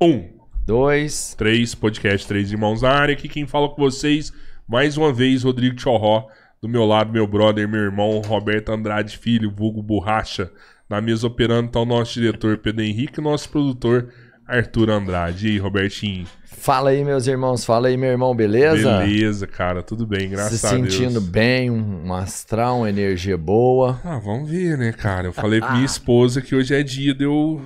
Um. Dois. Três, podcast Três Irmãos na área. Aqui quem fala com vocês, mais uma vez, Rodrigo Chorró. Do meu lado, meu brother, meu irmão, Roberto Andrade Filho, vulgo Borracha. Na mesa operando está o nosso diretor, Pedro Henrique, e nosso produtor, Arthur Andrade. E aí, Robertinho? Fala aí, meus irmãos. Fala aí, meu irmão, beleza? Beleza, cara. Tudo bem, graças Se a Deus. Se sentindo bem, um astral, uma energia boa. Ah, vamos ver, né, cara? Eu falei pra minha esposa que hoje é dia de eu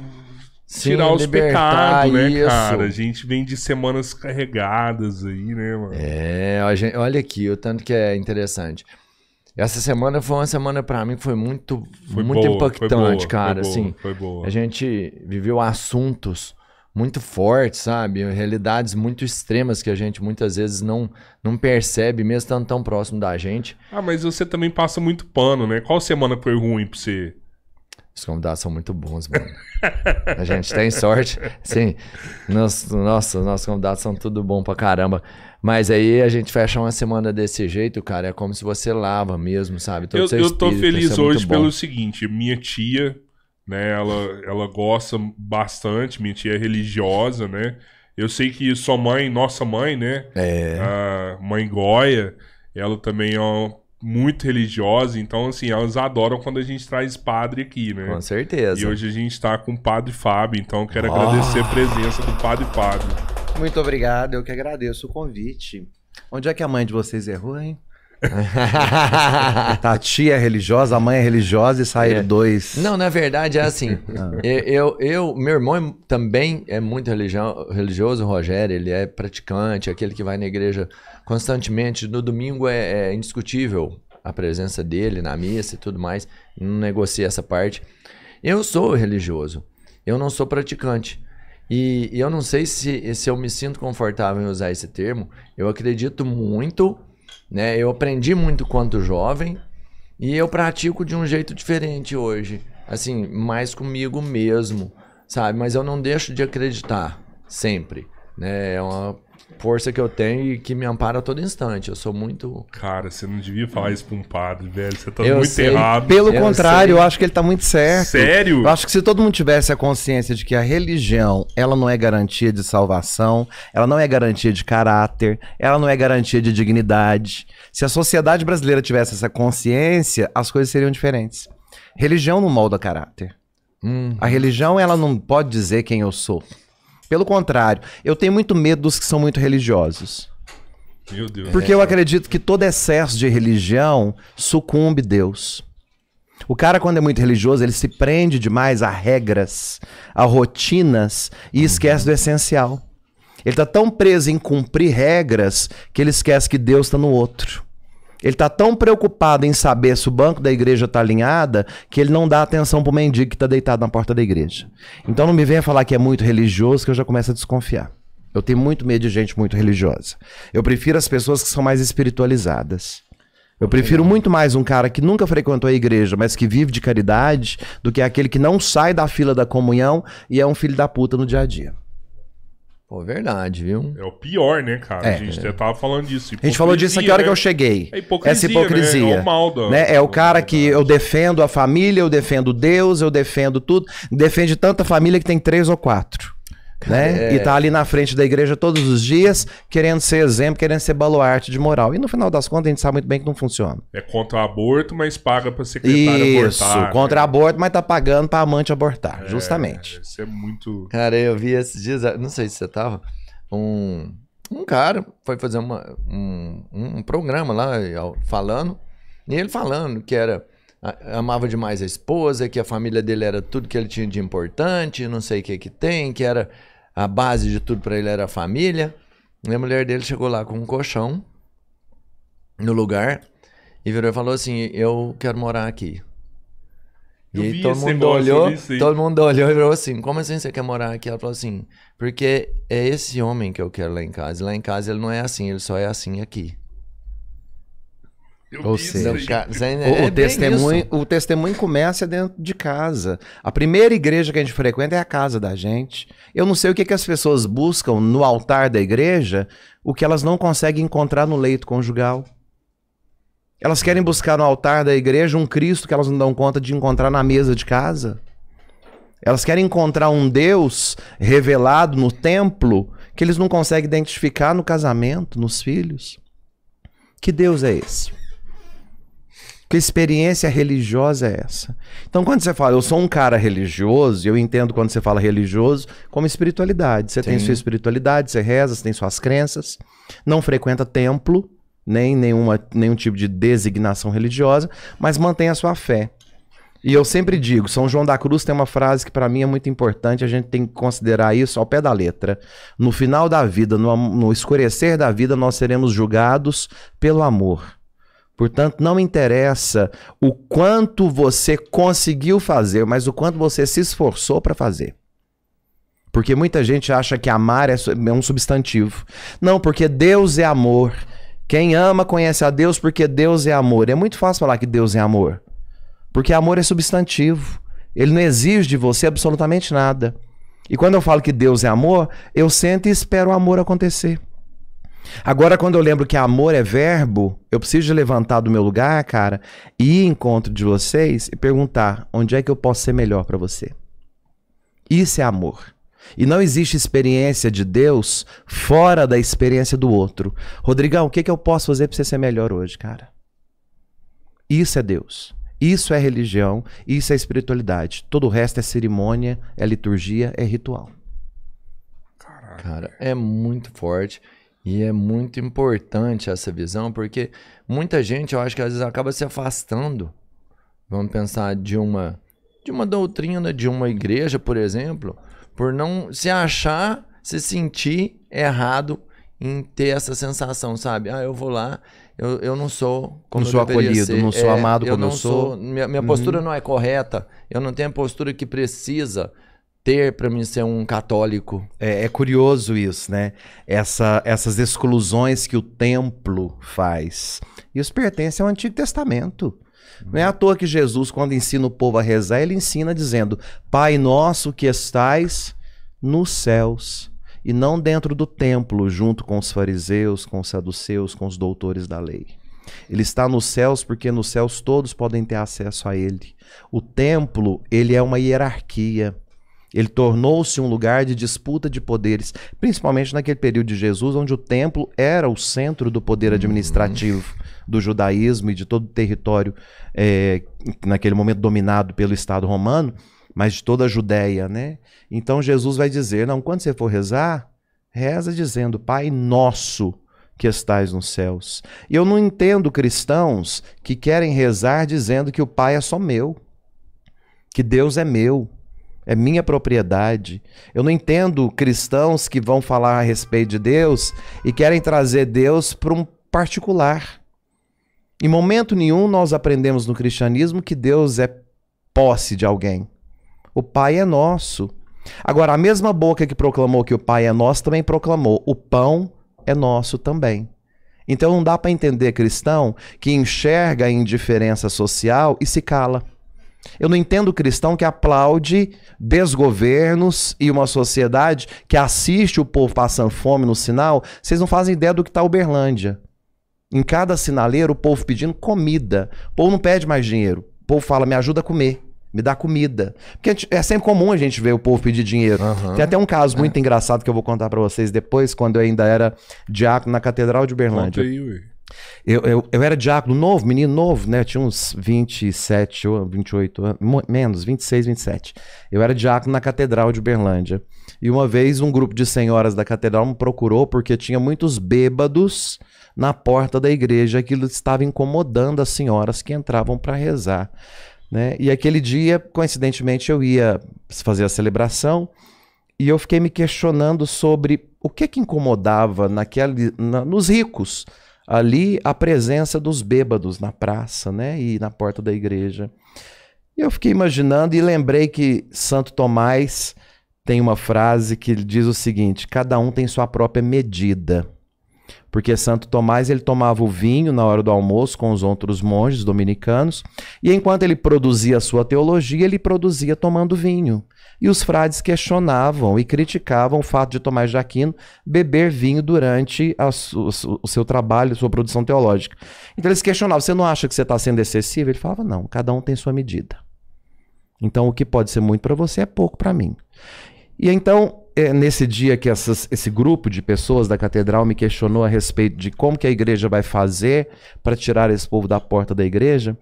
Sim, tirar os pecados, né, isso. cara? A gente vem de semanas carregadas aí, né, mano? É, gente, olha aqui o tanto que é interessante. Essa semana foi uma semana para mim que foi muito, foi muito boa, impactante, foi boa, cara. Foi boa, assim, foi boa. A gente viveu assuntos muito fortes, sabe? Realidades muito extremas que a gente muitas vezes não, não percebe, mesmo estando tão próximo da gente. Ah, mas você também passa muito pano, né? Qual semana foi ruim pra você? Os convidados são muito bons, mano. A gente tem sorte. Sim, nos, nossa, nossos convidados são tudo bom pra caramba. Mas aí a gente fecha uma semana desse jeito, cara. É como se você lava mesmo, sabe? Todo eu, seu eu tô espírito, feliz é hoje pelo seguinte: minha tia, né? Ela, ela gosta bastante. Minha tia é religiosa, né? Eu sei que sua mãe, nossa mãe, né? É. A mãe Goia, ela também é uma muito religiosa, então assim, elas adoram quando a gente traz padre aqui, né? Com certeza. E hoje a gente está com o Padre Fábio, então quero oh. agradecer a presença do Padre Fábio. Muito obrigado, eu que agradeço o convite. Onde é que a mãe de vocês errou, é hein? tá, a tia é religiosa, a mãe é religiosa e saíram é. dois. Não, na verdade é assim. Ah. eu, eu, meu irmão é, também é muito religio, religioso, o Rogério, ele é praticante, é aquele que vai na igreja constantemente. No domingo é, é indiscutível a presença dele na missa e tudo mais. Não negocia essa parte. Eu sou religioso. Eu não sou praticante. E, e eu não sei se, se eu me sinto confortável em usar esse termo. Eu acredito muito, né? Eu aprendi muito quanto jovem e eu pratico de um jeito diferente hoje. Assim, mais comigo mesmo, sabe? Mas eu não deixo de acreditar sempre, né? É uma força que eu tenho e que me ampara a todo instante. Eu sou muito. Cara, você não devia falar isso pra um padre, velho. Você tá eu muito sei. errado. Pelo eu contrário, sei. eu acho que ele tá muito certo. Sério? Eu acho que se todo mundo tivesse a consciência de que a religião, ela não é garantia de salvação, ela não é garantia de caráter, ela não é garantia de dignidade. Se a sociedade brasileira tivesse essa consciência, as coisas seriam diferentes. Religião não molda caráter. Hum. A religião, ela não pode dizer quem eu sou. Pelo contrário, eu tenho muito medo dos que são muito religiosos. Meu Deus. Porque eu é. acredito que todo excesso de religião sucumbe Deus. O cara, quando é muito religioso, ele se prende demais a regras, a rotinas e uhum. esquece do essencial. Ele está tão preso em cumprir regras que ele esquece que Deus está no outro. Ele está tão preocupado em saber se o banco da igreja está alinhada que ele não dá atenção para o mendigo que está deitado na porta da igreja. Então não me venha falar que é muito religioso que eu já começo a desconfiar. Eu tenho muito medo de gente muito religiosa. Eu prefiro as pessoas que são mais espiritualizadas. Eu prefiro muito mais um cara que nunca frequentou a igreja, mas que vive de caridade, do que aquele que não sai da fila da comunhão e é um filho da puta no dia a dia. Pô, verdade, viu? É o pior, né, cara? É, a gente até tava falando disso. A gente falou disso a hora né? que eu né? cheguei. É hipocrisia, Essa hipocrisia. Né? É, o mal da, né? é o cara que eu defendo a família, eu defendo Deus, eu defendo tudo. Defende tanta família que tem três ou quatro né? É. E tá ali na frente da igreja todos os dias, querendo ser exemplo, querendo ser baluarte de moral. E no final das contas, a gente sabe muito bem que não funciona. É contra aborto, mas paga pra secretária Isso, abortar. Isso, né? contra né? aborto, mas tá pagando pra amante abortar, é, justamente. Isso é muito... Cara, eu vi esses dias, não sei se você tava, um, um cara foi fazer uma, um, um programa lá, falando, e ele falando que era amava demais a esposa, que a família dele era tudo que ele tinha de importante, não sei o que que tem, que era a base de tudo para ele era a família. E a mulher dele chegou lá com um colchão no lugar e virou e falou assim: Eu quero morar aqui. Eu e todo mundo olhou, vi, todo mundo olhou e falou assim: Como assim você quer morar aqui? Ela falou assim: Porque é esse homem que eu quero lá em casa. lá em casa ele não é assim, ele só é assim aqui. Eu Ou seja, é, é o, testemunho, o testemunho começa dentro de casa. A primeira igreja que a gente frequenta é a casa da gente. Eu não sei o que, que as pessoas buscam no altar da igreja, o que elas não conseguem encontrar no leito conjugal. Elas querem buscar no altar da igreja um Cristo que elas não dão conta de encontrar na mesa de casa. Elas querem encontrar um Deus revelado no templo que eles não conseguem identificar no casamento, nos filhos. Que Deus é esse? Que experiência religiosa é essa? Então, quando você fala, eu sou um cara religioso, eu entendo quando você fala religioso como espiritualidade. Você Sim. tem sua espiritualidade, você reza, você tem suas crenças, não frequenta templo, nem nenhuma, nenhum tipo de designação religiosa, mas mantém a sua fé. E eu sempre digo, São João da Cruz tem uma frase que para mim é muito importante, a gente tem que considerar isso ao pé da letra. No final da vida, no, no escurecer da vida, nós seremos julgados pelo amor. Portanto, não me interessa o quanto você conseguiu fazer, mas o quanto você se esforçou para fazer. Porque muita gente acha que amar é, é um substantivo. Não, porque Deus é amor. Quem ama conhece a Deus porque Deus é amor. É muito fácil falar que Deus é amor. Porque amor é substantivo. Ele não exige de você absolutamente nada. E quando eu falo que Deus é amor, eu sento e espero o amor acontecer. Agora, quando eu lembro que amor é verbo, eu preciso levantar do meu lugar, cara, e ir em encontro de vocês e perguntar onde é que eu posso ser melhor para você. Isso é amor. E não existe experiência de Deus fora da experiência do outro. Rodrigão, o que, é que eu posso fazer para você ser melhor hoje, cara? Isso é Deus. Isso é religião, isso é espiritualidade. Todo o resto é cerimônia, é liturgia, é ritual. Caraca. Cara, é muito forte. E é muito importante essa visão, porque muita gente, eu acho que às vezes acaba se afastando. Vamos pensar de uma de uma doutrina, de uma igreja, por exemplo, por não se achar, se sentir errado em ter essa sensação, sabe? Ah, eu vou lá, eu, eu não sou como não sou acolhido, ser. não sou é, amado como eu, não eu sou. sou minha, minha uhum. postura não é correta, eu não tenho a postura que precisa ter para mim ser um católico. É, é curioso isso, né? Essa, essas exclusões que o templo faz. Isso pertence ao Antigo Testamento. Uhum. Não é à toa que Jesus, quando ensina o povo a rezar, ele ensina dizendo: Pai nosso que estais nos céus, e não dentro do templo, junto com os fariseus, com os saduceus, com os doutores da lei. Ele está nos céus porque nos céus todos podem ter acesso a ele. O templo, ele é uma hierarquia. Ele tornou-se um lugar de disputa de poderes, principalmente naquele período de Jesus, onde o templo era o centro do poder administrativo uhum. do judaísmo e de todo o território, é, naquele momento dominado pelo Estado romano, mas de toda a Judéia. Né? Então Jesus vai dizer: não, quando você for rezar, reza dizendo, Pai nosso que estais nos céus. E eu não entendo cristãos que querem rezar dizendo que o Pai é só meu, que Deus é meu é minha propriedade. Eu não entendo cristãos que vão falar a respeito de Deus e querem trazer Deus para um particular. Em momento nenhum nós aprendemos no cristianismo que Deus é posse de alguém. O Pai é nosso. Agora, a mesma boca que proclamou que o Pai é nosso também proclamou: o pão é nosso também. Então não dá para entender cristão que enxerga a indiferença social e se cala. Eu não entendo o cristão que aplaude desgovernos e uma sociedade que assiste o povo passando fome no sinal. Vocês não fazem ideia do que está Uberlândia. Em cada sinaleiro, o povo pedindo comida. O povo não pede mais dinheiro. O povo fala, me ajuda a comer. Me dá comida. Porque é sempre comum a gente ver o povo pedir dinheiro. Uhum. Tem até um caso é. muito é. engraçado que eu vou contar para vocês depois, quando eu ainda era diácono na Catedral de Uberlândia. Contei, eu, eu, eu, era diácono novo, menino novo, né? Eu tinha uns 27, 28 anos, menos, 26, 27. Eu era diácono na Catedral de Uberlândia. E uma vez um grupo de senhoras da Catedral me procurou porque tinha muitos bêbados na porta da igreja. Aquilo estava incomodando as senhoras que entravam para rezar. Né? E aquele dia, coincidentemente, eu ia fazer a celebração e eu fiquei me questionando sobre o que, que incomodava naquele, na, nos ricos ali a presença dos bêbados na praça, né, e na porta da igreja. E eu fiquei imaginando e lembrei que Santo Tomás tem uma frase que diz o seguinte: cada um tem sua própria medida. Porque Santo Tomás ele tomava o vinho na hora do almoço com os outros monges dominicanos, e enquanto ele produzia a sua teologia, ele produzia tomando vinho. E os frades questionavam e criticavam o fato de Tomás de Aquino beber vinho durante a, o, o seu trabalho, sua produção teológica. Então eles questionavam: você não acha que você está sendo excessivo? Ele falava: não, cada um tem sua medida. Então o que pode ser muito para você é pouco para mim. E então, é nesse dia que essas, esse grupo de pessoas da catedral me questionou a respeito de como que a igreja vai fazer para tirar esse povo da porta da igreja,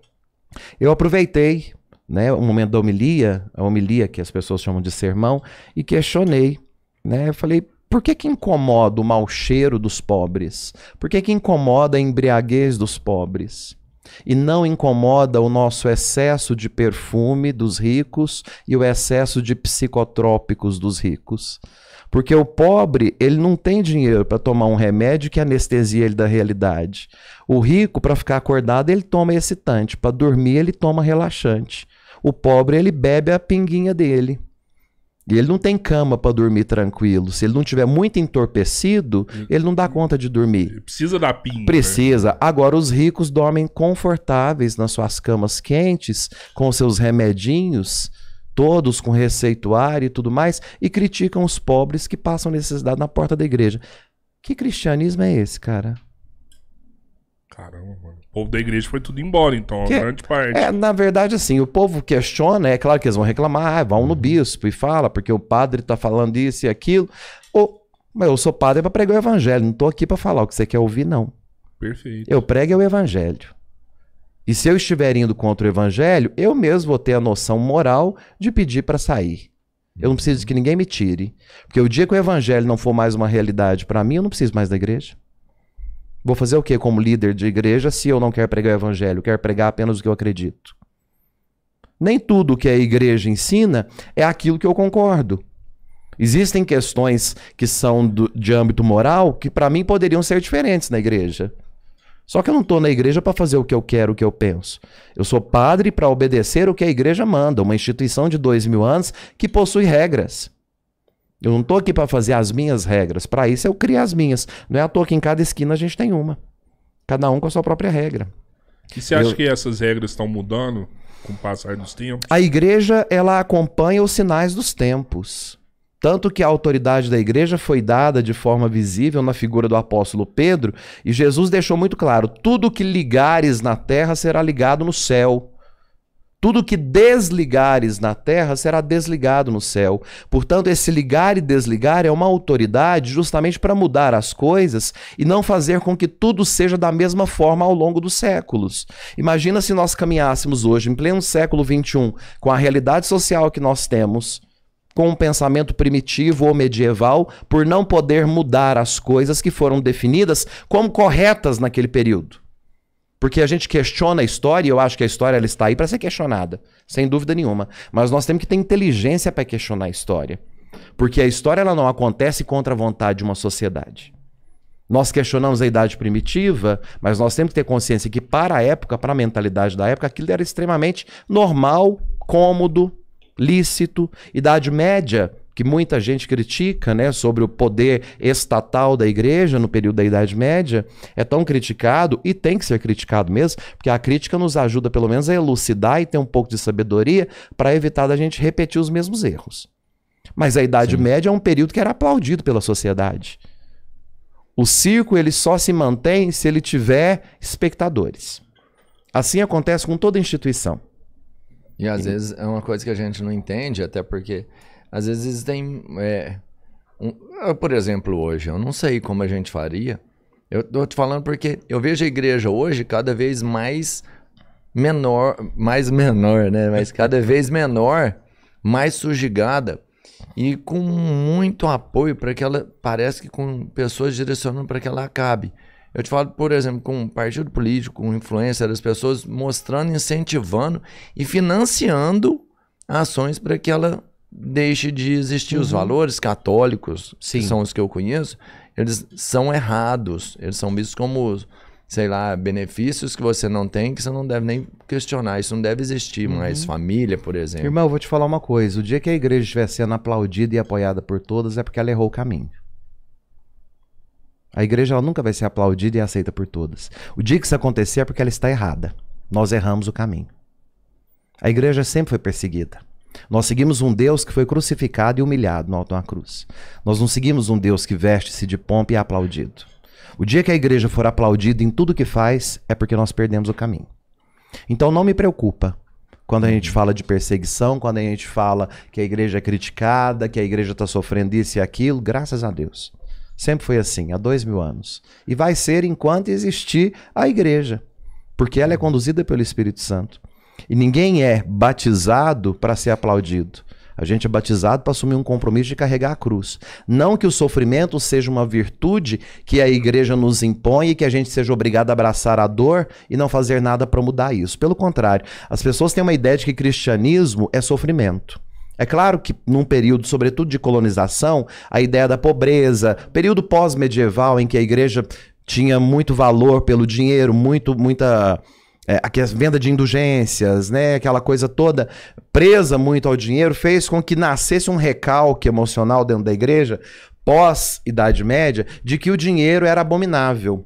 eu aproveitei né, um momento da homilia, a homilia que as pessoas chamam de sermão, e questionei, né, eu falei, por que que incomoda o mau cheiro dos pobres? Por que que incomoda a embriaguez dos pobres? E não incomoda o nosso excesso de perfume dos ricos e o excesso de psicotrópicos dos ricos. Porque o pobre, ele não tem dinheiro para tomar um remédio que anestesia ele da realidade. O rico, para ficar acordado, ele toma excitante. Para dormir, ele toma relaxante. O pobre, ele bebe a pinguinha dele. E ele não tem cama para dormir tranquilo. Se ele não tiver muito entorpecido, ele não dá conta de dormir. Ele precisa da pinga. Precisa. Né? Agora, os ricos dormem confortáveis nas suas camas quentes, com seus remedinhos, todos com receituário e tudo mais, e criticam os pobres que passam necessidade na porta da igreja. Que cristianismo é esse, cara? Caramba povo da igreja foi tudo embora, então, que, a grande parte. É, na verdade, assim, o povo questiona, é claro que eles vão reclamar, ah, vão no bispo e fala, porque o padre tá falando isso e aquilo. Ou, mas eu sou padre para pregar o evangelho, não tô aqui para falar o que você quer ouvir, não. Perfeito. Eu prego o evangelho. E se eu estiver indo contra o evangelho, eu mesmo vou ter a noção moral de pedir para sair. Eu não preciso que ninguém me tire. Porque o dia que o evangelho não for mais uma realidade para mim, eu não preciso mais da igreja. Vou fazer o que como líder de igreja se eu não quero pregar o evangelho, quero pregar apenas o que eu acredito? Nem tudo que a igreja ensina é aquilo que eu concordo. Existem questões que são do, de âmbito moral que para mim poderiam ser diferentes na igreja. Só que eu não estou na igreja para fazer o que eu quero, o que eu penso. Eu sou padre para obedecer o que a igreja manda, uma instituição de dois mil anos que possui regras. Eu não estou aqui para fazer as minhas regras. Para isso eu crio as minhas. Não é à toa que em cada esquina a gente tem uma. Cada um com a sua própria regra. E você acha eu... que essas regras estão mudando com o passar dos tempos? A igreja ela acompanha os sinais dos tempos. Tanto que a autoridade da igreja foi dada de forma visível na figura do apóstolo Pedro, e Jesus deixou muito claro: tudo que ligares na terra será ligado no céu. Tudo que desligares na terra será desligado no céu. Portanto, esse ligar e desligar é uma autoridade justamente para mudar as coisas e não fazer com que tudo seja da mesma forma ao longo dos séculos. Imagina se nós caminhássemos hoje, em pleno século XXI, com a realidade social que nós temos, com um pensamento primitivo ou medieval, por não poder mudar as coisas que foram definidas como corretas naquele período. Porque a gente questiona a história e eu acho que a história ela está aí para ser questionada, sem dúvida nenhuma. Mas nós temos que ter inteligência para questionar a história. Porque a história ela não acontece contra a vontade de uma sociedade. Nós questionamos a idade primitiva, mas nós temos que ter consciência que, para a época, para a mentalidade da época, aquilo era extremamente normal, cômodo, lícito. Idade média que muita gente critica, né, sobre o poder estatal da igreja no período da Idade Média, é tão criticado e tem que ser criticado mesmo, porque a crítica nos ajuda pelo menos a elucidar e ter um pouco de sabedoria para evitar da gente repetir os mesmos erros. Mas a Idade Sim. Média é um período que era aplaudido pela sociedade. O circo ele só se mantém se ele tiver espectadores. Assim acontece com toda instituição. E às e... vezes é uma coisa que a gente não entende, até porque às vezes tem. É, um, eu, por exemplo, hoje, eu não sei como a gente faria. Eu tô te falando porque eu vejo a igreja hoje cada vez mais menor, mais menor, né? Mas cada vez menor, mais sujigada e com muito apoio para que ela parece que com pessoas direcionando para que ela acabe. Eu te falo, por exemplo, com um partido político, com influência das pessoas mostrando, incentivando e financiando ações para que ela deixe de existir. Uhum. Os valores católicos, Sim. que são os que eu conheço, eles são errados. Eles são vistos como, sei lá, benefícios que você não tem, que você não deve nem questionar. Isso não deve existir uhum. mais. Família, por exemplo. Irmão, eu vou te falar uma coisa. O dia que a igreja estiver sendo aplaudida e apoiada por todas, é porque ela errou o caminho. A igreja ela nunca vai ser aplaudida e aceita por todas. O dia que isso acontecer é porque ela está errada. Nós erramos o caminho. A igreja sempre foi perseguida. Nós seguimos um Deus que foi crucificado e humilhado no alto da cruz. Nós não seguimos um Deus que veste-se de pompa e é aplaudido. O dia que a igreja for aplaudida em tudo que faz, é porque nós perdemos o caminho. Então não me preocupa quando a gente fala de perseguição, quando a gente fala que a igreja é criticada, que a igreja está sofrendo isso e aquilo, graças a Deus. Sempre foi assim, há dois mil anos. E vai ser enquanto existir a igreja, porque ela é conduzida pelo Espírito Santo. E ninguém é batizado para ser aplaudido. A gente é batizado para assumir um compromisso de carregar a cruz. Não que o sofrimento seja uma virtude que a igreja nos impõe e que a gente seja obrigado a abraçar a dor e não fazer nada para mudar isso. Pelo contrário, as pessoas têm uma ideia de que cristianismo é sofrimento. É claro que num período, sobretudo de colonização, a ideia da pobreza, período pós-medieval em que a igreja tinha muito valor pelo dinheiro, muito muita é, a venda de indulgências, né, aquela coisa toda presa muito ao dinheiro, fez com que nascesse um recalque emocional dentro da igreja, pós Idade Média, de que o dinheiro era abominável.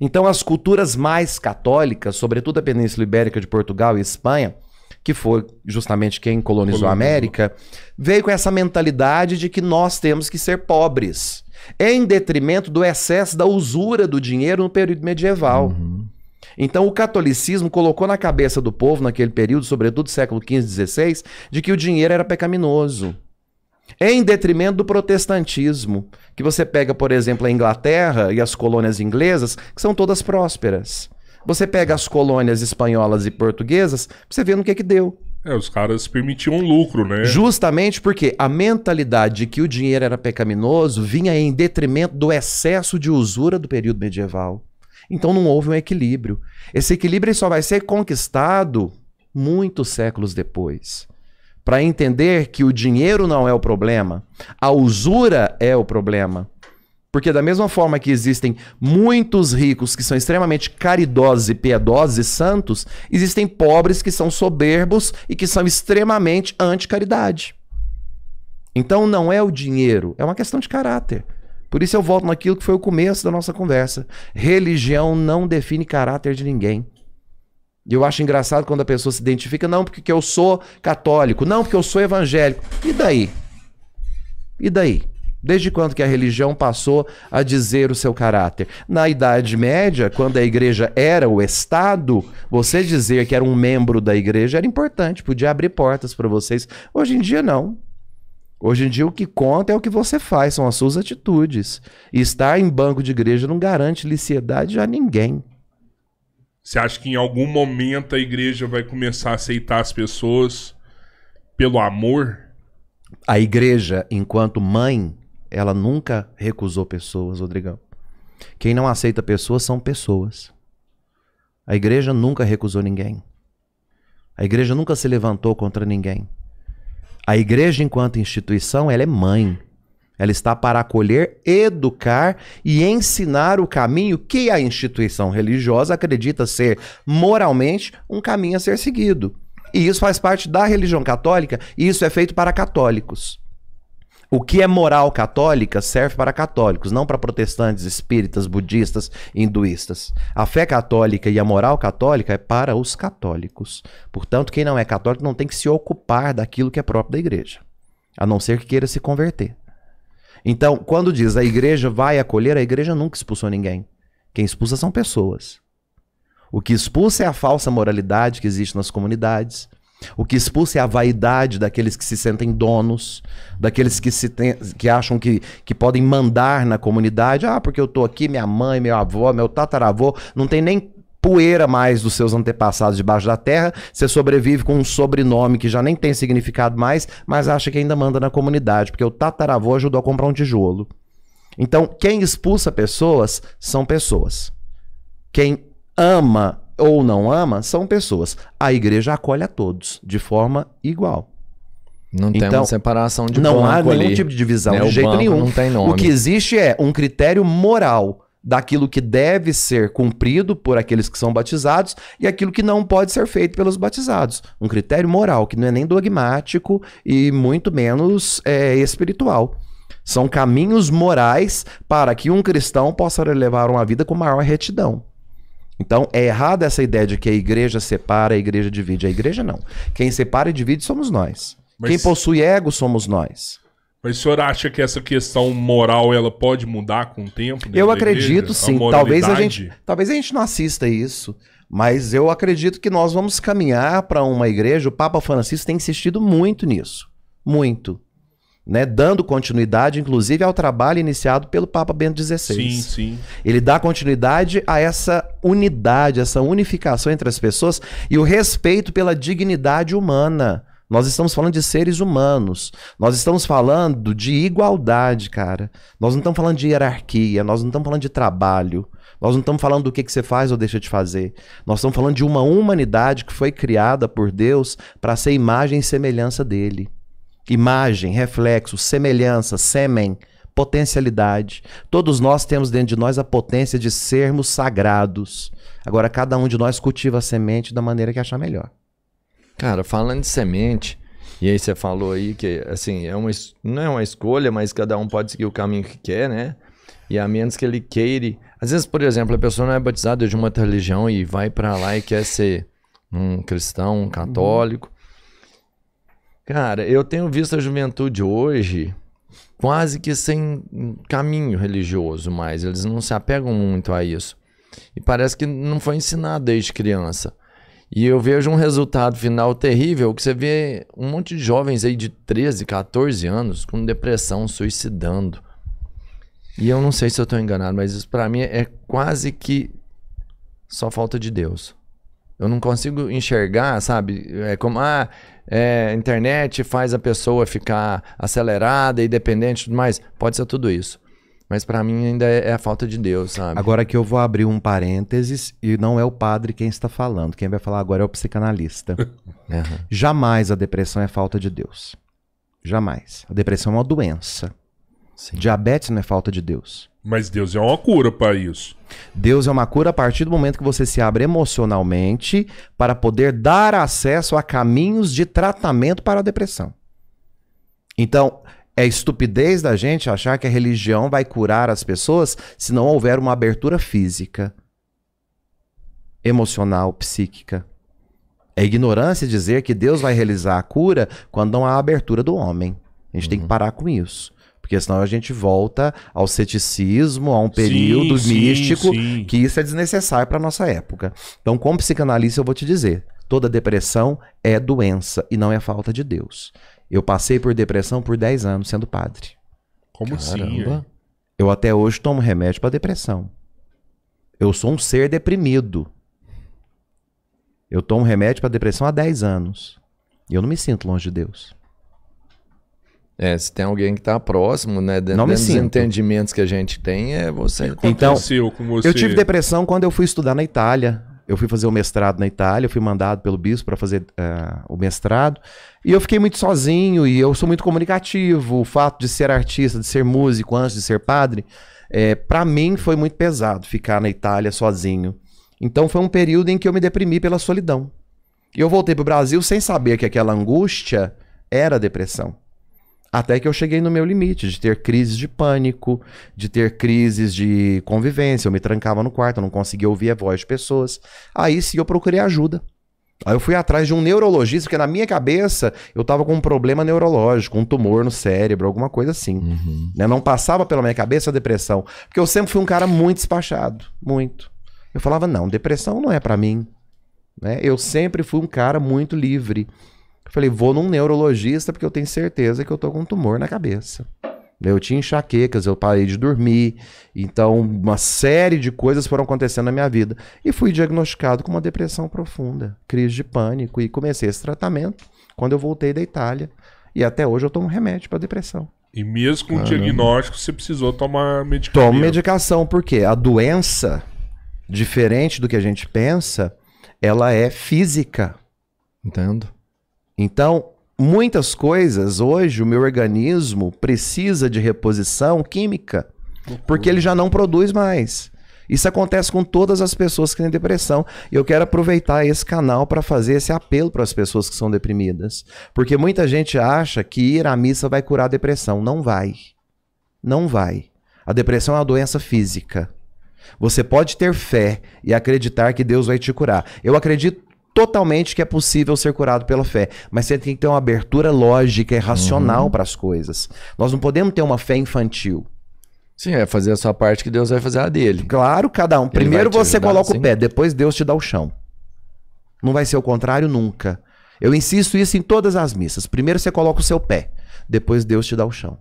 Então, as culturas mais católicas, sobretudo a Península Ibérica de Portugal e Espanha, que foi justamente quem colonizou, colonizou a América, veio com essa mentalidade de que nós temos que ser pobres, em detrimento do excesso da usura do dinheiro no período medieval. Uhum. Então o catolicismo colocou na cabeça do povo naquele período, sobretudo século XV, XVI, de que o dinheiro era pecaminoso. É em detrimento do protestantismo, que você pega, por exemplo, a Inglaterra e as colônias inglesas, que são todas prósperas. Você pega as colônias espanholas e portuguesas, você vê no que que deu. É, os caras permitiam lucro, né? Justamente porque a mentalidade de que o dinheiro era pecaminoso vinha em detrimento do excesso de usura do período medieval. Então não houve um equilíbrio. Esse equilíbrio só vai ser conquistado muitos séculos depois. Para entender que o dinheiro não é o problema, a usura é o problema. Porque da mesma forma que existem muitos ricos que são extremamente caridosos e piedosos e santos, existem pobres que são soberbos e que são extremamente anti-caridade. Então não é o dinheiro, é uma questão de caráter. Por isso eu volto naquilo que foi o começo da nossa conversa. Religião não define caráter de ninguém. E eu acho engraçado quando a pessoa se identifica, não, porque eu sou católico, não, porque eu sou evangélico. E daí? E daí? Desde quando que a religião passou a dizer o seu caráter? Na Idade Média, quando a igreja era o Estado, você dizer que era um membro da igreja era importante, podia abrir portas para vocês. Hoje em dia, não. Hoje em dia, o que conta é o que você faz, são as suas atitudes. E estar em banco de igreja não garante liciedade a ninguém. Você acha que em algum momento a igreja vai começar a aceitar as pessoas pelo amor? A igreja, enquanto mãe, ela nunca recusou pessoas, Rodrigão. Quem não aceita pessoas são pessoas. A igreja nunca recusou ninguém. A igreja nunca se levantou contra ninguém. A igreja, enquanto instituição, ela é mãe. Ela está para acolher, educar e ensinar o caminho que a instituição religiosa acredita ser moralmente um caminho a ser seguido. E isso faz parte da religião católica, e isso é feito para católicos. O que é moral católica serve para católicos, não para protestantes, espíritas, budistas, hinduístas. A fé católica e a moral católica é para os católicos. Portanto, quem não é católico não tem que se ocupar daquilo que é próprio da igreja, a não ser que queira se converter. Então, quando diz a igreja vai acolher, a igreja nunca expulsou ninguém. Quem expulsa são pessoas. O que expulsa é a falsa moralidade que existe nas comunidades, o que expulsa é a vaidade daqueles que se sentem donos, daqueles que, se tem, que acham que, que podem mandar na comunidade. Ah, porque eu tô aqui, minha mãe, meu avô, meu tataravô, não tem nem poeira mais dos seus antepassados debaixo da terra, você sobrevive com um sobrenome que já nem tem significado mais, mas acha que ainda manda na comunidade, porque o tataravô ajudou a comprar um tijolo. Então, quem expulsa pessoas são pessoas. Quem ama ou não ama são pessoas. A igreja acolhe a todos de forma igual. Não então, tem uma separação de Não há nenhum ali, tipo de divisão, né? de jeito nenhum. O que existe é um critério moral daquilo que deve ser cumprido por aqueles que são batizados e aquilo que não pode ser feito pelos batizados. Um critério moral, que não é nem dogmático e muito menos é, espiritual. São caminhos morais para que um cristão possa levar uma vida com maior retidão. Então é errada essa ideia de que a igreja separa, a igreja divide. A igreja não. Quem separa e divide somos nós. Mas... Quem possui ego somos nós. Mas o senhor acha que essa questão moral ela pode mudar com o tempo? Eu acredito igreja? sim. A talvez a gente, talvez a gente não assista isso, mas eu acredito que nós vamos caminhar para uma igreja. O Papa Francisco tem insistido muito nisso, muito né, dando continuidade, inclusive, ao trabalho iniciado pelo Papa Bento XVI. Sim, sim. Ele dá continuidade a essa unidade, essa unificação entre as pessoas e o respeito pela dignidade humana. Nós estamos falando de seres humanos. Nós estamos falando de igualdade, cara. Nós não estamos falando de hierarquia, nós não estamos falando de trabalho. Nós não estamos falando do que, que você faz ou deixa de fazer. Nós estamos falando de uma humanidade que foi criada por Deus para ser imagem e semelhança dele imagem, reflexo, semelhança, sêmen, potencialidade. Todos nós temos dentro de nós a potência de sermos sagrados. Agora, cada um de nós cultiva a semente da maneira que achar melhor. Cara, falando de semente, e aí você falou aí que, assim, é uma, não é uma escolha, mas cada um pode seguir o caminho que quer, né? E a menos que ele queire. Às vezes, por exemplo, a pessoa não é batizada de uma outra religião e vai para lá e quer ser um cristão, um católico. Cara, eu tenho visto a juventude hoje quase que sem caminho religioso mais. Eles não se apegam muito a isso. E parece que não foi ensinado desde criança. E eu vejo um resultado final terrível que você vê um monte de jovens aí de 13, 14 anos com depressão, suicidando. E eu não sei se eu estou enganado, mas isso para mim é quase que só falta de Deus. Eu não consigo enxergar, sabe? É como, ah, é, internet faz a pessoa ficar acelerada e dependente e tudo mais. Pode ser tudo isso. Mas para mim ainda é, é a falta de Deus, sabe? Agora que eu vou abrir um parênteses e não é o padre quem está falando. Quem vai falar agora é o psicanalista. uhum. Jamais a depressão é falta de Deus. Jamais. A depressão é uma doença. Sim. Diabetes não é falta de Deus. Mas Deus é uma cura para isso. Deus é uma cura a partir do momento que você se abre emocionalmente para poder dar acesso a caminhos de tratamento para a depressão. Então, é estupidez da gente achar que a religião vai curar as pessoas se não houver uma abertura física, emocional, psíquica. É ignorância dizer que Deus vai realizar a cura quando não há abertura do homem. A gente uhum. tem que uhum. parar com isso. Porque senão a gente volta ao ceticismo, a um período sim, místico, sim, sim. que isso é desnecessário para nossa época. Então, como psicanalista, eu vou te dizer: toda depressão é doença e não é falta de Deus. Eu passei por depressão por 10 anos sendo padre. Como assim, Caramba. assim? Eu até hoje tomo remédio para depressão. Eu sou um ser deprimido. Eu tomo remédio para depressão há 10 anos. E eu não me sinto longe de Deus. É, se tem alguém que está próximo, né? Dentro não dos entendimentos que a gente tem, é você. Então, você? eu tive depressão quando eu fui estudar na Itália. Eu fui fazer o mestrado na Itália, eu fui mandado pelo bispo para fazer uh, o mestrado. E eu fiquei muito sozinho e eu sou muito comunicativo. O fato de ser artista, de ser músico antes de ser padre, é, eh, para mim foi muito pesado ficar na Itália sozinho. Então foi um período em que eu me deprimi pela solidão. E eu voltei para o Brasil sem saber que aquela angústia era depressão. Até que eu cheguei no meu limite de ter crises de pânico, de ter crises de convivência. Eu me trancava no quarto, eu não conseguia ouvir a voz de pessoas. Aí sim eu procurei ajuda. Aí eu fui atrás de um neurologista, porque na minha cabeça eu tava com um problema neurológico, um tumor no cérebro, alguma coisa assim. Uhum. Né? Não passava pela minha cabeça a depressão. Porque eu sempre fui um cara muito despachado. Muito. Eu falava, não, depressão não é para mim. Né? Eu sempre fui um cara muito livre. Falei, vou num neurologista porque eu tenho certeza que eu tô com um tumor na cabeça. Eu tinha enxaquecas, eu parei de dormir. Então, uma série de coisas foram acontecendo na minha vida. E fui diagnosticado com uma depressão profunda, crise de pânico. E comecei esse tratamento quando eu voltei da Itália. E até hoje eu tomo remédio para depressão. E mesmo com o diagnóstico, você precisou tomar medicação. Tomo medicação, porque a doença, diferente do que a gente pensa, ela é física. Entendo. Então, muitas coisas hoje o meu organismo precisa de reposição química, porque ele já não produz mais. Isso acontece com todas as pessoas que têm depressão. E eu quero aproveitar esse canal para fazer esse apelo para as pessoas que são deprimidas. Porque muita gente acha que ir à missa vai curar a depressão. Não vai. Não vai. A depressão é uma doença física. Você pode ter fé e acreditar que Deus vai te curar. Eu acredito totalmente que é possível ser curado pela fé, mas você tem que ter uma abertura lógica e racional uhum. para as coisas. Nós não podemos ter uma fé infantil. Sim, é fazer a sua parte que Deus vai fazer a dele. Claro, cada um. Primeiro você ajudar, coloca sim. o pé, depois Deus te dá o chão. Não vai ser o contrário nunca. Eu insisto isso em todas as missas. Primeiro você coloca o seu pé, depois Deus te dá o chão.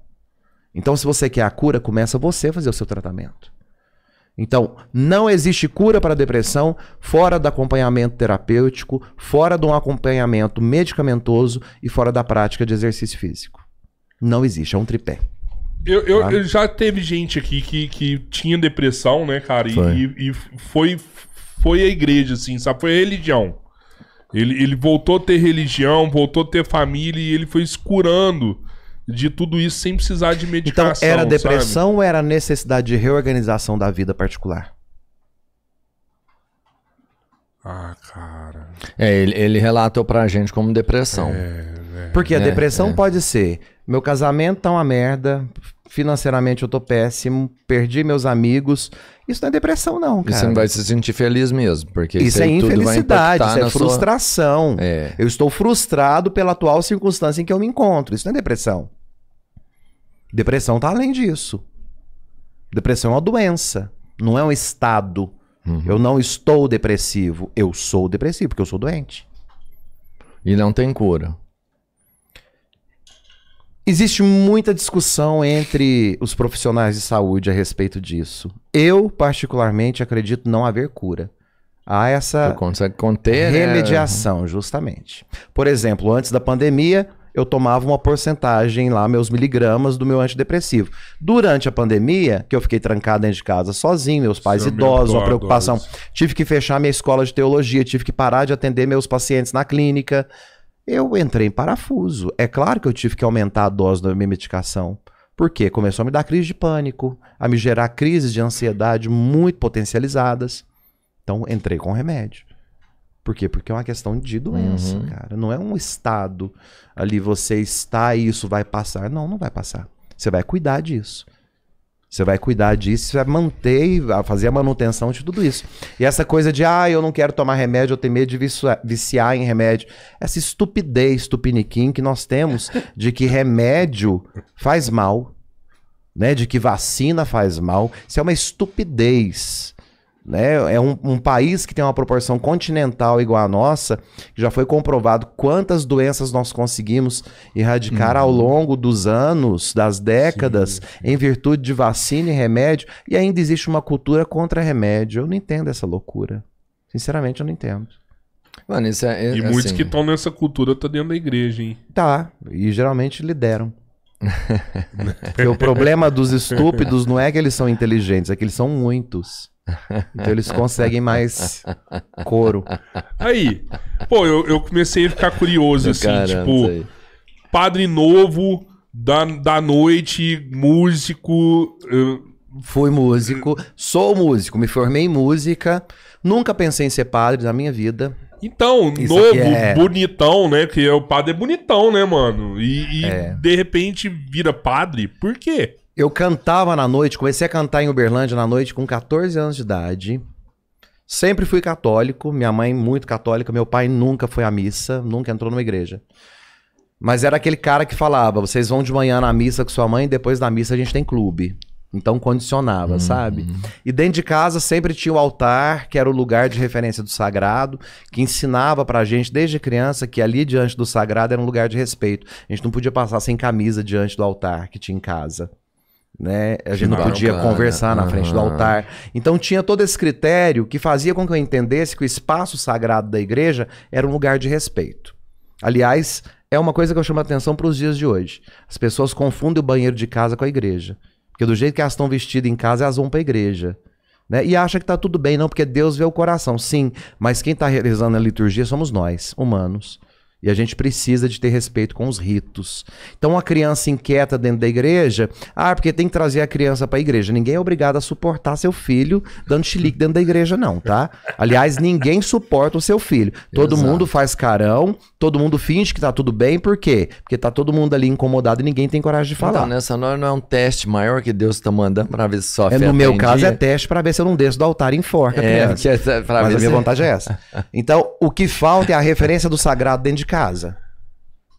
Então, se você quer a cura, começa você a fazer o seu tratamento. Então, não existe cura para depressão fora do acompanhamento terapêutico, fora de um acompanhamento medicamentoso e fora da prática de exercício físico. Não existe, é um tripé. Eu, eu, tá? eu já teve gente aqui que, que tinha depressão, né, cara? E foi. E, e foi, foi a igreja, assim, sabe? Foi a religião. Ele, ele voltou a ter religião, voltou a ter família e ele foi escurando de tudo isso sem precisar de medicação. Então, era depressão sabe? ou era necessidade de reorganização da vida particular? Ah, cara. É, ele, ele relatou pra gente como depressão. É, é, Porque a né? depressão é. pode ser meu casamento tá uma merda, financeiramente eu tô péssimo, perdi meus amigos. Isso não é depressão, não, cara. E você não vai se sentir feliz mesmo, porque isso, é isso é infelicidade, isso é frustração. Sua... É. Eu estou frustrado pela atual circunstância em que eu me encontro. Isso não é depressão. Depressão tá além disso. Depressão é uma doença, não é um estado. Uhum. Eu não estou depressivo, eu sou depressivo, porque eu sou doente. E não tem cura. Existe muita discussão entre os profissionais de saúde a respeito disso. Eu, particularmente, acredito não haver cura. Há essa conter, né? remediação, justamente. Por exemplo, antes da pandemia, eu tomava uma porcentagem lá, meus miligramas do meu antidepressivo. Durante a pandemia, que eu fiquei trancado dentro de casa sozinho, meus pais é idosos, uma preocupação. Tive que fechar minha escola de teologia, tive que parar de atender meus pacientes na clínica eu entrei em parafuso. É claro que eu tive que aumentar a dose da minha medicação. Porque começou a me dar crise de pânico, a me gerar crises de ansiedade muito potencializadas. Então, entrei com remédio. Por quê? Porque é uma questão de doença, uhum. cara. Não é um estado ali, você está e isso vai passar. Não, não vai passar. Você vai cuidar disso. Você vai cuidar disso, você vai manter e fazer a manutenção de tudo isso. E essa coisa de, ah, eu não quero tomar remédio, eu tenho medo de viciar em remédio. Essa estupidez, tupiniquim que nós temos de que remédio faz mal, né? De que vacina faz mal. Isso é uma estupidez. Né? É um, um, país que tem uma proporção continental igual à nossa, que já foi comprovado quantas doenças nós conseguimos erradicar uhum. ao longo dos anos, das décadas, sim, sim. em virtude de vacina e remédio, e ainda existe uma cultura contra remédio. Eu não entendo essa loucura. Sinceramente, eu não entendo. Mano, isso é, é e muitos assim... que estão nessa cultura estão tá dentro da igreja, hein? Tá, e geralmente lideram. Porque o problema dos estúpidos não é que eles são inteligentes, é que eles são muitos. Então eles conseguem mais couro. Aí, pô, eu, eu comecei a ficar curioso, assim, Caramba, tipo, padre novo da, da noite, músico. Eu... Eh, Fui músico, sou músico, me formei em música, nunca pensei em ser padre na minha vida. Então, Isso novo, é... bonitão, né? Porque é o padre é bonitão, né, mano? E, e é. de repente vira padre, por quê? eu cantava na noite, comecei a cantar em Uberlândia na noite com 14 anos de idade. Sempre fui católico, minha mãe muito católica, meu pai nunca foi à missa, nunca entrou numa igreja. Mas era aquele cara que falava: vocês vão de manhã na missa com sua mãe, depois da missa a gente tem clube. Então condicionava, uhum. sabe? E dentro de casa sempre tinha o altar, que era o lugar de referência do sagrado, que ensinava pra gente desde criança que ali diante do sagrado era um lugar de respeito. A gente não podia passar sem camisa diante do altar que tinha em casa né? A gente não podia conversar na né? frente do altar. Então tinha todo esse critério que fazia com que eu entendesse que o espaço sagrado da igreja era um lugar de respeito. Aliás, é uma coisa que eu chamo a atenção para os dias de hoje. As pessoas confundem o banheiro de casa com a igreja. Porque do jeito que elas estão vestidas em casa, elas vão para a igreja. Né? E acha que está tudo bem, não, porque Deus vê o coração. Sim, mas quem está realizando a liturgia somos nós, humanos. E a gente precisa de ter respeito com os ritos. Então, uma criança inquieta dentro da igreja, ah, porque tem que trazer a criança para a igreja. Ninguém é obrigado a suportar seu filho dando chilique dentro da igreja, não, tá? Aliás, ninguém suporta o seu filho. Todo Exato. mundo faz carão, todo mundo finge que tá tudo bem, por quê? Porque tá todo mundo ali incomodado e ninguém tem coragem de então, falar. Então, nessa hora não é um teste maior que Deus tá mandando para ver se sua é, fé é, No meu caso, é teste para ver se eu não desço do altar em forca. É, é Mas a minha se... vontade é essa. Então, o que falta é a referência do sagrado dentro de casa.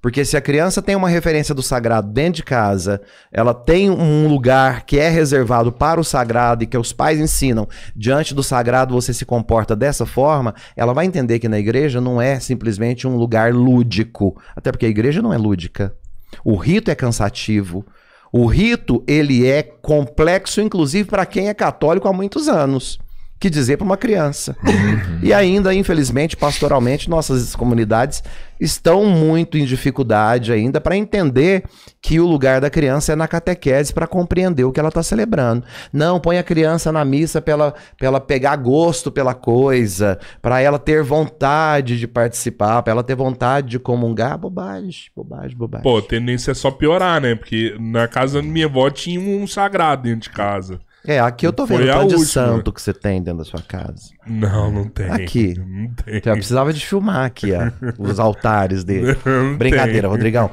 Porque se a criança tem uma referência do sagrado dentro de casa, ela tem um lugar que é reservado para o sagrado e que os pais ensinam, diante do sagrado você se comporta dessa forma, ela vai entender que na igreja não é simplesmente um lugar lúdico. Até porque a igreja não é lúdica. O rito é cansativo. O rito, ele é complexo, inclusive para quem é católico há muitos anos que dizer para uma criança. Uhum. E ainda, infelizmente, pastoralmente, nossas comunidades estão muito em dificuldade ainda para entender que o lugar da criança é na catequese para compreender o que ela está celebrando. Não põe a criança na missa para ela pegar gosto pela coisa, para ela ter vontade de participar, para ela ter vontade de comungar. Bobagem, bobagem, bobagem. Pô, a tendência é só piorar, né? Porque na casa da minha avó tinha um sagrado dentro de casa. É, aqui eu tô vendo O a de santo que você tem dentro da sua casa. Não, não tem. Aqui. Não tem. Então, eu precisava de filmar aqui ó, os altares dele. Não Brincadeira, tem. Rodrigão.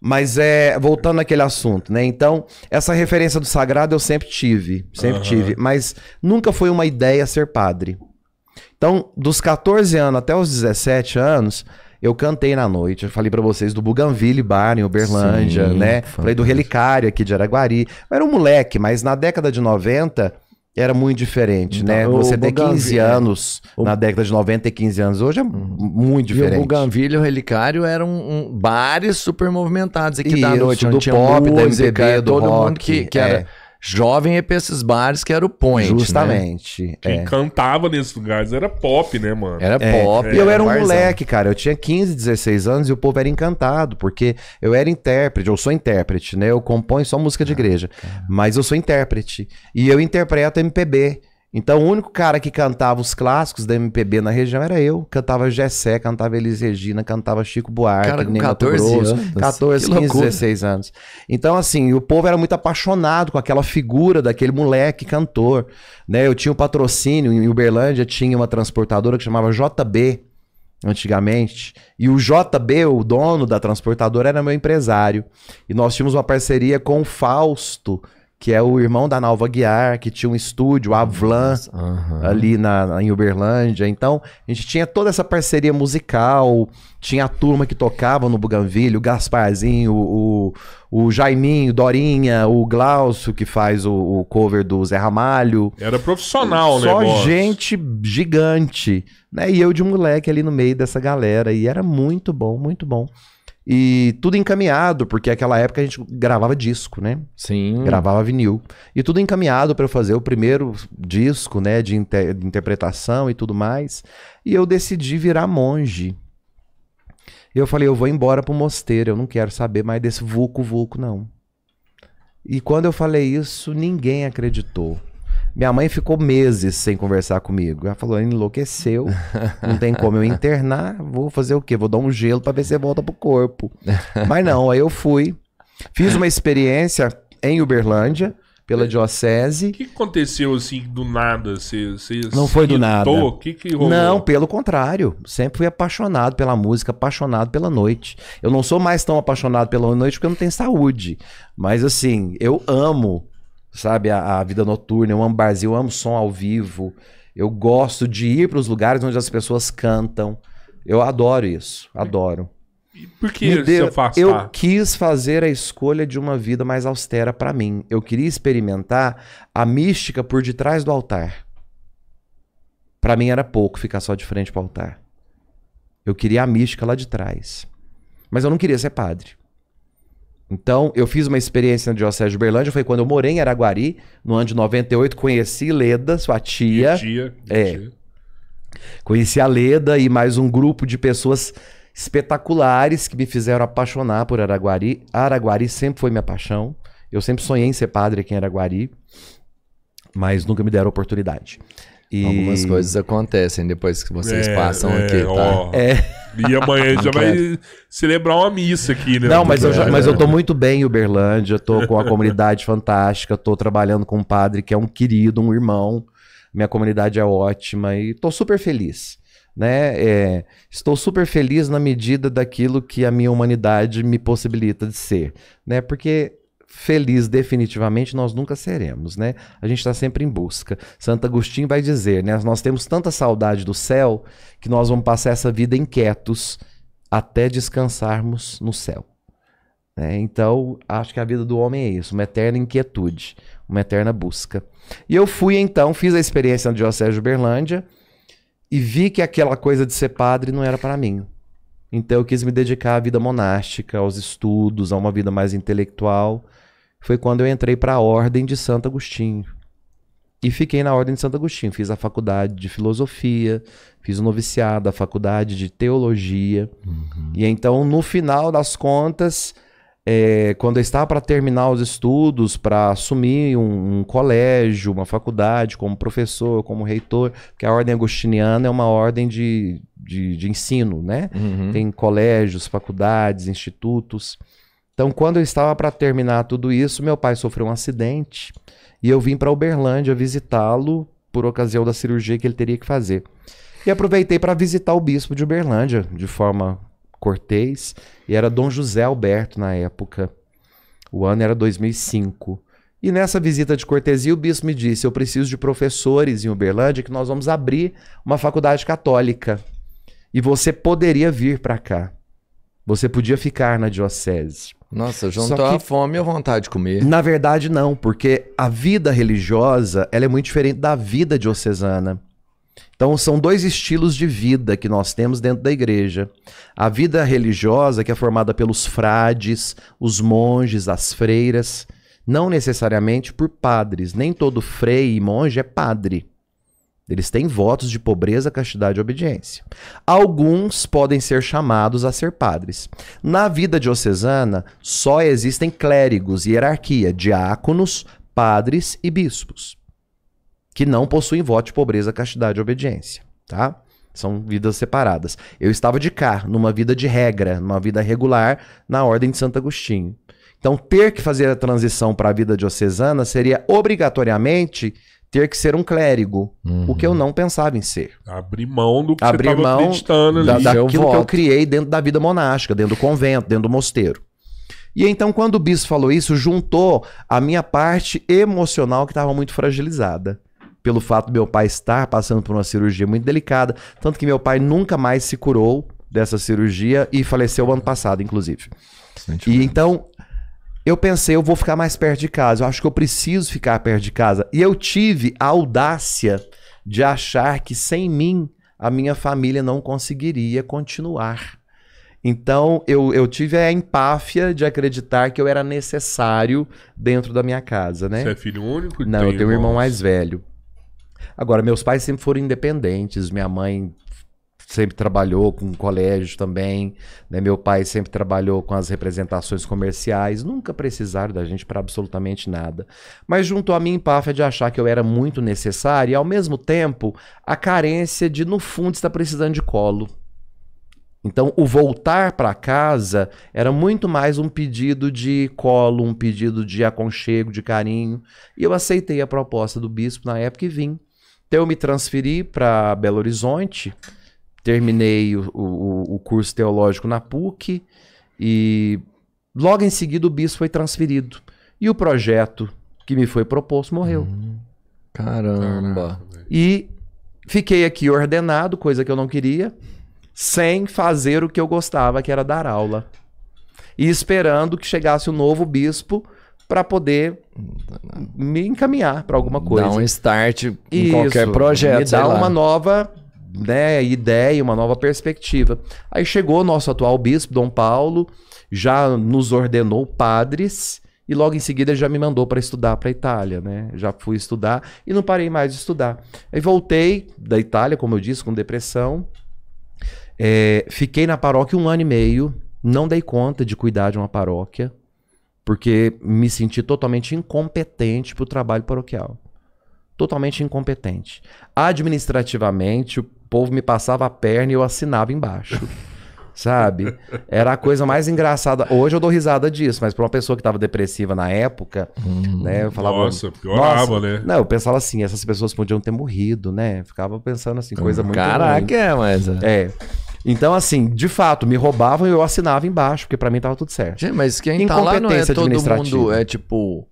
Mas é, voltando naquele assunto, né? Então, essa referência do sagrado eu sempre tive, sempre tive, mas nunca foi uma ideia ser padre. Então, dos 14 anos até os 17 anos, eu cantei na noite, eu falei para vocês do Buganville Bar em Uberlândia, Sim, né? Fantástico. Falei do Relicário aqui de Araguari. Eu era um moleque, mas na década de 90 era muito diferente, né? então, né? Você tem 15 é. anos o... na década de 90 e 15 anos hoje é uhum. muito diferente. E o Buganville e o Relicário eram um, bares super movimentados aqui Isso, da noite, do pop, música, da MPB, do todo rock, mundo que, que é. era jovem é pra esses bares que era o point. Né? Justamente. Né? Quem é. cantava nesses lugares era pop, né, mano? Era é, pop. É, eu era um barzão. moleque, cara. Eu tinha 15, 16 anos e o povo era encantado, porque eu era intérprete, eu sou intérprete, né? Eu componho só música de ah, igreja. mas eu sou intérprete. E eu interpreto MPB. Então, o único cara que cantava os clássicos da MPB na região era eu. Cantava Gessé, cantava Elis Regina, cantava Chico Buarque, cara, com 14 Grosso, anos. 14, 15, 16 anos. Então, assim, o povo era muito apaixonado com aquela figura daquele moleque cantor. Né? Eu tinha um patrocínio em Uberlândia, tinha uma transportadora que chamava JB, antigamente. E o JB, o dono da transportadora, era meu empresário. E nós tínhamos uma parceria com o Fausto, que é o irmão da Nalva Guiar, que tinha um estúdio, a Vlan, uhum. ali na, em Uberlândia. Então, a gente tinha toda essa parceria musical, tinha a turma que tocava no Buganvilho, o Gasparzinho, o, o Jaiminho, Dorinha, o Glaucio, que faz o, o cover do Zé Ramalho. Era profissional, né? Só negócio. gente gigante, né? E eu de moleque ali no meio dessa galera, e era muito bom, muito bom. E tudo encaminhado, porque aquela época a gente gravava disco, né? Sim. Gravava vinil. E tudo encaminhado para eu fazer o primeiro disco, né, de, inter de interpretação e tudo mais. E eu decidi virar monge. E eu falei, eu vou embora pro mosteiro, eu não quero saber mais desse vulco vulco não. E quando eu falei isso, ninguém acreditou. Minha mãe ficou meses sem conversar comigo. Ela falou: enlouqueceu, não tem como eu internar, vou fazer o quê? Vou dar um gelo para ver se volta pro corpo. Mas não, aí eu fui. Fiz uma experiência em Uberlândia, pela é. diocese. O que aconteceu assim do nada? Você, você não foi do nada. Que que não, pelo contrário. Sempre fui apaixonado pela música, apaixonado pela noite. Eu não sou mais tão apaixonado pela noite porque eu não tenho saúde. Mas assim, eu amo sabe? A, a vida noturna, eu amo barzinho, eu amo som ao vivo. Eu gosto de ir para os lugares onde as pessoas cantam. Eu adoro isso, adoro. E por que Me deu, Eu quis fazer a escolha de uma vida mais austera para mim. Eu queria experimentar a mística por detrás do altar. Para mim era pouco ficar só de frente para o altar. Eu queria a mística lá de trás. Mas eu não queria ser padre. Então, eu fiz uma experiência na Diocese de Uberlândia, foi quando eu morei em Araguari, no ano de 98, conheci Leda, sua tia. Minha tia, minha é, tia. Conheci a Leda e mais um grupo de pessoas espetaculares que me fizeram apaixonar por Araguari. Araguari sempre foi minha paixão. Eu sempre sonhei em ser padre aqui em Araguari, mas nunca me deram oportunidade. E... Algumas coisas acontecem depois que vocês é, passam é, aqui, tá? Ó, é. E amanhã a gente já vai celebrar uma missa aqui, né? Não, mas eu, já, é. mas eu tô muito bem em Uberlândia, tô com uma comunidade fantástica, tô trabalhando com um padre que é um querido, um irmão. Minha comunidade é ótima e tô super feliz. Né? É, estou super feliz na medida daquilo que a minha humanidade me possibilita de ser. Né? Porque feliz definitivamente nós nunca seremos, né? A gente está sempre em busca. Santo Agostinho vai dizer, né? Nós temos tanta saudade do céu que nós vamos passar essa vida inquietos até descansarmos no céu. Né? Então, acho que a vida do homem é isso, uma eterna inquietude, uma eterna busca. E eu fui então, fiz a experiência de José de Uberlândia e vi que aquela coisa de ser padre não era para mim. Então eu quis me dedicar à vida monástica, aos estudos, a uma vida mais intelectual foi quando eu entrei para a Ordem de Santo Agostinho. E fiquei na Ordem de Santo Agostinho. Fiz a faculdade de filosofia, fiz o noviciado, a faculdade de teologia. Uhum. E então, no final das contas, é, quando eu estava para terminar os estudos, para assumir um, um, colégio, uma faculdade, como professor, como reitor, porque a ordem agostiniana é uma ordem de, de, de ensino, né? Uhum. Tem colégios, faculdades, institutos. Então, quando eu estava para terminar tudo isso, meu pai sofreu um acidente e eu vim para Uberlândia visitá-lo por ocasião da cirurgia que ele teria que fazer. E aproveitei para visitar o bispo de Uberlândia de forma cortês, e era Dom José Alberto na época. O ano era 2005. E nessa visita de cortesia, o bispo me disse: Eu preciso de professores em Uberlândia, que nós vamos abrir uma faculdade católica. E você poderia vir para cá. Você podia ficar na diocese. Nossa, juntou a fome e a vontade de comer. Na verdade, não, porque a vida religiosa ela é muito diferente da vida diocesana. Então, são dois estilos de vida que nós temos dentro da igreja. A vida religiosa, que é formada pelos frades, os monges, as freiras, não necessariamente por padres. Nem todo frei e monge é padre. Eles têm votos de pobreza, castidade e obediência. Alguns podem ser chamados a ser padres. Na vida diocesana, só existem clérigos e hierarquia, diáconos, padres e bispos, que não possuem voto de pobreza, castidade e obediência, tá? São vidas separadas. Eu estava de cá, numa vida de regra, numa vida regular, na ordem de Santo Agostinho. Então, ter que fazer a transição para a vida diocesana seria obrigatoriamente ter que ser um clérigo, uhum. o que eu uhum. não pensava em ser. Abrir mão do que Abrir você mão acreditando da, ali. daquilo eu que eu criei dentro da vida monástica, dentro do convento, dentro do mosteiro. E então, quando o bispo falou isso, juntou a minha parte emocional que estava muito fragilizada. Pelo fato do meu pai estar passando por uma cirurgia muito delicada, tanto que meu pai nunca mais se curou dessa cirurgia e faleceu o ano passado, inclusive. E então, eu pensei, eu vou ficar mais perto de casa. Eu acho que eu preciso ficar perto de casa. E eu tive a audácia de achar que sem mim a minha família não conseguiria continuar. Então eu, eu tive a empáfia de acreditar que eu era necessário dentro da minha casa, né? Você é filho único? Não, eu tenho um irmão mais velho. Agora, meus pais sempre foram independentes. Minha mãe sempre trabalhou com colégio também, né? meu pai sempre trabalhou com as representações comerciais, nunca precisaram da gente para absolutamente nada. Mas junto a mim empáfia é de achar que eu era muito necessário e ao mesmo tempo a carência de no fundo estar precisando de colo. Então, o voltar para casa era muito mais um pedido de colo, um pedido de aconchego, de carinho. E eu aceitei a proposta do bispo na época e vim. Então, eu me transferi para Belo Horizonte, terminei o, o, o curso teológico na PUC e logo em seguida o bispo foi transferido. E o projeto que me foi proposto morreu. Hum, caramba. E fiquei aqui ordenado, coisa que eu não queria, sem fazer o que eu gostava, que era dar aula. E esperando que chegasse o um novo bispo para poder hum, me encaminhar para alguma coisa. Dar um start em Isso, qualquer projeto. Me dar uma nova né, ideia, uma nova perspectiva. Aí chegou o nosso atual bispo, Dom Paulo, já nos ordenou padres e logo em seguida já me mandou para estudar para a Itália, né? Já fui estudar e não parei mais de estudar. Aí voltei da Itália, como eu disse, com depressão. É, fiquei na paróquia um ano e meio, não dei conta de cuidar de uma paróquia, porque me senti totalmente incompetente para o trabalho paroquial totalmente incompetente. Administrativamente, o povo me passava a perna e eu assinava embaixo. sabe? Era a coisa mais engraçada. Hoje eu dou risada disso, mas para uma pessoa que estava depressiva na época, hum, né, eu falava, nossa, piorava, nossa. né? Não, eu pensava assim, essas pessoas podiam ter morrido, né? Ficava pensando assim, coisa hum, muito Caraca, é, mas é. é. Então, assim, de fato, me roubavam e eu assinava embaixo, porque para mim tava tudo certo. Gente, mas quem tá lá não é todo mundo, é tipo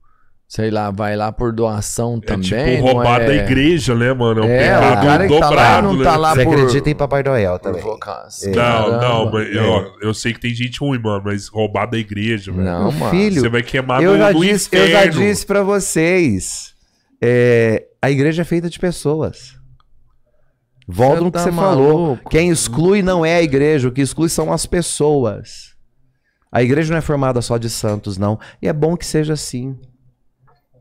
sei lá, vai lá por doação é também. É tipo roubar é... da igreja, né, mano? É um é, pecado cara que dobrado. Tá lá, não né? tá lá Você por... acredita em Papai Noel também. É, não, não, mas eu, é. eu sei que tem gente ruim, mano, mas roubar da igreja, velho. Não, mano. Filho, você vai queimar eu no, já no disse, inferno. Eu já disse pra vocês, é, a igreja é feita de pessoas. Volta no que tá você maluco. falou. Quem exclui não é a igreja, o que exclui são as pessoas. A igreja não é formada só de santos, não. E é bom que seja assim.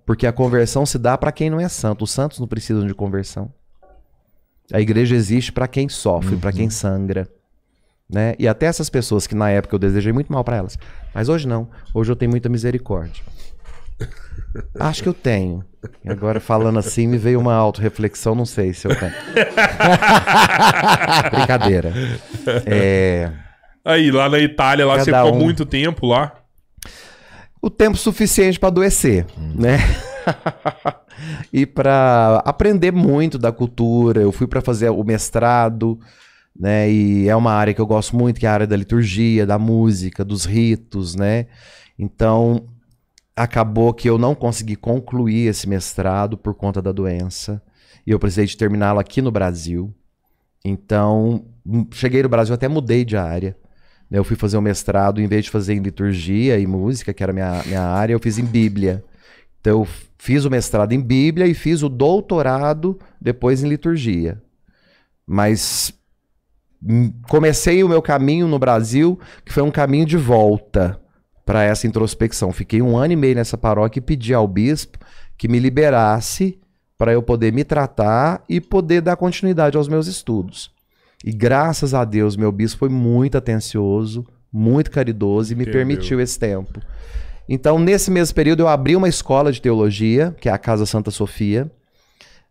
Porque a conversão se dá para quem não é santo. Os santos não precisam de conversão. A igreja existe para quem sofre, uhum. para quem sangra. Né? E até essas pessoas que na época eu desejei muito mal para elas. Mas hoje não. Hoje eu tenho muita misericórdia. Acho que eu tenho. Agora falando assim, me veio uma autorreflexão, não sei se eu tenho. Brincadeira. É... Aí, lá na Itália, lá Cada você ficou um... muito tempo lá o tempo suficiente para adoecer, hum. né? e para aprender muito da cultura. Eu fui para fazer o mestrado, né? E é uma área que eu gosto muito, que é a área da liturgia, da música, dos ritos, né? Então, acabou que eu não consegui concluir esse mestrado por conta da doença. E eu precisei de terminá-lo aqui no Brasil. Então, hum, cheguei no Brasil, até mudei de área. Eu fui fazer um mestrado, em vez de fazer em liturgia e música, que era minha, minha área, eu fiz em Bíblia. Então, eu fiz o mestrado em Bíblia e fiz o doutorado depois em liturgia. Mas hum, comecei o meu caminho no Brasil, que foi um caminho de volta para essa introspecção. Fiquei um ano e meio nessa paróquia e pedi ao bispo que me liberasse para eu poder me tratar e poder dar continuidade aos meus estudos. E graças a Deus, meu bispo foi muito atencioso, muito caridoso e me Entendeu. permitiu esse tempo. Então, nesse mesmo período, eu abri uma escola de teologia, que é a Casa Santa Sofia.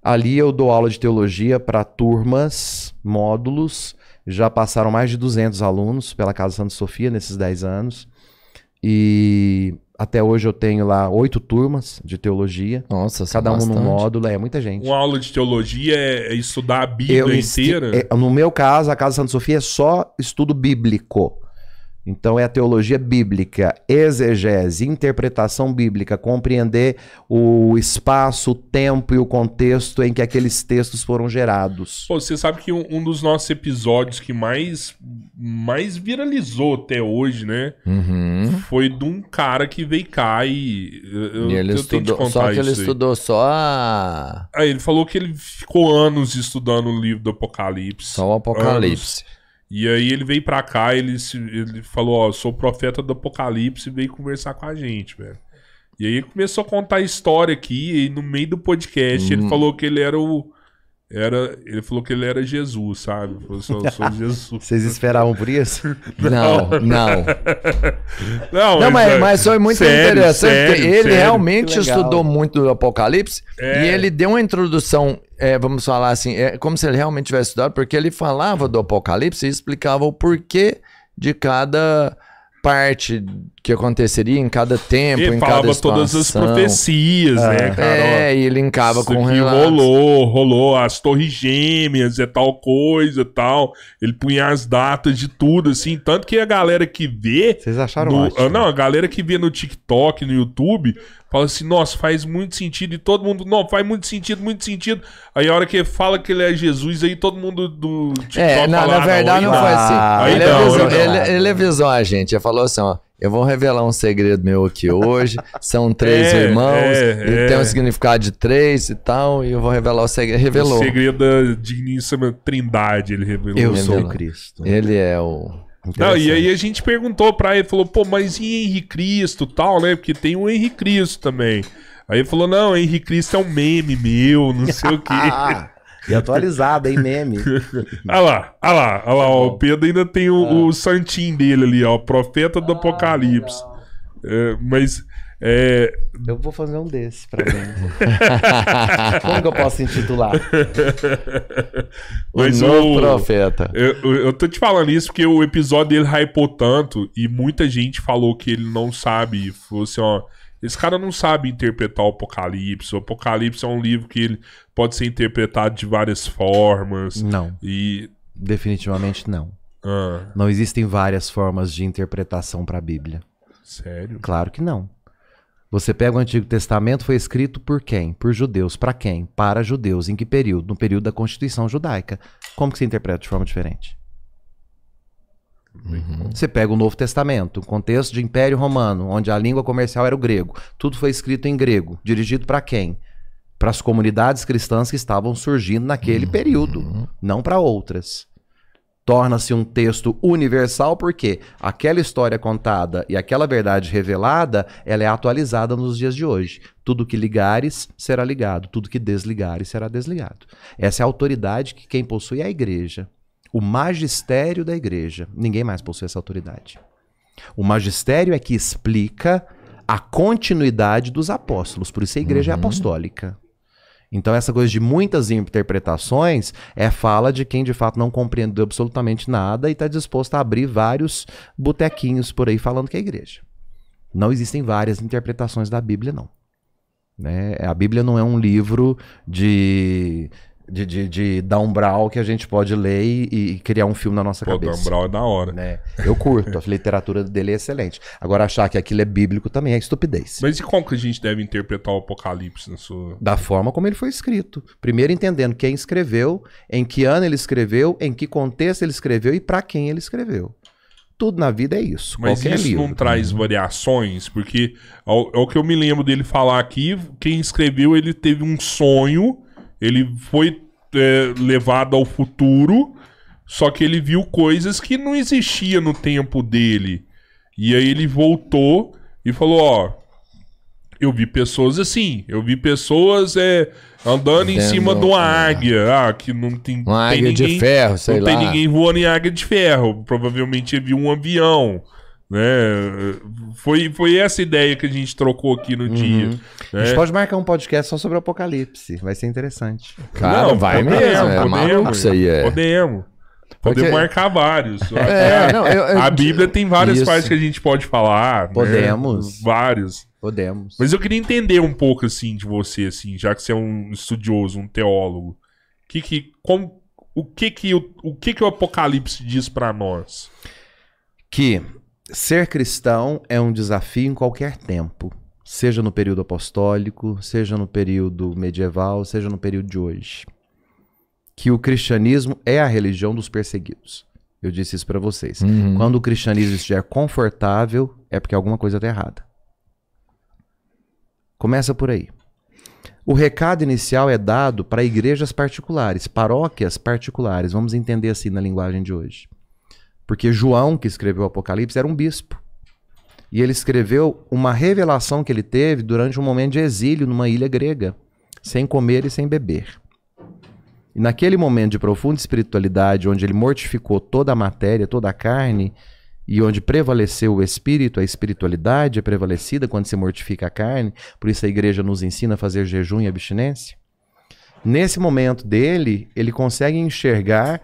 Ali eu dou aula de teologia para turmas, módulos. Já passaram mais de 200 alunos pela Casa Santa Sofia nesses 10 anos. E até hoje eu tenho lá oito turmas de teologia. Nossa, Cada um num módulo, é muita gente. Uma aula de teologia é, é estudar a Bíblia eu inteira? É, no meu caso, a Casa Santa Sofia é só estudo bíblico. Então é a teologia bíblica, exegese, interpretação bíblica, compreender o espaço, o tempo e o contexto em que aqueles textos foram gerados. Pô, você sabe que um, um, dos nossos episódios que mais, mais viralizou até hoje, né? Uhum. Foi de um cara que veio cá e. Eu, e ele eu estudou, só que ele estudou aí. só a... Aí ele falou que ele ficou anos estudando o livro do Apocalipse. Só o Apocalipse. Anos. E aí ele veio pra cá, ele, se, ele falou, ó, sou profeta do Apocalipse, veio conversar com a gente, velho. E aí ele começou a contar a história aqui, e no meio do podcast ele uhum. falou que ele era o era, ele falou que ele era Jesus, sabe? Falou, sou, sou Jesus. Vocês esperavam por isso? não, não. não, não, mas, é, mas foi muito sério, interessante. Sério, ele sério. realmente estudou muito do Apocalipse é. e ele deu uma introdução, é, vamos falar assim, é como se ele realmente tivesse estudado, porque ele falava do Apocalipse e explicava o porquê de cada parte que aconteceria em cada tempo, ele em cada situação. falava todas as profecias, né, é, cara? É, e linkava com o relato. rolou, rolou as torres gêmeas, é tal coisa, tal. Ele punha as datas de tudo, assim. Tanto que a galera que vê... Vocês acharam no, ótimo. Não, a galera que vê no TikTok, no YouTube, fala assim, nossa, faz muito sentido. E todo mundo, não, faz muito sentido, muito sentido. Aí a hora que ele fala que ele é Jesus, aí todo mundo do é, TikTok é, não, fala... na verdade não, não foi é assim. Ah, ele, não, é visão, ele, ele a gente. Ele falou assim, ó eu vou revelar um segredo meu aqui hoje. São três é, irmãos, é, é. tem um é. significado de três e tal, e eu vou revelar o segredo. Revelou. O segredo da é digníssima é trindade, ele revelou. Eu sou o Cristo. Ele é o. Não, e aí a gente perguntou pra ele, falou, pô, mas e Henri Cristo tal, né? Porque tem o Henri Cristo também. Aí ele falou, não, Henri Cristo é um meme meu, não sei o quê. E atualizada, hein, meme. ah lá, ah lá, ah lá, ó, o Pedro ainda tem o, ah. o santinho dele ali, ó, profeta do ah, Apocalipse. É, mas... É... Eu vou fazer um desses pra mim. Como que eu posso intitular? Mas o novo profeta. Eu, eu tô te falando isso porque o episódio dele hypou tanto e muita gente falou que ele não sabe. Falou assim, ó. Esse cara não sabe interpretar o Apocalipse. O Apocalipse é um livro que ele pode ser interpretado de várias formas. Não. E definitivamente não. Ah. Não existem várias formas de interpretação para a Bíblia. Sério? Claro que não. Você pega o Antigo Testamento, foi escrito por quem? Por judeus. Para quem? Para judeus. Em que período? No período da Constituição Judaica. Como que se interpreta de forma diferente? Uhum. Você pega o Novo Testamento, contexto de Império Romano, onde a língua comercial era o grego. Tudo foi escrito em grego. Dirigido para quem? para as comunidades cristãs que estavam surgindo naquele uhum. período, não para outras. Torna-se um texto universal porque aquela história contada e aquela verdade revelada, ela é atualizada nos dias de hoje. Tudo que ligares será ligado, tudo que desligares será desligado. Essa é a autoridade que quem possui é a igreja, o magistério da igreja. Ninguém mais possui essa autoridade. O magistério é que explica a continuidade dos apóstolos, por isso a igreja é uhum. é apostólica. Então, essa coisa de muitas interpretações é fala de quem de fato não compreendeu absolutamente nada e está disposto a abrir vários botequinhos por aí falando que é igreja. Não existem várias interpretações da Bíblia, não. Né? A Bíblia não é um livro de de, de, de Down que a gente pode ler e, e criar um filme na nossa Pô, cabeça. Down brawl é da hora. Né? Eu curto, a literatura dele é excelente. Agora, achar que aquilo é bíblico também é estupidez. Mas e como que a gente deve interpretar o Apocalipse na sua... Da forma como ele foi escrito. Primeiro entendendo quem escreveu, em que ano ele escreveu, em que contexto ele escreveu e para quem ele escreveu. Tudo na vida é isso. Mas isso livro, não traz variações, porque é o que eu me lembro dele falar aqui, quem escreveu ele teve um sonho ele foi é, levado ao futuro, só que ele viu coisas que não existiam no tempo dele. E aí ele voltou e falou: Ó, eu vi pessoas assim, eu vi pessoas é, andando Entendo, em cima de uma é. águia. Ah, que não tem. Uma tem águia ninguém, de ferro, sei não lá. Não tem ninguém voando em águia de ferro. Provavelmente ele viu um avião. Né? Foi, foi essa ideia que a gente trocou aqui no uhum. dia. Né? A gente né? pode marcar um podcast só sobre o apocalipse, vai ser interessante. Cara, não, vai podemos, mesmo, é, podemos, isso aí é. Podemos. Podemos Porque... marcar vários. É, não, eu, eu, a Bíblia tem várias isso. partes que a gente pode falar. Né? Podemos. Né? Vários. Podemos. Mas eu queria entender um pouco assim de você, assim, já que você é um estudioso, um teólogo. Que, que, como, o que que o, o que que o Apocalipse diz para nós? Que ser cristão é um desafio em qualquer tempo, seja no período apostólico, seja no período medieval, seja no período de hoje. Que o cristianismo é a religião dos perseguidos. Eu disse isso para vocês. Uhum. Quando o cristianismo estiver confortável, é porque alguma coisa está errada. Começa por aí. O recado inicial é dado para igrejas particulares, paróquias particulares, vamos entender assim na linguagem de hoje. Porque João, que escreveu o Apocalipse, era um bispo. E ele escreveu uma revelação que ele teve durante um momento de exílio numa ilha grega, sem comer e sem beber. E naquele momento de profunda espiritualidade, onde ele mortificou toda a matéria, toda a carne, e onde prevaleceu o espírito, a espiritualidade é prevalecida quando se mortifica a carne, por isso a igreja nos ensina a fazer jejum e abstinência. Nesse momento dele, ele consegue enxergar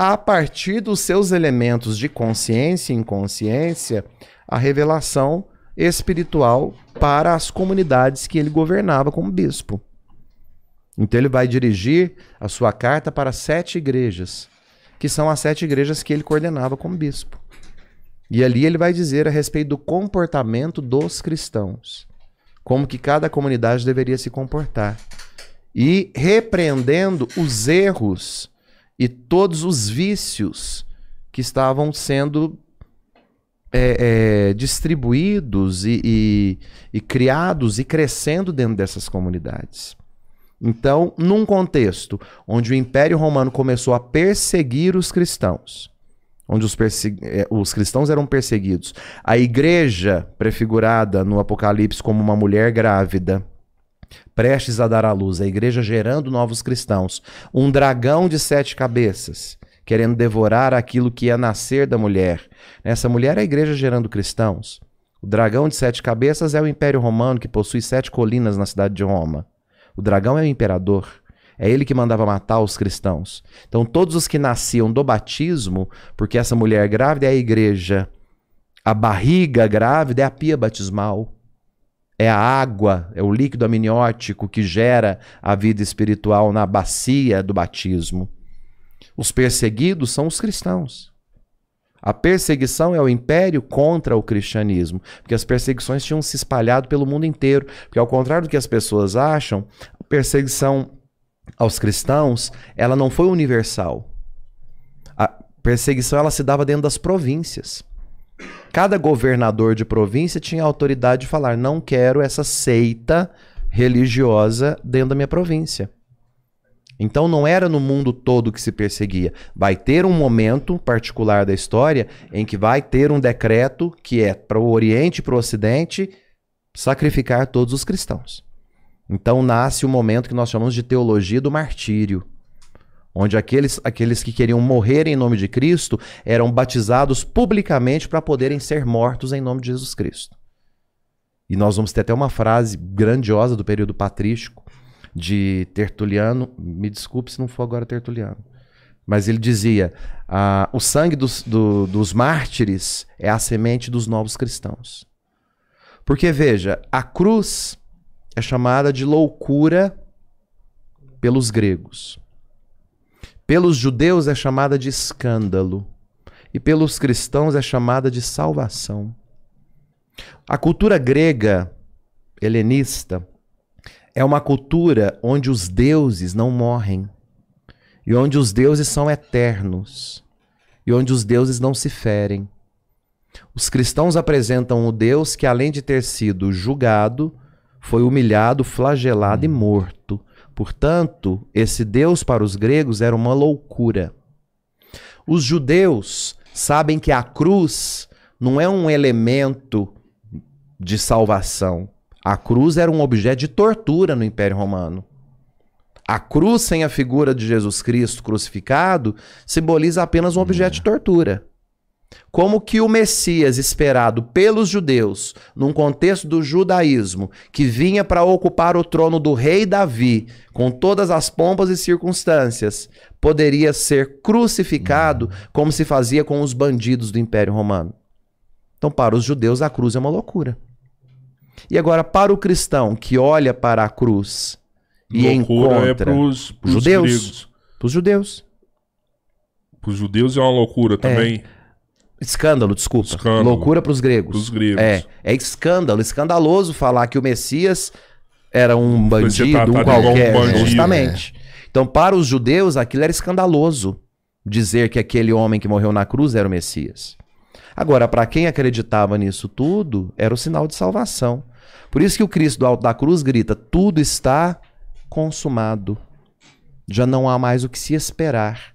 a partir dos seus elementos de consciência e inconsciência, a revelação espiritual para as comunidades que ele governava como bispo. Então ele vai dirigir a sua carta para sete igrejas, que são as sete igrejas que ele coordenava como bispo. E ali ele vai dizer a respeito do comportamento dos cristãos, como que cada comunidade deveria se comportar, e repreendendo os erros e todos os vícios que estavam sendo é, é, distribuídos e, e, e criados e crescendo dentro dessas comunidades. Então, num contexto onde o Império Romano começou a perseguir os cristãos, onde os, é, os, cristãos eram perseguidos, a igreja, prefigurada no Apocalipse como uma mulher grávida, prestes a dar à luz, a igreja gerando novos cristãos, um dragão de sete cabeças, querendo devorar aquilo que ia nascer da mulher. Essa mulher é a igreja gerando cristãos. O dragão de sete cabeças é o Império Romano que possui sete colinas na cidade de Roma. O dragão é o imperador. É ele que mandava matar os cristãos. Então, todos os que nasciam do batismo, porque essa mulher grávida é a igreja, a barriga grávida é a pia batismal é a água, é o líquido amniótico que gera a vida espiritual na bacia do batismo. Os perseguidos são os cristãos. A perseguição é o império contra o cristianismo, porque as perseguições tinham se espalhado pelo mundo inteiro. Porque, ao contrário do que as pessoas acham, a perseguição aos cristãos ela não foi universal. A perseguição ela se dava dentro das províncias. Cada governador de província tinha autoridade de falar: não quero essa seita religiosa dentro da minha província. Então não era no mundo todo que se perseguia. Vai ter um momento particular da história em que vai ter um decreto que é para o Oriente e para o Ocidente sacrificar todos os cristãos. Então nasce o momento que nós chamamos de teologia do martírio onde aqueles, aqueles que queriam morrer em nome de Cristo eram batizados publicamente para poderem ser mortos em nome de Jesus Cristo. E nós vamos ter até uma frase grandiosa do período patrístico de Tertuliano, me desculpe se não for agora Tertuliano, mas ele dizia: ah, o sangue dos, do, dos mártires é a semente dos novos cristãos. Porque veja, a cruz é chamada de loucura pelos gregos. Pelos judeus é chamada de escândalo e pelos cristãos é chamada de salvação. A cultura grega helenista é uma cultura onde os deuses não morrem e onde os deuses são eternos e onde os deuses não se ferem. Os cristãos apresentam o Deus que, além de ter sido julgado, foi humilhado, flagelado e morto. Portanto, esse Deus para os gregos era uma loucura. Os judeus sabem que a cruz não é um elemento de salvação. A cruz era um objeto de tortura no Império Romano. A cruz sem a figura de Jesus Cristo crucificado simboliza apenas um objeto de tortura. Como que o Messias esperado pelos judeus, num contexto do judaísmo, que vinha para ocupar o trono do rei Davi, com todas as pompas e circunstâncias, poderia ser crucificado como se fazia com os bandidos do Império Romano? Então, para os judeus, a cruz é uma loucura. E agora, para o cristão que olha para a cruz e loucura é encontra é pros, pros judeus, para os judeus. Para os judeus é uma loucura é. também. É. Escândalo, desculpa. Escândalo. Loucura para os gregos. Pros gregos. É, é escândalo, escandaloso falar que o Messias era um bandido, um qualquer, um bandido, justamente. Então, para os judeus, aquilo era escandaloso dizer que aquele homem que morreu na cruz era o Messias. Agora, para quem acreditava nisso tudo, era o sinal de salvação. Por isso que o Cristo do alto da cruz grita: tudo está consumado. Já não há mais o que se esperar.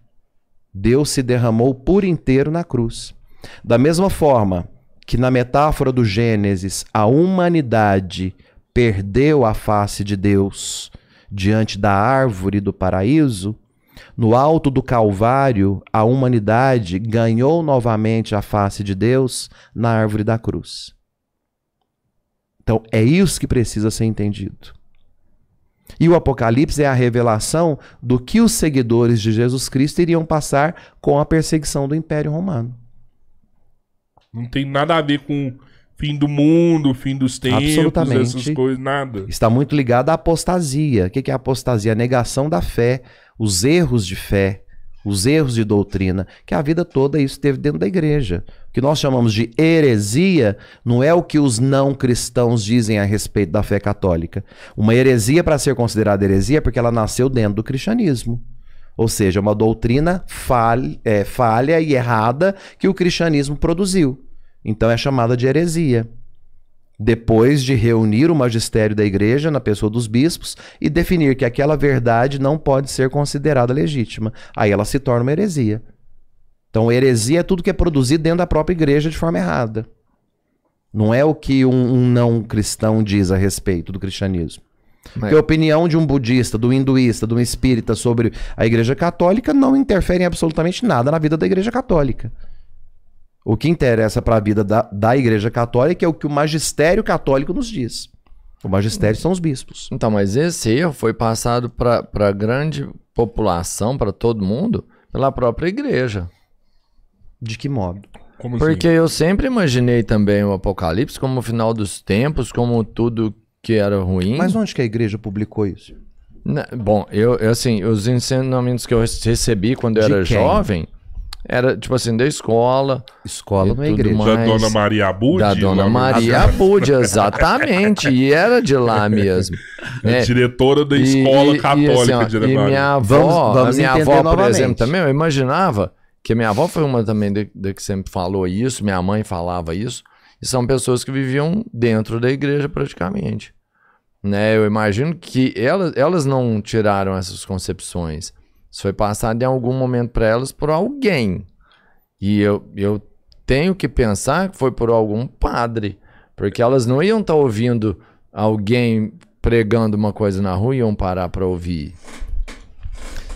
Deus se derramou por inteiro na cruz. Da mesma forma que na metáfora do Gênesis a humanidade perdeu a face de Deus diante da árvore do paraíso, no alto do Calvário a humanidade ganhou novamente a face de Deus na árvore da cruz. Então é isso que precisa ser entendido. E o Apocalipse é a revelação do que os seguidores de Jesus Cristo iriam passar com a perseguição do Império Romano. Não tem nada a ver com fim do mundo, fim dos tempos, Absolutamente. essas coisas, nada. Está muito ligado à apostasia. O que é a apostasia? A negação da fé, os erros de fé, os erros de doutrina, que a vida toda isso teve dentro da igreja. O que nós chamamos de heresia não é o que os não cristãos dizem a respeito da fé católica. Uma heresia, para ser considerada heresia, é porque ela nasceu dentro do cristianismo. Ou seja, uma doutrina falha, é, falha e errada que o cristianismo produziu. Então é chamada de heresia. Depois de reunir o magistério da igreja na pessoa dos bispos e definir que aquela verdade não pode ser considerada legítima, aí ela se torna uma heresia. Então, heresia é tudo que é produzido dentro da própria igreja de forma errada. Não é o que um, um não cristão diz a respeito do cristianismo. É. Porque a opinião de um budista, do hinduísta, do espírita sobre a Igreja Católica não interfere em absolutamente nada na vida da Igreja Católica. O que interessa para a vida da, da Igreja Católica é o que o magistério católico nos diz. O magistério são os bispos. Então, mas esse erro foi passado para a grande população, para todo mundo, pela própria Igreja. De que modo? Como assim? Porque assim? eu sempre imaginei também o Apocalipse como o final dos tempos, como tudo que era ruim. Mas onde que a igreja publicou isso? Na, bom, eu assim, os ensinamentos que eu recebi quando eu era quem? jovem era tipo assim da escola, escola na igreja, mais, da Dona Maria Abud, da Dona Maria Abud, exatamente, e era de lá mesmo. Né? Diretora da escola e, católica, e, assim, ó, diretora. E minha avó, vamos, vamos minha avó, novamente. por exemplo, também eu imaginava que minha avó foi uma também de, de que sempre falou isso, minha mãe falava isso. E são pessoas que viviam dentro da igreja praticamente. Né? Eu imagino que elas, elas não tiraram essas concepções. Isso foi passado em algum momento para elas por alguém. E eu, eu tenho que pensar que foi por algum padre. Porque elas não iam estar tá ouvindo alguém pregando uma coisa na rua e iam parar para ouvir.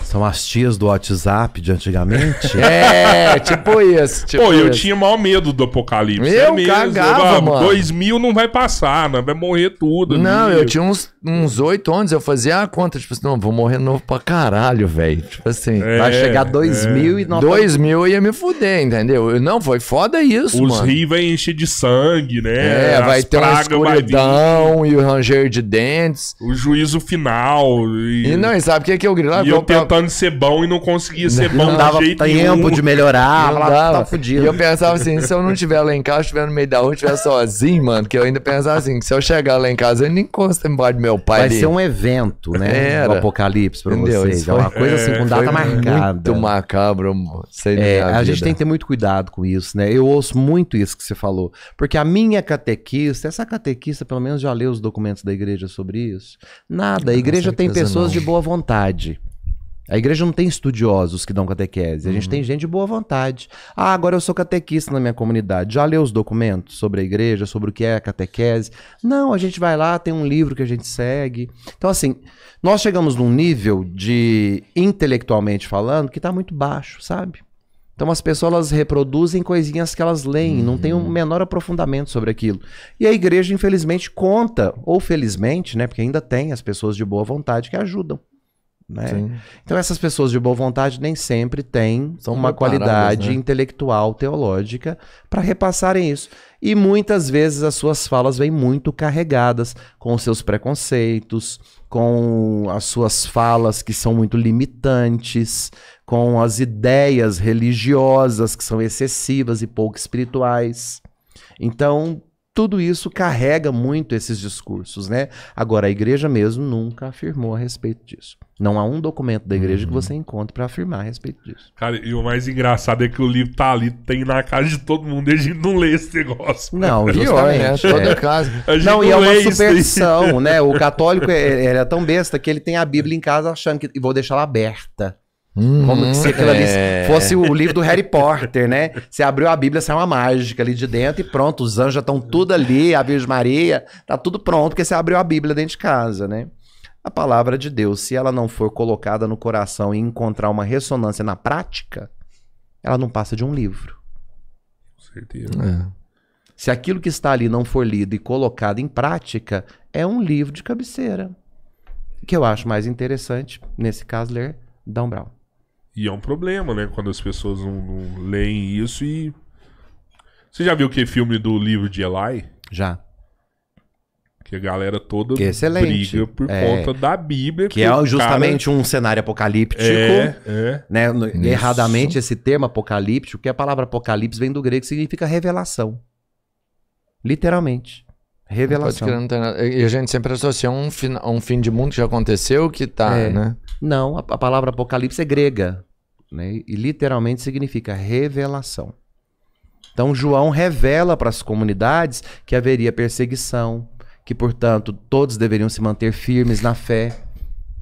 São as tias do WhatsApp de antigamente? é, tipo isso. Tipo Pô, eu tinha tinha maior medo do apocalipse. É eu é mesmo, cagava, mano. 2000 não vai passar, né? vai morrer tudo. Não, eu tinha uns, uns 8 anos, eu fazia a conta, tipo assim, não, vou morrer novo pra caralho, velho. Tipo assim. É, vai chegar 2000 é. e não... 2000 eu ia me fuder, entendeu? Não, foi foda isso, Os mano. Os rios vai encher de sangue, né? É, vai As ter uma escuridão e o ranger de dentes. O juízo final. E, e não, e sabe o que, é que eu grilava? E eu, eu tentando tentando ser bom e não conseguia ser não bom não dava de jeito tempo nenhum. de melhorar, não dava. tá fudido. E eu pensava assim, se eu não estiver lá em casa, estiver no meio da rua, estiver sozinho, mano, que eu ainda pensava assim, se eu chegar lá em casa, eu nem encosto embaixo de meu pai. Vai ali. ser um evento, né? Era. Um apocalipse para vocês. Foi, é uma coisa assim, com data marcada. Muito macabro, sei é, A vida. gente tem que ter muito cuidado com isso, né? Eu ouço muito isso que você falou. Porque a minha catequista, essa catequista, pelo menos já leu os documentos da igreja sobre isso. Nada, a ah, igreja tem pessoas não. de boa vontade. A igreja não tem estudiosos que dão catequese. A gente tem uhum. gente de boa vontade. Ah, agora eu sou catequista na minha comunidade. Já leu os documentos sobre a igreja, sobre o que é a catequese? Não, a gente vai lá, tem um livro que a gente segue. Então, assim, nós chegamos num nível de, intelectualmente falando, que está muito baixo, sabe? Então as pessoas reproduzem coisinhas que elas leem, uhum. não tem o um uhum. menor aprofundamento sobre aquilo. E a igreja, infelizmente, conta, ou felizmente, né? Porque ainda tem as pessoas de boa vontade que ajudam. Né? Então essas pessoas de boa vontade nem sempre têm São uma qualidade né? intelectual, teológica para repassarem isso. E muitas vezes as suas falas vêm muito carregadas com os seus preconceitos, com as suas falas que são muito limitantes, com as ideias religiosas que são excessivas e pouco espirituais. Então, tudo isso carrega muito esses discursos, né? Agora, a igreja mesmo nunca afirmou a respeito disso. Não há um documento da igreja uhum. que você encontre para afirmar a respeito disso. Cara, e o mais engraçado é que o livro tá ali, tem na casa de todo mundo, e a gente não lê esse negócio. Não, pior, é, toda casa. Não, não, e é uma superstição, né? O católico é, é, é, tão besta que ele tem a Bíblia em casa achando que. E vou deixar ela aberta. Uhum. Como se aquilo ali é. fosse o livro do Harry Potter, né? Você abriu a Bíblia, saiu uma mágica ali de dentro e pronto, os anjos já estão tudo ali, a Virgem Maria, tá tudo pronto, porque você abriu a Bíblia dentro de casa, né? a palavra de Deus, se ela não for colocada no coração e encontrar uma ressonância na prática, ela não passa de um livro. Com certeza. É. Se aquilo que está ali não for lido e colocado em prática, é um livro de cabeceira. Que eu acho mais interessante, nesse caso, ler Dom Brown. E é um problema, né? Quando as pessoas não, não leem isso e. Você já viu que filme do livro de Eli? Já. Que a galera toda briga por é, conta da Bíblia. Que, é justamente cara... um cenário apocalíptico. É, é. Né? Erradamente esse termo apocalíptico, que a palavra apocalipse vem do grego que significa revelação. Literalmente. Revelação. E a gente sempre associa um, um fim de mundo que já aconteceu, que tá, é. né? Não, a, a, palavra apocalipse é grega. Né? E literalmente significa revelação. Então João revela para as comunidades que haveria perseguição, que, portanto, todos deveriam se manter firmes na fé,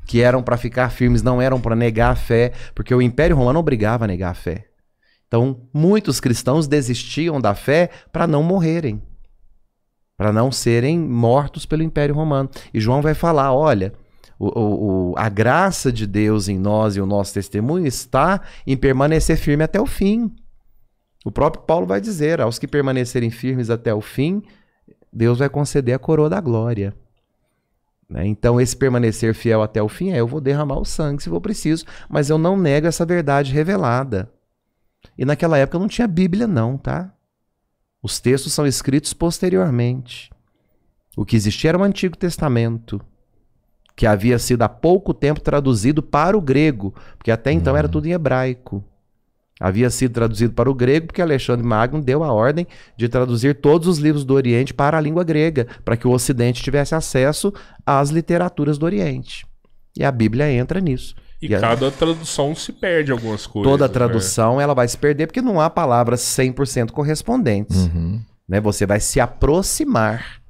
que eram para ficar firmes, não eram para negar a fé, porque o Império Romano obrigava a negar a fé. Então, muitos cristãos desistiam da fé para não morrerem, para não serem mortos pelo Império Romano. E João vai falar: olha, o, o, a graça de Deus em nós e o nosso testemunho está em permanecer firme até o fim. O próprio Paulo vai dizer: aos que permanecerem firmes até o fim, Deus vai conceder a coroa da glória. Né? Então, esse permanecer fiel até o fim é: eu vou derramar o sangue se for preciso, mas eu não nego essa verdade revelada. E naquela época não tinha Bíblia, não, tá? Os textos são escritos posteriormente. O que existia era o Antigo Testamento, que havia sido há pouco tempo traduzido para o grego, porque até então uhum. era tudo em hebraico. Havia sido traduzido para o grego porque Alexandre Magno deu a ordem de traduzir todos os livros do Oriente para a língua grega, para que o Ocidente tivesse acesso às literaturas do Oriente. E a Bíblia entra nisso. E, e cada a... tradução se perde algumas coisas. Toda né? tradução né? ela vai se perder porque não há palavras 100% correspondentes. Uhum. Né? Você vai se aproximar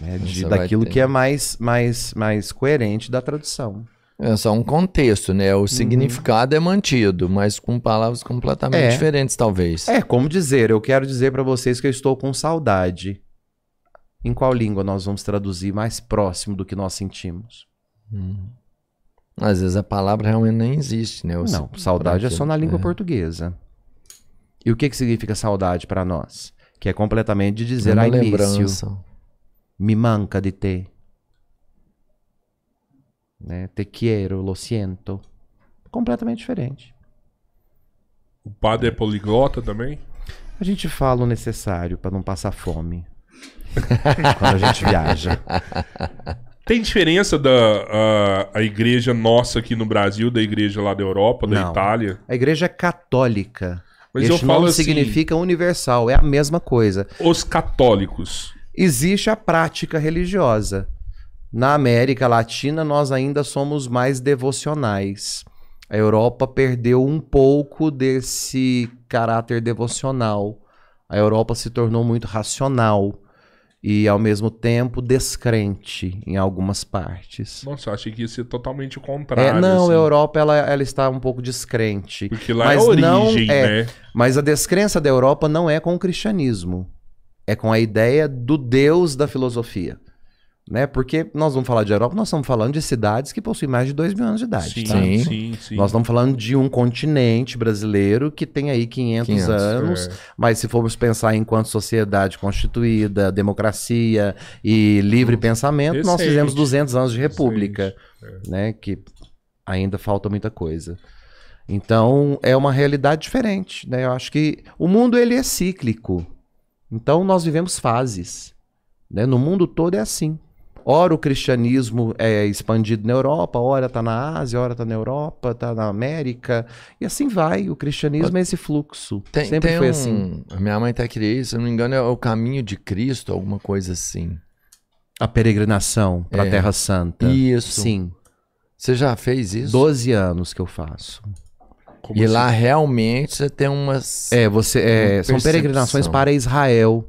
né? de, daquilo ter... que é mais, mais, mais coerente da tradução. É só um contexto, né? O uhum. significado uhum. é mantido, mas com palavras completamente é. diferentes, talvez. É, como dizer, eu quero dizer para vocês que eu estou com saudade. Em qual língua nós vamos traduzir mais próximo do que nós sentimos? Uhum. Às vezes a palavra realmente nem existe, né? Eu Não, saudade é só na língua é. portuguesa. E o que, que significa saudade para nós? Que é completamente de dizer a início. Me manca de ter né? Te quiero, lo siento. Completamente diferente. O padre é poliglota também? A gente fala o necessário para não passar fome quando a gente viaja. Tem diferença da a, a, igreja nossa aqui no Brasil da igreja lá da Europa, da não. Itália? A igreja é católica. Mas eu falo assim, significa universal, é a mesma coisa. Os católicos. Existe a prática religiosa. Na América Latina, nós ainda somos mais devocionais. A Europa perdeu um pouco desse caráter devocional. A Europa se tornou muito racional e, ao mesmo tempo, descrente em algumas partes. Nossa, eu achei que ia ser é totalmente o é, contrário. É, não, assim. a Europa ela, ela está um pouco descrente. Porque lá é mas é a origem, não é, né? Mas a descrença da Europa não é com o cristianismo. É com a ideia do Deus da filosofia. Né? Porque nós vamos falar de Europa, nós estamos falando de cidades que possuem mais de 2 mil anos de idade. Sim, tá? sim. sim, Nós estamos falando de um continente brasileiro que tem aí 500, 500 anos, é. mas se formos pensar enquanto sociedade constituída, democracia e livre hum, pensamento, Recente. nós fizemos 200 anos de república, é. né? que ainda falta muita coisa. Então, é uma realidade diferente. Né? Eu acho que o mundo ele é cíclico. Então, nós vivemos fases. Né? No mundo todo é assim. Ora o cristianismo é expandido na Europa, ora está na Ásia, ora está na Europa, está na América. E assim vai. O cristianismo é esse fluxo. Tem, Sempre tem foi um... assim. Minha mãe até queria isso, se não me engano, é o caminho de Cristo, alguma coisa assim. A peregrinação para a é. Terra Santa. Isso. Sim. Você já fez isso? Doze anos que eu faço. Como e assim? lá realmente você tem umas. É, você. É, são peregrinações para Israel.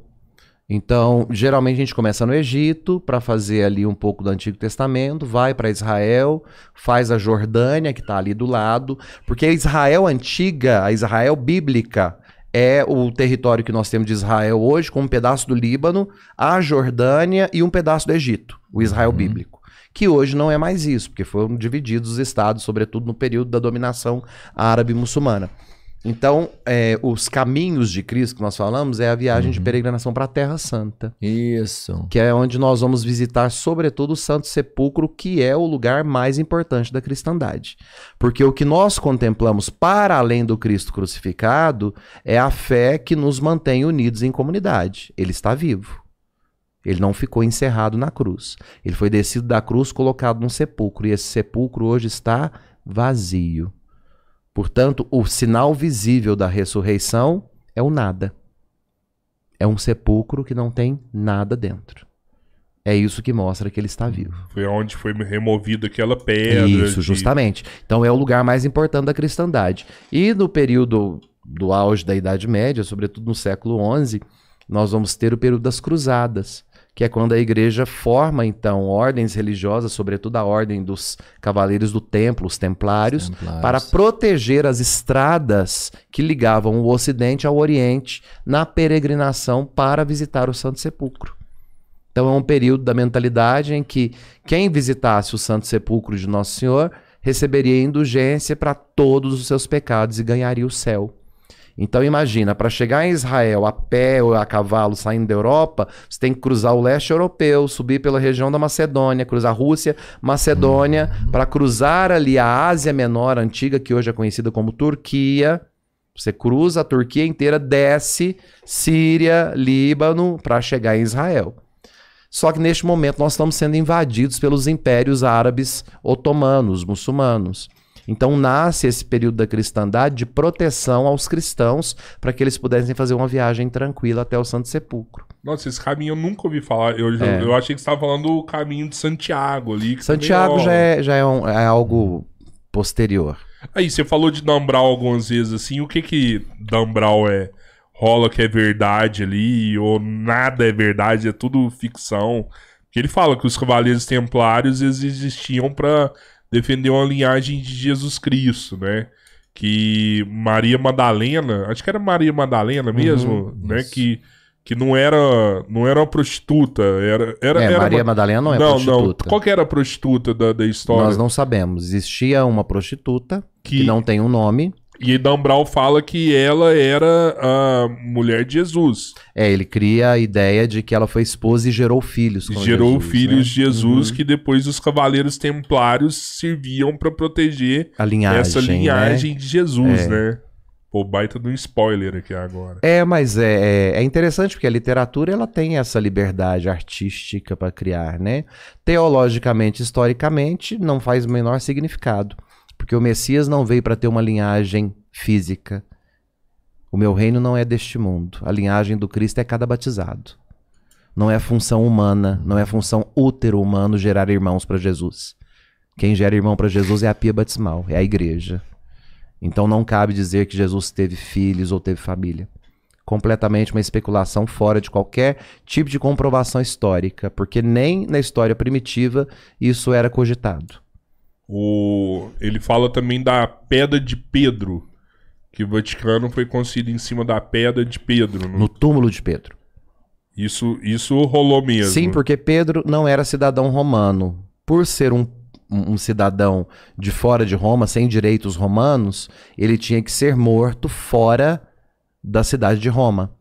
Então, geralmente a gente começa no Egito para fazer ali um pouco do Antigo Testamento, vai para Israel, faz a Jordânia, que está ali do lado, porque a Israel antiga, a Israel bíblica, é o território que nós temos de Israel hoje, com um pedaço do Líbano, a Jordânia e um pedaço do Egito, o Israel uhum. bíblico. Que hoje não é mais isso, porque foram divididos os estados, sobretudo no período da dominação árabe-muçulmana. Então, é, os caminhos de Cristo que nós falamos é a viagem uhum. de peregrinação para a Terra Santa. Isso. Que é onde nós vamos visitar, sobretudo, o Santo Sepulcro, que é o lugar mais importante da cristandade. Porque o que nós contemplamos para além do Cristo crucificado é a fé que nos mantém unidos em comunidade. Ele está vivo. Ele não ficou encerrado na cruz. Ele foi descido da cruz, colocado num sepulcro. E esse sepulcro hoje está vazio. Portanto, o sinal visível da ressurreição é o nada. É um sepulcro que não tem nada dentro. É isso que mostra que ele está vivo. Foi onde foi removida aquela pedra. Isso, de... justamente. Então é o lugar mais importante da cristandade. E no período do auge da Idade Média, sobretudo no século XI, nós vamos ter o período das cruzadas que é quando a igreja forma, então, ordens religiosas, sobretudo a ordem dos cavaleiros do templo, os templários, templários. para proteger as estradas que ligavam o ocidente ao oriente na peregrinação para visitar o Santo Sepulcro. Então é um período da mentalidade em que quem visitasse o Santo Sepulcro de Nosso Senhor receberia indulgência para todos os seus pecados e ganharia o céu. Então imagina, para chegar em Israel a pé ou a cavalo saindo da Europa, você tem que cruzar o leste europeu, subir pela região da Macedônia, cruzar a Rússia, Macedônia, uhum. para cruzar ali a Ásia Menor antiga, que hoje é conhecida como Turquia. Você cruza a Turquia inteira, desce Síria, Líbano, para chegar em Israel. Só que neste momento nós estamos sendo invadidos pelos impérios árabes otomanos, muçulmanos. Então nasce esse período da cristandade de proteção aos cristãos para que eles pudessem fazer uma viagem tranquila até o Santo Sepulcro. Nossa, esse caminho eu nunca ouvi falar. Eu, é. eu achei que você estava falando o caminho de Santiago ali. Santiago é já, é, já é, um, é algo posterior. Aí, você falou de Dambral algumas vezes, assim, o que que Dambrau é? Rola que é verdade ali, ou nada é verdade, é tudo ficção. Porque ele fala que os cavaleiros templários eles existiam para defendeu a linhagem de Jesus Cristo, né? Que Maria Madalena, acho que era Maria Madalena uhum, mesmo, uhum, né? Que que não era não era uma prostituta, era era, é, era Maria uma... Madalena não é não, prostituta. Não. Qual que era a prostituta da, da história? Nós não sabemos. Existia uma prostituta que, que não tem um nome e Dan Brown fala que ela era a mulher de Jesus. É, ele cria a ideia de que ela foi esposa e gerou filhos. gerou Jesus, filhos né? de Jesus, uhum. que depois os cavaleiros templários serviam para proteger linhagem, essa né? linhagem né? de Jesus, é. né? Pô, baita do um spoiler aqui agora. É, mas é, é, é interessante porque a literatura ela tem essa liberdade artística para criar, né? Teologicamente, historicamente, não faz o menor significado. Porque o Messias não veio para ter uma linhagem física. O meu reino não é deste mundo. A linhagem do Cristo é cada batizado. Não é função humana, não é função útero humano gerar irmãos para Jesus. Quem gera irmão para Jesus é a pia batismal, é a igreja. Então não cabe dizer que Jesus teve filhos ou teve família. Completamente uma especulação fora de qualquer tipo de comprovação histórica, porque nem na história primitiva isso era cogitado. O, ele fala também da pedra de Pedro, que o Vaticano foi construído em cima da pedra de Pedro. No, né? no túmulo de Pedro. Isso, isso rolou mesmo. Sim, porque Pedro não era cidadão romano. Por ser um, um cidadão de fora de Roma, sem direitos romanos, ele tinha que ser morto fora da cidade de Roma.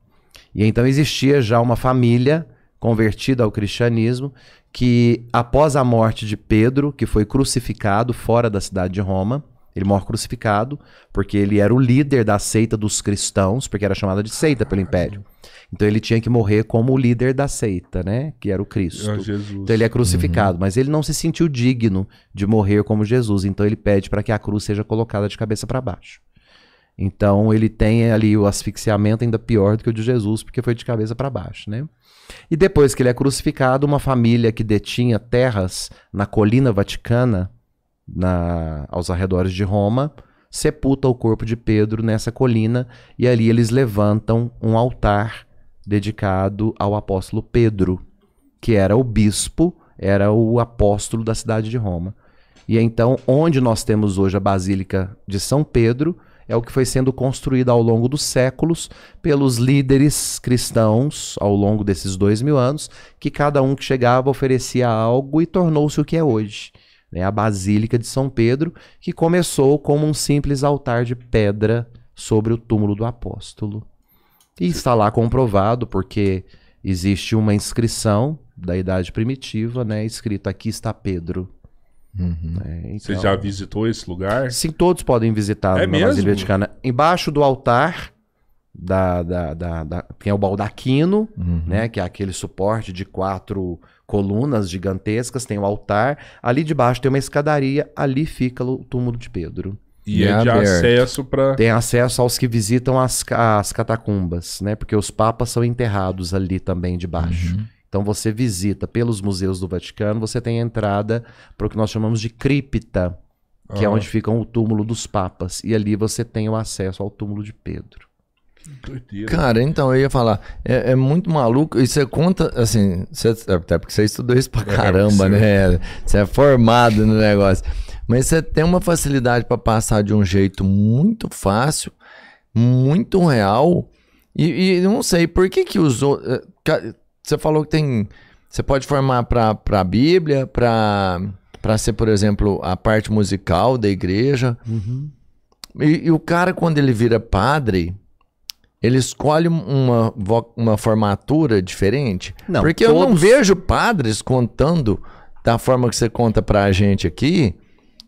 E então existia já uma família convertido ao cristianismo, que após a morte de Pedro, que foi crucificado fora da cidade de Roma, ele morre crucificado, porque ele era o líder da seita dos cristãos, porque era chamada de seita pelo império. Então ele tinha que morrer como o líder da seita, né? Que era o Cristo. É então ele é crucificado, uhum. mas ele não se sentiu digno de morrer como Jesus. Então ele pede para que a cruz seja colocada de cabeça para baixo. Então ele tem ali o asfixiamento ainda pior do que o de Jesus, porque foi de cabeça para baixo, né? E depois que ele é crucificado, uma família que detinha terras na colina vaticana, na, aos arredores de Roma, sepulta o corpo de Pedro nessa colina e ali eles levantam um altar dedicado ao apóstolo Pedro, que era o bispo, era o apóstolo da cidade de Roma. E é então, onde nós temos hoje a Basílica de São Pedro, é o que foi sendo construído ao longo dos séculos pelos líderes cristãos ao longo desses dois mil anos, que cada um que chegava oferecia algo e tornou-se o que é hoje. Né? A Basílica de São Pedro, que começou como um simples altar de pedra sobre o túmulo do apóstolo. E está lá comprovado, porque existe uma inscrição da idade primitiva, né, escrita aqui está Pedro. Uhum. É, então... Você já visitou esse lugar? Sim, todos podem visitar é mesmo? Basílica Embaixo do altar, da, da, da, da, tem é o baldaquino, uhum. né, que é aquele suporte de quatro colunas gigantescas, tem o altar. Ali debaixo tem uma escadaria, ali fica o túmulo de Pedro. E, é, é, de acesso para. Tem acesso aos que visitam as, as catacumbas, né? Porque os papas são enterrados ali também debaixo. Uhum. Então você visita pelos museus do Vaticano, você tem entrada para o que nós chamamos de cripta, que é ah. é onde ficam o túmulo dos papas. E ali você tem o acesso ao túmulo de Pedro. Doideira. Cara, então eu ia falar, é, é, muito maluco. E você conta, assim, você, até porque você estudou isso pra é, é caramba, é, né? Você é formado no negócio. Mas você tem uma facilidade para passar de um jeito muito fácil, muito real. E, e não sei por que que os outros. Eh, você falou que tem. Você pode formar para a Bíblia, para ser, por exemplo, a parte musical da igreja. Uhum. E, e, o cara, quando ele vira padre, ele escolhe uma, uma formatura diferente? Não, Porque todos... eu não vejo padres contando da forma que você conta para a gente aqui.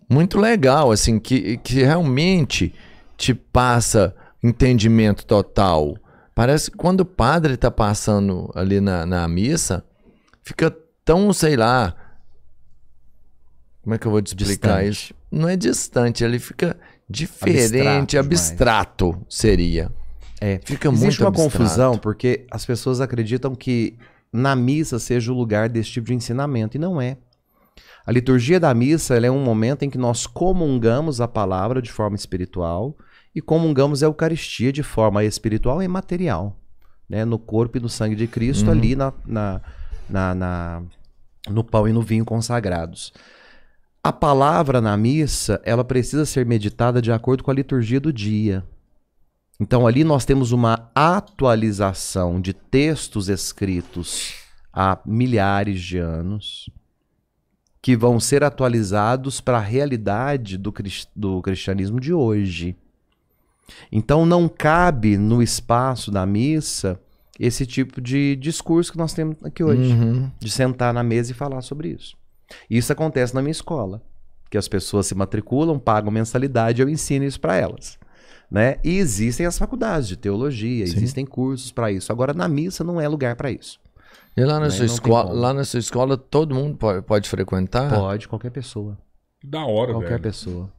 Muito legal, assim, que, que realmente te passa entendimento total. Parece que quando o padre está passando ali na, na missa, fica tão, sei lá. Como é que eu vou te explicar distante. isso? Não é distante, ele fica diferente, abstrato, abstrato seria. É. Fica Existe muito uma abstrato. confusão, porque as pessoas acreditam que na missa seja o lugar desse tipo de ensinamento, e não é. A liturgia da missa é um momento em que nós comungamos a palavra de forma espiritual e comungamos a Eucaristia de forma espiritual e material, né? no corpo e no sangue de Cristo, uhum. ali na, na, na, na, no pão e no vinho consagrados. A palavra na missa, ela precisa ser meditada de acordo com a liturgia do dia. Então ali nós temos uma atualização de textos escritos há milhares de anos que vão ser atualizados para a realidade do, do cristianismo de hoje. Então não cabe no espaço da missa esse tipo de discurso que nós temos aqui hoje, uhum. de sentar na mesa e falar sobre isso. Isso acontece na minha escola, que as pessoas se matriculam, pagam mensalidade, eu ensino isso para elas. Né? E existem as faculdades de teologia, Sim. existem cursos para isso. Agora, na missa não é lugar para isso. E lá na, né? sua escola, lá na sua escola, todo mundo pode, pode frequentar? Pode, qualquer pessoa. Da hora, Qualquer velho. pessoa.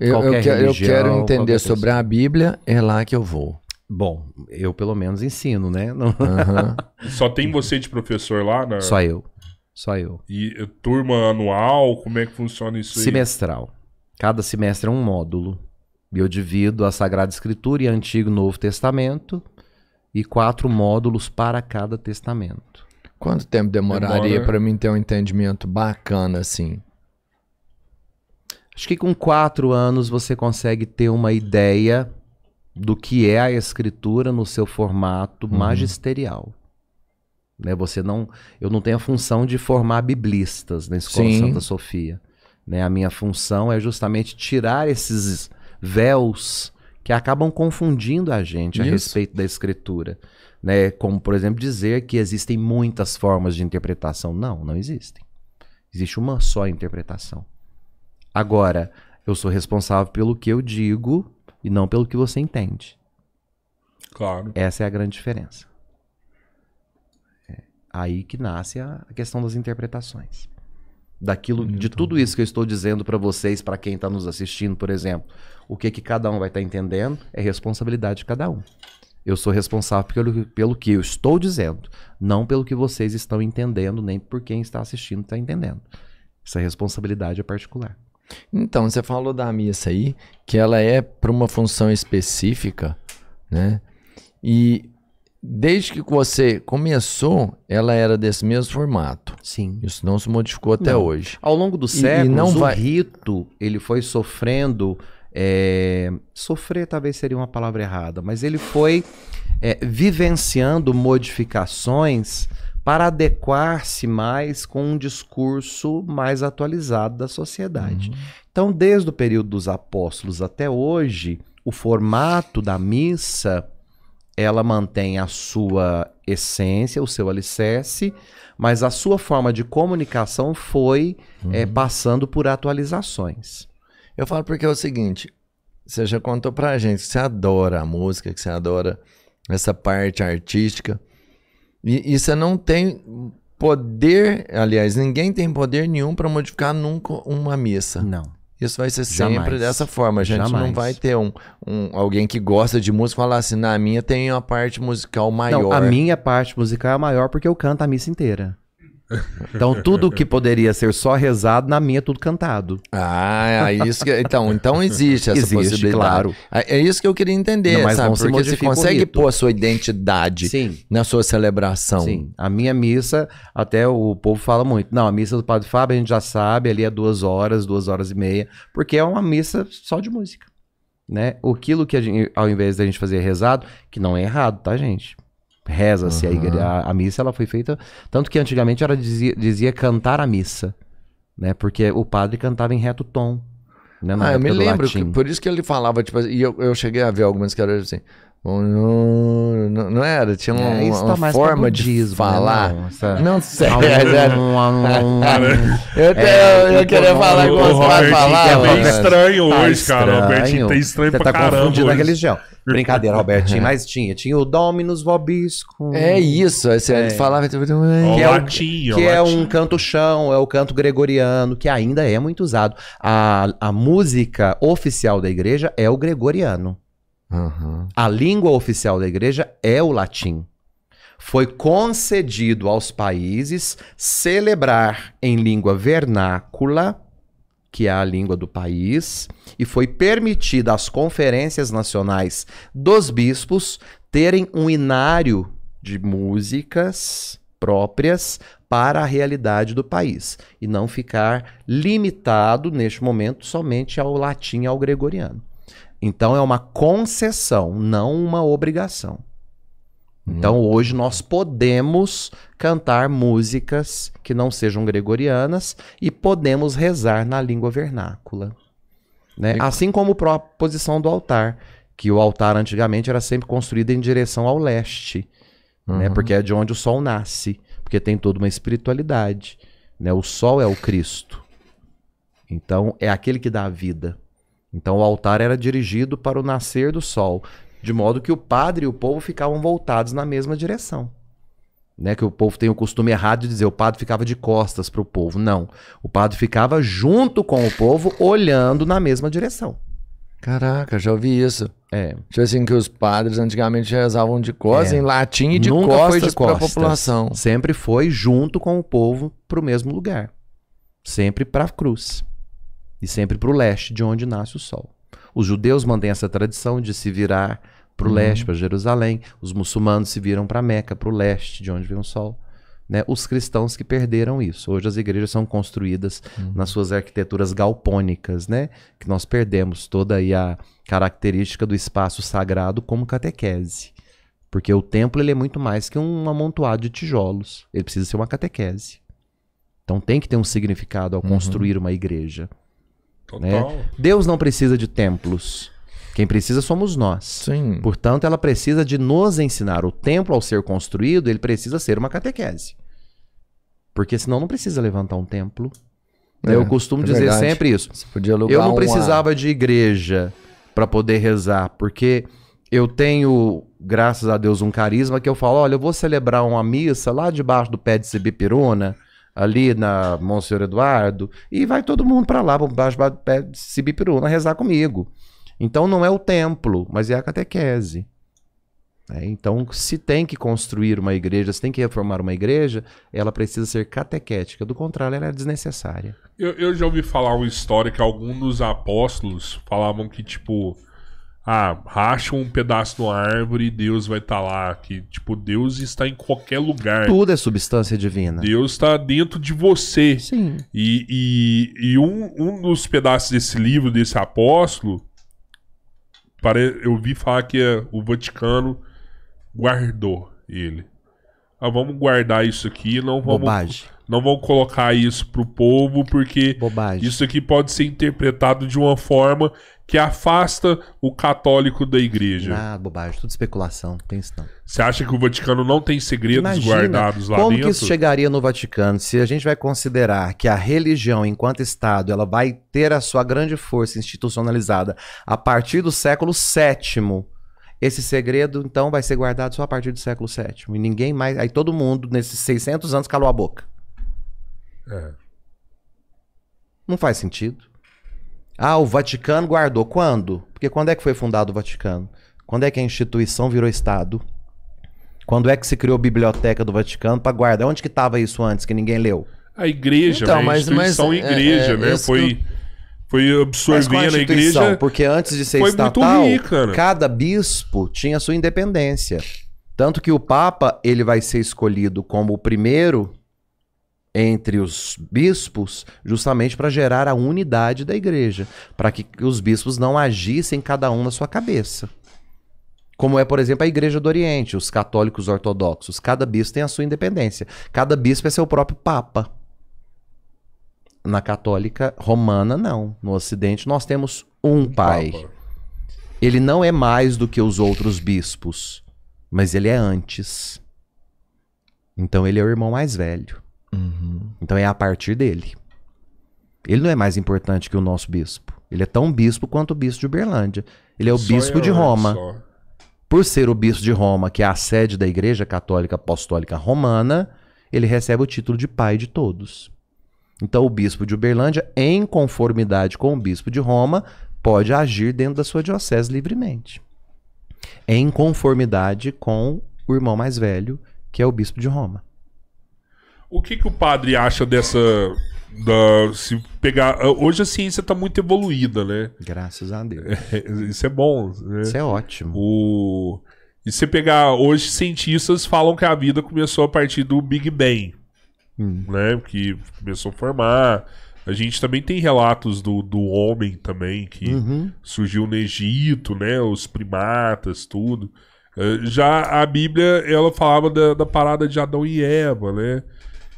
Eu, eu, que, religião, eu quero entender sobre a Bíblia, é lá que eu vou. Bom, eu pelo menos ensino, né? Não... Uhum. Só tem você de professor lá? Na... Né? Só eu. Só eu. E turma anual, como é que funciona isso aí? Semestral. Cada semestre é um módulo. Eu divido a Sagrada Escritura e Antigo e Novo Testamento e quatro módulos para cada testamento. Quanto tempo demoraria Demora... para mim ter um entendimento bacana assim? Acho que com quatro anos você consegue ter uma ideia do que é a escritura no seu formato uhum. magisterial. Né? Você não, eu não tenho a função de formar biblistas na Escola Sim. Santa Sofia. Né? A minha função é justamente tirar esses véus que acabam confundindo a gente a respeito da escritura. Né? Como, por exemplo, dizer que existem muitas formas de interpretação. Não, não existem. Existe uma só interpretação. Agora, eu sou responsável pelo que eu digo e não pelo que você entende. Claro. Essa é a grande diferença. É aí que nasce a questão das interpretações. Daquilo, de então. tudo isso que eu estou dizendo para vocês, para quem está nos assistindo, por exemplo, o que, que cada um vai estar tá entendendo é responsabilidade de cada um. Eu sou responsável pelo, pelo que eu estou dizendo, não pelo que vocês estão entendendo, nem por quem está assistindo está entendendo. Essa responsabilidade é particular. Então, você falou da missa aí, que ela é para uma função específica, né? E desde que você começou, ela era desse mesmo formato. Sim. Isso não se modificou até não. hoje. Ao longo dos séculos, o vai... rito ele foi sofrendo. É... Sofrer talvez seria uma palavra errada, mas ele foi é, vivenciando modificações para adequar-se mais com um discurso mais atualizado da sociedade. Uhum. Então, desde o período dos apóstolos até hoje, o formato da missa ela mantém a sua essência, o seu alicerce, mas a sua forma de comunicação foi eh, uhum. é, passando por atualizações. Eu falo porque é o seguinte, você já contou pra gente que você adora a música, que você adora essa parte artística. E, e você não tem poder, aliás, ninguém tem poder nenhum para modificar nunca uma missa. Não. Isso vai ser sempre dessa forma. A gente Jamais. não vai ter um, um, alguém que gosta de música falar assim, na minha tem uma parte musical maior. Não, a minha parte musical é maior porque eu canto a missa inteira. Então, tudo que poderia ser só rezado, na minha é tudo cantado. Ah, é isso que, então, então existe essa existe, possibilidade. claro. É, é isso que eu queria entender, não, mas sabe? Porque você consegue pôr a sua identidade Sim. na sua celebração. Sim, a minha missa, até o povo fala muito. Não, a missa do Padre Fábio, a gente já sabe, ali é duas horas, duas horas e meia, porque é uma missa só de música. Né? O que gente, ao invés da gente fazer rezado, que não é errado, tá, gente? reza-se uhum. a, igreja, a, a, missa, ela foi feita. Tanto que antigamente ela dizia, dizia cantar a missa, né? Porque o padre cantava em reto tom. Né? Na ah, eu me lembro, que, por isso que ele falava, tipo, e eu, eu cheguei a ver algumas caras assim. Oh, não, não era, tinha é, tá uma, né, é, uma forma budismo, de falar. Né? Não, sei. É eu, eu, é, eu queria falar com você vai né? falar. É bem estranho tá hoje, cara. O Bem, estranho pra tá caramba. Confundindo a religião. Brincadeira, Robertinho, mas tinha. Tinha o Dominus Vobisco. É isso, Você é. falava... Que é, o, que é um canto chão, é o canto gregoriano, que ainda é muito usado. A, a música oficial da igreja é o gregoriano. Uhum. A língua oficial da igreja é o latim. Foi concedido aos países celebrar em língua vernácula que é a língua do país, e foi permitida às conferências nacionais dos bispos terem um inário de músicas próprias para a realidade do país e não ficar limitado neste momento somente ao latim e ao gregoriano. Então é uma concessão, não uma obrigação. Então uhum. hoje nós podemos cantar músicas que não sejam gregorianas e podemos rezar na língua vernácula. Né? Assim como a posição do altar, que o altar antigamente era sempre construído em direção ao leste, né? uhum. né? porque é de onde o sol nasce, porque tem toda uma espiritualidade. Né? O sol é o Cristo, então é aquele que dá a vida. Então o altar era dirigido para o nascer do sol de modo que o padre e o povo ficavam voltados na mesma direção. Né, que o povo tem o costume errado de dizer o padre ficava de costas para o povo. Não. O padre ficava junto com o povo, olhando na mesma direção. Caraca, já ouvi isso. É. Tipo assim, que os padres antigamente rezavam de costas, é. em latim e de Nunca costas para a população. Sempre foi junto com o povo para o mesmo lugar. Sempre para a cruz. E sempre para o leste, de onde nasce o sol. Os judeus mantêm essa tradição de se virar para o uhum. leste, para Jerusalém. Os muçulmanos se viram para Meca, para o leste, de onde vem o sol. Né? Os cristãos que perderam isso. Hoje as igrejas são construídas uhum. nas suas arquiteturas galpônicas, né? que nós perdemos toda a característica do espaço sagrado como catequese. Porque o templo ele é muito mais que um amontoado de tijolos. Ele precisa ser uma catequese. Então tem que ter um significado ao uhum. construir uma igreja. Né? Total. Né? Deus não precisa de templos. Quem precisa somos nós. Sim. Portanto, ela precisa de nos ensinar. O templo, ao ser construído, ele precisa ser uma catequese. Porque senão não precisa levantar um templo. É, eu costumo é dizer verdade. sempre isso. eu não precisava uma... de igreja para poder rezar, porque eu tenho, graças a Deus, um carisma que eu falo, olha, eu vou celebrar uma missa lá debaixo do pé de Sibipiruna, ali na Monsenhor Eduardo, e vai todo mundo para lá, para baixo pé de Sibipiruna, rezar comigo. Então não é o templo, mas é a catequese. É, então, se tem que construir uma igreja, se tem que reformar uma igreja, ela precisa ser catequética. Do contrário, ela é desnecessária. Eu, eu já ouvi falar uma história que alguns dos apóstolos falavam que, tipo, ah, racha um pedaço de uma árvore e Deus vai estar tá lá. Que, tipo, Deus está em qualquer lugar. Tudo é substância divina. Deus está dentro de você. Sim. E, e, e um, um dos pedaços desse livro, desse apóstolo, pare... eu vi falar que é, o Vaticano guardou ele. Ah, vamos guardar isso aqui, não vamos. Bobagem. Não vão colocar isso pro povo, porque Bobagem. isso aqui pode ser interpretado de uma forma que afasta o católico da igreja. Ah, bobagem, tudo especulação, tem isso não. Você acha que o Vaticano não tem segredos Imagina, guardados lá como dentro? Como que isso chegaria no Vaticano? Se a gente vai considerar que a religião, enquanto Estado, ela vai ter a sua grande força institucionalizada a partir do século VII, esse segredo, então, vai ser guardado só a partir do século VII. E ninguém mais... Aí todo mundo, nesses 600 anos, calou a boca. É. Não faz sentido. Ah, o Vaticano guardou. Quando? Porque quando é que foi fundado o Vaticano? Quando é que a instituição virou Estado? Quando é que se criou a Biblioteca do Vaticano para guardar? Onde que estava isso antes que ninguém leu? A igreja, então, né? mas, a instituição mas, é, igreja, é, é, né? Foi, foi absorvendo a, igreja. Porque antes de ser foi estatal, ruim, né? cada bispo tinha sua independência. Tanto que o Papa ele vai ser escolhido como o primeiro entre os bispos, justamente para gerar a unidade da igreja, para que os bispos não agissem cada um na sua cabeça. Como é, por exemplo, a Igreja do Oriente, os católicos ortodoxos. Cada bispo tem a sua independência. Cada bispo é seu próprio papa. Na católica romana, não. No Ocidente, nós temos um pai. Papa. Ele não é mais do que os outros bispos, mas ele é antes. Então, ele é o irmão mais velho. Uhum. Então é a partir dele. Ele não é mais importante que o nosso bispo. Ele é tão bispo quanto o bispo de Uberlândia. Ele é o só bispo de é, Roma. Só. Por ser o bispo de Roma, que é a sede da Igreja Católica Apostólica Romana, ele recebe o título de pai de todos. Então, o bispo de Uberlândia, em conformidade com o bispo de Roma, pode agir dentro da sua diocese livremente. Em conformidade com o irmão mais velho, que é o bispo de Roma. O que, que o padre acha dessa. Da, se pegar hoje a ciência está muito evoluída né graças a Deus é, isso é bom né? isso é ótimo o e você pegar hoje cientistas falam que a vida começou a partir do Big Bang hum. né que começou a formar a gente também tem relatos do, do homem também, que uhum. surgiu no Egito, né? Os primatas, tudo. Eh, já a Bíblia, ela falava da, da parada de Adão e Eva, né?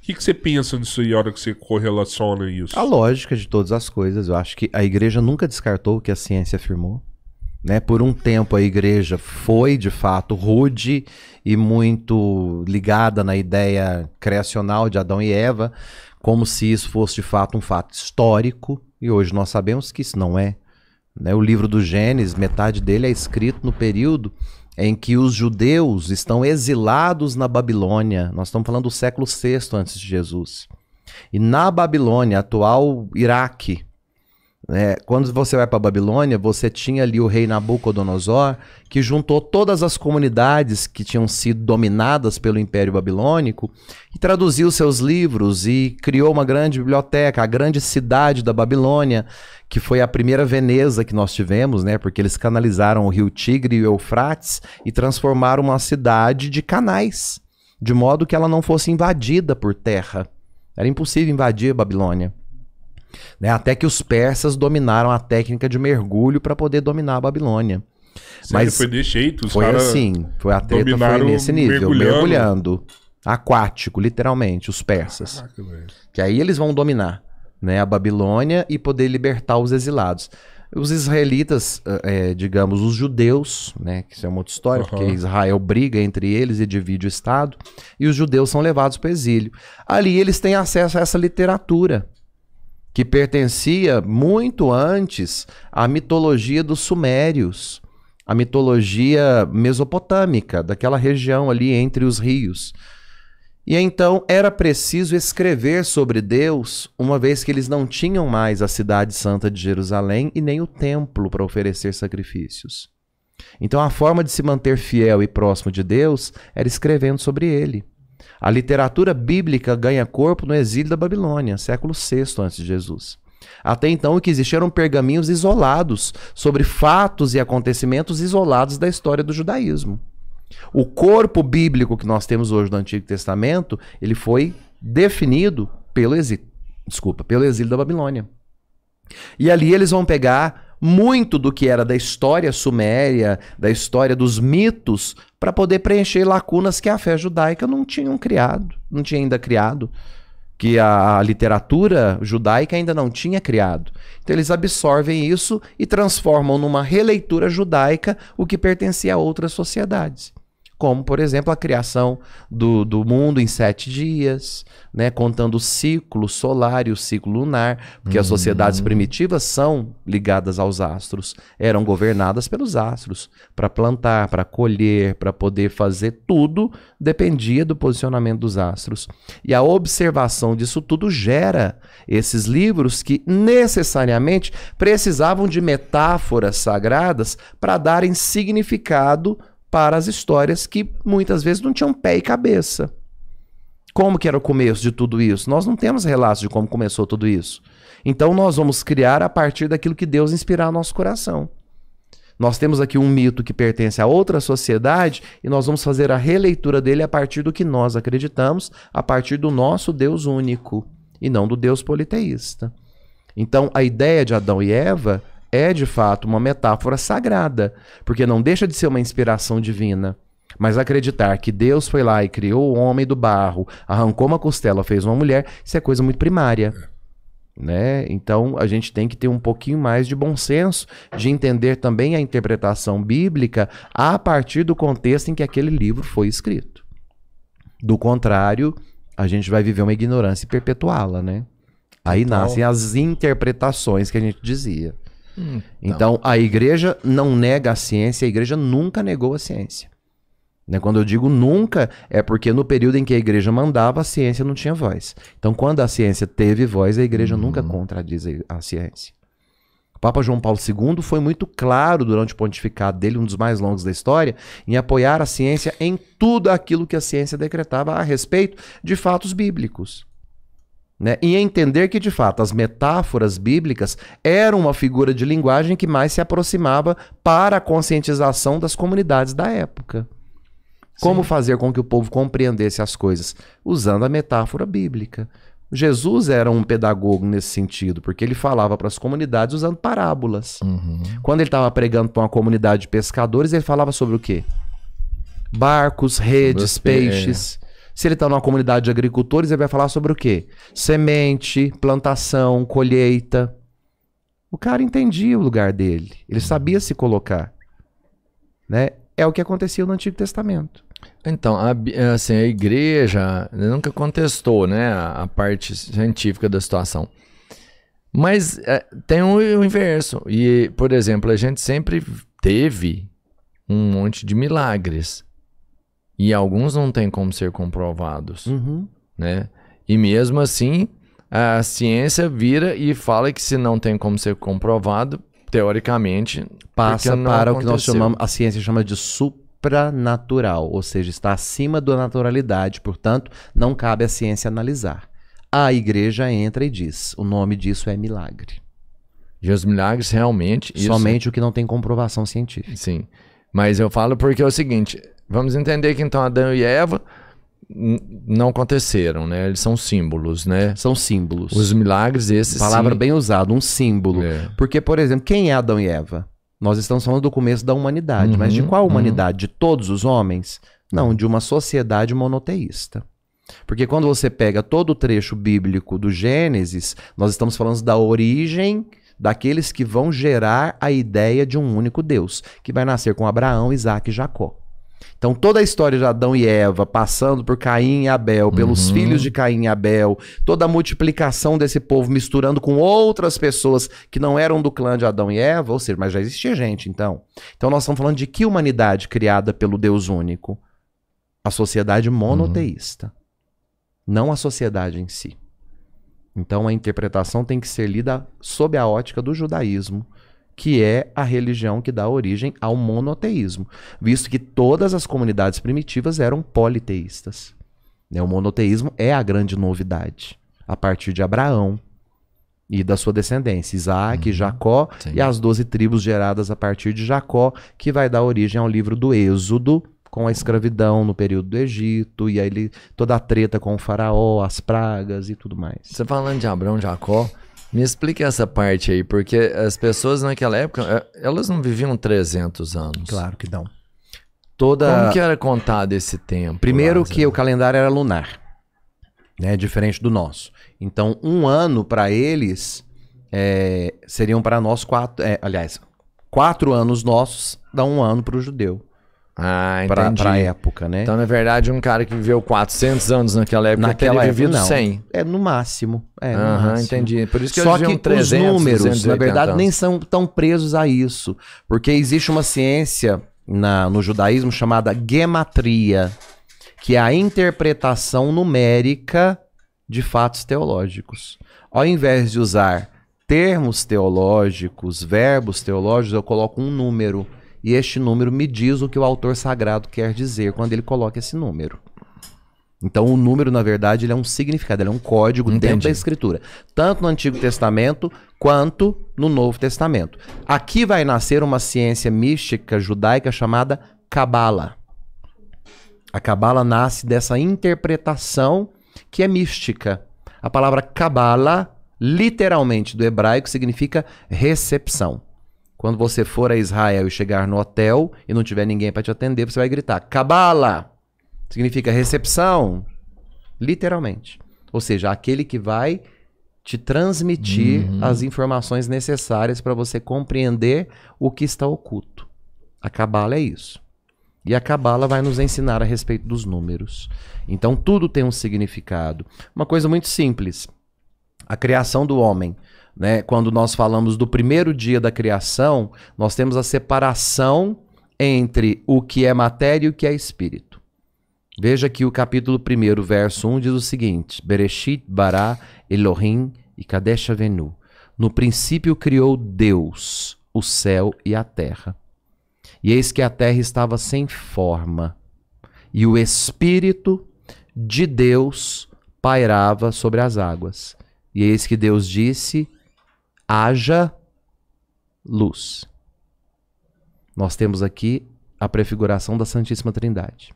que, que você pensa disso aí, a hora que você correlaciona isso? A lógica de todas as coisas. Eu acho que a igreja nunca descartou o que a ciência afirmou. Né? Por um tempo a igreja foi, de fato, rude e muito ligada na ideia criacional de Adão e Eva, como se isso fosse, de fato, um fato histórico. E hoje nós sabemos que isso não é. Né? O livro do Gênesis, metade dele é escrito no período em que os judeus estão exilados na Babilônia. Nós estamos falando do século VI antes de Jesus. E na Babilônia, atual Iraque, é, quando você vai para Babilônia, você tinha ali o rei Nabucodonosor, que juntou todas as comunidades que tinham sido dominadas pelo Império Babilônico e traduziu seus livros e criou uma grande biblioteca, a grande cidade da Babilônia, que foi a primeira Veneza que nós tivemos, né? Porque eles canalizaram o rio Tigre e o Eufrates e transformaram uma cidade de canais, de modo que ela não fosse invadida por terra. Era impossível invadir a Babilônia. Né? Até que os persas dominaram a técnica de mergulho para poder dominar a Babilônia. Sério, Mas foi de jeito, os foi assim, foi a treta foi nesse nível, mergulhando. mergulhando. aquático, literalmente, os persas. Caraca, que aí eles vão dominar, né, a Babilônia e poder libertar os exilados. Os israelitas, é, digamos, os judeus, né, que isso é uma outra história, uhum. porque Israel briga entre eles e divide o estado, e os judeus são levados para o exílio. Ali eles têm acesso a essa literatura, que pertencia muito antes à mitologia dos sumérios, à mitologia mesopotâmica, daquela região ali entre os rios. E então era preciso escrever sobre Deus, uma vez que eles não tinham mais a cidade santa de Jerusalém e nem o templo para oferecer sacrifícios. Então a forma de se manter fiel e próximo de Deus era escrevendo sobre ele. A literatura bíblica ganha corpo no exílio da Babilônia, século VI antes de Jesus. Até então, o que existia eram pergaminhos isolados sobre fatos e acontecimentos isolados da história do judaísmo. O corpo bíblico que nós temos hoje no Antigo Testamento, ele foi definido pelo exílio, desculpa, pelo exílio da Babilônia. E ali eles vão pegar muito do que era da história suméria, da história dos mitos, para poder preencher lacunas que a fé judaica não tinha criado, não tinha ainda criado, que a literatura judaica ainda não tinha criado. Então eles absorvem isso e transformam numa releitura judaica o que pertencia a outras sociedades como, por exemplo, a criação do, do mundo em sete dias, né? contando o ciclo solar e o ciclo lunar, porque uhum. as sociedades hum. primitivas são ligadas aos astros, eram governadas pelos astros, para plantar, para colher, para poder fazer tudo, dependia do posicionamento dos astros. E a observação disso tudo gera esses livros que necessariamente precisavam de metáforas sagradas para darem significado para as histórias que muitas vezes não tinham pé e cabeça. Como que era o começo de tudo isso? Nós não temos relatos de como começou tudo isso. Então nós vamos criar a partir daquilo que Deus inspirar nosso coração. Nós temos aqui um mito que pertence a outra sociedade e nós vamos fazer a releitura dele a partir do que nós acreditamos, a partir do nosso Deus único e não do Deus politeísta. Então, a ideia de Adão e Eva é de fato uma metáfora sagrada, porque não deixa de ser uma inspiração divina. Mas acreditar que Deus foi lá e criou o homem do barro, arrancou uma costela, fez uma mulher, isso é coisa muito primária. Né? Então a gente tem que ter um pouquinho mais de bom senso de entender também a interpretação bíblica a partir do contexto em que aquele livro foi escrito. Do contrário, a gente vai viver uma ignorância e perpetuá-la, né? Aí então... nascem as interpretações que a gente dizia. Então, então, a igreja não nega a ciência, a igreja nunca negou a ciência. Né, quando eu digo nunca, é porque no período em que a igreja mandava, a ciência não tinha voz. Então, quando a ciência teve voz, a igreja hum. nunca uhum. contradiz a ciência. O Papa João Paulo II foi muito claro durante o pontificado dele, um dos mais longos da história, em apoiar a ciência em tudo aquilo que a ciência decretava a respeito de fatos bíblicos. Né? E entender que, de fato, as metáforas bíblicas eram uma figura de linguagem que mais se aproximava para a conscientização das comunidades da época. Como Sim. fazer com que o povo compreendesse as coisas? Usando a metáfora bíblica. Jesus era um pedagogo nesse sentido, porque ele falava para as comunidades usando parábolas. Uhum. Quando ele estava pregando para uma comunidade de pescadores, ele falava sobre o quê? Barcos, redes, peixes. Se ele está numa comunidade de agricultores, ele vai falar sobre o quê? Semente, plantação, colheita. O cara entendia o lugar dele. Ele sabia se colocar. Né? É o que acontecia no Antigo Testamento. Então, a, assim, a igreja nunca contestou né, a parte científica da situação. Mas é, tem o, o inverso. E, por exemplo, a gente sempre teve um monte de milagres. E alguns não têm como ser comprovados, uhum. né? E mesmo assim, a ciência vira e fala que se não tem como ser comprovado, teoricamente, passa para aconteceu. o que nós chamamos, a ciência chama de supranatural, ou seja, está acima da naturalidade, portanto, não cabe à ciência analisar. A igreja entra e diz: o nome disso é milagre. E os milagres realmente. Somente isso... É o que não tem comprovação científica. Sim. Mas eu falo porque é o seguinte: Vamos entender que então Adão e Eva não aconteceram, né? Eles são símbolos, né? São símbolos. Os milagres esses. Palavra sim. bem usada, um símbolo. É. Porque, por exemplo, quem é Adão e Eva? Nós estamos falando do começo da humanidade, uhum, mas de uhum, qual uhum. humanidade? Uhum. De todos os homens? Não, de uma sociedade monoteísta. Porque quando você pega todo o trecho bíblico do Gênesis, nós estamos falando da origem daqueles que vão gerar a ideia de um único Deus, que vai nascer com Abraão, Isaac e Jacó. Então toda a história de Adão e Eva, passando por Caim e Abel, pelos uhum. filhos de Caim e Abel, toda a multiplicação desse povo misturando com outras pessoas que não eram do clã de Adão e Eva, ou seja, mas já existia gente então. Então nós estamos falando de que humanidade criada pelo Deus único? A sociedade monoteísta, uhum. não a sociedade em si. Então a interpretação tem que ser lida sob a ótica do judaísmo, que é a religião que dá origem ao monoteísmo, visto que todas as comunidades primitivas eram politeístas. Né, o monoteísmo é a grande novidade, a partir de Abraão e da sua descendência, Isaac, uhum. Jacó Sim. e as doze tribos geradas a partir de Jacó, que vai dar origem ao livro do Êxodo, com a escravidão no período do Egito, e aí ele, toda a treta com o faraó, as pragas e tudo mais. Você falando de Abraão, Jacó, me explique essa parte aí, porque as pessoas naquela época, é, elas não viviam 300 anos. Claro que não. Toda... Como que era contado esse tempo? Primeiro que o calendário era lunar, né? Diferente do nosso. Então, um ano para eles é, seriam para nós quatro. É, aliás, quatro anos nossos dá um ano para o judeu. Ah, entendi. Pra, pra época, né? Então, na verdade, um cara que viveu 400 anos naquela época naquela teria vivido época, 100. É, no máximo. É, Aham, no máximo. entendi. Por isso que Só que 300, os números, na verdade, anos. nem são tão presos a isso. Porque existe uma ciência na, no judaísmo chamada gematria, que é a interpretação numérica de fatos teológicos. Ao invés de usar termos teológicos, verbos teológicos, eu coloco um número. E este número me diz o que o autor sagrado quer dizer quando ele coloca esse número. Então, o número, na verdade, ele é um significado, ele é um código Entendi. dentro da Escritura. Tanto no Antigo Testamento quanto no Novo Testamento. Aqui vai nascer uma ciência mística judaica chamada Cabala. A Cabala nasce dessa interpretação que é mística. A palavra Cabala, literalmente do hebraico, significa recepção. Quando você for a Israel e chegar no hotel e não tiver ninguém para te atender, você vai gritar: Cabala! Significa recepção. Literalmente. Ou seja, aquele que vai te transmitir uhum. as informações necessárias para você compreender o que está oculto. A cabala é isso. E a cabala vai nos ensinar a respeito dos números. Então tudo tem um significado. Uma coisa muito simples. A criação do homem. Né? Quando nós falamos do primeiro dia da criação, nós temos a separação entre o que é matéria e o que é espírito. Veja que o capítulo 1, verso 1 diz o seguinte: Bereshit bara Elohim e Kadesh Avenu. No princípio criou Deus o céu e a terra. E eis que a terra estava sem forma, e o espírito de Deus pairava sobre as águas. E eis que Deus disse: haja luz. Nós temos aqui a prefiguração da Santíssima Trindade.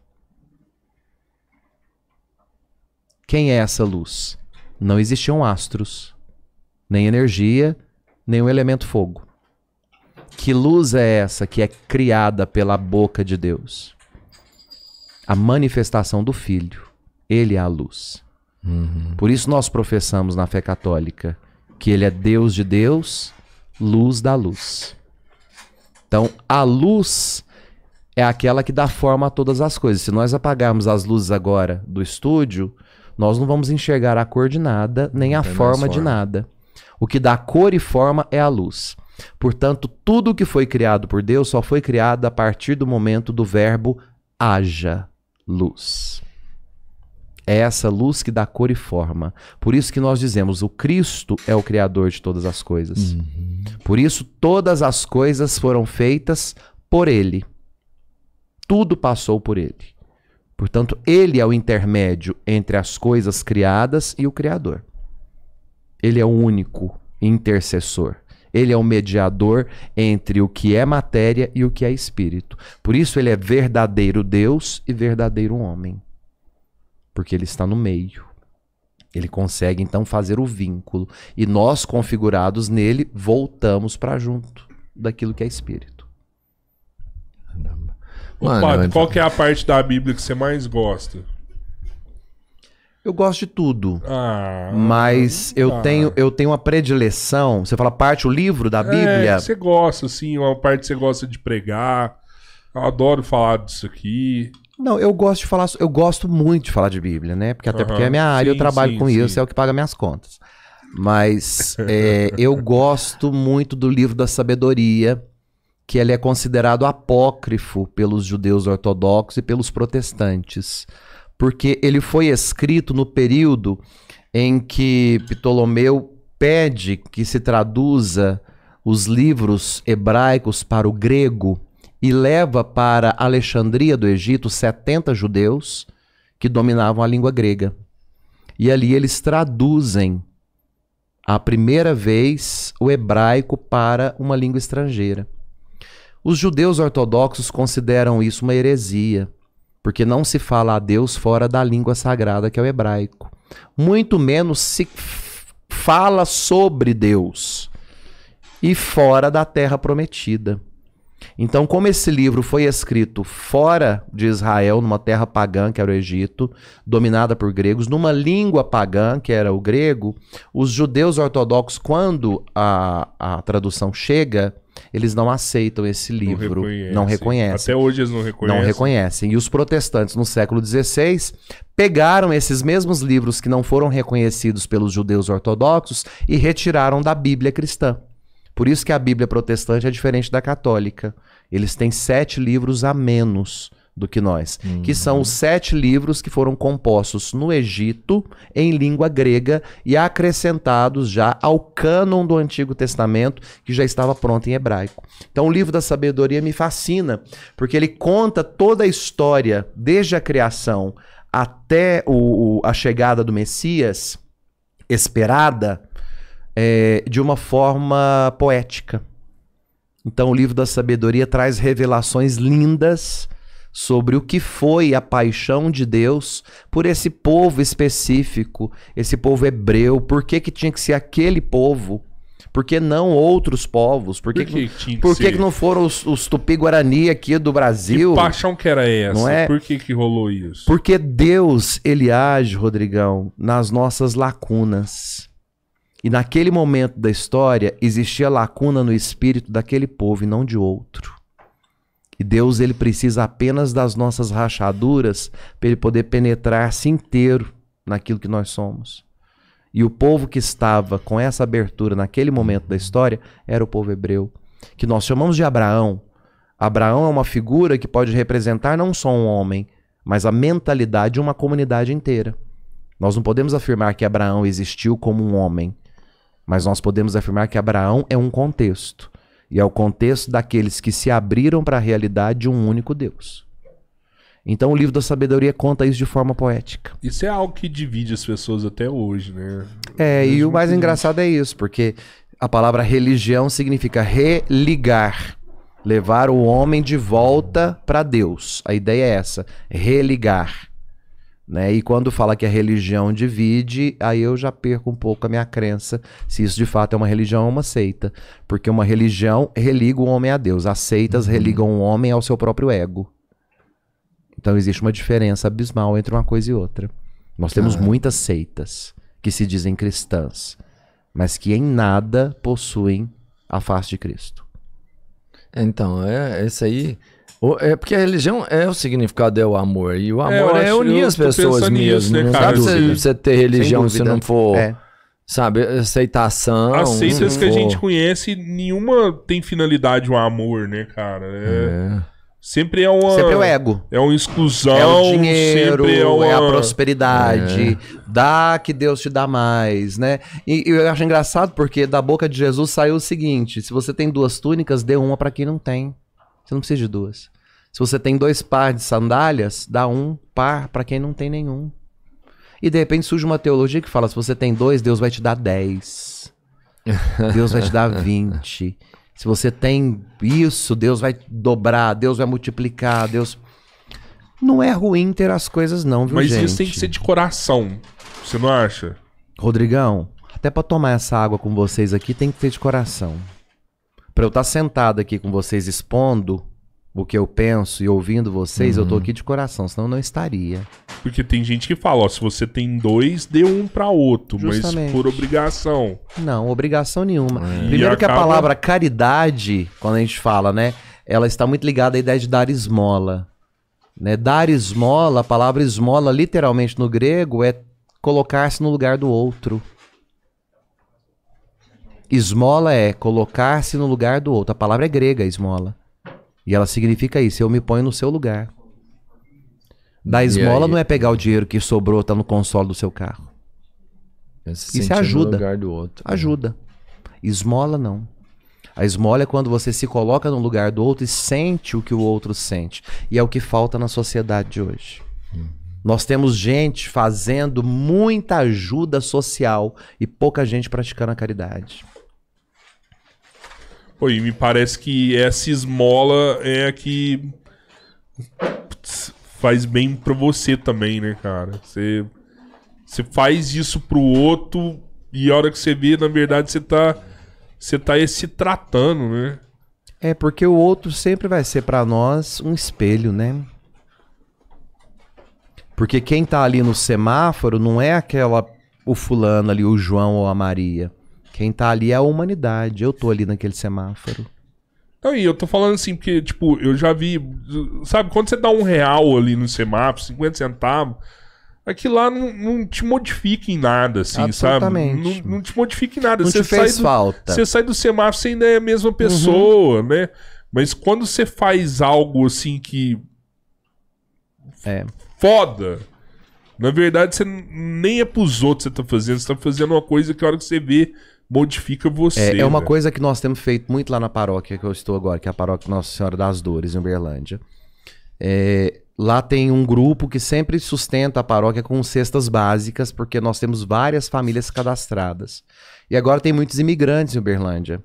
Quem é essa luz? Não existiam astros, nem energia, nem o elemento fogo. Que luz é essa que é criada pela boca de Deus? A manifestação do Filho. Ele é a luz. Uhum. Por isso nós professamos na fé católica que ele é Deus de Deus, luz da luz. Então, a luz é aquela que dá forma a todas as coisas. Se nós apagarmos as luzes agora do estúdio, nós não vamos enxergar a cor de nada, nem a forma de nada. O que dá cor e forma é a luz. Portanto, tudo que foi criado por Deus só foi criado a partir do momento do verbo haja luz é essa luz que dá cor e forma. Por isso que nós dizemos, o Cristo é o criador de todas as coisas. Uhum. Por isso todas as coisas foram feitas por ele. Tudo passou por ele. Portanto, ele é o intermédio entre as coisas criadas e o criador. Ele é o único intercessor. Ele é o mediador entre o que é matéria e o que é espírito. Por isso ele é verdadeiro Deus e verdadeiro homem porque ele está no meio. Ele consegue então fazer o vínculo e nós configurados nele voltamos para junto daquilo que é espírito. Mano, padre, qual que é a parte da Bíblia que você mais gosta? Eu gosto de tudo. Ah, mas eu tá. tenho eu tenho uma predileção. Você fala parte o livro da é, Bíblia? É, você gosta, sim, uma parte que você gosta de pregar. Eu adoro falar disso aqui. Não, eu gosto de falar, eu gosto muito de falar de Bíblia, né? Porque até uhum, porque é minha área, sim, eu trabalho sim, com sim. isso, é o que paga minhas contas. Mas é, eu gosto muito do livro da sabedoria, que ele é considerado apócrifo pelos judeus ortodoxos e pelos protestantes, porque ele foi escrito no período em que Ptolomeu pede que se traduza os livros hebraicos para o grego e leva para Alexandria do Egito 70 judeus que dominavam a língua grega. E ali eles traduzem a primeira vez o hebraico para uma língua estrangeira. Os judeus ortodoxos consideram isso uma heresia, porque não se fala a Deus fora da língua sagrada que é o hebraico. Muito menos se fala sobre Deus e fora da terra prometida. Então, como esse livro foi escrito fora de Israel, numa terra pagã, que era o Egito, dominada por gregos, numa língua pagã, que era o grego, os judeus ortodoxos, quando a, a tradução chega, eles não aceitam esse livro, não reconhecem. não reconhecem. Até hoje eles não reconhecem. Não reconhecem. E os protestantes no século XVI pegaram esses mesmos livros que não foram reconhecidos pelos judeus ortodoxos e retiraram da Bíblia cristã. Por isso que a Bíblia protestante é diferente da católica eles têm sete livros a menos do que nós, uhum. que são uhum. os sete livros que foram compostos no Egito em língua grega e acrescentados já ao cânon do Antigo Testamento, que já estava pronto em hebraico. Então o livro da sabedoria me fascina, porque ele conta toda a história desde a criação até o, o, a chegada do Messias esperada é, de uma forma poética. Então, o livro da sabedoria traz revelações lindas sobre o que foi a paixão de Deus por esse povo específico, esse povo hebreu, por que, que tinha que ser aquele povo. Por que não outros povos? Por que, por que, que, por que, que não foram os, os tupi-guarani aqui do Brasil? Que paixão que era essa? Não é? Por que, que rolou isso? Porque Deus, ele age, Rodrigão, nas nossas lacunas. E naquele momento da história existia lacuna no espírito daquele povo e não de outro. E Deus ele precisa apenas das nossas rachaduras para ele poder penetrar-se inteiro naquilo que nós somos. E o povo que estava com essa abertura naquele momento da história era o povo hebreu, que nós chamamos de Abraão. Abraão é uma figura que pode representar não só um homem, mas a mentalidade de uma comunidade inteira. Nós não podemos afirmar que Abraão existiu como um homem. Mas nós podemos afirmar que Abraão é um contexto. E é o contexto daqueles que se abriram para a realidade de um único Deus. Então o livro da sabedoria conta isso de forma poética. Isso é algo que divide as pessoas até hoje, né? É, e o mais engraçado é isso, porque a palavra religião significa religar, levar o homem de volta para Deus. A ideia é essa, religar. Né? E quando fala que a religião divide, aí eu já perco um pouco a minha crença se isso de fato é uma religião ou uma seita. Porque uma religião religa o homem a Deus, as seitas uhum. religam o homem ao seu próprio ego. Então existe uma diferença abismal entre uma coisa e outra. Nós temos ah. muitas seitas que se dizem cristãs, mas que em nada possuem a face de Cristo. Então, é, esse aí é porque a religião é o significado, é o amor. E o amor é, é unir as pessoas mesmo. Nisso, né, cara? não sabe assim, você ter religião se não for. É. Sabe, aceitação. As seitas que for. a gente conhece, nenhuma tem finalidade o amor, né, cara? É. é. Sempre é uma. Sempre é o ego. É uma exclusão. É o dinheiro, é, uma... é, a prosperidade. É. Dá que Deus te dá mais, né? E, e, eu acho engraçado porque da boca de Jesus saiu o seguinte: se você tem duas túnicas, dê uma para quem não tem. Você não precisa de duas. Se você tem dois pares de sandálias, dá um par para quem não tem nenhum. E de repente surge uma teologia que fala: se você tem dois, Deus vai te dar dez. Deus vai te dar vinte. Se você tem isso, Deus vai dobrar, Deus vai multiplicar, Deus. Não é ruim ter as coisas, não, viu, Mas gente? isso tem que ser de coração. Você não acha? Rodrigão, até para tomar essa água com vocês aqui tem que ter de coração para eu estar tá sentado aqui com vocês expondo o que eu penso e ouvindo vocês, uhum. eu tô uhum. aqui de coração, senão eu não estaria. Porque tem gente que fala, ó, se você tem dois, dê um para outro, Justamente. mas por obrigação. Não, obrigação nenhuma. É. Primeiro acaba... que a palavra caridade, quando a gente fala, né, ela está muito ligada à ideia de dar esmola. Né? Dar esmola, a palavra esmola literalmente no grego é colocar-se no lugar do outro. Esmola é colocar-se no lugar do outro. A palavra é grega, esmola. E ela significa isso, eu me ponho no seu lugar. Da esmola não é pegar o dinheiro que sobrou, tá no console do seu carro. É se isso é ajuda. No lugar do outro. Ajuda. Esmola não. A esmola é quando você se coloca no lugar do outro e sente o que o outro sente. E é o que falta na sociedade de hoje. Uhum. Nós temos gente fazendo muita ajuda social e pouca gente praticando a caridade. Pô, e me parece que essa esmola é a que Putz, faz bem pra você também, né, cara? Você, você faz isso pro outro e a hora que você vê, na verdade, você tá, você tá se tratando, né? É, porque o outro sempre vai ser para nós um espelho, né? Porque quem tá ali no semáforo não é aquela o fulano ali, o João ou a Maria. Quem tá ali é a humanidade. Eu tô ali naquele semáforo. Aí, eu tô falando assim, porque, tipo, eu já vi. Sabe, quando você dá um real ali no semáforo, 50 centavos, aquilo lá não, não te modifica em nada, assim, sabe? Não, não te modifica em nada. Não você te fez do, falta. Você sai do semáforo, você ainda é a mesma pessoa, uhum. né? Mas quando você faz algo assim que. É. Foda. Na verdade, você nem é pros outros que você tá fazendo, você tá fazendo uma coisa que a hora que você vê, modifica você. É, é uma né? coisa que nós temos feito muito lá na paróquia que eu estou agora, que é a paróquia Nossa Senhora das Dores, em Uberlândia. É, lá tem um grupo que sempre sustenta a paróquia com cestas básicas, porque nós temos várias famílias cadastradas. E agora tem muitos imigrantes em Uberlândia.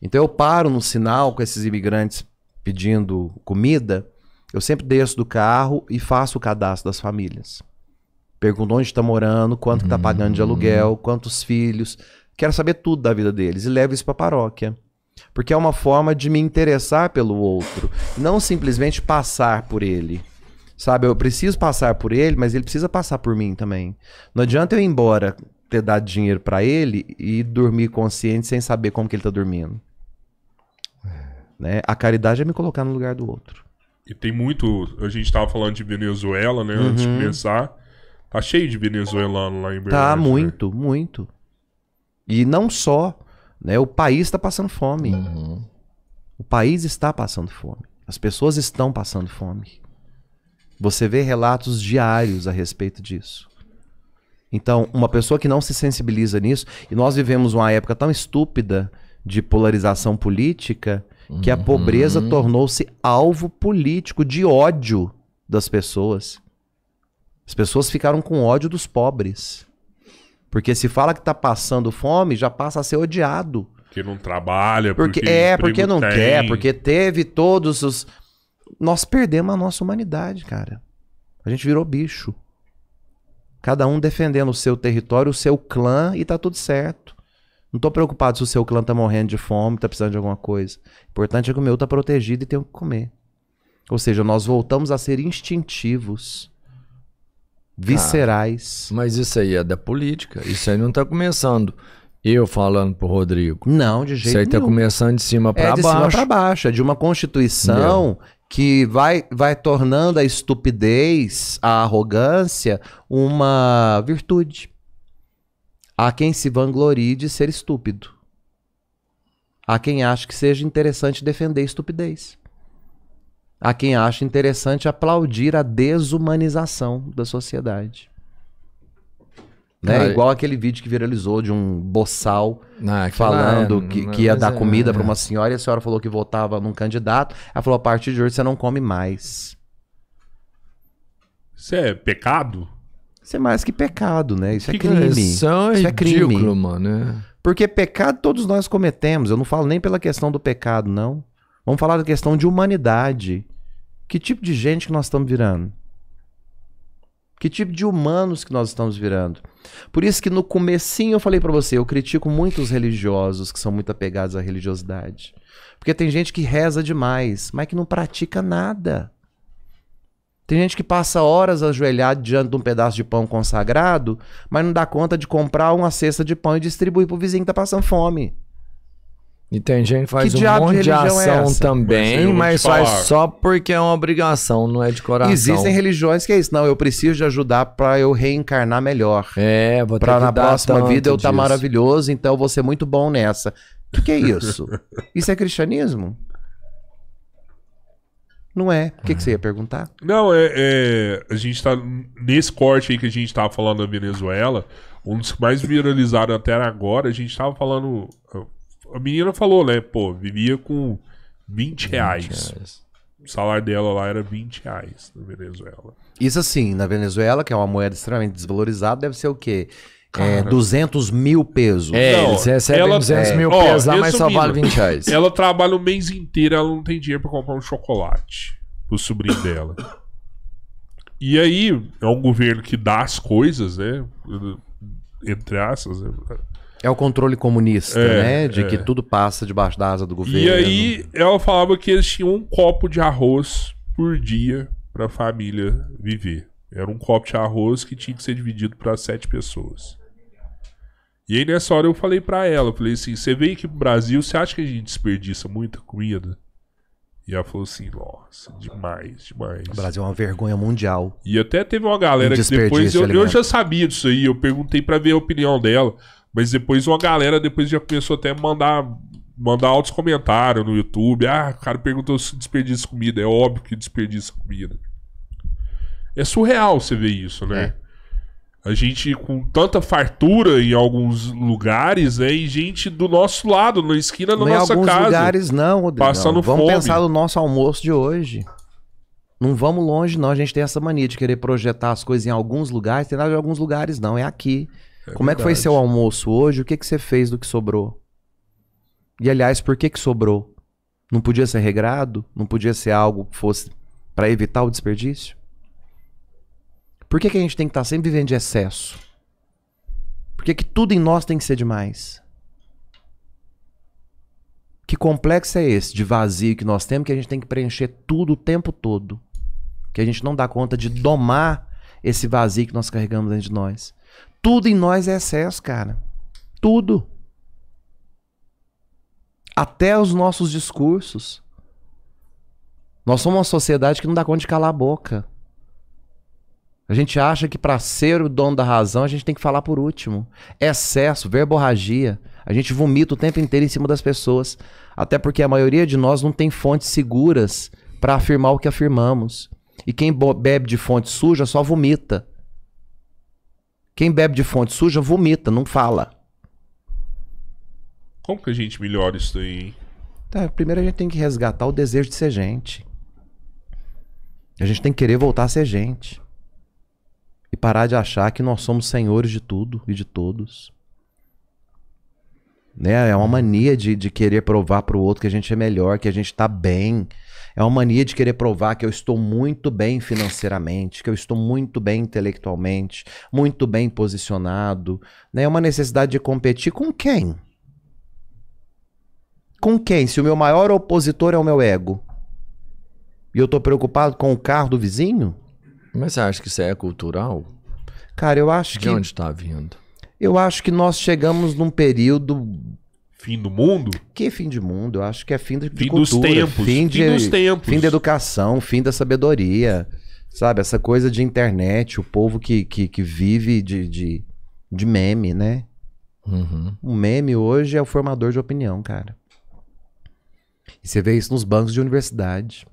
Então eu paro no sinal com esses imigrantes pedindo comida, eu sempre desço do carro e faço o cadastro das famílias. Pergunto onde está morando, quanto está pagando de hum. aluguel, quantos filhos, Quero saber tudo da vida deles e levo isso para a paróquia. Porque é uma forma de me interessar pelo outro, não simplesmente passar por ele. Sabe, eu preciso passar por ele, mas ele precisa passar por mim também. Não adianta eu ir embora ter dado dinheiro para ele e dormir consciente sem saber como que ele tá dormindo. É. Né? A caridade é me colocar no lugar do outro. E tem muito, a gente tava falando de Venezuela, né, uhum. antes de uhum. começar. Tá cheio de venezuelano lá em Berlim. Tá muito, né? muito. E não só, né? O país está passando fome. Uhum. O país está passando fome. As pessoas estão passando fome. Você vê relatos diários a respeito disso. Então, uma pessoa que não se sensibiliza nisso, e nós vivemos uma época tão estúpida de polarização política que a uhum. pobreza uhum. tornou-se alvo político de ódio das pessoas. As pessoas ficaram com ódio dos pobres. Porque se fala que tá passando fome, já passa a ser odiado. Que não trabalha, porque. porque é, porque não tem. quer, porque teve todos os. Nós perdemos a nossa humanidade, cara. A gente virou bicho. Cada um defendendo o seu território, o seu clã, e tá tudo certo. Não tô preocupado se o seu clã tá morrendo de fome, tá precisando de alguma coisa. O importante é que o meu tá protegido e tem o que comer. Ou seja, nós voltamos a ser instintivos viscerais. Ah, mas isso aí é da política. Isso aí não está começando. Eu falando pro Rodrigo. Não, de jeito tá nenhum. Isso aí está começando de cima para é baixo. De cima para baixo. É de uma constituição que vai, vai tornando a estupidez, a arrogância, uma virtude. Há quem se vanglorie de ser estúpido. Há quem acha que seja interessante defender estupidez. A quem acha interessante aplaudir a desumanização da sociedade. Né? Igual aquele vídeo que viralizou de um boçal ah, falando é, que, que, ia dar é, comida é, para uma senhora e a senhora falou que votava num candidato. Ela falou: a partir de hoje você não come mais. Isso é pecado? Isso é mais que pecado, né? Isso é que é crime. Isso é, é crime. mano. É. Porque pecado todos nós cometemos. Eu não falo nem pela questão do pecado, não. Vamos falar da questão de humanidade. Que tipo de gente que nós estamos virando? Que tipo de humanos que nós estamos virando? Por isso que no comecinho eu falei para você, eu critico muitos religiosos que são muito apegados à religiosidade. Porque tem gente que reza demais, mas que não pratica nada. Tem gente que passa horas ajoelhado diante de um pedaço de pão consagrado, mas não dá conta de comprar uma cesta de pão e distribuir pro vizinho que tá passando fome. E tem gente que faz que um monte de, de é ação é também, mas faz só porque é uma obrigação, não é de coração. Existem religiões que é isso. Não, eu preciso de ajudar para eu reencarnar melhor. É, vou ter pra que na próxima vida eu estar tá maravilhoso, então eu vou ser muito bom nessa. O que, é isso? isso é cristianismo? Não é. O que, que você ia perguntar? Não, é, é a gente está Nesse corte aí que a gente estava falando da Venezuela, um dos mais viralizados até agora, a gente estava falando a menina falou, né? Pô, vivia com 20 reais. 20 reais. O salário dela lá era 20 reais na Venezuela. Isso assim, na Venezuela, que é uma moeda extremamente desvalorizada, deve ser o quê? É, 200 mil pesos. É, não, eles ela, 200 é, mil ó, pesos lá, mas só vale 20 reais. Ela trabalha o mês inteiro, ela não tem dinheiro para comprar um chocolate pro sobrinho dela. E aí, é um governo que dá as coisas, né? Entre aspas, né? É o controle comunista, é, né? De é. que tudo passa debaixo da asa do governo. E aí ela falava que eles tinham um copo de arroz por dia para a família viver. Era um copo de arroz que tinha que ser dividido para sete pessoas. E aí nessa hora eu falei para ela, eu falei assim, você veio aqui pro Brasil, você acha que a gente desperdiça muita comida? E ela falou assim, nossa, demais, demais. O Brasil é uma vergonha mundial. E até teve uma galera que depois... Eu, eu, já sabia disso aí, eu perguntei para ver a opinião dela. Mas depois uma galera depois já começou até a mandar mandar altos comentários no YouTube. Ah, o cara perguntou se desperdiça comida. É óbvio que desperdiça comida. É surreal você ver isso, né? É. A gente com tanta fartura em alguns lugares, né? E gente do nosso lado, na esquina da não nossa alguns casa. lugares não, Rodrigo. Passando não. Vamos fome. pensar no nosso almoço de hoje. Não vamos longe, não. A gente tem essa mania de querer projetar as coisas em alguns lugares. Tem nada em alguns lugares, não. É aqui. É Como verdade. é que foi seu almoço hoje? O que, que você fez do que sobrou? E aliás, por que, que sobrou? Não podia ser regrado? Não podia ser algo que fosse para evitar o desperdício? Por que, que a gente tem que estar tá sempre vivendo de excesso? Por que, que tudo em nós tem que ser demais? Que complexo é esse de vazio que nós temos que a gente tem que preencher tudo o tempo todo? Que a gente não dá conta de domar esse vazio que nós carregamos dentro de nós. Tudo em nós é excesso, cara. Tudo. Até os nossos discursos. Nós somos uma sociedade que não dá conta de calar a boca. A gente acha que para ser o dono da razão a gente tem que falar por último. Excesso, verborragia. A gente vomita o tempo inteiro em cima das pessoas. Até porque a maioria de nós não tem fontes seguras para afirmar o que afirmamos. E quem bebe de fonte suja só vomita. Quem bebe de fonte suja vomita, não fala. Como que a gente melhora isso daí? Tá, primeiro a gente tem que resgatar o desejo de ser gente. A gente tem que querer voltar a ser gente. E parar de achar que nós somos senhores de tudo e de todos. Né? É uma mania de, de querer provar para o outro que a gente é melhor, que a gente está bem, é uma mania de querer provar que eu estou muito bem financeiramente, que eu estou muito bem intelectualmente, muito bem posicionado. Né? É uma necessidade de competir com quem? Com quem? Se o meu maior opositor é o meu ego. E eu estou preocupado com o carro do vizinho? Mas você acha que isso é cultural? Cara, eu acho de que. De onde está vindo? Eu acho que nós chegamos num período Fim do mundo? Que fim de mundo? Eu acho que é fim de, fim de cultura. Dos tempos, fim, de, fim dos tempos. Fim da educação, fim da sabedoria. Sabe, essa coisa de internet, o povo que, que, que vive de, de, de, meme, né? Uhum. Um meme hoje é o formador de opinião, cara. E você vê isso nos bancos de universidade.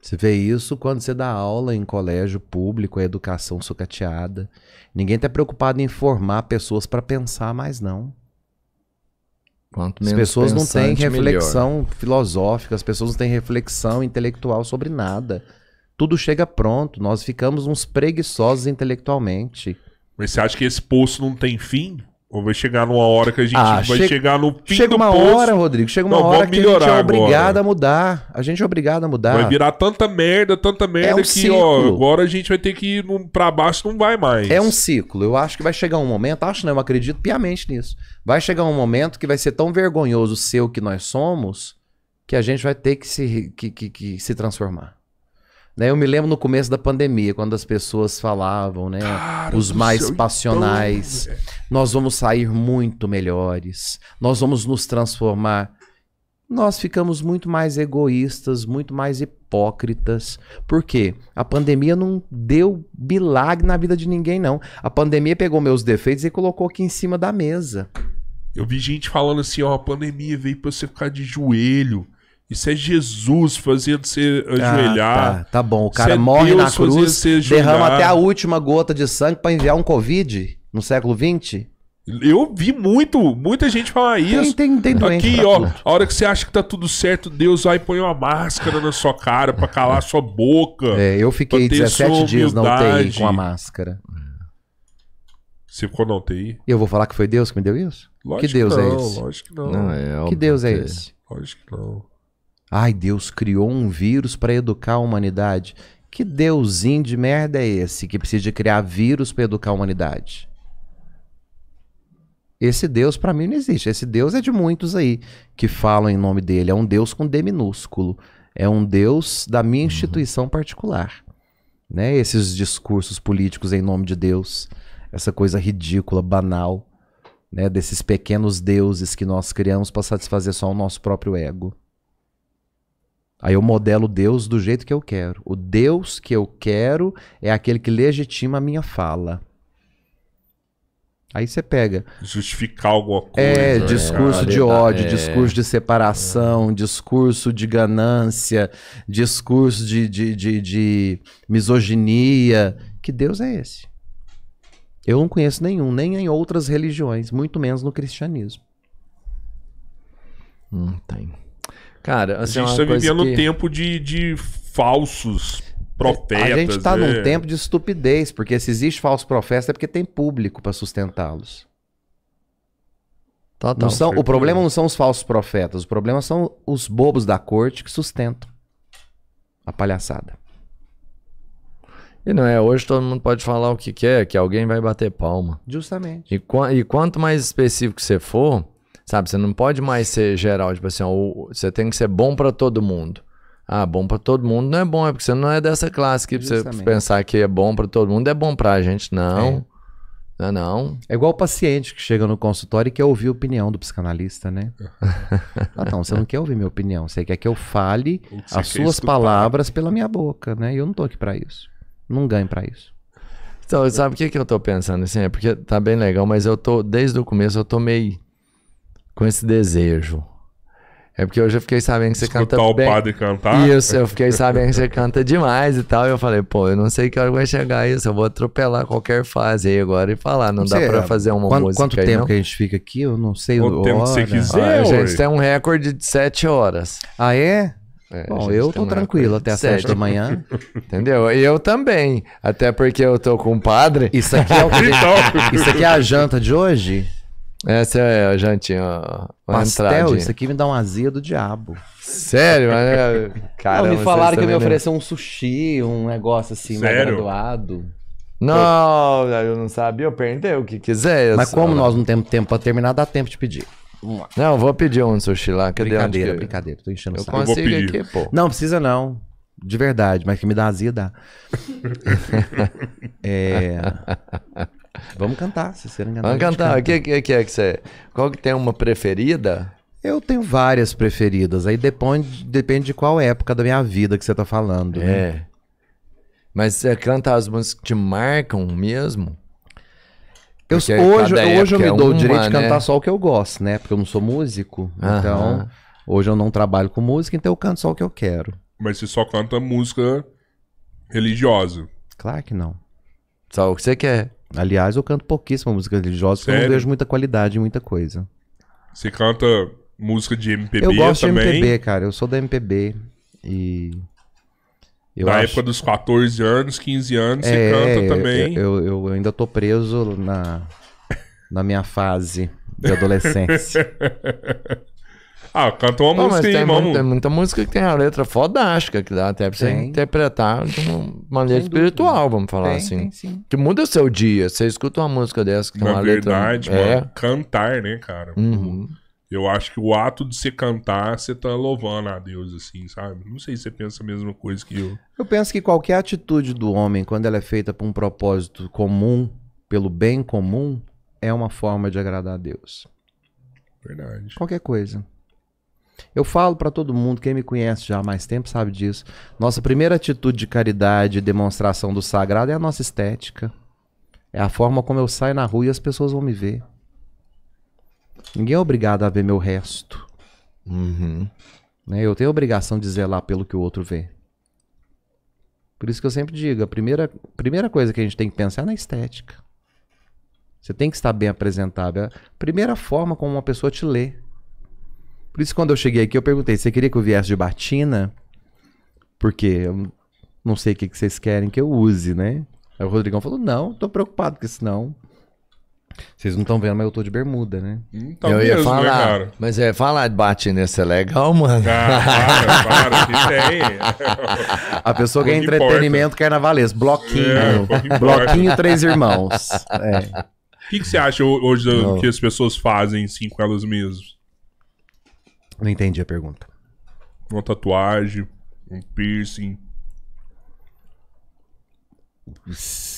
Você vê isso quando você dá aula em colégio público, é educação sucateada. Ninguém está preocupado em formar pessoas para pensar mais, não. Quanto menos as pessoas não têm reflexão melhor. filosófica, as pessoas não têm reflexão intelectual sobre nada. Tudo chega pronto, nós ficamos uns preguiçosos intelectualmente. Mas você acha que esse poço não tem fim? Ou vai chegar numa hora que a gente ah, vai che... chegar no fim Chega uma posto. hora, Rodrigo. Chega uma não, hora que a gente é obrigado agora. a mudar. A gente é obrigado a mudar. Vai virar tanta merda, tanta é merda é um que, ciclo. ó, agora a gente vai ter que ir pra baixo, não vai mais. É um ciclo. Eu acho que vai chegar um momento, acho não, eu acredito piamente nisso. Vai chegar um momento que vai ser tão vergonhoso ser o que nós somos que a gente vai ter que se, que, que, que se transformar. Né, eu me lembro no começo da pandemia, quando as pessoas falavam, né? Cara os mais então, passionais. É. Nós vamos sair muito melhores. Nós vamos nos transformar. Nós ficamos muito mais egoístas, muito mais hipócritas. Por quê? A pandemia não deu milagre na vida de ninguém, não. A pandemia pegou meus defeitos e colocou aqui em cima da mesa. Eu vi gente falando assim, ó, a pandemia veio pra você ficar de joelho. Isso é Jesus fazendo você ajoelhar. Ah, tá, tá, bom, o cara isso é morre é na cruz, derrama até a última gota de sangue para enviar um Covid no século XX. Eu vi muito, muita gente falar isso. Tem, tem, tem Aqui, ó, a hora que você acha que tá tudo certo, Deus vai e põe uma máscara na sua cara para calar a sua boca. É, eu fiquei 17 dias na UTI com a máscara. Você ficou na UTI? Eu vou falar que foi Deus que me deu isso? Lógico que Deus é não, é esse? Lógico que não. não é, que Deus é, é esse? Lógico que não. Ai, Deus criou um vírus para educar a humanidade. Que deusinho de merda é esse que precisa de criar vírus para educar a humanidade? Esse Deus para mim não existe. Esse Deus é de muitos aí que falam em nome dele. É um Deus com D minúsculo. É um Deus da minha uhum. instituição particular. Né? Esses discursos políticos em nome de Deus, essa coisa ridícula, banal, né? desses pequenos deuses que nós criamos para satisfazer só o nosso próprio ego. Aí eu modelo Deus do jeito que eu quero. O Deus que eu quero é aquele que legitima a minha fala. Aí você pega. Justificar alguma é, coisa. Né? É, discurso é, de ódio, é, discurso de separação, é. discurso de ganância, discurso de, de, de, de, misoginia. Que Deus é esse? Eu não conheço nenhum, nem em outras religiões, muito menos no cristianismo. Não hum, tem. Tá Cara, assim, a gente está é vivendo que... tempo de, de falsos profetas. A gente está é. num tempo de estupidez, porque se existe falso profeta é porque tem público para sustentá-los. Total. Não são, o problema não são os falsos profetas, o problema são os bobos da corte que sustentam a palhaçada. E não é, hoje todo mundo pode falar o que quer, que alguém vai bater palma. Justamente. E, e quanto mais específico você for, Sabe, você não pode mais ser geral, tipo assim, ó, você tem que ser bom para todo mundo. Ah, bom para todo mundo não é bom, é porque você não é dessa classe que Justamente. você pensar que é bom para todo mundo é bom para a gente, não. É. Não, é não. É igual o paciente que chega no consultório e quer ouvir a opinião do psicanalista, né? ah, não, você não quer ouvir minha opinião, você quer que eu fale as suas palavras pela minha boca, né? E eu não tô aqui para isso. Não ganho para isso. Então, sabe o que, que eu tô pensando assim? É porque tá bem legal, mas eu tô, desde o começo, eu tô meio com esse desejo. É porque hoje eu fiquei sabendo que você Escutar canta o bem. o padre cantar? Isso, eu fiquei sabendo que você canta demais e tal. E eu falei, pô, eu não sei que hora vai chegar isso. Eu vou atropelar qualquer fase aí agora e falar. Não, não dá sei, pra é, fazer uma quanto, música Quanto aí, tempo não? que a gente fica aqui? Eu não sei o tempo que você quiser. Ah, a gente tem um recorde de sete horas. Ah, é? É, Bom, eu tô tranquilo até as sete da manhã. Entendeu? E eu também. Até porque eu tô com o padre. Isso aqui é o que... Então. Isso aqui é a janta de hoje? Essa é a jantinha. Pastel, isso aqui me dá um azia do diabo. Sério? É, Cara, me falaram que me ofereceu um sushi, um negócio assim, Sério? mais graduado. Não, eu não sabia, eu perdi o que quiser. Mas como nós não temos tempo pra terminar, dá tempo de pedir. Não, vou pedir um sushi lá. Cadê brincadeira, que... brincadeira. Tô enchendo eu o saco. Eu consigo aqui, pô. Não, precisa não. De verdade, mas que me dá azia dá. é... Vamos cantar, se vocês querem cantar. Vamos cantar. O que, que, que é que você. Qual que tem uma preferida? Eu tenho várias preferidas. Aí depende, depende de qual época da minha vida que você tá falando. Né? É. Né? Mas você canta as músicas que te marcam mesmo? Eu, hoje hoje eu me é dou uma, o direito né? de cantar só o que eu gosto, né? Porque eu não sou músico. Então, hoje eu não trabalho com música, então eu canto só o que eu quero. Mas você só canta música religiosa? Claro que não. Só o que você quer. Aliás, eu canto pouquíssima música religiosa, porque eu não vejo muita qualidade em muita coisa. Você canta música de MPB também? Eu gosto também. de MPB, cara. Eu sou da MPB. E... Eu Na acho... época dos 14 anos, 15 anos, é, você canta também. Eu, eu, eu, ainda tô preso na, na minha fase de adolescência. Ah, canta uma Pô, música tem, irmão. tem muita música que tem a letra fodástica, que dá até pra você tem. interpretar de uma maneira espiritual, dúvida. vamos falar tem, assim. Tem, sim. Que muda o seu dia. Você escuta uma música dessa que Na uma é verdade, letra... É. Mano, é cantar, né, cara? Uhum. Eu acho que o ato de você cantar, você tá louvando a Deus, assim, sabe? Não sei se você pensa a mesma coisa que eu. Eu penso que qualquer atitude do homem, quando ela é feita por um propósito comum, pelo bem comum, é uma forma de agradar a Deus. Verdade. Qualquer coisa. Eu falo para todo mundo, quem me conhece já há mais tempo sabe disso. Nossa primeira atitude de caridade e demonstração do sagrado é a nossa estética. É a forma como eu saio na rua e as pessoas vão me ver. Ninguém é obrigado a ver meu resto. Uhum. Né? Eu tenho a obrigação de zelar pelo que o outro vê. Por isso que eu sempre digo, a primeira, primeira coisa que a gente tem que pensar é na estética. Você tem que estar bem apresentável. É a primeira forma como uma pessoa te lê. Por isso, quando eu cheguei aqui, eu perguntei: você queria que eu viesse de batina? Porque eu não sei o que, vocês querem que eu use, né? Aí o Rodrigão falou: não, tô preocupado com isso, não. Vocês não estão vendo, mas eu tô de bermuda, né? Então, eu mesmo, né, ia falar, né, mas é falar de batina, isso é legal, mano. Ah, para, para, que A pessoa quer é entretenimento importa. carnavalesco, bloquinho, é, bloquinho Três Irmãos. É. O é. que, que você acha hoje não. que as pessoas fazem sim com elas mesmas? Não entendi a pergunta. Uma tatuagem, um piercing. O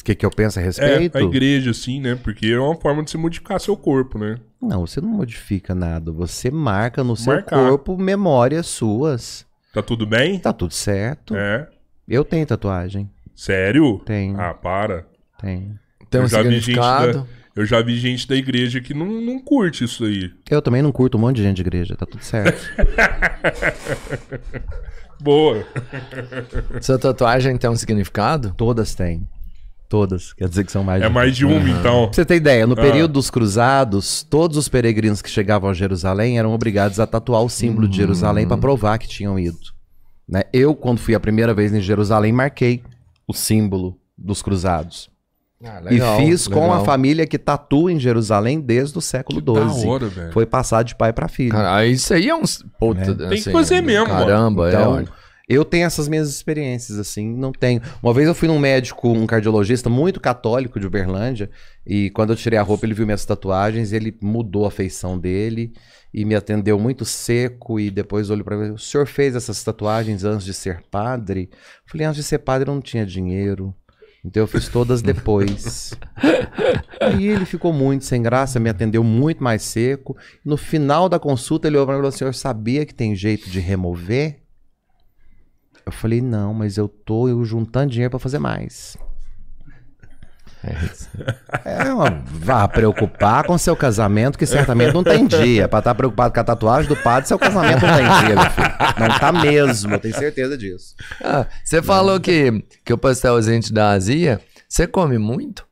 que, que eu penso a respeito? É, a igreja, sim, né? Porque é uma forma de se modificar seu corpo, né? Não, você não modifica nada. Você marca no seu Marcar. corpo memórias suas. Tá tudo bem? Tá tudo certo. É. Eu tenho tatuagem. Sério? Tenho. Ah, para. Tenho. Tem um significado. Da... Eu já vi gente da igreja que não, não curte isso aí. Eu também não curto um monte de gente de igreja, tá tudo certo. Boa. Sua tatuagem tem um significado? Todas têm. Todas. Quer dizer que são mais é de uma. É mais de uma, uhum. então. Pra você ter ideia, no ah. período ah. dos cruzados, todos os peregrinos que chegavam a Jerusalém eram obrigados a tatuar o símbolo uhum. de Jerusalém para hum. provar que tinham ido. Né? Eu, quando fui a primeira vez em Jerusalém, marquei o símbolo dos cruzados. Ah, legal, e fiz legal. com a família que tatua em Jerusalém desde o século XII. Foi passado de pai para filho. Cara, isso aí é um. Puta, é. Assim, Tem que fazer mesmo. Caramba, é então, é. Eu tenho essas minhas experiências, assim, não tenho. Uma vez eu fui num médico, um cardiologista muito católico de Uberlândia, e quando eu tirei a roupa, ele viu minhas tatuagens, ele mudou a feição dele e me atendeu muito seco. E depois olhou para mim: o senhor fez essas tatuagens antes de ser padre? Eu falei: antes de ser padre eu não tinha dinheiro. Então eu fiz todas depois. Aí ele ficou muito sem graça, me atendeu muito mais seco. No final da consulta ele olhou para mim e falou: assim, "Senhor, sabia que tem jeito de remover?" Eu falei: "Não, mas eu tô eu juntando dinheiro para fazer mais." É isso. É uma, vá preocupar com seu casamento, que certamente não tem dia. Pra estar tá preocupado com a tatuagem do padre, seu casamento não tem dia, meu filho. Não tá mesmo, eu tenho certeza disso. Ah, você falou que, que o pastelzinho te dá azia. Você come muito?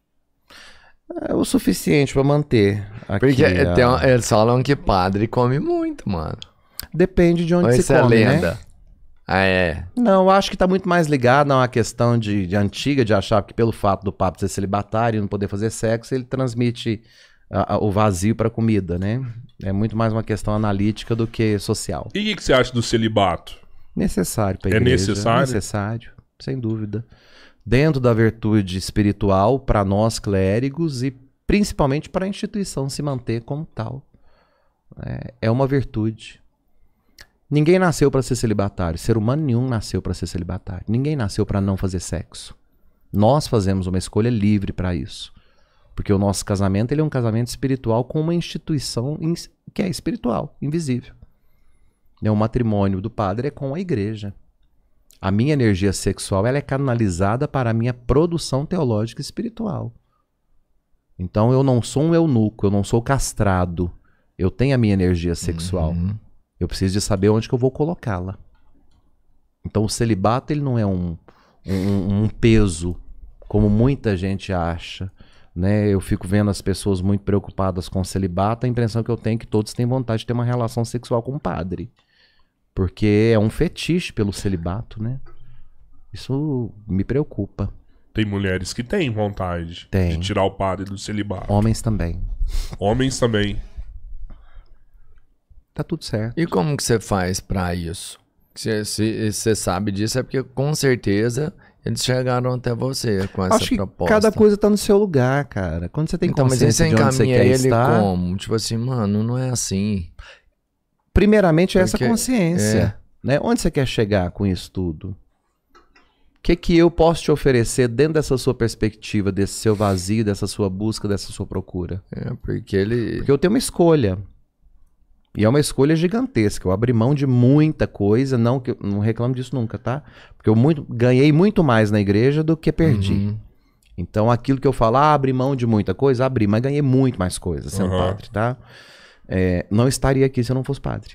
É o suficiente para manter. Aqui, Porque a... tem, eles falam que padre come muito, mano. Depende de onde Ou se come, é lenda. Né? Ah, é? Não, acho que tá muito mais ligado a uma questão de, de antiga, de achar que pelo fato do papo ser celibatário e não poder fazer sexo, ele transmite a, a, o vazio pra comida, né? É muito mais uma questão analítica do que social. E o que você acha do celibato? Necessário pra é igreja. É necessário? Necessário, sem dúvida. Dentro da virtude espiritual, para nós clérigos e principalmente para a instituição se manter como tal. É, é uma virtude. Ninguém nasceu para ser celibatário. Ser humano nenhum nasceu para ser celibatário. Ninguém nasceu para não fazer sexo. Nós fazemos uma escolha livre para isso. Porque o nosso casamento ele é um casamento espiritual com uma instituição que é espiritual, invisível. É o matrimônio do padre é com a igreja. A minha energia sexual ela é canalizada para a minha produção teológica e espiritual. Então eu não sou um eunuco, eu não sou castrado. Eu tenho a minha energia sexual. Uhum. Eu preciso de saber onde que eu vou colocá-la. Então o celibato ele não é um, um, um peso, como muita gente acha. Né? Eu fico vendo as pessoas muito preocupadas com o celibato, a impressão que eu tenho é que todos têm vontade de ter uma relação sexual com o padre. Porque é um fetiche pelo celibato, né? Isso me preocupa. Tem mulheres que têm vontade Tem. de tirar o padre do celibato. Homens também. Homens também tá tudo certo. E como que você faz para isso? Se você sabe disso é porque com certeza eles chegaram até você com essa Acho que proposta. Cada coisa tá no seu lugar, cara. Quando você tem então, consciência mas aí você encaminha você ele estar, como? Tipo assim, mano, não é assim. Primeiramente é porque essa consciência, é. né? Onde você quer chegar com isso tudo? O que, que eu posso te oferecer dentro dessa sua perspectiva, desse seu vazio, dessa sua busca, dessa sua procura? É, porque ele. Porque eu tenho uma escolha. E é uma escolha gigantesca. Eu abri mão de muita coisa, não que não reclamo disso nunca, tá? Porque eu muito, ganhei muito mais na igreja do que perdi. Uhum. Então aquilo que eu falo, ah, abri mão de muita coisa, abri, mas ganhei muito mais coisa sendo uhum. padre, tá? É, não estaria aqui se eu não fosse padre.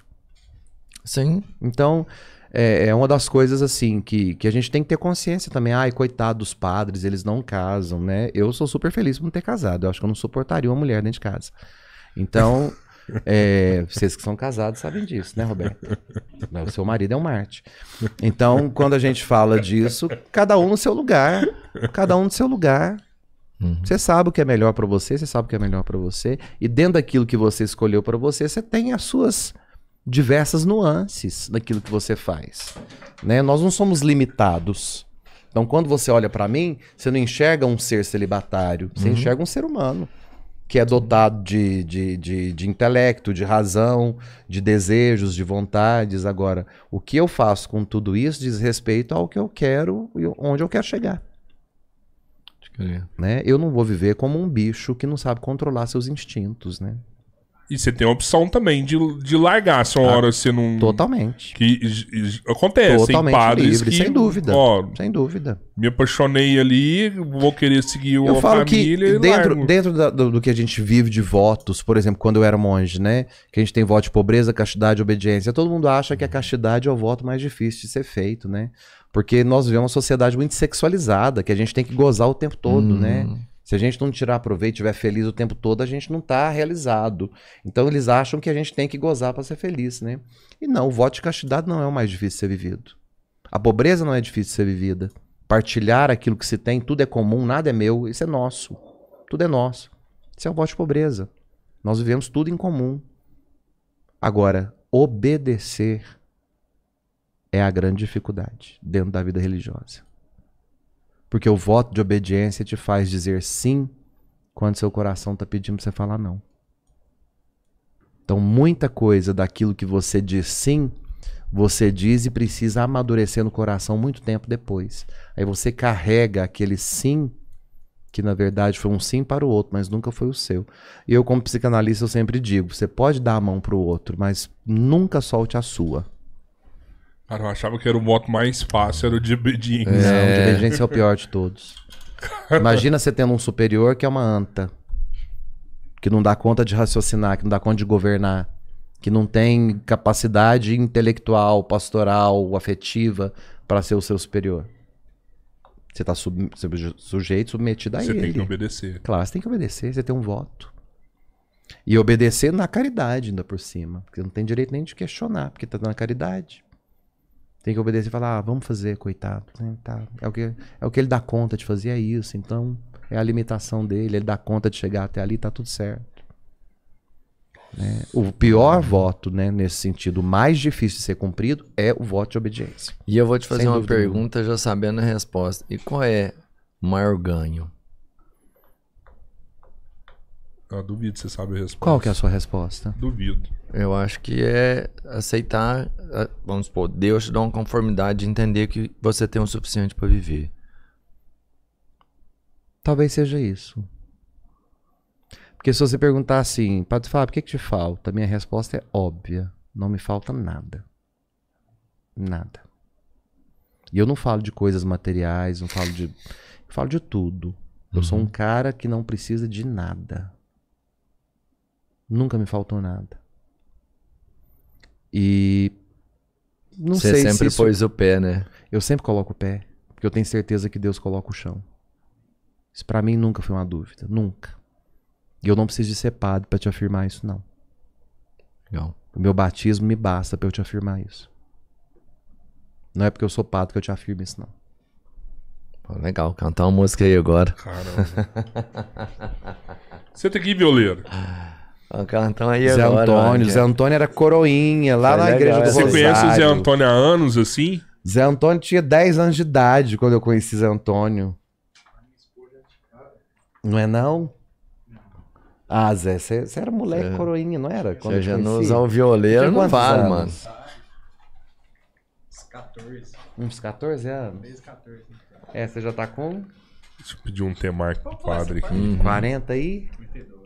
Sim. Então, é, é, uma das coisas assim que, que a gente tem que ter consciência também. Ai, coitado dos padres, eles não casam, né? Eu sou super feliz por não ter casado. Eu acho que eu não suportaria uma mulher dentro de casa. Então, é, vocês que são casados sabem disso, né, Roberto? O seu marido é um Marte. Então, quando a gente fala disso, cada um no seu lugar. Cada um no seu lugar. Uhum. Você sabe o que é melhor para você, você sabe o que é melhor para você. E dentro daquilo que você escolheu para você, você tem as suas diversas nuances daquilo que você faz. Né? Nós não somos limitados. Então, quando você olha para mim, você não enxerga um ser celibatário, você uhum. enxerga um ser humano que é dotado de, de, de, de, intelecto, de razão, de desejos, de vontades. Agora, o que eu faço com tudo isso diz respeito ao que eu quero e onde eu quero chegar. Né? Eu não vou viver como um bicho que não sabe controlar seus instintos, né? E você tem a opção também de, de largar se uma ah, hora você não. Totalmente. Que acontece, Totalmente em padres livre, que, sem dúvida. Ó, sem dúvida. Me apaixonei ali, vou querer seguir uma eu falo família que dentro, largo. dentro da, do, do, que a gente vive de votos, por exemplo, quando eu era monge, né? Que a gente tem voto de pobreza, castidade, obediência. Todo mundo acha que a castidade é o voto mais difícil de ser feito, né? Porque nós vivemos uma sociedade muito sexualizada, que a gente tem que gozar o tempo todo, né? hum. né? Se a gente não tirar proveito e estiver feliz o tempo todo, a gente não está realizado. Então eles acham que a gente tem que gozar para ser feliz, né? E não, o voto de castidade não é o mais difícil de ser vivido. A pobreza não é difícil de ser vivida. Partilhar aquilo que se tem, tudo é comum, nada é meu, isso é nosso. Tudo é nosso. Isso é o voto de pobreza. Nós vivemos tudo em comum. Agora, obedecer é a grande dificuldade dentro da vida religiosa. Porque o voto de obediência te faz dizer sim quando seu coração está pedindo para você falar não. Então, muita coisa daquilo que você diz sim, você diz e precisa amadurecer no coração muito tempo depois. Aí você carrega aquele sim, que na verdade foi um sim para o outro, mas nunca foi o seu. E eu, como psicanalista, eu sempre digo: você pode dar a mão para o outro, mas nunca solte a sua. Cara, eu achava que era o voto mais fácil, era o de obediência. É, o de obediência é. é o pior de todos. Imagina você tendo um superior que é uma anta. Que não dá conta de raciocinar, que não dá conta de governar. Que não tem capacidade intelectual, pastoral, afetiva para ser o seu superior. Você está sub, sujeito, submetido a você ele. Você tem que obedecer. Claro, você tem que obedecer, você tem um voto. E obedecer na caridade, ainda por cima. Porque não tem direito nem de questionar, porque está na caridade tem que obedecer e falar, ah, vamos fazer, coitado. Né, tá. É, o que, é o que ele dá conta de fazer, é isso. Então, é a limitação dele, ele dá conta de chegar até ali, tá tudo certo. Né? O pior voto, né, nesse sentido, mais difícil de ser cumprido, é o voto de obediência. E eu vou te fazer Sem uma pergunta nenhuma. já sabendo a resposta. E qual é o maior ganho? Eu duvido, você sabe a resposta. Qual que é a sua resposta? Duvido. Eu acho que é aceitar, vamos supor, Deus te dá uma conformidade de entender que você tem o suficiente para viver. Talvez seja isso. Porque se você perguntar assim, Padre Fábio, o que, é que te falta? Minha resposta é óbvia. Não me falta nada. Nada. E eu não falo de coisas materiais, não falo de. Eu falo de tudo. Eu uhum. sou um uhum. cara que não precisa de nada. Nunca me faltou nada. E. Não Você sei sempre se pôs isso... o pé, né? Eu sempre coloco o pé, porque eu tenho certeza que Deus coloca o chão. Isso para mim nunca foi uma dúvida, nunca. E eu não preciso de ser padre para te afirmar isso, não. Legal. O meu batismo me basta para eu te afirmar isso. Não é porque eu sou padre que eu te afirmo isso, não. Pô, legal, cantar uma música aí agora. Caramba. Senta aqui, violeiro. O Cantão aí Zé Antônio. Mano, Zé é. Antônio era coroinha, lá é na legal, igreja do é Você Rosário. conhece o Zé Antônio há anos, assim? Zé Antônio tinha 10 anos de idade quando eu conheci Zé Antônio. Não é não? Ah, Zé, você era moleque é. coroinha, não era? Quando eu já não usar o violeiro, não vale, anos? mano. Uns 14. Uns 14 anos? Desde 14. Então. É, você já tá com? Deixa eu pedir um temar com o padre aqui. Hum. 40 aí? 32.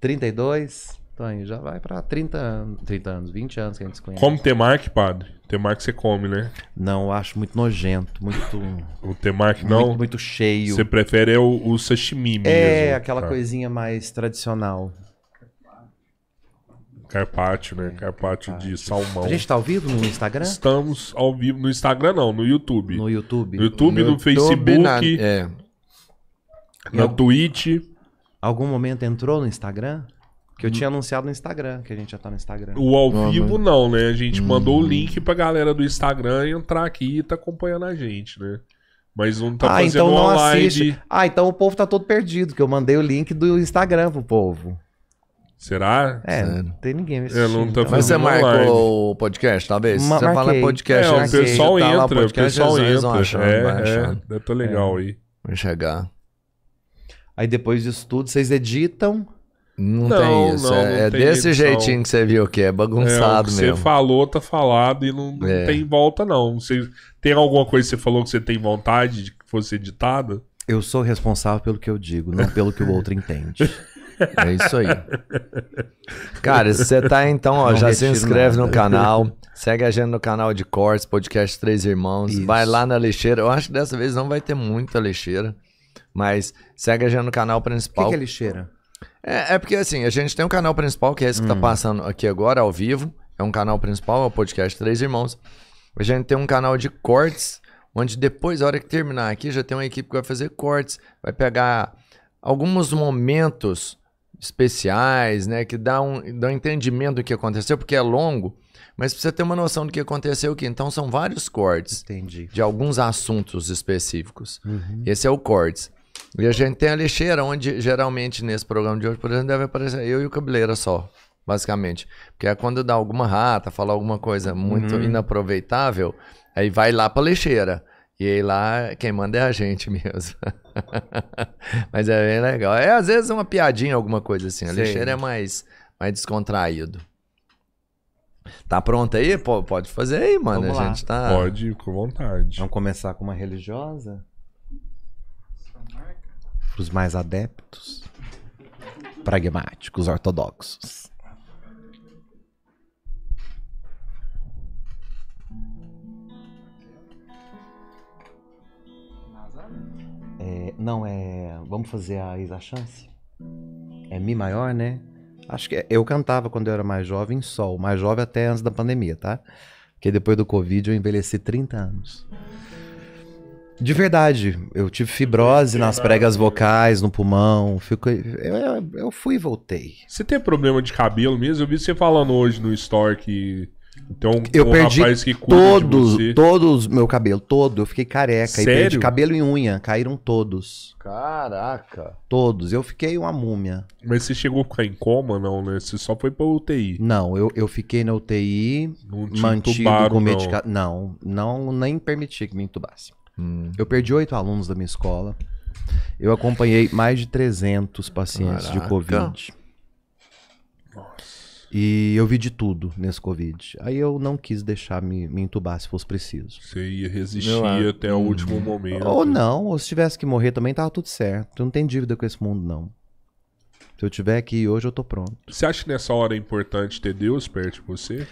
32. Então aí já vai pra 30 anos, 30 anos, 20 anos que a gente se conhece. Como Temark, padre? Temark você come, né? Não, eu acho muito nojento, muito. o Temark não? Muito, muito cheio. Você prefere é o, o sashimi mesmo. É, ah. aquela tá. coisinha mais tradicional. Carpaccio, né? Carpaccio, é, Carpaccio de salmão. A gente tá ao vivo no Instagram? Estamos ao vivo no Instagram, não, no YouTube. No YouTube. No YouTube, no, no YouTube, Facebook. Na, é. na eu... Twitch algum momento entrou no Instagram? Que eu tinha anunciado no Instagram, que a gente já tá no Instagram. O ao vivo não, né? A gente hum. mandou o link pra galera do Instagram entrar aqui e tá acompanhando a gente, né? Mas não tá ah, fazendo então não online. assiste. Ah, então o povo tá todo perdido, que eu mandei o link do Instagram pro povo. Será? É, não tem ninguém me É, não tá então. Mas você marcou o podcast, talvez? Ma- você fala podcast, É, o pessoal tá entra, o pessoal entra. é, é, tá legal é. aí. Vai chegar. Aí depois disso tudo, vocês editam. Não, não tem isso. Não, é, não é tem desse edição. jeitinho que você viu que é bagunçado é, o que mesmo. Você falou, tá falado e não, é. tem volta, não. Você, tem alguma coisa que você falou que você tem vontade de que fosse editada? Eu sou responsável pelo que eu digo, não pelo que o outro entende. É isso aí. Cara, se você tá então, ó, não já se inscreve nada. no canal, segue a gente no canal de Cortes, podcast Três Irmãos, isso. vai lá na lixeira. Eu acho que dessa vez não vai ter muita lixeira. Mas segue a gente no canal principal. O que, que é lixeira? É, é, porque assim, a gente tem um canal principal, que é esse que tá hum. tá passando aqui agora, ao vivo. É um canal principal, é o podcast Três Irmãos. A gente tem um canal de cortes, onde depois, a hora que terminar aqui, já tem uma equipe que vai fazer cortes, vai pegar alguns momentos especiais, né? Que dá um, dá um entendimento do que aconteceu, porque é longo, mas precisa ter uma noção do que aconteceu aqui. Então são vários cortes Entendi. de alguns assuntos específicos. Uhum. Esse é o cortes. E a gente tem a lixeira, onde geralmente nesse programa de hoje, por exemplo, deve aparecer eu e o cabeleira só, basicamente. Porque é quando dá alguma rata, fala alguma coisa muito uhum. inaproveitável, aí vai lá pra lixeira. E aí lá quem manda é a gente mesmo. Mas é bem legal. É às vezes uma piadinha, alguma coisa assim. A Sim. lixeira é mais, mais descontraído. Tá pronto aí? Pode fazer aí, mano. Vamos a gente tá. Pode, com vontade. Vamos começar com uma religiosa? para os mais adeptos, pragmáticos, ortodoxos. É, não, é. Vamos fazer a Isa Chance? É Mi maior, né? Acho que é, eu cantava quando eu era mais jovem, sol. Mais jovem até antes da pandemia, tá? Porque depois do Covid eu envelheci 30 anos. De verdade, eu tive fibrose nas pregas vocais, no pulmão. Fico, eu, eu fui e voltei. Você tem problema de cabelo mesmo? Eu vi você falando hoje no store que tem um, eu um perdi rapaz que todos, todos meu cabelo, todo. Eu fiquei careca Sério? e perdi cabelo e unha, caíram todos. Caraca. Todos. Eu fiquei uma múmia. Mas você chegou a ficar em coma, não, né? Você só foi pra UTI. Não, eu, eu fiquei na UTI, não mantido entubaram, com medicação. Não. não, não, nem permiti que me entubasse. Hum. Eu perdi oito alunos da minha escola. Eu acompanhei mais de 300 pacientes Caraca. de Covid. Nossa. E eu vi de tudo nesse Covid. Aí eu não quis deixar me, me entubar se fosse preciso. Você ia resistir não, até hum. o último uhum. momento. Ou não, ou se tivesse que morrer também, tava tudo certo. não tem dívida com esse mundo, não. Se eu tiver aqui hoje, eu tô pronto. Você acha que nessa hora é importante ter Deus perto de você?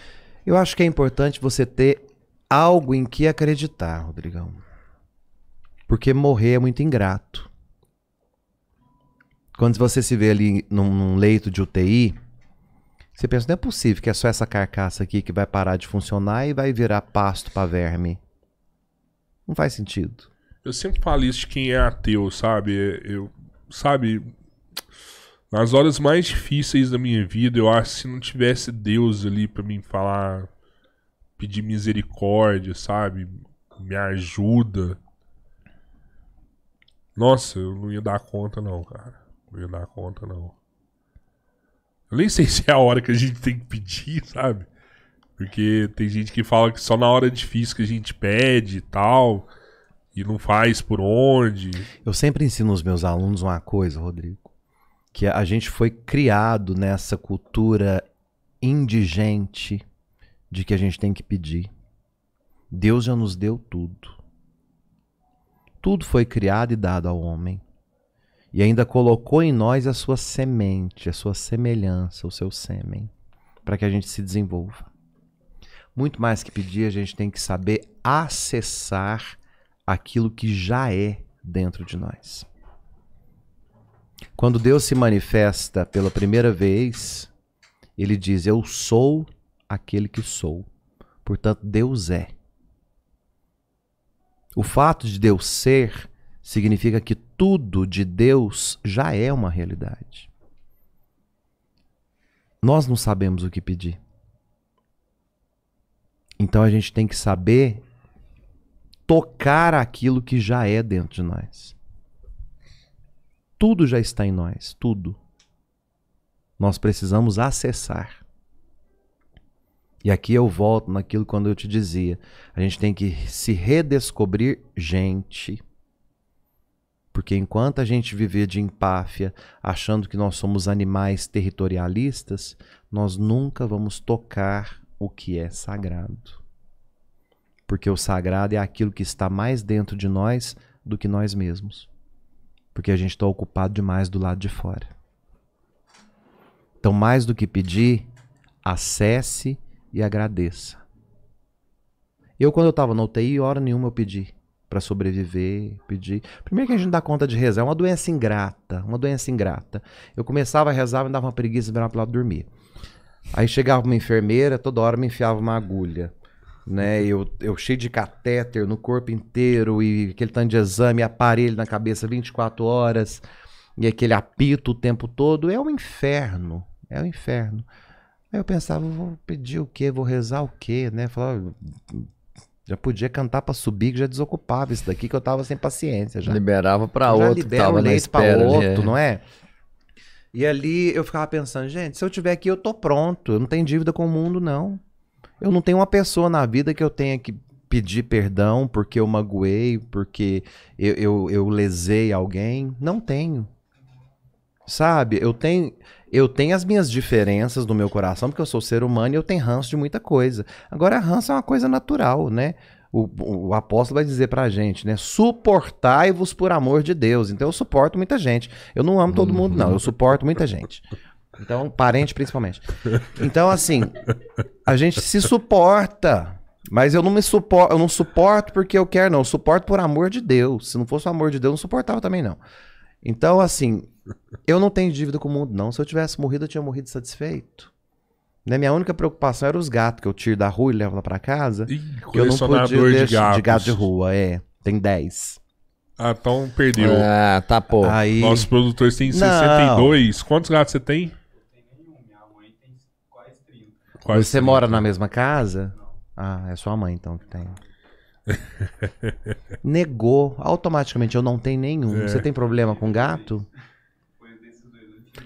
Eu acho que é importante você ter algo em que acreditar, Rodrigão. Porque morrer é muito ingrato. Quando você se vê ali num leito de UTI, você pensa, não é possível que é só essa carcaça aqui que vai parar de funcionar e vai virar pasto para verme. Não faz sentido. Eu sempre falo isso de quem é ateu, sabe? Eu, sabe, nas horas mais difíceis da minha vida, eu acho que se não tivesse Deus ali para mim falar, pedir misericórdia, sabe? Me ajuda. Nossa, eu não ia dar conta, não, cara. Não ia dar conta, não. Eu nem sei se é a hora que a gente tem que pedir, sabe? Porque tem gente que fala que só na hora difícil que a gente pede e tal, e não faz por onde. Eu sempre ensino os meus alunos uma coisa, Rodrigo, que a gente foi criado nessa cultura indigente de que a gente tem que pedir. Deus já nos deu tudo tudo foi criado e dado ao homem. E ainda colocou em nós a sua semente, a sua semelhança, o seu sêmen, para que a gente se desenvolva. Muito mais que pedir, a gente tem que saber acessar aquilo que já é dentro de nós. Quando Deus se manifesta pela primeira vez, ele diz: Eu sou aquele que sou. Portanto, Deus é. O fato de Deus ser significa que tudo de Deus já é uma realidade. Nós não sabemos o que pedir. Então a gente tem que saber tocar aquilo que já é dentro de nós. Tudo já está em nós, tudo. Nós precisamos acessar. E aqui eu volto naquilo quando eu te dizia. A gente tem que se redescobrir gente. Porque enquanto a gente viver de empáfia, achando que nós somos animais territorialistas, nós nunca vamos tocar o que é sagrado. Porque o sagrado é aquilo que está mais dentro de nós do que nós mesmos. Porque a gente está ocupado demais do lado de fora. Então, mais do que pedir, acesse e agradeça. Eu, quando eu estava na UTI, hora nenhuma eu pedi para sobreviver, pedi. Primeiro que a gente dá conta de rezar, é uma doença ingrata, uma doença ingrata. Eu começava a rezar, me dava uma preguiça, virava para lá dormir. Aí chegava uma enfermeira, toda hora me enfiava uma agulha, né? Eu, eu cheio de catéter no corpo inteiro e aquele tanto de exame, aparelho na cabeça 24 horas e aquele apito o tempo todo, é um inferno, é um inferno. Aí eu pensava, vou pedir o quê? Vou rezar o quê? Né? Falava, já podia cantar para subir, que já desocupava isso daqui, que eu tava sem paciência já. Liberava para outro, libera tava o leite para outro, é. não é? E ali eu ficava pensando, gente, se eu tiver aqui, eu tô pronto. Eu não tenho dívida com o mundo, não. Eu não tenho uma pessoa na vida que eu tenha que pedir perdão porque eu magoei, porque eu, eu, eu lesei alguém. Não tenho. Sabe? Eu tenho eu tenho as minhas diferenças no meu coração, porque eu sou ser humano e eu tenho ranço de muita coisa. Agora, ranço é uma coisa natural, né? O, o, apóstolo vai dizer pra gente, né? Suportai-vos por amor de Deus. Então eu suporto muita gente. Eu não amo todo mundo, não. Eu suporto muita gente. Então, parente principalmente. Então, assim, a gente se suporta. Mas eu não me suporto, eu não suporto porque eu quero, não. Eu suporto por amor de Deus. Se não fosse o amor de Deus, eu não suportava também, não. Então, assim, eu não tenho dívida com o mundo, não. Se eu tivesse morrido, eu tinha morrido satisfeito. Né? Minha única preocupação era os gatos que eu tiro da rua e levo lá pra casa. Ih, eu não podia de, deixar, de gato de rua, é. Tem 10. Ah, então perdeu. Ah, tá pô. Aí... Nossos produtores têm 62. Quantos gatos você tem? Quase Você 30. mora na mesma casa? Não. Ah, é sua mãe então que tem. Negou. Automaticamente eu não tenho nenhum. É. Você tem problema com gato?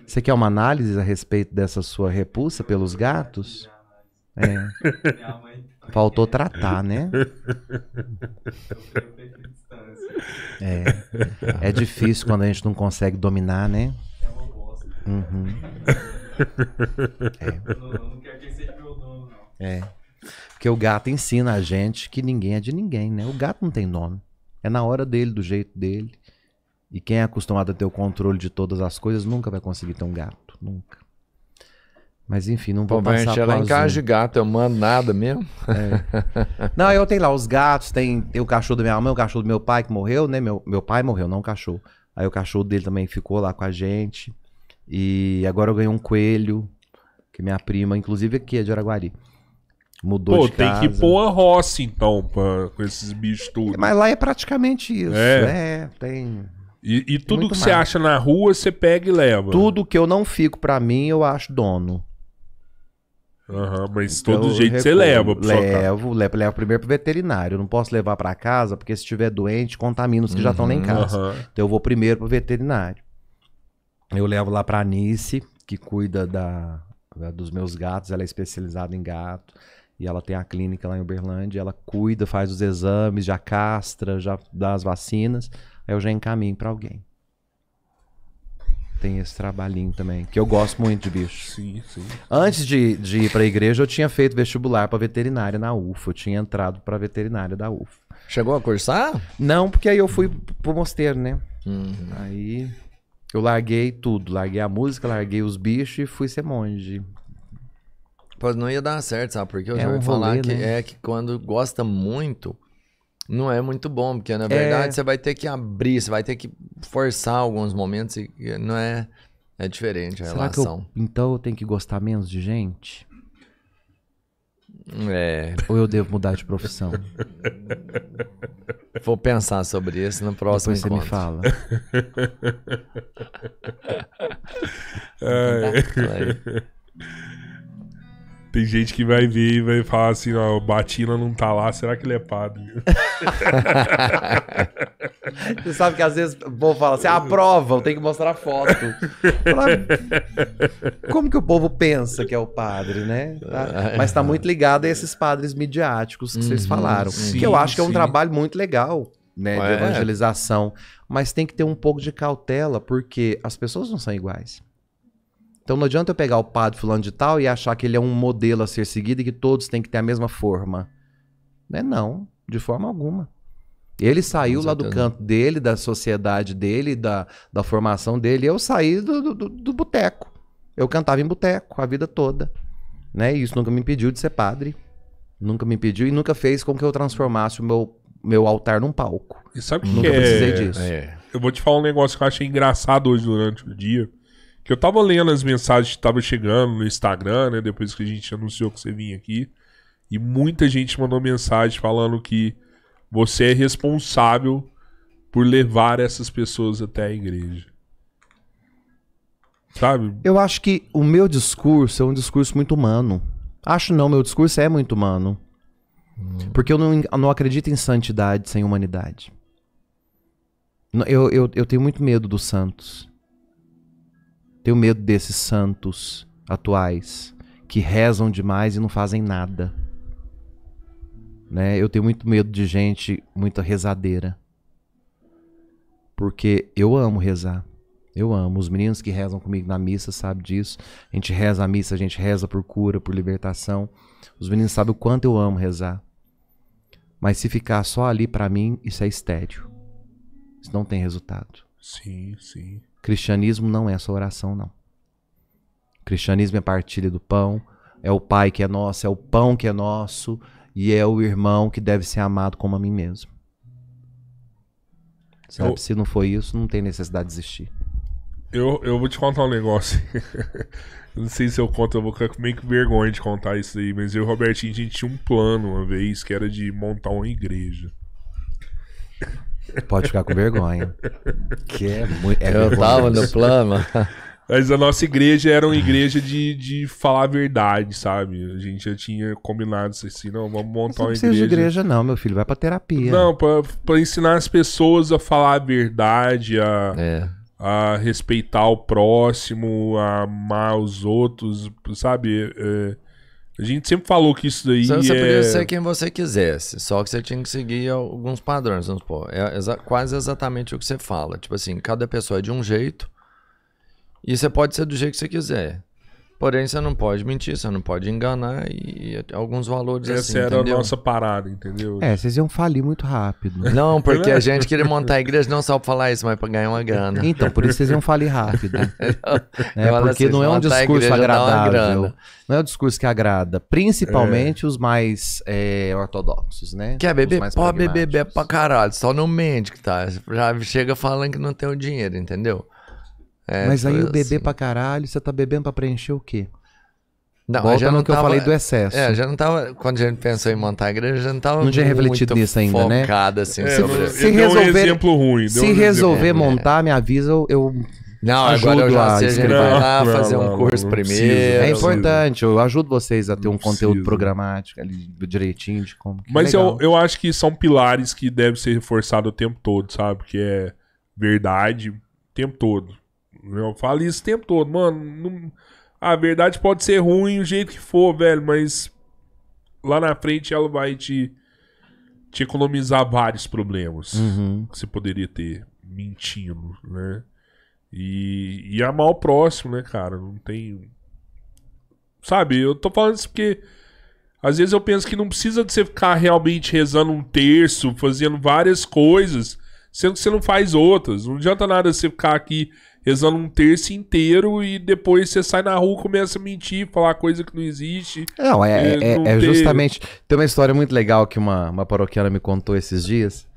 Você quer uma análise a respeito dessa sua repulsa pelos gatos? É. Tá Faltou tratar, né? É. é difícil quando a gente não consegue dominar, né? É uma bosta. Uhum. É. Não que seja meu dono, não. É. Porque o gato ensina a gente que ninguém é de ninguém, né? O gato não tem nome. É na hora dele, do jeito dele. E quem é acostumado a ter o controle de todas as coisas nunca vai conseguir ter um gato. Nunca. Mas enfim, não vou Pô, passar lá em casa de gato, eu mando nada mesmo. É. Não, eu tenho lá os gatos, tem, tem o cachorro da minha mãe, o cachorro do meu pai que morreu, né? Meu, meu pai morreu, não o cachorro. Aí o cachorro dele também ficou lá com a gente. E agora eu ganhei um coelho, que minha prima, inclusive aqui é de Araguari. Mudou Pô, de casa. Pô, tem que pôr a roça então, pra, com esses bichos tudo. Mas lá é praticamente isso. É, é tem e, e é tudo que você acha na rua, você pega e leva. Tudo que eu não fico pra mim, eu acho dono. Aham, mas Então, todo jeito você leva pro Levo, levo, levo primeiro pro veterinário. Eu não posso levar pra casa, porque se estiver doente, contamina os que já estão lá em uhum, casa. Então eu vou primeiro pro veterinário. Eu levo lá pra Nice, que cuida da, da- dos meus gatos, ela é especializada em gato. E ela tem a clínica lá em Uberlândia, ela cuida, faz os exames, já castra, já dá as vacinas. É, eu já encaminho para alguém. Tem esse trabalhinho também, que eu gosto muito de bicho. Sim, sim. Antes de, de ir para a igreja, eu tinha feito vestibular para veterinária na UFA. Eu tinha entrado para veterinária da UFA. Chegou a cursar? Não, porque aí eu fui pro mosteiro, né? Uhum. Aí eu larguei tudo. Larguei a música, larguei os bichos e fui ser monge. Pois não ia dar certo, sabe? Porque eu é já ouvi falar rolê, que né? é que quando gosta muito, não é muito bom, porque na é. verdade é... você vai ter que abrir, você vai ter que forçar alguns momentos e não é. É diferente a Será relação. Eu, então eu tenho que gostar menos de gente? É. Ou eu devo mudar de profissão? Vou pensar sobre isso no próximo Depois você me fala. Ai. Tem gente que vai ver e vai falar assim, ó, o Batina não tá lá, será que ele é padre? Você sabe que às vezes o povo fala assim, eu tem que mostrar a foto. Como que o povo pensa que é o padre, né? Tá? É. Mas tá muito ligado a esses padres midiáticos que uhum, vocês falaram. Sim, que eu acho que é um sim. trabalho muito legal, né? De evangelização. Mas tem que ter um pouco de cautela, porque as pessoas não são iguais. Então não adianta eu pegar o padre fulano de tal e achar que ele é um modelo a ser seguido e que todos têm que ter a mesma forma. Não é não, de forma alguma. Ele saiu lá do canto dele, da sociedade dele, da, da formação dele. Eu saí do, do, do boteco. Eu cantava em boteco a vida toda. Né? E isso nunca me impediu de ser padre. Nunca me impediu e nunca fez com que eu transformasse o meu, meu altar num palco. E sabe o que Nunca é... precisei disso. É. Eu vou te falar um negócio que eu achei engraçado hoje durante o dia. Que eu tava lendo as mensagens que tava chegando no Instagram, né? Depois que a gente anunciou que você vinha aqui. E muita gente mandou mensagem falando que você é responsável por levar essas pessoas até a igreja. Sabe? Eu acho que o meu discurso é um discurso muito humano. Acho não, meu discurso é muito humano. Uhum. Porque eu não, não acredito em santidade sem humanidade. Eu, eu, eu tenho muito medo dos santos. Tenho medo desses santos atuais que rezam demais e não fazem nada. Né? Eu tenho muito medo de gente muita rezadeira. Porque eu amo rezar. Eu amo. Os meninos que rezam comigo na missa sabem disso. A gente reza a missa, a gente reza por cura, por libertação. Os meninos sabem o quanto eu amo rezar. Mas se ficar só ali para mim, isso é estéreo. Isso não tem resultado. Sim, sim. Cristianismo não é essa oração, não. Cristianismo é partilha do pão, é o pai que é nosso, é o pão que é nosso e é o irmão que deve ser amado como a mim mesmo. Sabe, eu, se não for isso, não tem necessidade de existir. Eu, eu vou te contar um negócio. não sei se eu conto, eu vou ficar meio que vergonha de contar isso aí, mas eu e o Robertinho, a gente tinha um plano uma vez que era de montar uma igreja. Pode ficar com vergonha. Que é muito. É eu tava no plano. Mas a nossa igreja era uma igreja de, de falar a verdade, sabe? A gente já tinha combinado isso assim, não, vamos montar uma igreja. Não precisa de igreja, não, meu filho, vai pra terapia. Não, pra, pra ensinar as pessoas a falar a verdade, a, é. a respeitar o próximo, a amar os outros, sabe? É, a gente sempre falou que isso daí. Você é... podia ser quem você quisesse, só que você tinha que seguir alguns padrões, vamos supor. É exa quase exatamente o que você fala. Tipo assim, cada pessoa é de um jeito e você pode ser do jeito que você quiser. Porém, você não pode mentir, você não pode enganar e alguns valores Essa assim. Essa era entendeu? a nossa parada, entendeu? É, vocês iam falir muito rápido. Não, porque a gente queria montar a igreja não só pra falar isso, mas pra ganhar uma grana. Então, por isso vocês iam falir rápido. é, porque assim, não é um discurso é agradável. Não é um discurso que agrada. Principalmente é. os mais é, ortodoxos, né? Quer beber? Pode beber, bebe pra caralho. Só não mente que tá. Já chega falando que não tem o dinheiro, entendeu? É, Mas aí o beber assim. pra caralho, você tá bebendo pra preencher o quê? Não, Volta já não que tava, eu falei do excesso. É, já não tava. Quando a gente pensou em montar a igreja, já não tava. Não tinha refletido nisso ainda, né? Focada, assim, é, sobre se, resolver, um exemplo ruim. Se um resolver exemplo. É. montar, me avisa, eu. Não, agora eu já sei, a gente vai lá não, fazer não, um curso não, primeiro. É precisa, é importante, eu ajudo vocês a ter um conteúdo precisa. programático ali direitinho de como. Mas eu, eu acho que são pilares que devem ser reforçados o tempo todo, sabe? Que é verdade o tempo todo. Eu falo isso o tempo todo, mano. Não... A verdade pode ser ruim o jeito que for, velho, mas lá na frente ela vai te, te economizar vários problemas uhum. que você poderia ter mentindo, né? E, e amar o próximo, né, cara? Não tem. Sabe, eu tô falando isso porque às vezes eu penso que não precisa de você ficar realmente rezando um terço, fazendo várias coisas, sendo que você não faz outras. Não adianta nada você ficar aqui exala um terço inteiro e depois você sai na rua começa a mentir, falar coisa que não existe. Não, é, é, é, é justamente. Tem uma história muito legal que uma, uma paroquiana me contou esses dias,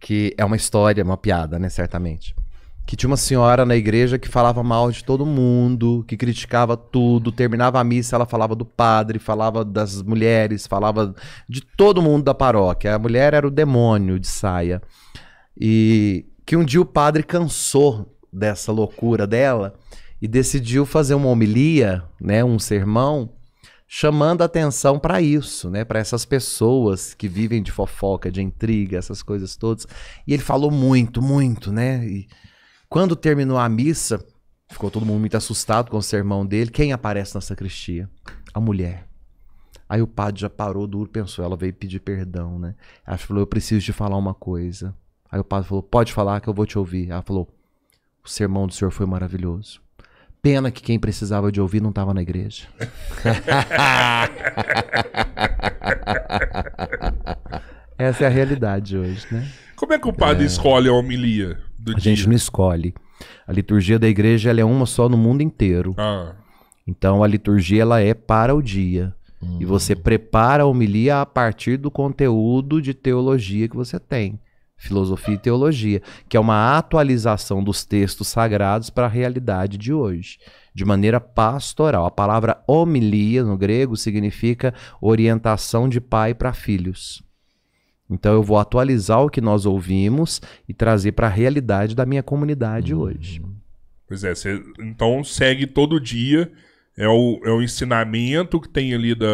que é uma história, uma piada, né, certamente. Que tinha uma senhora na igreja que falava mal de todo mundo, que criticava tudo, terminava a missa, ela falava do padre, falava das mulheres, falava de todo mundo da paróquia. A mulher era o demônio de saia. E que um dia o padre cansou dessa loucura dela e decidiu fazer uma homilia, né, um sermão, chamando atenção para isso, né, para essas pessoas que vivem de fofoca, de intriga, essas coisas todas. E ele falou muito, muito, né? E quando terminou a missa, ficou todo mundo muito assustado com o sermão dele. Quem aparece na sacristia? A mulher. Aí o padre já parou duro, pensou, ela veio pedir perdão, né? Ela falou: "Eu preciso te falar uma coisa". Aí o padre falou: "Pode falar que eu vou te ouvir". Ela falou: o sermão do senhor foi maravilhoso. Pena que quem precisava de ouvir não estava na igreja. Essa é a realidade hoje, né? Como é que o padre é... escolhe a homilia do a dia? A gente não escolhe. A liturgia da igreja é uma só no mundo inteiro. Ah. Então a liturgia ela é para o dia. E hum. você prepara a homilia a partir do conteúdo de teologia que você tem filosofia e teologia, que é uma atualização dos textos sagrados para a realidade de hoje, de maneira pastoral. A palavra homilia no grego significa orientação de pai para filhos. Então eu vou atualizar o que nós ouvimos e trazer para a realidade da minha comunidade hum. hoje. Pois é, você então segue todo dia é o, é o ensinamento que tem ali da.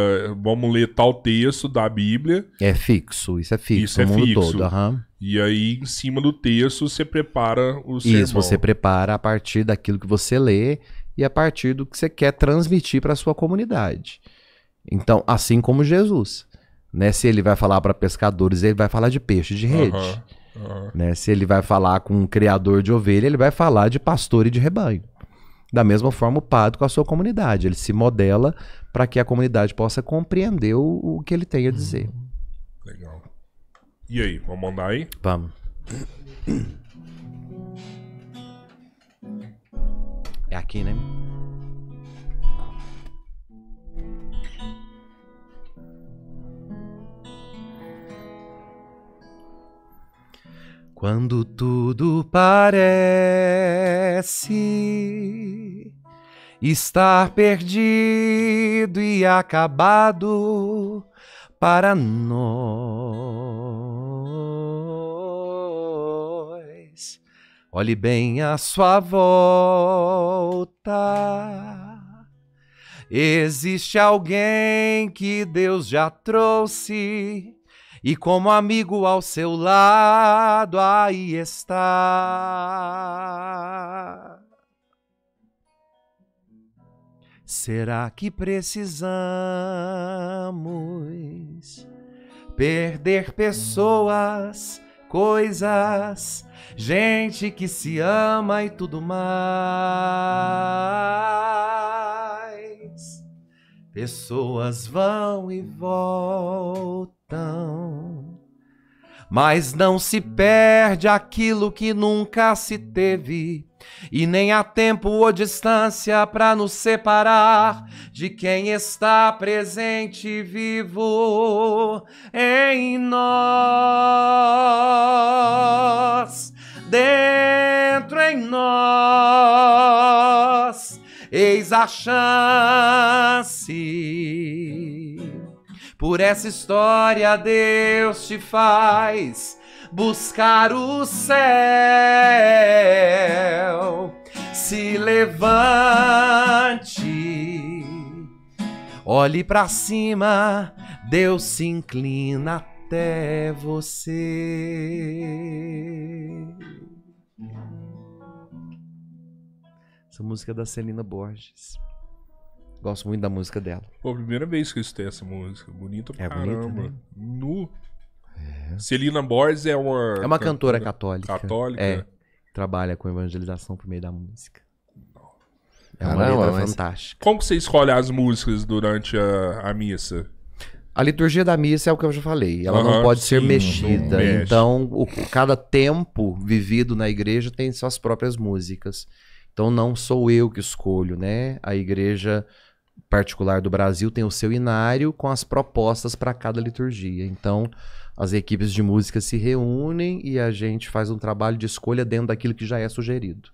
Vamos ler tal texto da Bíblia. É fixo, isso é fixo. Isso é fixo. Todo, uhum. E aí, em cima do texto, você prepara o sermão. Isso, você prepara a partir daquilo que você lê e a partir do que você quer transmitir para a sua comunidade. Então, assim como Jesus. Né? Se ele vai falar para pescadores, ele vai falar de peixe de rede. Uhum, uhum. Né? Se ele vai falar com um criador de ovelha, ele vai falar de pastor e de rebanho. Da mesma forma, o padre com a sua comunidade. Ele se modela para que a comunidade possa compreender o, o que ele tem a dizer. Legal. E aí, vamos mandar aí? Vamos. É aqui, né? Quando tudo parece estar perdido e acabado para nós, olhe bem à sua volta. Existe alguém que Deus já trouxe e como amigo ao seu lado aí está. Será que precisamos perder pessoas, coisas, gente que se ama e tudo mais? Pessoas vão e voltam tão. Mas não se perde aquilo que nunca se teve, e nem há tempo ou distância para nos separar de quem está presente e vivo em nós, dentro em nós. Eis a chance por essa história Deus te faz buscar o céu. Se levante, olhe para cima, Deus se inclina até você. Essa música é da Celina Borges. Gosto muito da música dela. Pô, primeira vez que eu escutei essa música. Bonita pra é caramba. né? Nu. É. Celina Borges é uma. É uma cantora, cantora católica. Católica. É. Trabalha com evangelização por meio da música. É uma Caramba, letra mas... fantástica. Como você escolhe as músicas durante a, a missa? A liturgia da missa é o que eu já falei, ela uhum, não pode sim, ser mexida. Então, o, cada tempo vivido na igreja tem suas próprias músicas. Então, não sou eu que escolho, né? A igreja particular do Brasil tem o seu inário com as propostas para cada liturgia. Então, as equipes de música se reúnem e a gente faz um trabalho de escolha dentro daquilo que já é sugerido.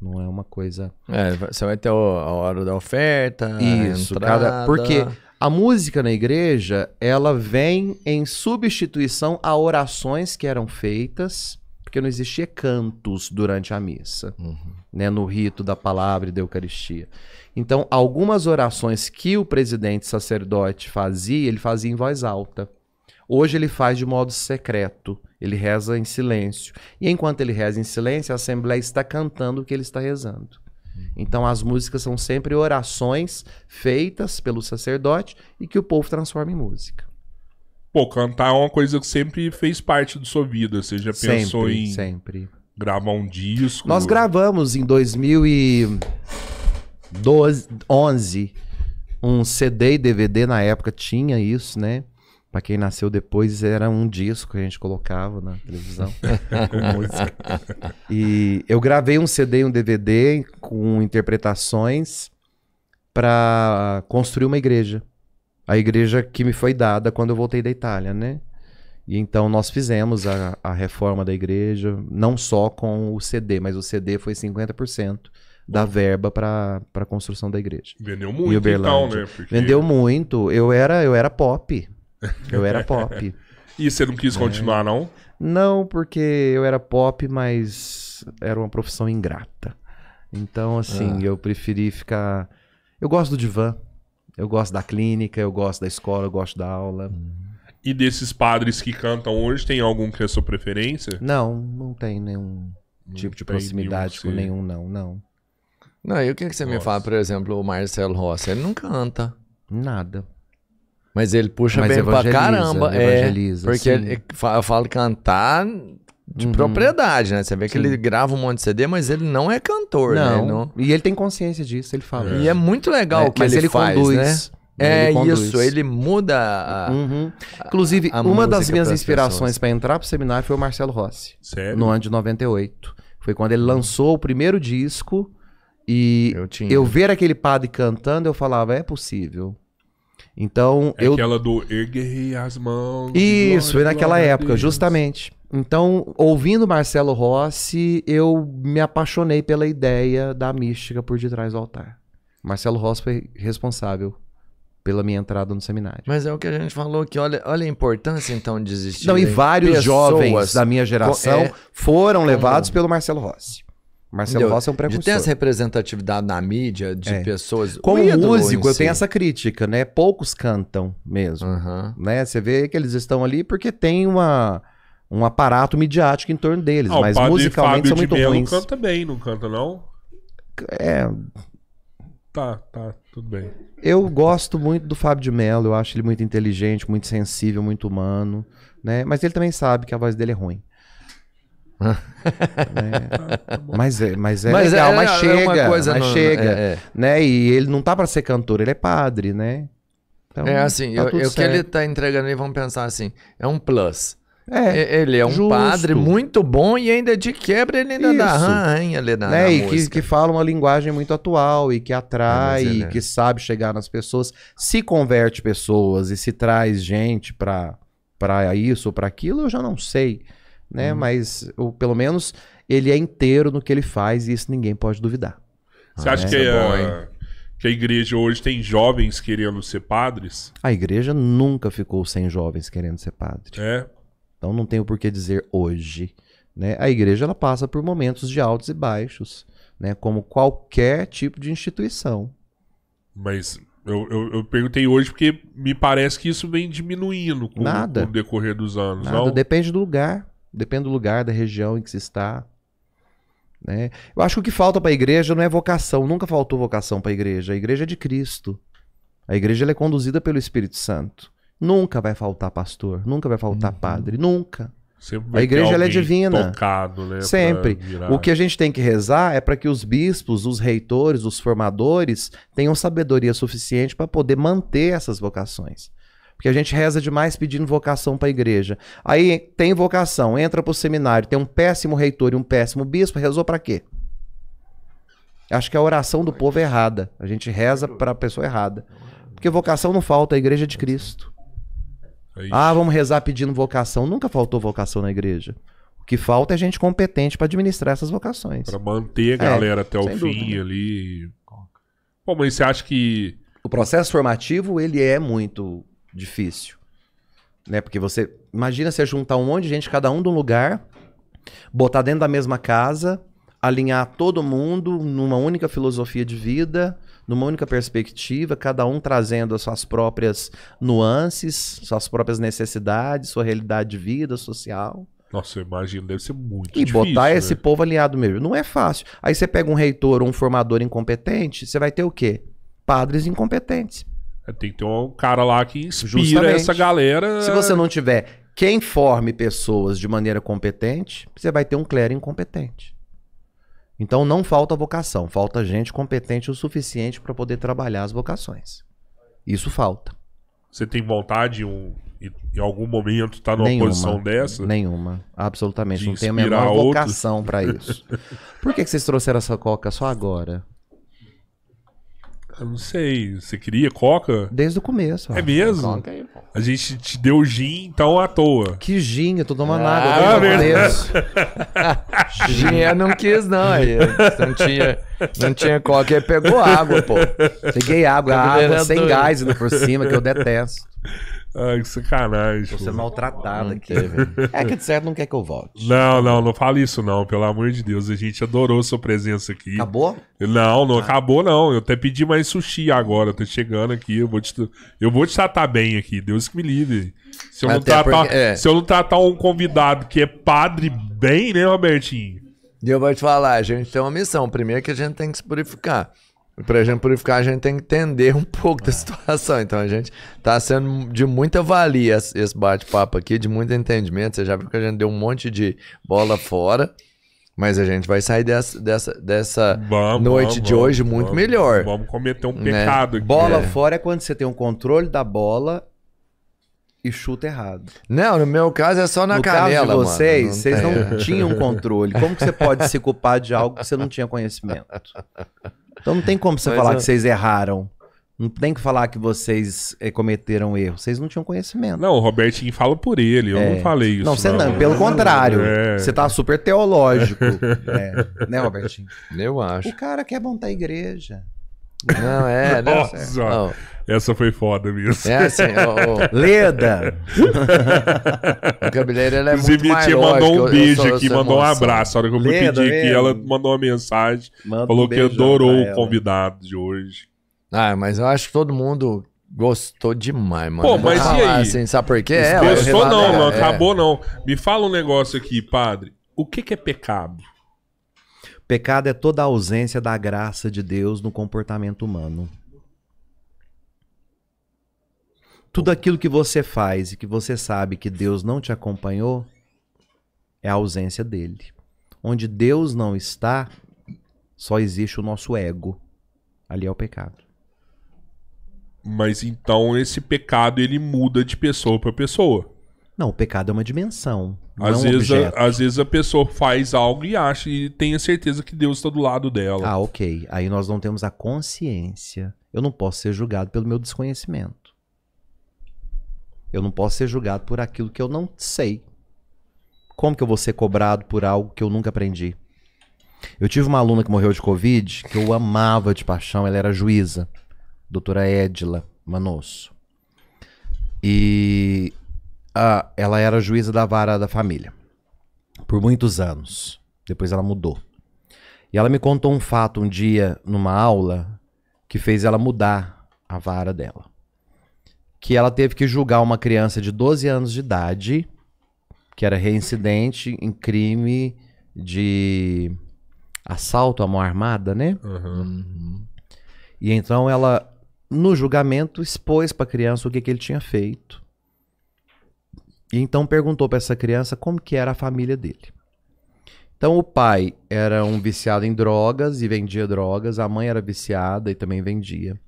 Não é uma coisa. É, você vai ter a hora da oferta. Isso, entrada... cada... porque a música na igreja ela vem em substituição a orações que eram feitas porque não existia cantos durante a missa, uhum. né, no rito da palavra e da Eucaristia. Então, algumas orações que o presidente sacerdote fazia, ele fazia em voz alta. Hoje ele faz de modo secreto, ele reza em silêncio. E enquanto ele reza em silêncio, a assembleia está cantando o que ele está rezando. Uhum. Então as músicas são sempre orações feitas pelo sacerdote e que o povo transforma em música. Pô, cantar é uma coisa que sempre fez parte da sua vida. Você já pensou em sempre. gravar um disco? Nós gravamos em 2011 um CD e DVD na época tinha isso, né? Pra quem nasceu depois, era um disco que a gente colocava na televisão com música. E eu gravei um CD e um DVD com interpretações para construir uma igreja a igreja que me foi dada quando eu voltei da Itália, né? E então nós fizemos a, a reforma da igreja, não só com o CD, mas o CD foi 50% da verba para a construção da igreja. Vendeu muito, então, né? Porque... Vendeu muito. Eu era, eu era pop. Eu era pop. e você não quis é. continuar, é. não? Não, porque eu era pop, mas era uma profissão ingrata. Então, assim, ah. eu preferi ficar. Eu gosto do divã. Eu gosto da clínica, eu gosto da escola, eu gosto da aula. E desses padres que cantam hoje, tem algum que é sua preferência? Não, não tem nenhum não tipo de proximidade nenhum com nenhum, não, não. Não, e o que, que você Nossa. me fala, por exemplo, o Marcelo Rossi? Ele não canta. Nada. Mas ele puxa Mas bem pra caramba. É, evangeliza, é, porque sim. ele cantar, de uhum. propriedade, né? Você vê que Sim. ele grava um monte de CD, mas ele não é cantor, né? não. né? Não... E ele tem consciência disso, ele fala. É. E é muito legal é, o que ele, ele, faz, né? conduz, né? É ele isso, ele muda. A, uhum. Inclusive, a, a uma das minhas inspirações para entrar pro seminário foi o Marcelo Rossi. Sério? No ano de 98. Foi quando ele lançou o primeiro disco e eu, tinha. eu ver aquele padre cantando, eu falava, é possível. Então, é eu... aquela do erguei as mãos. Isso, glória, foi naquela época, justamente. Então, ouvindo Marcelo Rossi, eu me apaixonei pela ideia da mística por detrás do altar. Marcelo Rossi foi responsável pela minha entrada no seminário. Mas é o que a gente falou que olha, olha a importância então de existir. Não, e vários jovens da minha geração é, foram levados pelo Marcelo Rossi. Marcelo Rossi é um precursor. De ter essa representatividade na mídia de é. pessoas. Como músico, eu si. tenho essa crítica, né? Poucos cantam mesmo. Uhum. Né? Você vê que eles estão ali porque tem uma um aparato midiático em torno deles. Ah, mas musicalmente Fábio são muito Melo ruins. canta bem, não canta, não? É. Tá, tá, tudo bem. Eu gosto muito do Fábio de Mello, eu acho ele muito inteligente, muito sensível, muito humano, né? Mas ele também sabe que a voz dele é ruim. Né? Mas é, mas é mas legal, é, mas é chega, coisa, mas chega, é, é, né? E ele não tá para ser cantor, ele é padre, né? Então, é assim, tá eu, eu que ele tá entregando, e vamos pensar assim, é um plus. É, ele é um justo. padre muito bom e ainda de quebra ele ainda Isso. dá arranha ali na, né? na e que, que, fala uma linguagem muito atual e que atrai, é, é, que sabe chegar nas pessoas, se converte pessoas e se traz gente para para isso ou para aquilo, eu já não sei, né? Hum. Mas o, pelo menos ele é inteiro no que ele faz e isso ninguém pode duvidar. Você ah, acha né? que, é a, que a igreja hoje tem jovens querendo ser padres? A igreja nunca ficou sem jovens querendo ser padre. É? Então não tenho por que dizer hoje. Né? A igreja ela passa por momentos de altos e baixos, né? como qualquer tipo de instituição. Mas eu, eu, eu, perguntei hoje porque me parece que isso vem diminuindo com, Nada. com o decorrer dos anos. Nada. Não? Depende do lugar. Depende do lugar, da região em que se está. Né? Eu acho que o que falta para a igreja não é vocação. Nunca faltou vocação para a igreja. A igreja é de Cristo. A igreja é conduzida pelo Espírito Santo. Nunca vai faltar pastor, nunca vai faltar uhum. padre, nunca. Sempre a igreja ela é divina. Tocado, né, Sempre. O que a gente tem que rezar é para que os bispos, os reitores, os formadores tenham sabedoria suficiente para poder manter essas vocações. Porque a gente reza demais pedindo vocação para a igreja. Aí tem vocação, entra para o seminário, tem um péssimo reitor e um péssimo bispo, rezou para quê? Acho que é a oração do povo é errada. A gente reza para a pessoa errada. Porque vocação não falta, a igreja é de Cristo. É ah, vamos rezar pedindo vocação. Nunca faltou vocação na igreja. O que falta é gente competente para administrar essas vocações. Para manter a é, galera é, até o fim dúvida. ali. mas você acha que o processo formativo ele é muito difícil, né? Porque você imagina você juntar um monte de gente, cada um de um lugar, botar dentro da mesma casa, alinhar todo mundo numa única filosofia de vida, numa única perspectiva, cada um trazendo as suas próprias nuances, suas próprias necessidades, sua realidade de vida social. Nossa, eu imagino, deve ser muito e difícil. E botar né? esse povo aliado mesmo. Não é fácil. Aí você pega um reitor ou um formador incompetente, você vai ter o quê? Padres incompetentes. É, tem que ter um cara lá que inspira Justamente. essa galera. Se você não tiver quem forme pessoas de maneira competente, você vai ter um clero incompetente. Então não falta vocação, falta gente competente o suficiente para poder trabalhar as vocações. Isso falta. Você tem vontade um, em algum momento estar tá numa nenhuma, posição dessa? Nenhuma, absolutamente. De não tenho a menor vocação para isso. Por que, que vocês trouxeram essa coca só agora? Eu não sei. Você queria coca? Desde o começo. É mesmo? Coca aí, pô. A gente te deu gin, então à toa. Que gin? Eu tô tomando ah, nada. Ah, mesmo. gin eu não quis, não. Aí. Não tinha, não tinha coca. Aí pegou água, pô. Peguei água, água sem gás indo por cima, que eu detesto. Ai, que sacanagem. Você é maltratado aqui, É que de certo não quer que eu volte. Não, não, não fala isso não, pelo amor de Deus. A gente adorou sua presença aqui. Acabou? Não, não ah. acabou não. Eu até pedi mais sushi agora, tá chegando aqui. Eu vou te, eu vou te tratar bem aqui, Deus que me livre. Se eu, não tratar, porque, é. se eu não tratar um convidado que é padre bem, né, Robertinho? E eu vou te falar, a gente tem uma missão. Primeiro que a gente tem que se purificar. Pra gente purificar, a gente tem que entender um pouco é. da situação. Então a gente tá sendo de muita valia esse bate-papo aqui, de muito entendimento. Você já viu que a gente deu um monte de bola fora. Mas a gente vai sair dessa, dessa, dessa vamos, noite vamos, de hoje vamos, muito melhor. Vamos cometer um né? pecado né? aqui. Bola é. fora é quando você tem um controle da bola e chuta errado. Não, no meu caso é só na no canela, caso de vocês, mano, não vocês tem. não tinham controle. Como que você pode se culpar de algo que você não tinha conhecimento? Então não tem como você falar que vocês erraram. Não tem que falar que vocês é, cometeram erro. Vocês não tinham conhecimento. Não, o Robertinho fala por ele. Eu é. não falei isso. Não, você não. não. Pelo contrário. É. Você tá super teológico. É. né, Robertinho? Eu acho. O cara quer é montar a igreja. Não, é, né? Nossa, é. não. essa foi foda mesmo. É assim, ó, Leda! o cabeleireiro, ela é Inclusive, muito minha tia mandou um beijo eu aqui, mandou emoção. um abraço. A hora que eu me pedi aqui, ela mandou uma mensagem, Manda falou um que adorou o convidado de hoje. Ah, mas eu acho que todo mundo Gostou demais, mano. Pô, mas ah, e aí? Assim, sabe por quê? É, gostou não, não é. acabou não. Me fala um negócio aqui, padre. O que, que é pecado? Pecado é toda a ausência da graça de Deus no comportamento humano. Tudo aquilo que você faz e que você sabe que Deus não te acompanhou é a ausência dele. Onde Deus não está, só existe o nosso ego. Ali é o pecado. Mas então esse pecado ele muda de pessoa para pessoa. Não, o pecado é uma dimensão. Não às, vezes a, às vezes a pessoa faz algo e acha e tem a certeza que Deus está do lado dela. Ah, ok. Aí nós não temos a consciência. Eu não posso ser julgado pelo meu desconhecimento. Eu não posso ser julgado por aquilo que eu não sei. Como que eu vou ser cobrado por algo que eu nunca aprendi? Eu tive uma aluna que morreu de Covid que eu amava de paixão. Ela era juíza, doutora Edila Manosso. E ela era juíza da vara da família por muitos anos. Depois ela mudou. E ela me contou um fato um dia numa aula que fez ela mudar a vara dela. Que ela teve que julgar uma criança de 12 anos de idade que era reincidente em crime de assalto à mão armada, né? Uhum. E então ela, no julgamento, expôs para a criança o que, que ele tinha feito. E então perguntou para essa criança como que era a família dele. Então o pai era um viciado em drogas e vendia drogas, a mãe era viciada e também vendia.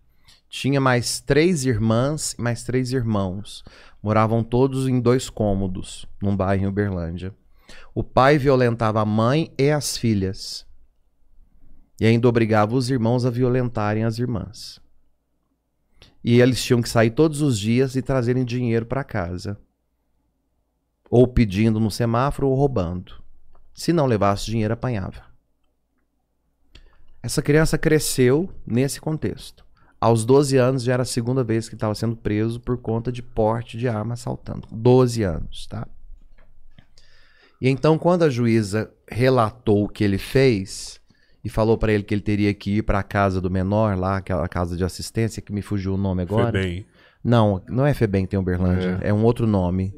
Tinha mais três irmãs e mais três irmãos. Moravam todos em dois cômodos, num bairro em Uberlândia. O pai violentava a mãe e as filhas. E ainda obrigava os irmãos a violentarem as irmãs. E eles tinham que sair todos os dias e trazerem dinheiro para casa ou pedindo no semáforo ou roubando. Se não levasse dinheiro, apanhava. Essa criança cresceu nesse contexto. Aos 12 anos já era a segunda vez que estava sendo preso por conta de porte de arma assaltando. 12 anos, tá? E então, quando a juíza relatou o que ele fez e falou para ele que ele teria que ir para a casa do menor, lá, aquela casa de assistência, que me fugiu o nome agora. Febem. Não, não é Febem que tem Uberlândia, é. é um outro nome.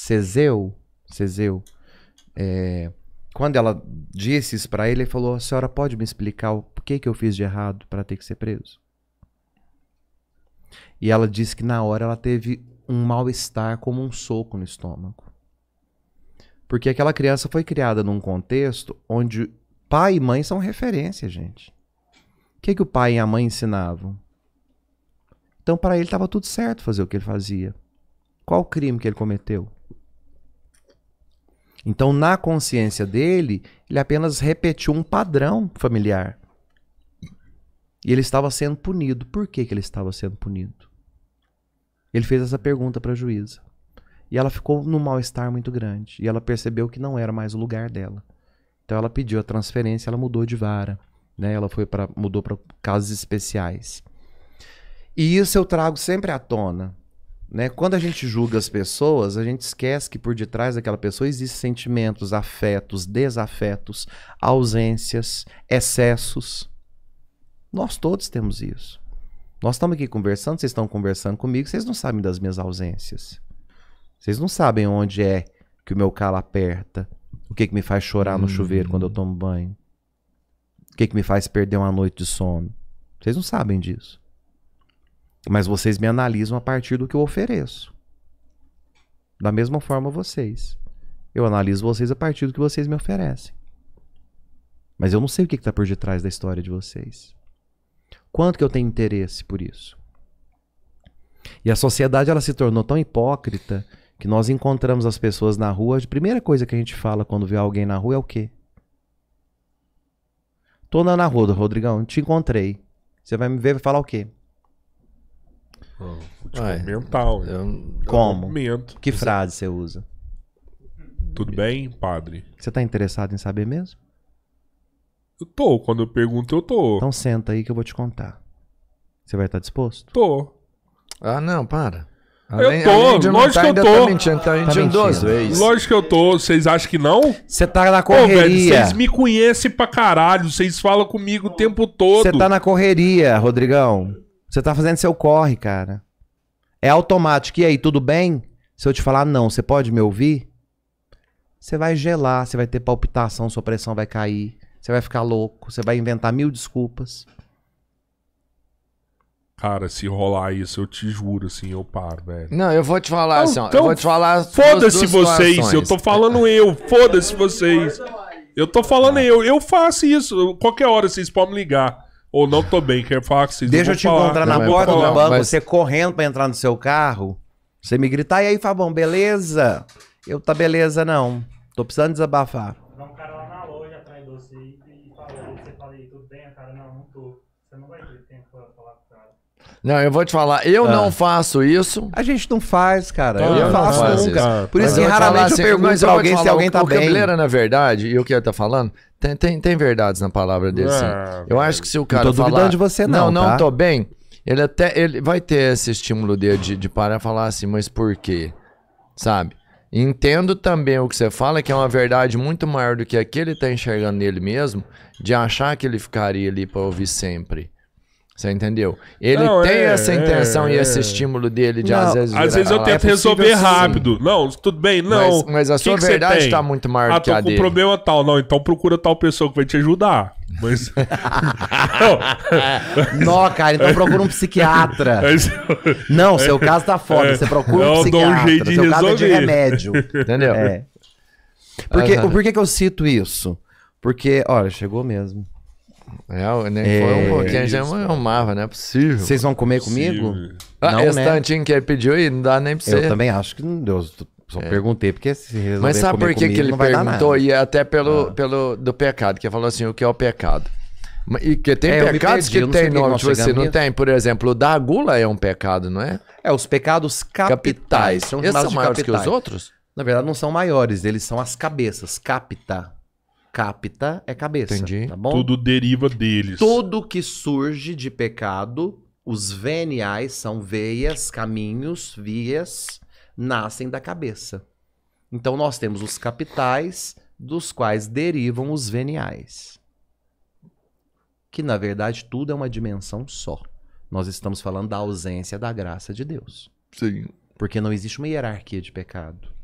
Ceseu, Ceseu, é, quando ela disse isso para ele, ele falou: "A senhora pode me explicar o que que eu fiz de errado para ter que ser preso?" E ela disse que na hora ela teve um mal-estar como um soco no estômago. Porque aquela criança foi criada num contexto onde pai e mãe são referência, gente. O que, que o pai e a mãe ensinavam? Então, para ele, estava tudo certo fazer o que ele fazia. Qual o crime que ele cometeu? Então, na consciência dele, ele apenas repetiu um padrão familiar. E ele estava sendo punido. Por que, que ele estava sendo punido? Ele fez essa pergunta para a juíza. E ela ficou num mal-estar muito grande. E ela percebeu que não era mais o lugar dela. Então ela pediu a transferência, ela mudou de vara. Né? Ela foi para mudou para casos especiais. E isso eu trago sempre à tona. Né? Quando a gente julga as pessoas, a gente esquece que por detrás daquela pessoa existem sentimentos, afetos, desafetos, ausências, excessos. Nós todos temos isso. Nós estamos aqui conversando, vocês estão conversando comigo, vocês não sabem das minhas ausências. Vocês não sabem onde é que o meu calo aperta, o que, que me faz chorar hum. no chuveiro quando eu tomo banho, o que, que me faz perder uma noite de sono. Vocês não sabem disso. Mas vocês me analisam a partir do que eu ofereço. Da mesma forma vocês. Eu analiso vocês a partir do que vocês me oferecem. Mas eu não sei o que está por detrás da história de vocês. Quanto que eu tenho interesse por isso? E a sociedade ela se tornou tão hipócrita que nós encontramos as pessoas na rua. A primeira coisa que a gente fala quando vê alguém na rua é o quê? Tô na rua, Rodrigão, te encontrei. Você vai me ver e vai falar o quê? Tipo, Ué, ah, mental. Eu, como? que você... frase você usa? Tudo bem, padre? Você tá interessado em saber mesmo? Eu tô. Quando eu pergunto, eu tô. Então senta aí que eu vou te contar. Você vai estar disposto? Tô. Ah, não, para. Além, eu tô, lógico tá que eu tô. Tá mentindo, tá, tá mentindo tá duas vezes. Lógico que eu tô. Vocês acham que não? Você tá na correria. Vocês me conhecem pra caralho. Vocês falam comigo o tempo todo. Você tá na correria, Rodrigão. Você tá fazendo seu corre, cara. É automático. E aí, tudo bem? Se eu te falar não, você pode me ouvir? Você vai gelar, você vai ter palpitação, sua pressão vai cair, você vai ficar louco, você vai inventar mil desculpas. Cara, se rolar isso, eu te juro, assim, eu paro, velho. Não, eu vou te falar então, assim, ó. Então, eu vou te falar. Foda-se vocês, situações. eu tô falando eu, foda-se vocês. Eu tô falando eu, eu faço isso. Qualquer hora vocês podem me ligar. Ou não tô bem, quer falar com vocês. Deixa eu, te falar. encontrar na porta do banco, mas... você correndo pra entrar no seu carro, você me gritar, e aí, Fabão, beleza? Eu, tá beleza, não. Tô precisando desabafar. não, eu vou te falar, eu ah. não faço isso. A gente não faz, cara. eu, eu ah, não faço, faço nunca. Isso. Por mas isso que raramente eu, assim, eu pergunto pra alguém se alguém tá o, bem. O cabeleira, na verdade, e o que ele tá falando, tem, tem, tem verdades na palavra dele, sim. É, Eu acho que se o cara não tô falar... duvidando de você, não, Não, não tá? tô bem. Ele até ele vai ter esse estímulo dele de, de parar e falar assim, mas por quê? Sabe? Entendo também o que você fala, que é uma verdade muito maior do que aquele tá enxergando nele mesmo, de achar que ele ficaria ali para ouvir sempre. Você entendeu? Ele não, tem é, essa intenção é, e esse é. estímulo dele de não, às vezes. Às vezes eu tento é resolver rápido. Não, tudo bem, não. Mas, mas a que sua que verdade está muito maior ah, que a dele. com problema tal. Não, então procura tal pessoa que vai te ajudar. Mas. não. não, cara, então procura um psiquiatra. É não, seu caso tá foda. É. Você procura um psiquiatra. Um jeito de seu resolver. caso é de remédio. Entendeu? É. Porque, uhum. Por que, que eu cito isso? Porque, olha, chegou mesmo. É, nem é, foi um é pouquinho, isso, já me amava, não é possível. Vocês vão comer comigo? Ah, não, esse né? que ele pediu aí, não dá nem pra você. Eu também acho que não deu. Só é. perguntei, porque se resolver Mas sabe por que, que ele perguntou? E até pelo, ah. pelo do pecado, que ele falou assim, o que é o pecado? E que tem é, pecados perdi, que tem nome, tipo assim, não tem? Por exemplo, da gula é um pecado, não é? É, os pecados capitais. capitais. São Esses são maiores capitais. que os outros? Na verdade, não são maiores, eles são as cabeças, capta capita é cabeça. Entendi. Tá bom? Tudo deriva deles. Tudo que surge de pecado, os veniais são veias, caminhos, vias, nascem da cabeça. Então nós temos os capitais, dos quais derivam os veniais. Que na verdade tudo é uma dimensão só. Nós estamos falando da ausência da graça de Deus. Sim. Porque não existe uma hierarquia de pecado.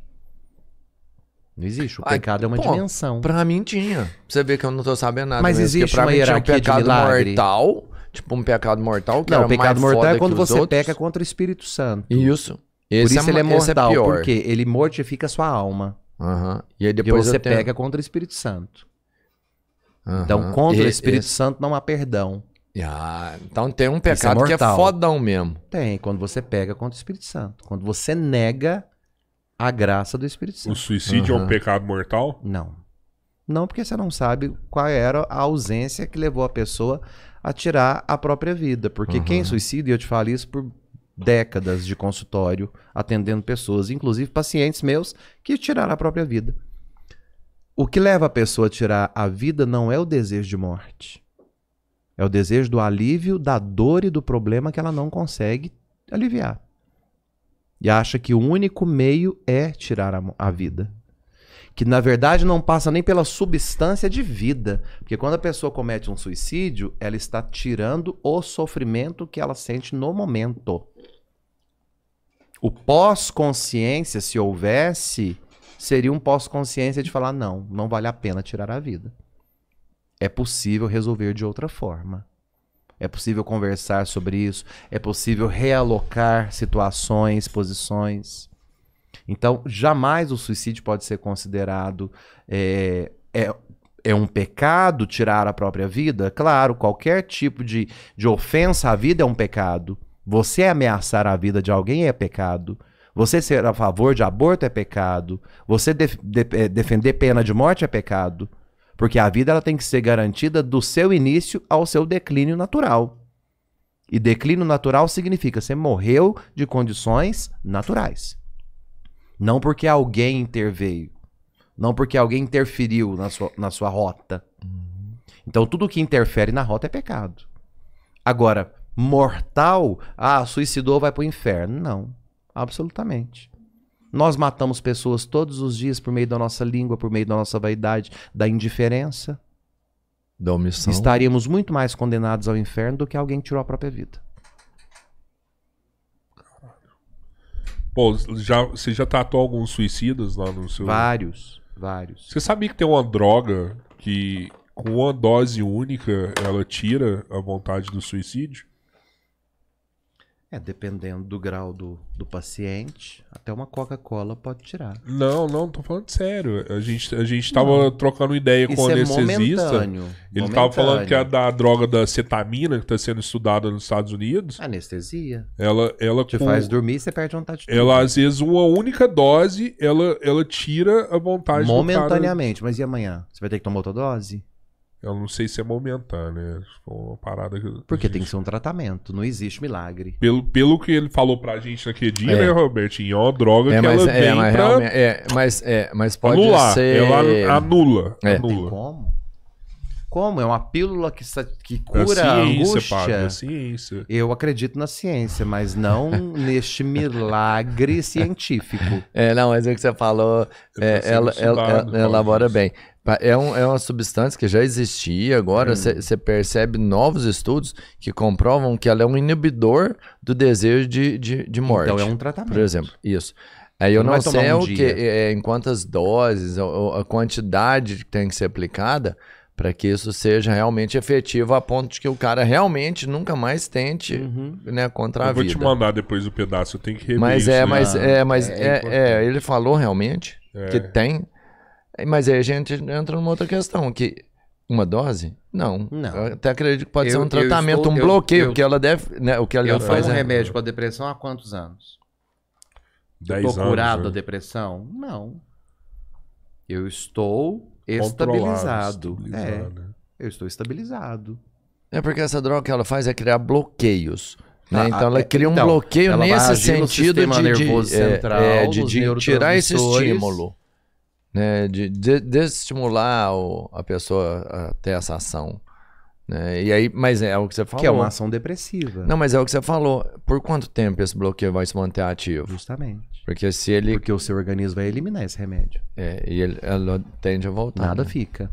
Não existe. O Ai, pecado é uma pô, dimensão. Pra mim tinha. Pra você ver que eu não tô sabendo nada. Mas existe pra uma mim hierarquia um pecado de milagre. mortal. Tipo um pecado mortal que não, era o pecado mortal é quando você outros. peca contra o Espírito Santo. Isso. Esse Por isso é, ele é, é mortal, é porque ele mortifica a sua alma. Uhum. E aí depois e você tenho... contra o Espírito Santo. Uhum. Então, contra e, o Espírito Santo não há perdão. Ah, então tem um é pecado é que é fodão mesmo. Tem, quando você pega contra o Espírito Santo. Quando você nega a graça do Espírito Santo. O suicídio uhum. é um pecado mortal? Não. Não, porque você não sabe qual era a ausência que levou a pessoa a tirar a própria vida. Porque uhum. quem suicida, e eu te falo isso por décadas de consultório, atendendo pessoas, inclusive pacientes meus, que tiraram a própria vida. O que leva a pessoa a tirar a vida não é o desejo de morte. É o desejo do alívio da dor e do problema que ela não consegue aliviar e acha que o único meio é tirar a, a vida. Que na verdade não passa nem pela substância de vida. Porque quando a pessoa comete um suicídio, ela está tirando o sofrimento que ela sente no momento. O pós-consciência, se houvesse, seria um pós-consciência de falar: não, não vale a pena tirar a vida. É possível resolver de outra forma. É possível conversar sobre isso, é possível realocar situações, posições. Então, jamais o suicídio pode ser considerado é, é, é um pecado tirar a própria vida? Claro, qualquer tipo de, de ofensa à vida é um pecado. Você ameaçar a vida de alguém é pecado. Você ser a favor de aborto é pecado. Você def de é, defender pena de morte é pecado. Porque a vida ela tem que ser garantida do seu início ao seu declínio natural. E declínio natural significa você morreu de condições naturais. Não porque alguém interveio. Não porque alguém interferiu na sua, na sua rota. Uhum. Então tudo que interfere na rota é pecado. Agora, mortal, ah, suicidou, vai para o inferno. Não, absolutamente. Nós matamos pessoas todos os dias por meio da nossa língua, por meio da nossa vaidade, da indiferença. Da omissão. Estaríamos muito mais condenados ao inferno do que alguém que tirou a própria vida. Pô, já, você já tratou alguns suicidas lá no seu. Vários, vários. Você sabia que tem uma droga que, com uma dose única, ela tira a vontade do suicídio? É, dependendo do grau do, do paciente, até uma Coca-Cola pode tirar. Não, não, tô falando sério. A gente, a gente tava não. trocando ideia Isso com o é anestesista. Momentâneo. Ele momentâneo. tava falando que a da droga da cetamina, que tá sendo estudada nos Estados Unidos. Anestesia. Ela, ela Te com... faz dormir e você perde a vontade de Ela, às vezes, uma única dose, ela, ela tira a vontade Momentaneamente, mas e amanhã? Você vai ter que tomar outra dose? Eu não sei se é momentâneo, né? Uma parada que Porque gente... tem que ser um tratamento, não existe milagre. Pelo, pelo que ele falou pra gente naquele dia, é. né, Robertinho? É uma droga é, que ela é, vem mas pra... é, mas, é, mas pode anular. ser... Ela anula. É. anula. como? Como? É uma pílula que, que cura a ciência, angústia. ciência. Eu acredito na ciência, mas não neste milagre científico. É, não, mas o que você falou, é, ela, ela, ela, elabora bem. É, um, é uma substância que já existia, agora você hum. percebe novos estudos que comprovam que ela é um inibidor do desejo de, de, de então, morte. Então é um tratamento. Por exemplo, isso. Aí eu não, não sei um o que, é, em quantas doses, a, a quantidade que tem que ser aplicada para que isso seja realmente efetivo a ponto de que o cara realmente nunca mais tente uhum. né, contra eu a vida. Eu vou te mandar depois o pedaço, eu tenho que rever mas é, isso, É, mas, né? é, mas é, é, é, ele falou realmente é. que tem mas aí a gente entra numa outra questão, que uma dose? Não. Não. Eu até acredito que pode eu, ser um tratamento, estou, um bloqueio, eu, eu, que ela deve, né, o que ela eu faz. um é... remédio para depressão há quantos anos? Dez estou curado né? a depressão? Não. Eu estou estabilizado. É, né? Eu estou estabilizado. É porque essa droga que ela faz é criar bloqueios. Né? Ah, então ela é, cria um então, bloqueio nesse sentido de, de, é, é, de, de tirar esse estímulo né, de, desestimular a pessoa a ter essa ação. Né? E aí, mas é o que você falou. Que é uma ação depressiva. Não, mas é o que você falou. Por quanto tempo esse bloqueio vai se manter ativo? Justamente. Porque se ele. Porque o seu organismo vai eliminar esse remédio. É, e ele, tende a voltar. Nada né? fica.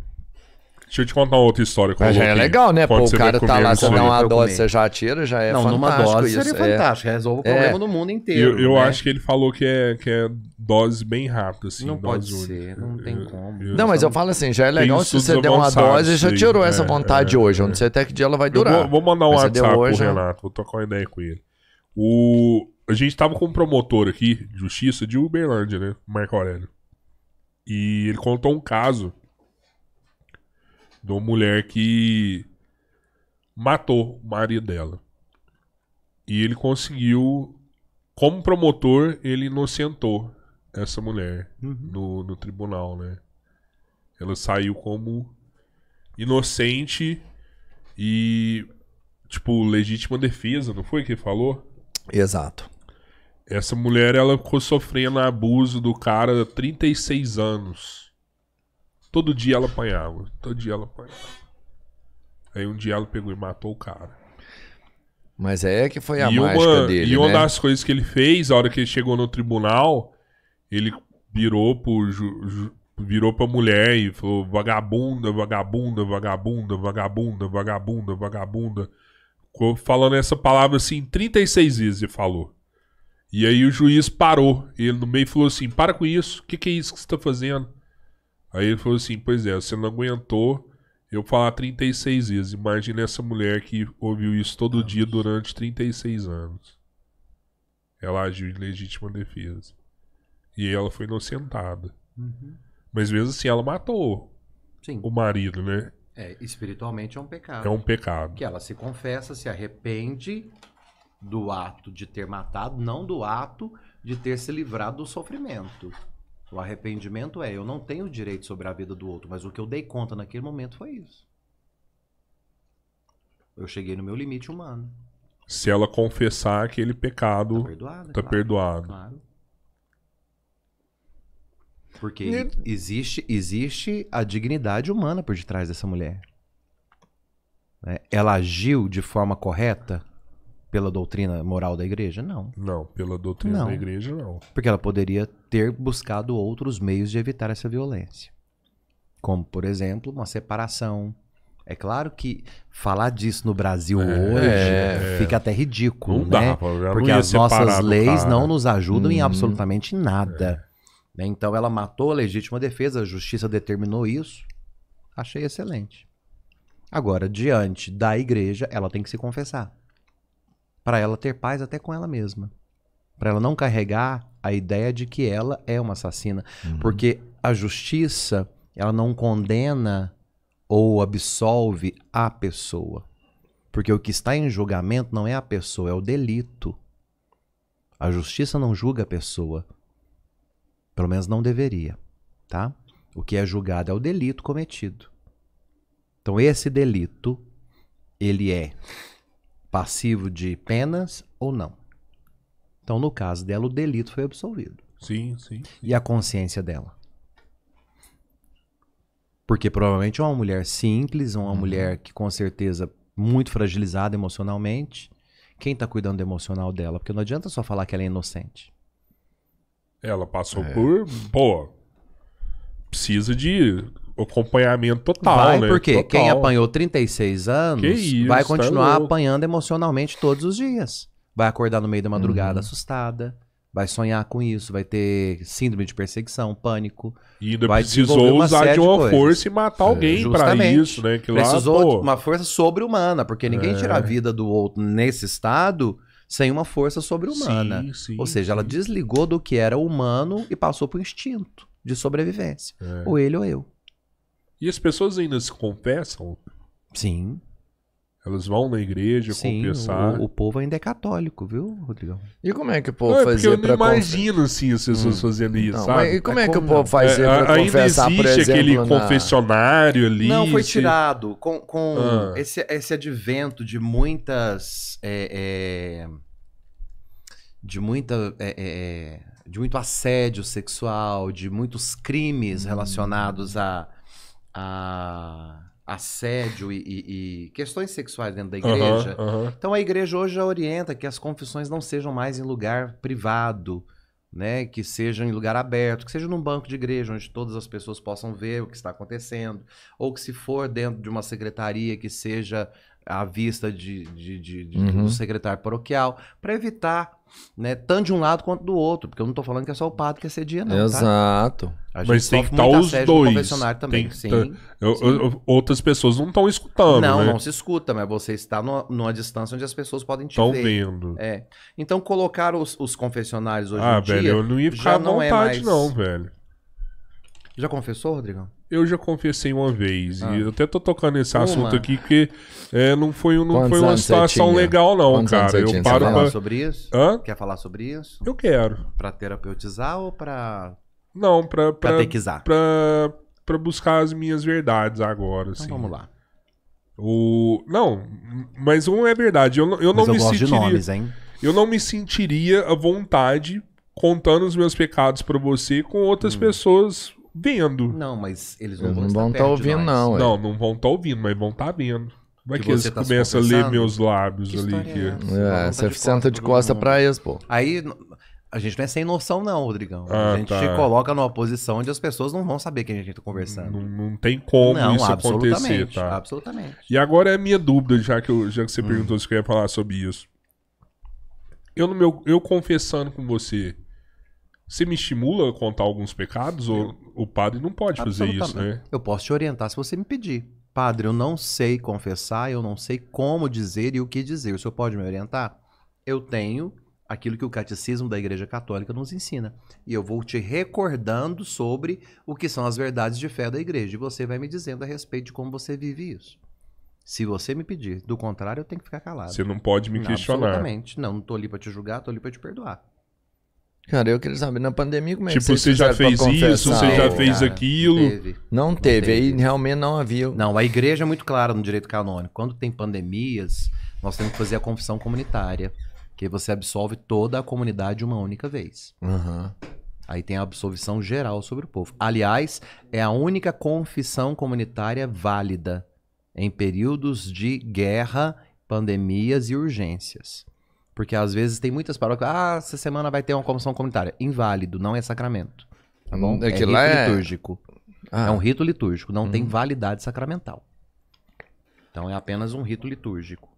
Deixa eu te contar uma outra história. Mas já é legal, né? Pô, o cara tá lá, você dá uma dose, você já tira, já é não, fantástico. Numa dose isso. seria é. fantástico, resolve o é. problema é. no mundo inteiro. Eu, eu né? acho que ele falou que é, que é dose bem rápida, assim. Não pode única. ser, não tem eu, como. Eu, não, mas eu falo assim, já é legal se você der uma dose, já tirou essa é, vontade hoje. Eu não sei até que dia ela vai durar. Vou, vou, mandar um WhatsApp pro hoje, né? Renato, vou tocar uma ideia com ele. O... A gente tava com um promotor aqui, de justiça, de Uberlândia, né? Marco Aurélio. E ele contou um caso de uma mulher que matou o marido dela. E ele conseguiu, como promotor, ele inocentou essa mulher uhum. no, no tribunal, né? Ela saiu como inocente e, tipo, legítima defesa, não foi que ele falou? Exato. Essa mulher, ela ficou sofrendo abuso do cara há 36 anos. Todo dia ela apanhava. Todo dia ela apanhava. Aí um dia ela pegou e matou o cara. Mas é que foi a e mágica uma, dele, E uma né? das coisas que ele fez, a hora que ele chegou no tribunal, ele virou pro, ju, ju, virou pra mulher e falou vagabunda, vagabunda, vagabunda, vagabunda, vagabunda, vagabunda. Ficou falando essa palavra assim 36 vezes ele falou. E aí o juiz parou. Ele no meio falou assim, para com isso, o que, que é isso que você tá fazendo? Aí ele falou assim: Pois é, você não aguentou eu falar 36 vezes. Imagina essa mulher que ouviu isso todo Nossa. dia durante 36 anos. Ela agiu em legítima defesa. E ela foi inocentada. Uhum. Mas mesmo assim, ela matou Sim. o marido, né? É, espiritualmente é um pecado. É um pecado. Que ela se confessa, se arrepende do ato de ter matado, não do ato de ter se livrado do sofrimento. O arrependimento é, eu não tenho direito sobre a vida do outro, mas o que eu dei conta naquele momento foi isso. Eu cheguei no meu limite humano. Se ela confessar aquele pecado, tá perdoado. É tá claro, perdoado. Claro. Porque e... existe, existe a dignidade humana por detrás dessa mulher. Né? Ela agiu de forma correta? pela doutrina moral da igreja? Não. Não, pela doutrina não. da igreja, não. Porque ela poderia ter buscado outros meios de evitar essa violência. Como, por exemplo, uma separação. É claro que falar disso no Brasil é, hoje é, fica até ridículo, não né? Dá, Porque as nossas leis não nos ajudam hum, em uhum. absolutamente nada. É. Né? Então ela matou a legítima defesa, a justiça determinou isso. Achei excelente. Agora, diante da igreja, ela tem que se confessar para ela ter paz até com ela mesma. Para ela não carregar a ideia de que ela é uma assassina. Uhum. Porque a justiça, ela não condena ou absolve a pessoa. Porque o que está em julgamento não é a pessoa, é o delito. A justiça não julga a pessoa. Pelo menos não deveria, tá? O que é julgado é o delito cometido. Então esse delito ele é passivo de penas ou não. Então, no caso dela, o delito foi absolvido. Sim, sim. sim. E a consciência dela? Porque provavelmente é uma mulher simples, uma uhum. mulher que com certeza muito fragilizada emocionalmente. Quem está cuidando do emocional dela? Porque não adianta só falar que ela é inocente. Ela passou é. por. Pô. Precisa de acompanhamento total, vai, né? porque total. quem apanhou 36 anos isso, vai tá continuar tá apanhando emocionalmente todos os dias. Vai acordar no meio da madrugada uhum. assustada, vai sonhar com isso, vai ter síndrome de perseguição, pânico. E ainda vai precisou usar de uma coisas. força e matar alguém é, para isso, né? Que precisou lá, uma força sobre-humana, porque ninguém é. tira a é. vida do outro nesse estado sem uma força sobre-humana. Ou seja, sim. ela desligou do que era humano e passou para o instinto de sobrevivência. É. Ou ele ou eu. E as pessoas ainda se confessam? Sim. Elas vão na igreja Sim, confessar. O, o povo ainda é católico, viu, Rodrigo? E como é que o povo não, é fazia Eu não imagino assim as pessoas hum. fazendo isso, não, sabe? E como é, é que como o povo fazia é, é para confessar, ainda existe exemplo, aquele na... confessionário ali? Não, foi esse... tirado com, com ah. esse, esse advento de muitas é, é de muita de muito assédio sexual, de muitos crimes hum. relacionados a a assédio e, e, e, questões sexuais dentro da igreja. Uhum, uhum. Então a igreja hoje já orienta que as confissões não sejam mais em lugar privado, né? Que sejam em lugar aberto, que seja num banco de igreja onde todas as pessoas possam ver o que está acontecendo, ou que se for dentro de uma secretaria que seja à vista de, de, de, de uhum. do secretário paroquial, para evitar, né, tanto de um lado quanto do outro, porque eu não estou falando que é só o padre que assedia, não. Tá? Exato. Tá? A gente Mas tem que estar os dois. Também. Sim, ter... Tá. sim. Eu, outras pessoas não estão escutando. Não, né? não se escuta, mas você está numa, numa distância onde as pessoas podem te Tão ver. vendo. É. Então, colocar os, os confessionários hoje ah, em velho, dia. Ah, velho, eu não ia ficar já à vontade, não, é mais... não, velho. Já confessou, Rodrigão? eu já confessei uma vez. Ah. E eu até tô tocando nesse uma. assunto aqui, porque é, não foi, não foi uma situação legal, não, Quantos cara. Eu paro Quer pra... falar sobre isso? Hã? Quer falar sobre isso? Eu quero. Pra terapeutizar ou pra. Não, pra. Pra, pra, pra, pra buscar as minhas verdades agora. Então assim. Então vamos lá. O... Não, mas um é verdade. Eu, eu mas não eu me sentiria. Nomes, eu não me sentiria à vontade contando os meus pecados para você com outras hum. pessoas vendo. Não, mas eles não, eles vão, vão estar tá ouvindo, não. Não, é. não vão estar tá ouvindo, mas vão estar tá vendo. Vai que, que eles tá começam a ler meus lábios que ali. Que... É, é tá você de senta de costa pra eles, pô. Aí a gente não é sem noção, não, Rodrigão. Ah, a gente tá. coloca numa posição onde as pessoas não vão saber quem a gente tá conversando. Não, não tem como não, isso acontecer, tá? Absolutamente. E agora é a minha dúvida, já que, eu, já que você hum. perguntou se eu ia falar sobre isso. Eu, no meu, eu confessando com você, você me estimula a contar alguns pecados? Eu, ou... O padre não pode fazer isso, né? Eu posso te orientar se você me pedir. Padre, eu não sei confessar, eu não sei como dizer e o que dizer. O senhor pode me orientar? Eu tenho aquilo que o catecismo da Igreja Católica nos ensina. E eu vou te recordando sobre o que são as verdades de fé da igreja. E você vai me dizendo a respeito de como você vive isso. Se você me pedir, do contrário, eu tenho que ficar calado. Você não pode me não, questionar. Absolutamente. Não, não estou ali para te julgar, estou ali para te perdoar. Cara, eu queria saber, na pandemia como é tipo, que Tipo, você já fez isso, você já teve, fez cara, aquilo. Não teve. Não, não teve, teve, aí realmente não havia. Não, a igreja é muito clara no direito canônico. Quando tem pandemias, nós temos que fazer a confissão comunitária, que você absolve toda a comunidade uma única vez. Uhum. Aí tem a absolvição geral sobre o povo. Aliás, é a única confissão comunitária válida em períodos de guerra, pandemias e urgências. Porque às vezes tem muitas paróquias, ah, essa semana vai ter uma comissão comunitária. Inválido, não é sacramento. Tá bom? Hum, é, é que lá é... litúrgico. Ah. É um rito litúrgico, não hum. tem validade sacramental. Então é apenas um rito litúrgico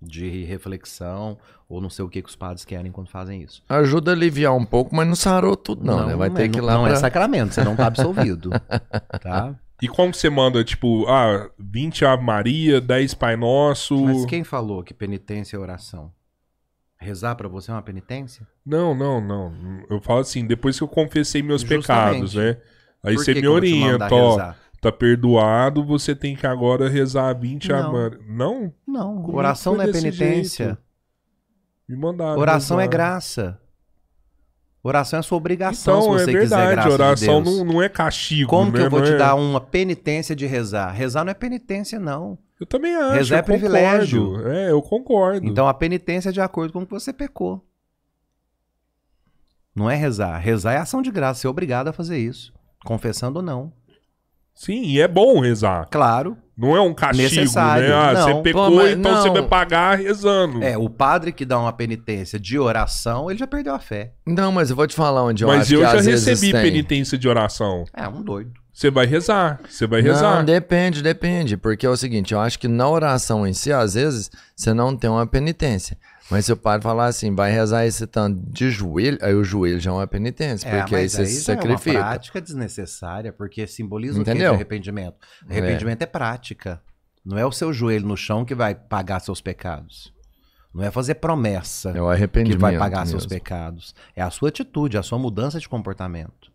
de reflexão ou não sei o que, que os padres querem quando fazem isso. Ajuda a aliviar um pouco, mas não sarou tudo não, né? não né? Vai não ter é, que ir lá Não é pra... é sacramento, você não tá absolvido, tá? E como você manda, tipo, ah, 20 Ave Maria, 10 Pai Nosso... Mas quem falou que penitência é oração? Rezar para você é uma penitência? Não, não, não. Eu falo assim, depois que eu confessei meus Justamente. pecados, né? Aí Por você me orienta, ó. Tá perdoado, você tem que agora rezar 20 não. amar. Não? Não, Como oração não é penitência. Jeito? Me mandaram. Oração é rezar. é graça. Oração é sua obrigação, então, se é você é verdade, quiser graça oração de Não, não é castigo. Como que eu vou te é. dar uma penitência de rezar? Rezar não é penitência, não. Eu também acho. Rezar é concordo. privilégio. É, eu concordo. Então a penitência é de acordo com o que você pecou. Não é rezar. Rezar é ação de graça. Você é obrigado a fazer isso. Confessando ou não. Sim, e é bom rezar. Claro. Não é um castigo, né? Necessário. né? Ah, não. Então você pecou, Pô, então não. você vai pagar rezando. É, o padre que dá uma penitência de oração, ele já perdeu a fé. Não, mas eu vou te falar onde eu Mas eu já recebi penitência de oração. É, um doido. Você vai rezar, você vai rezar. Não, depende, depende. Porque é o seguinte, eu acho que na oração em si, às vezes, você não tem uma penitência. Mas se o padre falar assim, vai rezar esse tanto de joelho, aí o joelho já é uma penitência, é, porque aí você aí se sacrifica. É uma prática desnecessária, porque simboliza Entendeu? o que de arrependimento? Arrependimento é. é prática. Não é o seu joelho no chão que vai pagar seus pecados. Não é fazer promessa é o arrependimento que vai pagar mesmo. seus pecados. É a sua atitude, é a sua mudança de comportamento.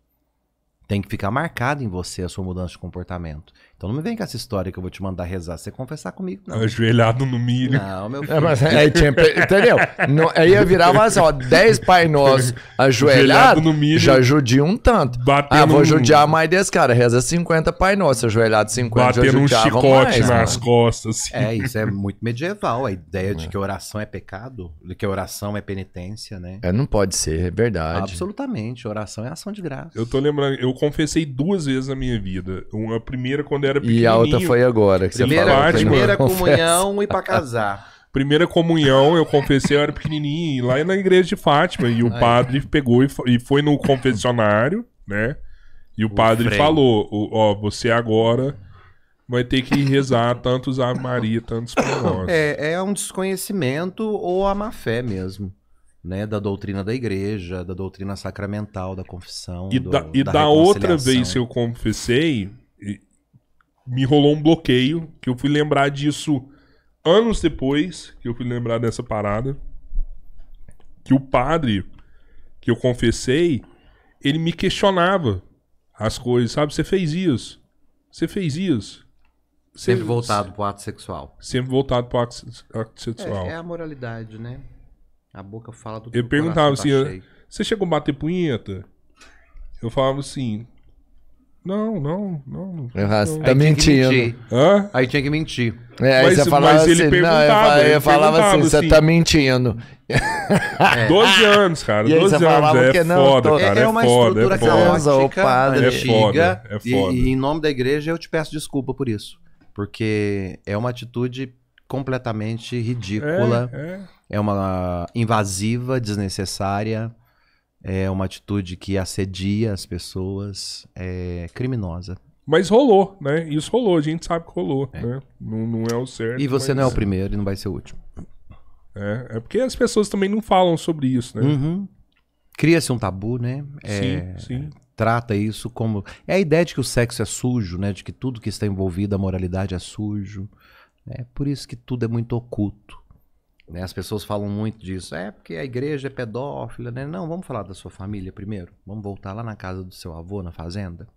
Tem que ficar marcado em você a sua mudança de comportamento. Então não me vem com essa história que eu vou te mandar rezar, você confessar comigo, não. Ajoelhado no milho. Não, meu é, filho. É, mas é, aí tinha, entendeu? Não, aí ia virar assim, ó, 10 Pai Nosso ajoelhado, no milho, já judia um tanto. ah, vou judiar mais desse cara, reza 50 Pai Nosso, ajoelhado 50, Batendo um chicote mais, nas mano. costas. Assim. É, isso é muito medieval, a ideia é. de que oração é pecado, de que oração é penitência, né? É, não pode ser, é verdade. Absolutamente, oração é ação de graça. Eu tô lembrando, eu confessei duas vezes na minha vida. Uma primeira quando era era E a outra foi agora. Que primeira, você falou, primeira comunhão e para casar. Primeira comunhão, eu confessei, eu era pequenininho, lá na igreja de Fátima. E o Ai. padre pegou e, e foi no confessionário, né? E o, o padre freio. falou: Ó, você agora vai ter que rezar tantos Ave Maria, tantos Pai É, é um desconhecimento ou a má fé mesmo. Né, da doutrina da igreja, da doutrina sacramental, da confissão. E do, da, e da, da outra vez que eu confessei, me rolou um bloqueio, que eu fui lembrar disso anos depois, que eu fui lembrar dessa parada, que o padre que eu confessei, ele me questionava as coisas, sabe? Você fez isso, você fez isso. Cê, sempre voltado pro ato sexual. Sempre voltado pro ato, ato sexual. É, é, a moralidade, né? A boca fala do que perguntava tá assim, ah, você chegou a bater punheta? Eu falava assim, não, não, não. Eu não. tá mentindo. Hã? Aí tinha que mentir. É, aí mas, você falava mas assim, ele assim, perguntava, não, eu, falava, eu falava assim, assim, você tá mentindo. É. anos, cara, Doze anos, é que não, foda, tô... cara, é, é uma foda, é estrutura é caótica, antiga, é foda, é foda. E, e em nome da igreja eu te peço desculpa por isso, porque é uma atitude completamente ridícula, é, é. é uma invasiva, desnecessária, é uma atitude que assedia as pessoas, é criminosa. Mas rolou, né? Isso rolou, a gente sabe que rolou, é. né? Não, não é o certo. E você mas... não é o primeiro e não vai ser o último. É, é porque as pessoas também não falam sobre isso, né? Uhum. Cria-se um tabu, né? É... Sim, sim. Trata isso como. É a ideia de que o sexo é sujo, né? De que tudo que está envolvido, a moralidade é sujo. É por isso que tudo é muito oculto. Né? As pessoas falam muito disso. É porque a igreja é pedófila, né? Não, vamos falar da sua família primeiro. Vamos voltar lá na casa do seu avô, na fazenda.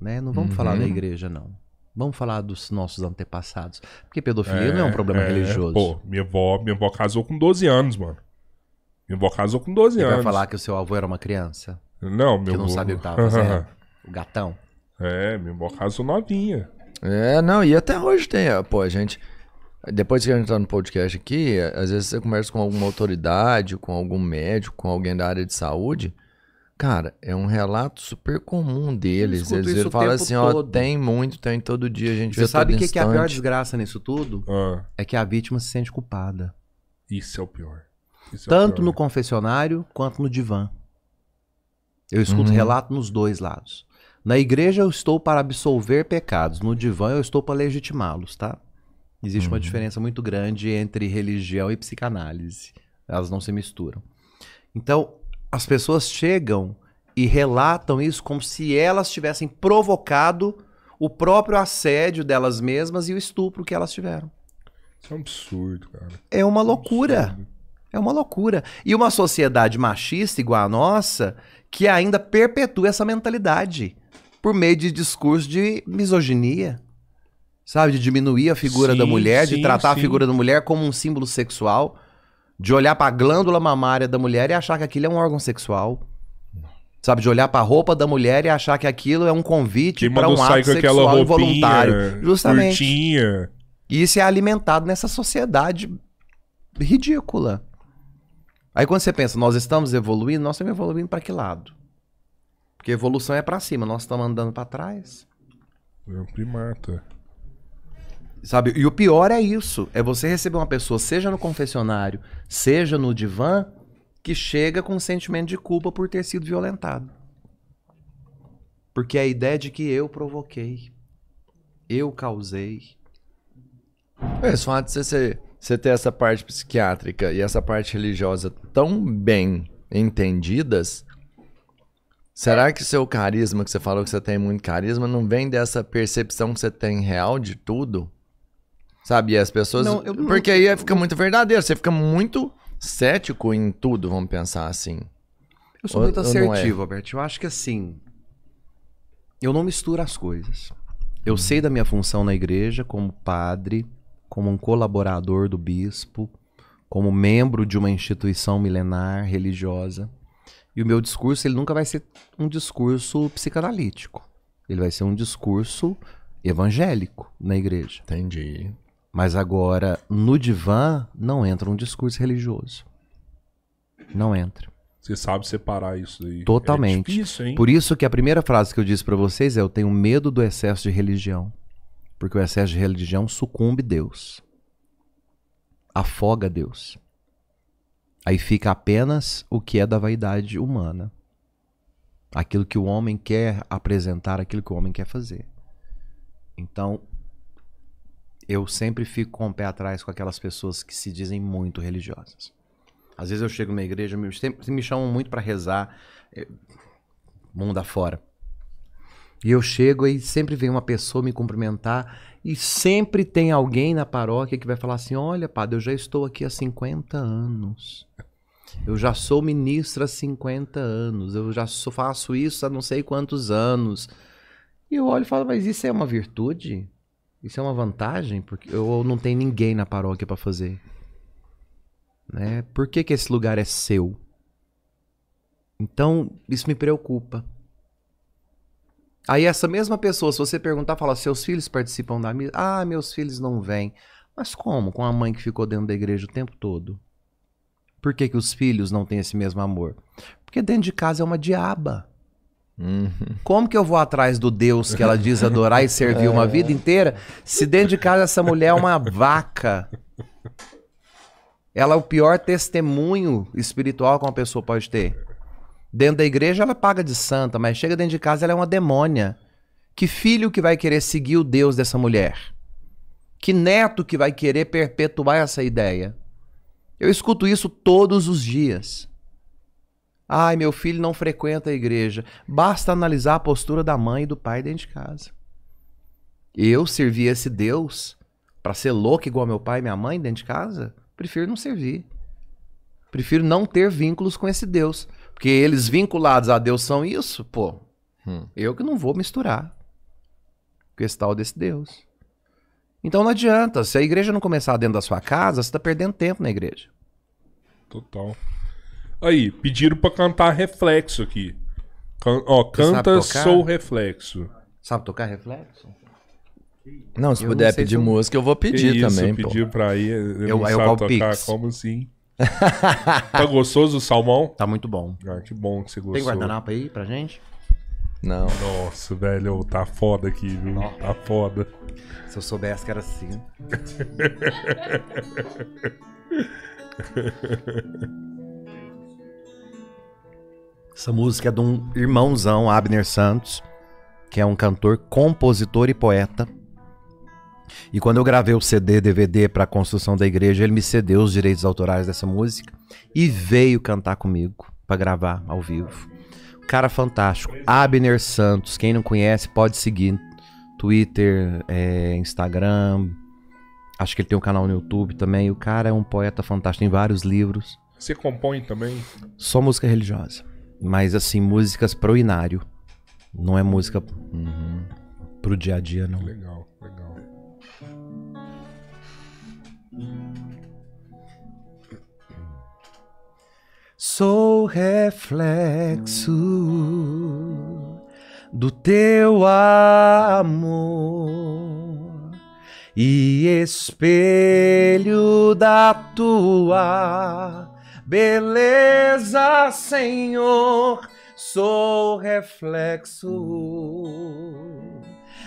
Né? Não vamos uhum. falar da igreja, não. Vamos falar dos nossos antepassados. Porque pedofilia é, não é um é, problema é, religioso. Pô, minha avó, minha avó casou com 12 anos, mano. Minha avó casou com 12 Você anos. vai falar que o seu avô era uma criança? Não, meu Que não avô... sabe o que tava tá fazendo. o gatão. É, minha avó casou novinha. É, não, e até hoje tem, pô, a gente... Depois que a gente tá no podcast aqui, às vezes você conversa com alguma autoridade, com algum médico, com alguém da área de saúde. Cara, é um relato super comum deles. Eles, eles falam assim, ó, tem muito, tem todo dia, a gente Você vê sabe o que, que, é a pior desgraça nisso tudo? Ah. É que a vítima se sente culpada. Isso é o pior. Isso Tanto é o pior. no confessionário quanto no divã. Eu escuto uhum. relato nos dois lados. Na igreja eu estou para absolver pecados, no divã eu estou para legitimá-los, tá? Existe uhum. uma diferença muito grande entre religião e psicanálise. Elas não se misturam. Então, as pessoas chegam e relatam isso como se elas tivessem provocado o próprio assédio delas mesmas e o estupro que elas tiveram. Isso é um absurdo, cara. É uma é loucura. Absurdo. É uma loucura. E uma sociedade machista igual a nossa que ainda perpetua essa mentalidade por meio de discurso de misoginia. Sabe? De diminuir a figura sim, da mulher, sim, de tratar sim. a figura da mulher como um símbolo sexual, de olhar para a glândula mamária da mulher e achar que aquilo é um órgão sexual. Sabe, de olhar para a roupa da mulher e achar que aquilo é um convite para um ato sexual involuntário. Justamente. Curtinha. E isso é alimentado nessa sociedade ridícula. Aí quando você pensa, nós estamos evoluindo, nós estamos evoluindo para que lado? Porque evolução é para cima, nós estamos andando para trás. É um primata. Sabe? E o pior é isso. É você receber uma pessoa, seja no confessionário, seja no divã, que chega com um sentimento de culpa por ter sido violentado. Porque a ideia de que eu provoquei, eu causei. É, só de você, você ter essa parte psiquiátrica e essa parte religiosa tão bem entendidas, será que seu carisma, que você falou que você tem muito carisma, não vem dessa percepção que você tem real de tudo? Sabe? E as pessoas. Não, eu... Porque aí fica muito verdadeiro, você fica muito cético em tudo, vamos pensar assim. Eu sou muito é? assertivo, é? Alberto. Eu acho que assim. Eu não misturo as coisas. Eu sei da minha função na igreja como padre, como um colaborador do bispo, como membro de uma instituição milenar religiosa. E o meu discurso, ele nunca vai ser um discurso psicanalítico. Ele vai ser um discurso evangélico na igreja. Entendi. Mas agora, no divã, não entra um discurso religioso. Não entra. Você sabe separar isso daí. Totalmente. É difícil, hein? Por isso que a primeira frase que eu disse para vocês é: eu tenho medo do excesso de religião. Porque o excesso de religião sucumbe Deus. Afoga Deus. Aí fica apenas o que é da vaidade humana. Aquilo que o homem quer apresentar, aquilo que o homem quer fazer. Então, eu sempre fico com o pé atrás com aquelas pessoas que se dizem muito religiosas. Às vezes eu chego numa igreja, me, me chamam muito para rezar, é, mundo afora. E eu chego e sempre vem uma pessoa me cumprimentar e sempre tem alguém na paróquia que vai falar assim: "Olha, padre, eu já estou aqui há 50 anos. Eu já sou ministra há 50 anos. Eu já faço isso há não sei quantos anos." E eu olho e falo: "Mas isso é uma virtude?" Isso é uma vantagem? Porque, ou não tem ninguém na paróquia para fazer? Né? Por que, que esse lugar é seu? Então, isso me preocupa. Aí essa mesma pessoa, se você perguntar, fala, seus filhos participam da missa? Ah, meus filhos não vêm. Mas como? Com a mãe que ficou dentro da igreja o tempo todo. Por que, que os filhos não têm esse mesmo amor? Porque dentro de casa é uma diaba. Uhum. Como que eu vou atrás do Deus que ela diz adorar e servir é. uma vida inteira, se dentro de casa essa mulher é uma vaca? Ela é o pior testemunho espiritual que uma pessoa pode ter. Dentro da igreja ela é paga de santa, mas chega dentro de casa ela é uma demônia. Que filho que vai querer seguir o Deus dessa mulher? Que neto que vai querer perpetuar essa ideia? Eu escuto isso todos os dias. Ai, meu filho não frequenta a igreja. Basta analisar a postura da mãe e do pai dentro de casa. Eu servir esse Deus para ser louco igual meu pai e minha mãe dentro de casa? Prefiro não servir. Prefiro não ter vínculos com esse Deus. Porque eles vinculados a Deus são isso, pô. Hum. Eu que não vou misturar com esse tal desse Deus. Então não adianta. Se a igreja não começar dentro da sua casa, você está perdendo tempo na igreja. Total. Aí, pediram pra cantar reflexo aqui. Can... Ó, canta Sou Reflexo. Sabe tocar reflexo? Não, se eu puder não pedir música, eu vou pedir isso, também. Pedir pra ir, eu, eu eu, sabe tocar, Pix. como assim? tá gostoso o salmão? Tá muito bom. Ah, que bom que você gostou. Tem guardanapo aí pra gente? Não. Nossa, velho, tá foda aqui, viu? Tá foda. Se eu soubesse que era assim. Essa música é de um irmãozão, Abner Santos, que é um cantor, compositor e poeta. E quando eu gravei o CD, DVD para a construção da igreja, ele me cedeu os direitos autorais dessa música e veio cantar comigo para gravar ao vivo. Cara fantástico, Abner Santos. Quem não conhece pode seguir Twitter, é, Instagram. Acho que ele tem um canal no YouTube também. O cara é um poeta fantástico, tem vários livros. Você compõe também? Só música religiosa. Mas assim, músicas pro inário. Não é uhum. música uhum. pro dia a dia, não. Legal, legal. Sou reflexo do teu amor e espelho da tua Beleza, Senhor, sou reflexo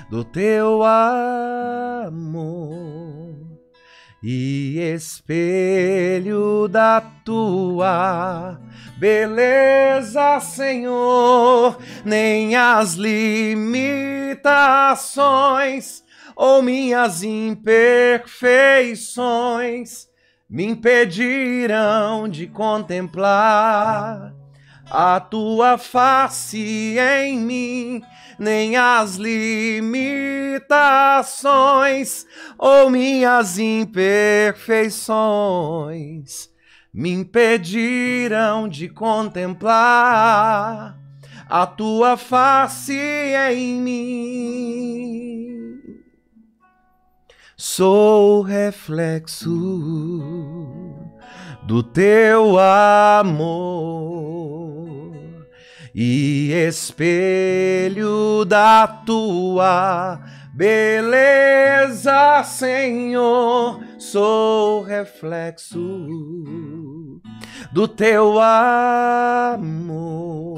do teu amor e espelho da tua beleza, Senhor, nem as limitações ou minhas imperfeições me impediram de contemplar a tua face em mim, nem as limitações ou minhas imperfeições me impediram de contemplar a tua face em mim. Sou reflexo do teu amor e espelho da tua beleza, Senhor. Sou reflexo do teu amor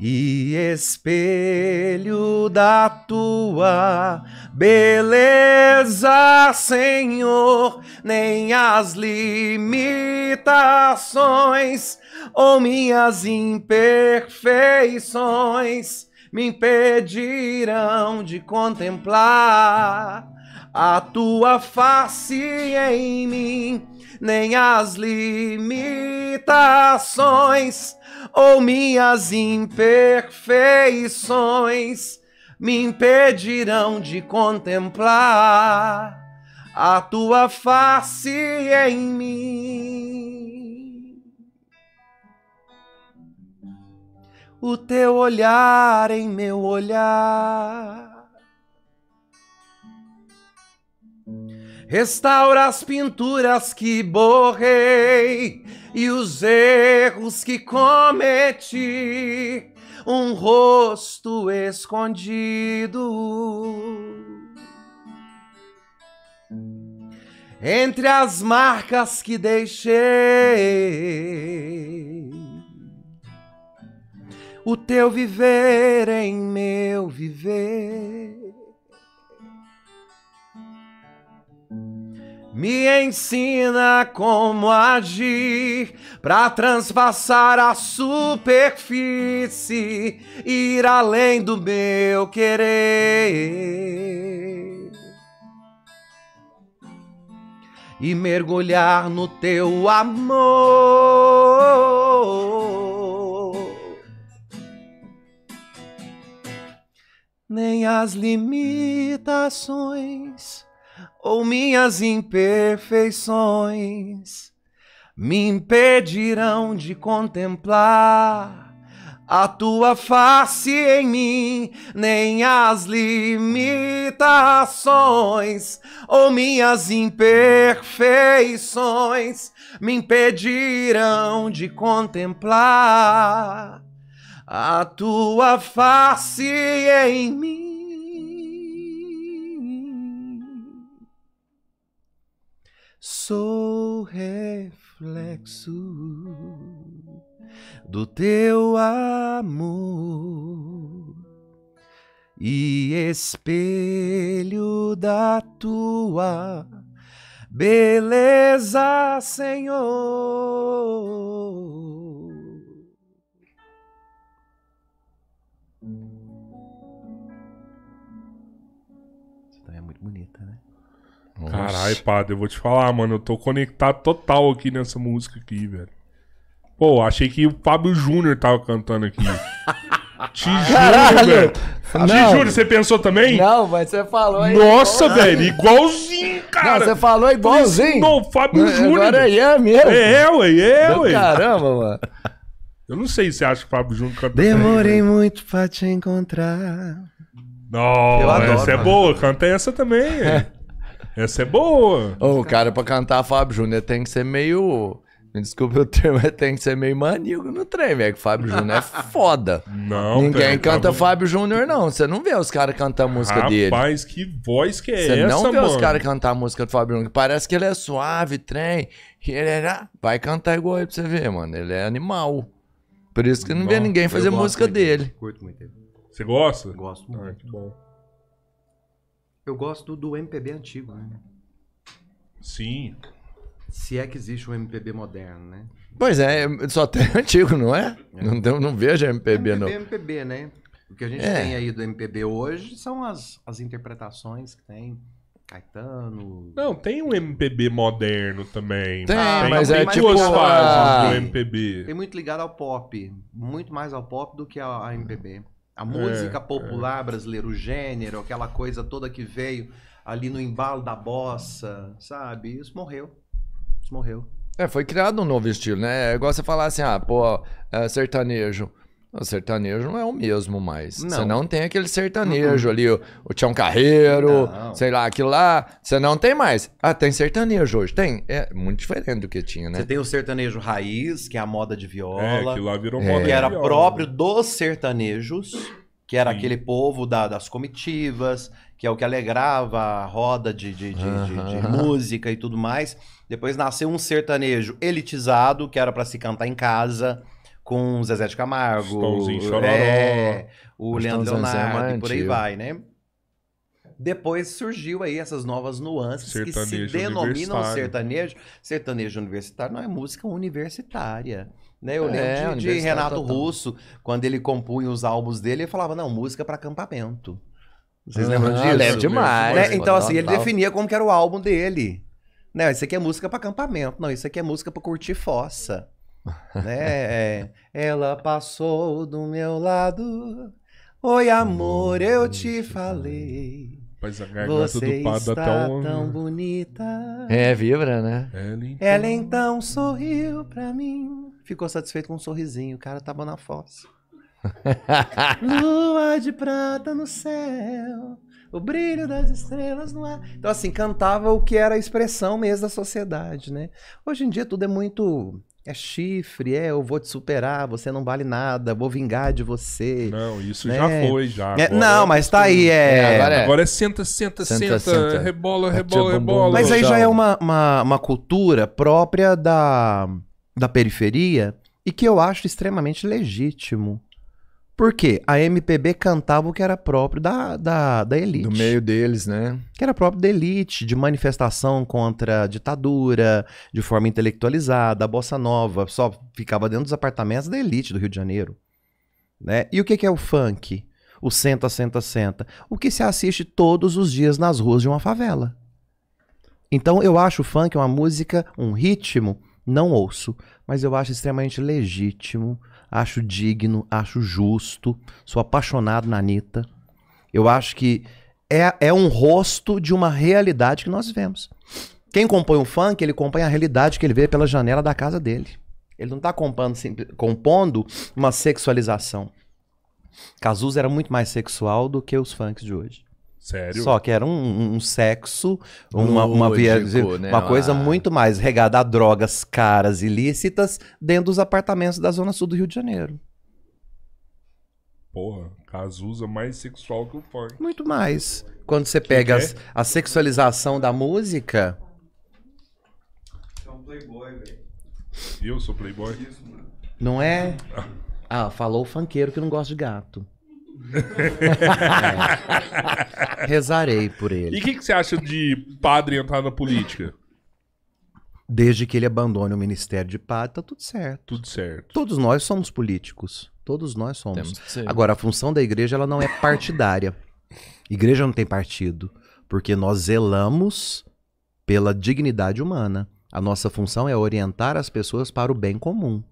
e espelho da tua beleza, Senhor, nem as limitações ou minhas imperfeições me impedirão de contemplar a tua face em mim, nem as limitações ou minhas imperfeições me impedirão de contemplar a tua face em mim. O teu olhar em meu olhar Restaura as pinturas que borrei e os erros que cometi, um rosto escondido. Entre as marcas que deixei, o teu viver em meu viver. Me ensina como agir para transpassar a superfície, ir além do meu querer e mergulhar no teu amor. Nem as limitações ou minhas imperfeições me impedirão de contemplar a tua face em mim, nem as limitações ou minhas imperfeições me impedirão de contemplar a tua face em mim. sou reflexo do teu amor e espelho da tua beleza, Senhor. Caralho, padre, eu vou te falar, mano. Eu tô conectado total aqui nessa música aqui, velho. Pô, achei que o Fábio Júnior tava cantando aqui. Te juro, velho. Te juro, você pensou também? Não, mas você falou aí. Nossa, igual... velho, igualzinho, cara. Não, você falou igualzinho. Não, Fábio mas, Júnior. Agora é, é mesmo. É, ué, é, ué. Caramba, mano. Eu não sei se acha que o Fábio Júnior canta Demorei também, muito pra te encontrar. Não, essa é boa. Canta essa também, é. Essa é boa. O cara pra cantar Fábio Júnior tem que ser meio... Me desculpe o termo, mas tem que ser meio maníaco no trem, velho. Que Fábio Júnior é foda. Não, Ninguém canta tá... Fábio Júnior, não. Você não vê os caras cantar a música Rapaz, dele. Rapaz, que voz que é Cê essa, mano? Você não vê mano? os caras cantar a música do Fábio Júnior. Parece que ele é suave, trem. É, vai cantar igual ele pra você ver, mano. Ele é animal. Por isso que não, não vê ninguém fazer música muito, dele. Curto muito ele. Você gosta? Gosto ah, muito. Ah, que bom. Eu gosto do MPB antigo, né? Sim. Se é que existe um MPB moderno, né? Pois é, só tem antigo, não é? é. Não, não vejo MPB, é MPB não. MPB, né? O que a gente é. tem aí do MPB hoje são as, as interpretações que tem. Caetano. Não, tem um MPB moderno também. Tem, tem mas tem é duas tipo, fases do MPB. Tem muito ligado ao pop. Muito mais ao pop do que ao MPB. A é, música é, popular é. brasileira, o gênero, aquela coisa toda que veio ali no embalo da bossa, sabe? Isso morreu. Isso morreu. É, foi criado um novo estilo, né? É igual você falar assim, ah, pô, é sertanejo. O sertanejo não é o mesmo mais. Não. Você não tem aquele sertanejo uhum. ali, o, o Tião Carreiro, não. sei lá, aquilo lá. Você não tem mais. Ah, tem sertanejo hoje. Tem. É muito diferente do que tinha, né? Você tem o sertanejo raiz, que é a moda de viola. É, que lá virou é. moda é. Que era próprio né? dos sertanejos, que era Sim. aquele povo da, das comitivas, que é o que alegrava a roda de, de, de, uhum. de música e tudo mais. Depois nasceu um sertanejo elitizado, que era para se cantar em casa com o Zezé de Camargo, é, o Leandro Leonardo e por aí vai, né? Depois surgiu aí essas novas nuances sertanejo que se denominam sertanejo. Sertanejo universitário não é música universitária. Né? Eu é, lembro de, de Renato total. Russo, quando ele compunha os álbuns dele, ele falava, não, música para acampamento. Vocês uhum, lembram disso? lembro demais. Né? Então, assim, ele definia como que era o álbum dele. Não, né? isso aqui é música para acampamento. Não, isso aqui é música para curtir fossa né? É, ela passou do meu lado. Oi, amor, hum, eu te falei. Mas a garganta Você do tá está tão... tão bonita. É, vibra, né? Ela então... Ela então sorriu pra mim. Ficou satisfeito com um sorrisinho. O cara tava na fossa. Lua de prata no céu, o brilho das estrelas no ar. Então, assim, cantava o que era a expressão mesmo da sociedade, né? Hoje em dia tudo é muito é chifre, é, eu vou te superar, você não vale nada, vou vingar de você. Não, isso né? já foi, já. É, não, é mas tá aí, é. é agora, é. agora é senta, senta, senta, senta, senta. rebola, tá rebola, rebola. Mas aí já é uma, uma, uma cultura própria da, da periferia e que eu acho extremamente legítimo. Porque a MPB cantava o que era próprio da, da, da elite. Do meio deles, né? Que era próprio da elite, de manifestação contra a ditadura, de forma intelectualizada, a bossa nova, só ficava dentro dos apartamentos da elite do Rio de Janeiro. Né? E o que, que é o funk? O senta, senta, senta. O que se assiste todos os dias nas ruas de uma favela. Então eu acho o funk uma música, um ritmo, não ouço, mas eu acho extremamente legítimo acho digno, acho justo, sou apaixonado na Anitta. Eu acho que é, é um rosto de uma realidade que nós vivemos. Quem compõe o um funk, ele compõe a realidade que ele vê pela janela da casa dele. Ele não está compondo, compondo uma sexualização. Cazuz era muito mais sexual do que os funks de hoje. Sério? Só que era um, um sexo, uma, Lúdico, uma, via, né? uma coisa ah. muito mais regada a drogas caras ilícitas dentro dos apartamentos da Zona Sul do Rio de Janeiro. Porra, Cazuza mais sexual que o funk. Muito mais. Quando você pega as, a sexualização da música. Você é um playboy, velho. Eu sou playboy? Isso, mano. Não é? Ah, ah falou o funkeiro que não gosta de gato. É. Rezarei por ele. E o que, que você acha de padre entrar na política? Desde que ele abandone o ministério de padre, tá tudo certo. Tudo certo. Todos nós somos políticos. Todos nós somos. Agora, a função da igreja ela não é partidária. Igreja não tem partido, porque nós zelamos pela dignidade humana. A nossa função é orientar as pessoas para o bem comum.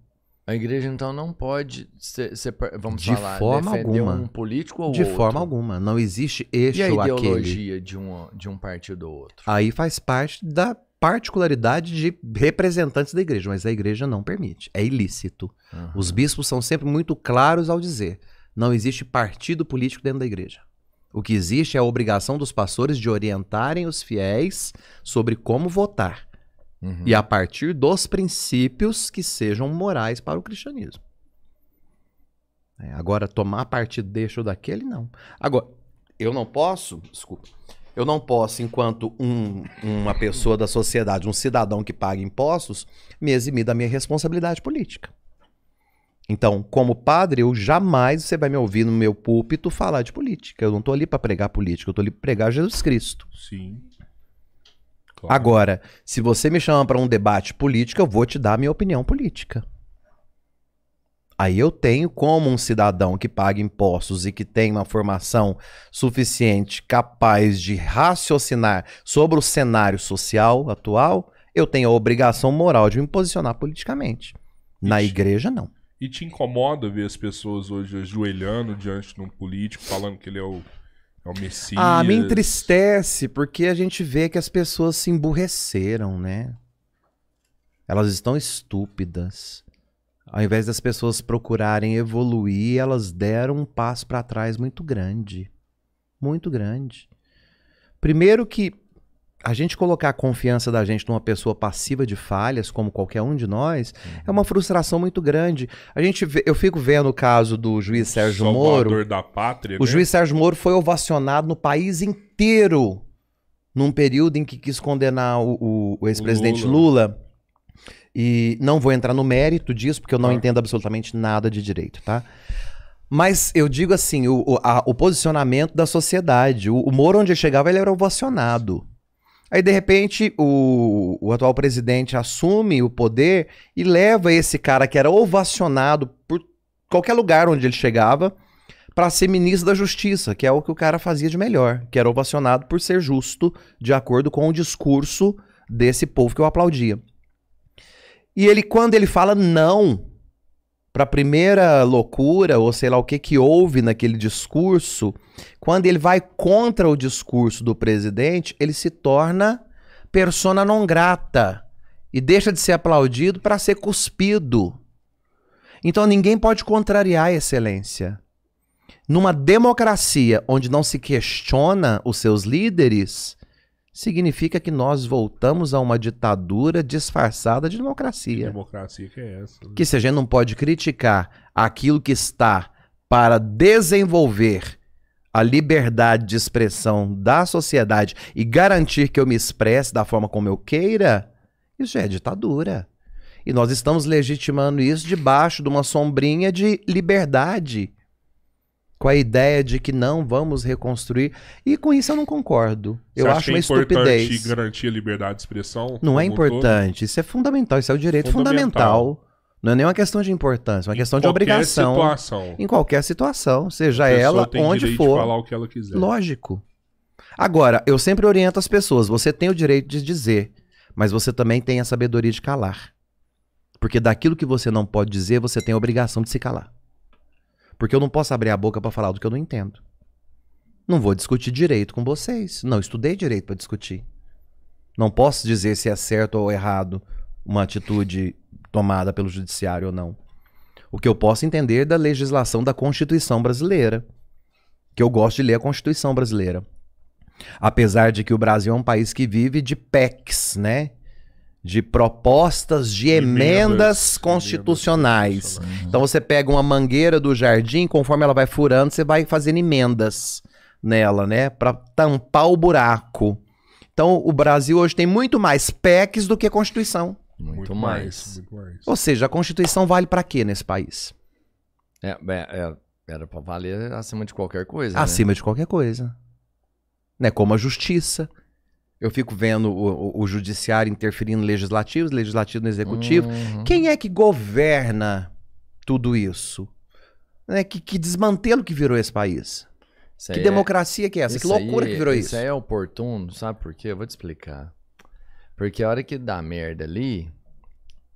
A igreja, então, não pode ser, ser vamos de falar, forma defender alguma. um político ou de outro. De forma alguma. Não existe este e a ou ideologia de um, de um partido ou outro? Aí faz parte da particularidade de representantes da igreja, mas a igreja não permite. É ilícito. Uhum. Os bispos são sempre muito claros ao dizer: não existe partido político dentro da igreja. O que existe é a obrigação dos pastores de orientarem os fiéis sobre como votar. Uhum. E a partir dos princípios que sejam morais para o cristianismo. É, agora, tomar partido deixa ou daquele, não. Agora, eu não posso, desculpa, eu não posso, enquanto um, uma pessoa da sociedade, um cidadão que paga impostos, me eximir da minha responsabilidade política. Então, como padre, eu jamais você vai me ouvir no meu púlpito falar de política. Eu não estou ali para pregar política, eu estou ali para pregar Jesus Cristo. Sim. Claro. Agora, se você me chama para um debate político, eu vou te dar a minha opinião política. Aí eu tenho como um cidadão que paga impostos e que tem uma formação suficiente, capaz de raciocinar sobre o cenário social atual, eu tenho a obrigação moral de me posicionar politicamente. Na igreja, não. E te incomoda ver as pessoas hoje ajoelhando diante de um político, falando que ele é o é o Messias. Ah, me entristece porque a gente vê que as pessoas se emburreceram, né? Elas estão estúpidas. Ao invés das pessoas procurarem evoluir, elas deram um passo para trás muito grande. Muito grande. Primeiro que a gente colocar a confiança da gente numa pessoa passiva de falhas, como qualquer um de nós, uhum. é uma frustração muito grande. A gente vê, eu fico vendo o caso do juiz Sérgio Salvador Moro. da pátria. O né? juiz Sérgio Moro foi ovacionado no país inteiro num período em que quis condenar o, o ex-presidente Lula. Lula. E não vou entrar no mérito disso, porque eu não ah. entendo absolutamente nada de direito, tá? Mas eu digo assim, o, o, a, o posicionamento da sociedade. O, o Moro, onde ele chegava, ele era ovacionado. Aí, de repente, o, o, atual presidente assume o poder e leva esse cara que era ovacionado por qualquer lugar onde ele chegava para ser ministro da Justiça, que é o que o cara fazia de melhor, que era ovacionado por ser justo, de acordo com o discurso desse povo que eu aplaudia. E ele, quando ele fala não para a primeira loucura ou sei lá o que que houve naquele discurso, quando ele vai contra o discurso do presidente, ele se torna persona não grata e deixa de ser aplaudido para ser cuspido. Então ninguém pode contrariar a excelência. Numa democracia onde não se questiona os seus líderes, significa que nós voltamos a uma ditadura disfarçada de democracia. Que democracia que é essa? Né? Que se a gente não pode criticar aquilo que está para desenvolver a liberdade de expressão da sociedade e garantir que eu me expresse da forma como eu queira, isso é ditadura. E nós estamos legitimando isso debaixo de uma sombrinha de liberdade com a ideia de que não vamos reconstruir. E com isso eu não concordo. Você eu acho é uma estupidez. garantir a liberdade de expressão? Não é importante. Todo? Isso é fundamental. Isso é o direito fundamental. fundamental. Não é nenhuma questão de importância, é uma em questão de obrigação. Situação. Em qualquer situação, seja ela onde for. De falar o que ela quiser. Lógico. Agora, eu sempre oriento as pessoas: você tem o direito de dizer, mas você também tem a sabedoria de calar. Porque daquilo que você não pode dizer, você tem a obrigação de se calar. Porque eu não posso abrir a boca para falar do que eu não entendo. Não vou discutir direito com vocês. Não estudei direito para discutir. Não posso dizer se é certo ou errado uma atitude tomada pelo judiciário ou não. O que eu posso entender é da legislação da Constituição brasileira, que eu gosto de ler a Constituição brasileira. Apesar de que o Brasil é um país que vive de PECs, né? de propostas de emendas constitucionais. Então você pega uma mangueira do jardim, conforme ela vai furando, você vai fazendo emendas nela, né, para tampar o buraco. Então o Brasil hoje tem muito mais PECs do que Constituição. Muito, muito mais. Muito mais. Ou seja, a Constituição vale para quê nesse país? É, é, é era para valer acima de qualquer coisa. Né? Acima né? de qualquer coisa. Né? Como a justiça, eu fico vendo o, o, o judiciário interferindo no legislativo, legislativo no executivo. Uhum. Quem é que governa tudo isso? Né? Que, que desmantelo que virou esse país? Isso que é democracia é... que é essa? Isso que loucura aí, que virou isso? Isso aí é oportuno, sabe por quê? Eu vou te explicar. Porque a hora que dá merda ali,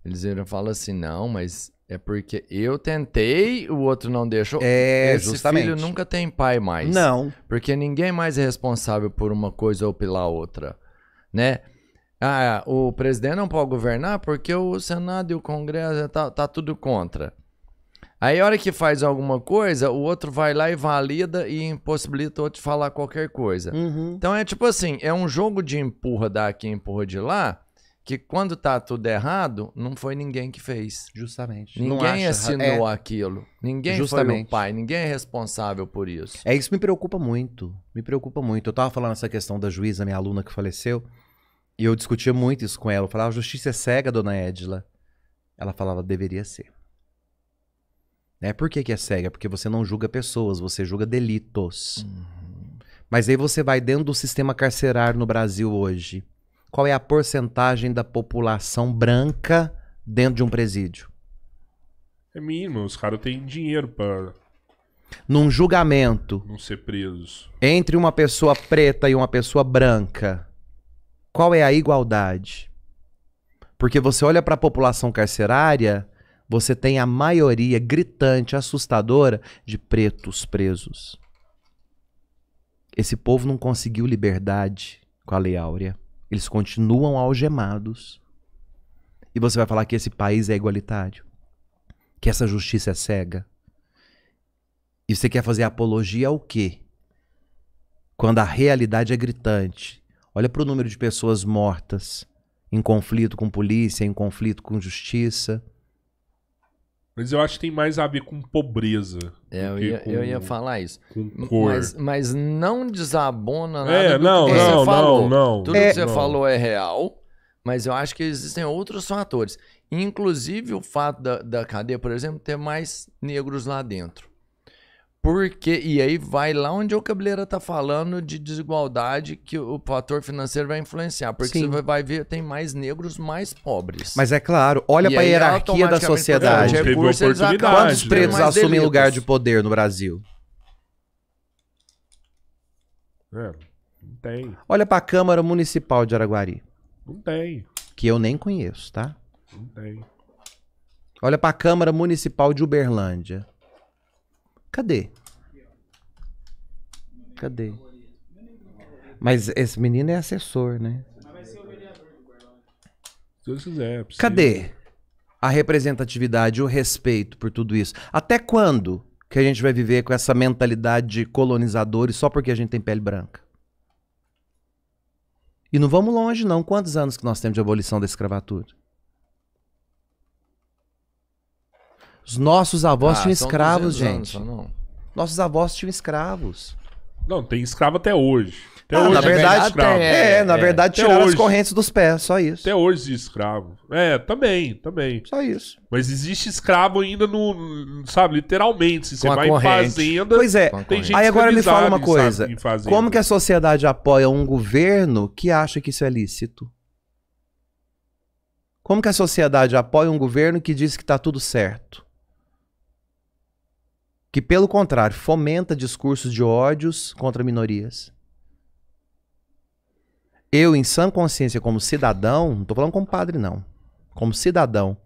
eles viram e falam assim: não, mas é porque eu tentei, o outro não deixou. É, Esse justamente. filho nunca tem pai mais. Não. Porque ninguém mais é responsável por uma coisa ou pela outra, né? Ah, o presidente não pode governar porque o Senado e o Congresso é tá, tá tudo contra. Aí a hora que faz alguma coisa, o outro vai lá e valida e impossibilita o outro de falar qualquer coisa. Uhum. Então é tipo assim, é um jogo de empurra daqui, empurra de lá, que quando tá tudo errado, não foi ninguém que fez. Justamente. Ninguém assinou é... aquilo. Ninguém Justamente. foi o pai, ninguém é responsável por isso. É isso me preocupa muito. Me preocupa muito. Eu tava falando essa questão da juíza, minha aluna que faleceu, e eu discutia muito isso com ela. Eu falava, a justiça é cega, dona Edila. Ela falava, deveria ser. Né? Por que, que é cega? Porque você não julga pessoas, você julga delitos. Uhum. Mas aí você vai dentro do sistema carcerário no Brasil hoje qual é a porcentagem da população branca dentro de um presídio? É mínimo, os caras têm dinheiro para num julgamento não ser presos entre uma pessoa preta e uma pessoa branca. Qual é a igualdade? Porque você olha para a população carcerária, você tem a maioria gritante, assustadora de pretos presos. Esse povo não conseguiu liberdade com a Lei Áurea. Eles continuam algemados. E você vai falar que esse país é igualitário, que essa justiça é cega. E você quer fazer apologia ao quê? Quando a realidade é gritante. Olha para o número de pessoas mortas em conflito com polícia, em conflito com justiça. Mas eu acho que tem mais a ver com pobreza. É, eu ia, com, eu ia falar isso. Mas, mas não desabona nada. É, não, que não, você falou. não, não. Tudo é, que você não. falou é real, mas eu acho que existem outros fatores. Inclusive o fato da, da cadeia, por exemplo, ter mais negros lá dentro. Porque, e aí vai lá onde o Cabeleira tá falando de desigualdade que o fator financeiro vai influenciar. Porque Sim. você vai ver, tem mais negros, mais pobres. Mas é claro, olha para a hierarquia da sociedade. É, Quantos pretos né? assumem delitos. lugar de poder no Brasil? É, não tem. Olha para a Câmara Municipal de Araguari. Não tem. Que eu nem conheço, tá? Não tem. Olha para a Câmara Municipal de Uberlândia. Cadê? Cadê? Mas esse menino é assessor, né? Se Deus quiser. É Cadê a representatividade, o respeito por tudo isso? Até quando que a gente vai viver com essa mentalidade de colonizadores só porque a gente tem pele branca? E não vamos longe, não. Quantos anos que nós temos de abolição da escravatura? Os nossos avós ah, tinham escravos, gente. Anos, nossos avós tinham escravos. Não, tem escravo até hoje. Até ah, hoje na verdade, tem, é, é, na verdade é. tiraram as correntes dos pés, só isso. Até hoje escravo. É, também, também. Só isso. Mas existe escravo ainda no, sabe, literalmente, se você vai corrente. em fazenda. Pois é. Tem gente Aí agora me fala uma coisa. Sabe, Como que a sociedade apoia um governo que acha que isso é lícito? Como que a sociedade apoia um governo que diz que está tudo certo? que, pelo contrário, fomenta discursos de ódios contra minorias. Eu, em sã consciência, como cidadão, não estou falando como padre, não. Como cidadão,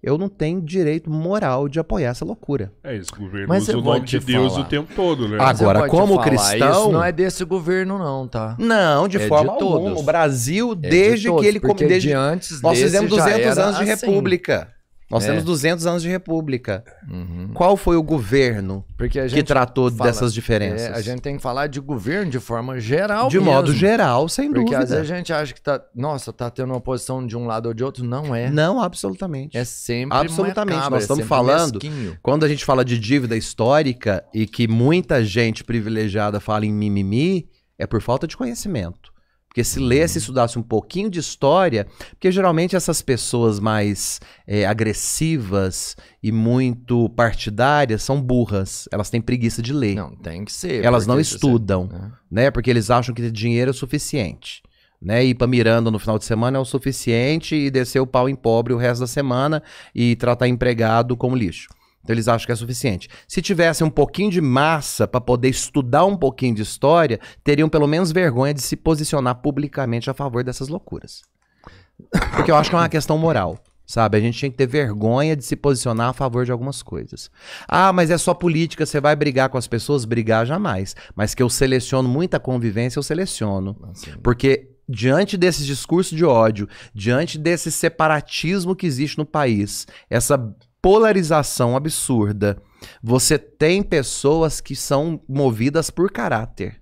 eu não tenho direito moral de apoiar essa loucura. É isso, o governo Mas usa o nome de Deus falar. o tempo todo, né? Agora, como falar, cristão. Isso não é desse governo, não, tá? Não, de é forma de alguma. O Brasil, é desde de todos, que ele. Desde... De antes Nós fizemos 200 anos de assim. república. Nós é. temos 200 anos de república. Uhum. Qual foi o governo que tratou fala, dessas diferenças? É, a gente tem que falar de governo de forma geral. De mesmo. modo geral, sem Porque dúvida. Porque às vezes a gente acha que tá, nossa, tá tendo uma posição de um lado ou de outro, não é. Não, absolutamente. É sempre absolutamente. Macabra, Nós é estamos é falando mesquinho. quando a gente fala de dívida histórica e que muita gente privilegiada fala em mimimi, é por falta de conhecimento. Porque se lesse e estudasse um pouquinho de história, porque geralmente essas pessoas mais é, agressivas e muito partidárias são burras. Elas têm preguiça de ler. Não, tem que ser. Elas não estudam, é. né? Porque eles acham que dinheiro é suficiente. Né, ir para Miranda no final de semana é o suficiente e descer o pau em pobre o resto da semana e tratar empregado como lixo. Então eles acham que é suficiente. Se tivesse um pouquinho de massa para poder estudar um pouquinho de história, teriam pelo menos vergonha de se posicionar publicamente a favor dessas loucuras. Porque eu acho que é uma questão moral. Sabe, a gente tinha que ter vergonha de se posicionar a favor de algumas coisas. Ah, mas é só política, você vai brigar com as pessoas? Brigar jamais. Mas que eu seleciono muita convivência, eu seleciono. Ah, porque diante desse discurso de ódio, diante desse separatismo que existe no país, essa polarização absurda. Você tem pessoas que são movidas por caráter.